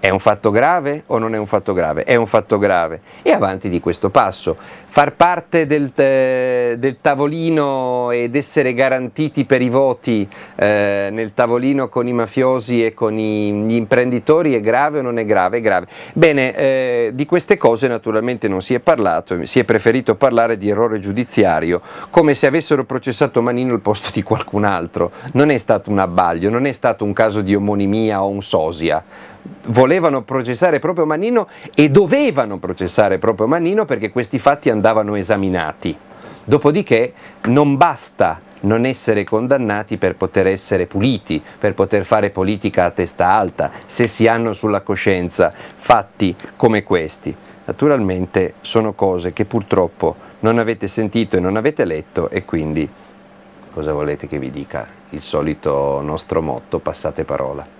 è un fatto grave o non è un fatto grave? È un fatto grave. E avanti di questo passo. Far parte del, del tavolino ed essere garantiti per i voti eh, nel tavolino con i mafiosi e con i, gli imprenditori è grave o non è grave? È grave. Bene, eh, di queste cose naturalmente non si è parlato, si è preferito parlare di errore giudiziario, come se avessero processato Manino al posto di qualcun altro. Non è stato un abbaglio, non è stato un caso di omonimia o un sosia volevano processare proprio Mannino e dovevano processare proprio Mannino perché questi fatti andavano esaminati. Dopodiché non basta non essere condannati per poter essere puliti, per poter fare politica a testa alta, se si hanno sulla coscienza fatti come questi. Naturalmente sono cose che purtroppo non avete sentito e non avete letto e quindi cosa volete che vi dica? Il solito nostro motto, passate parola.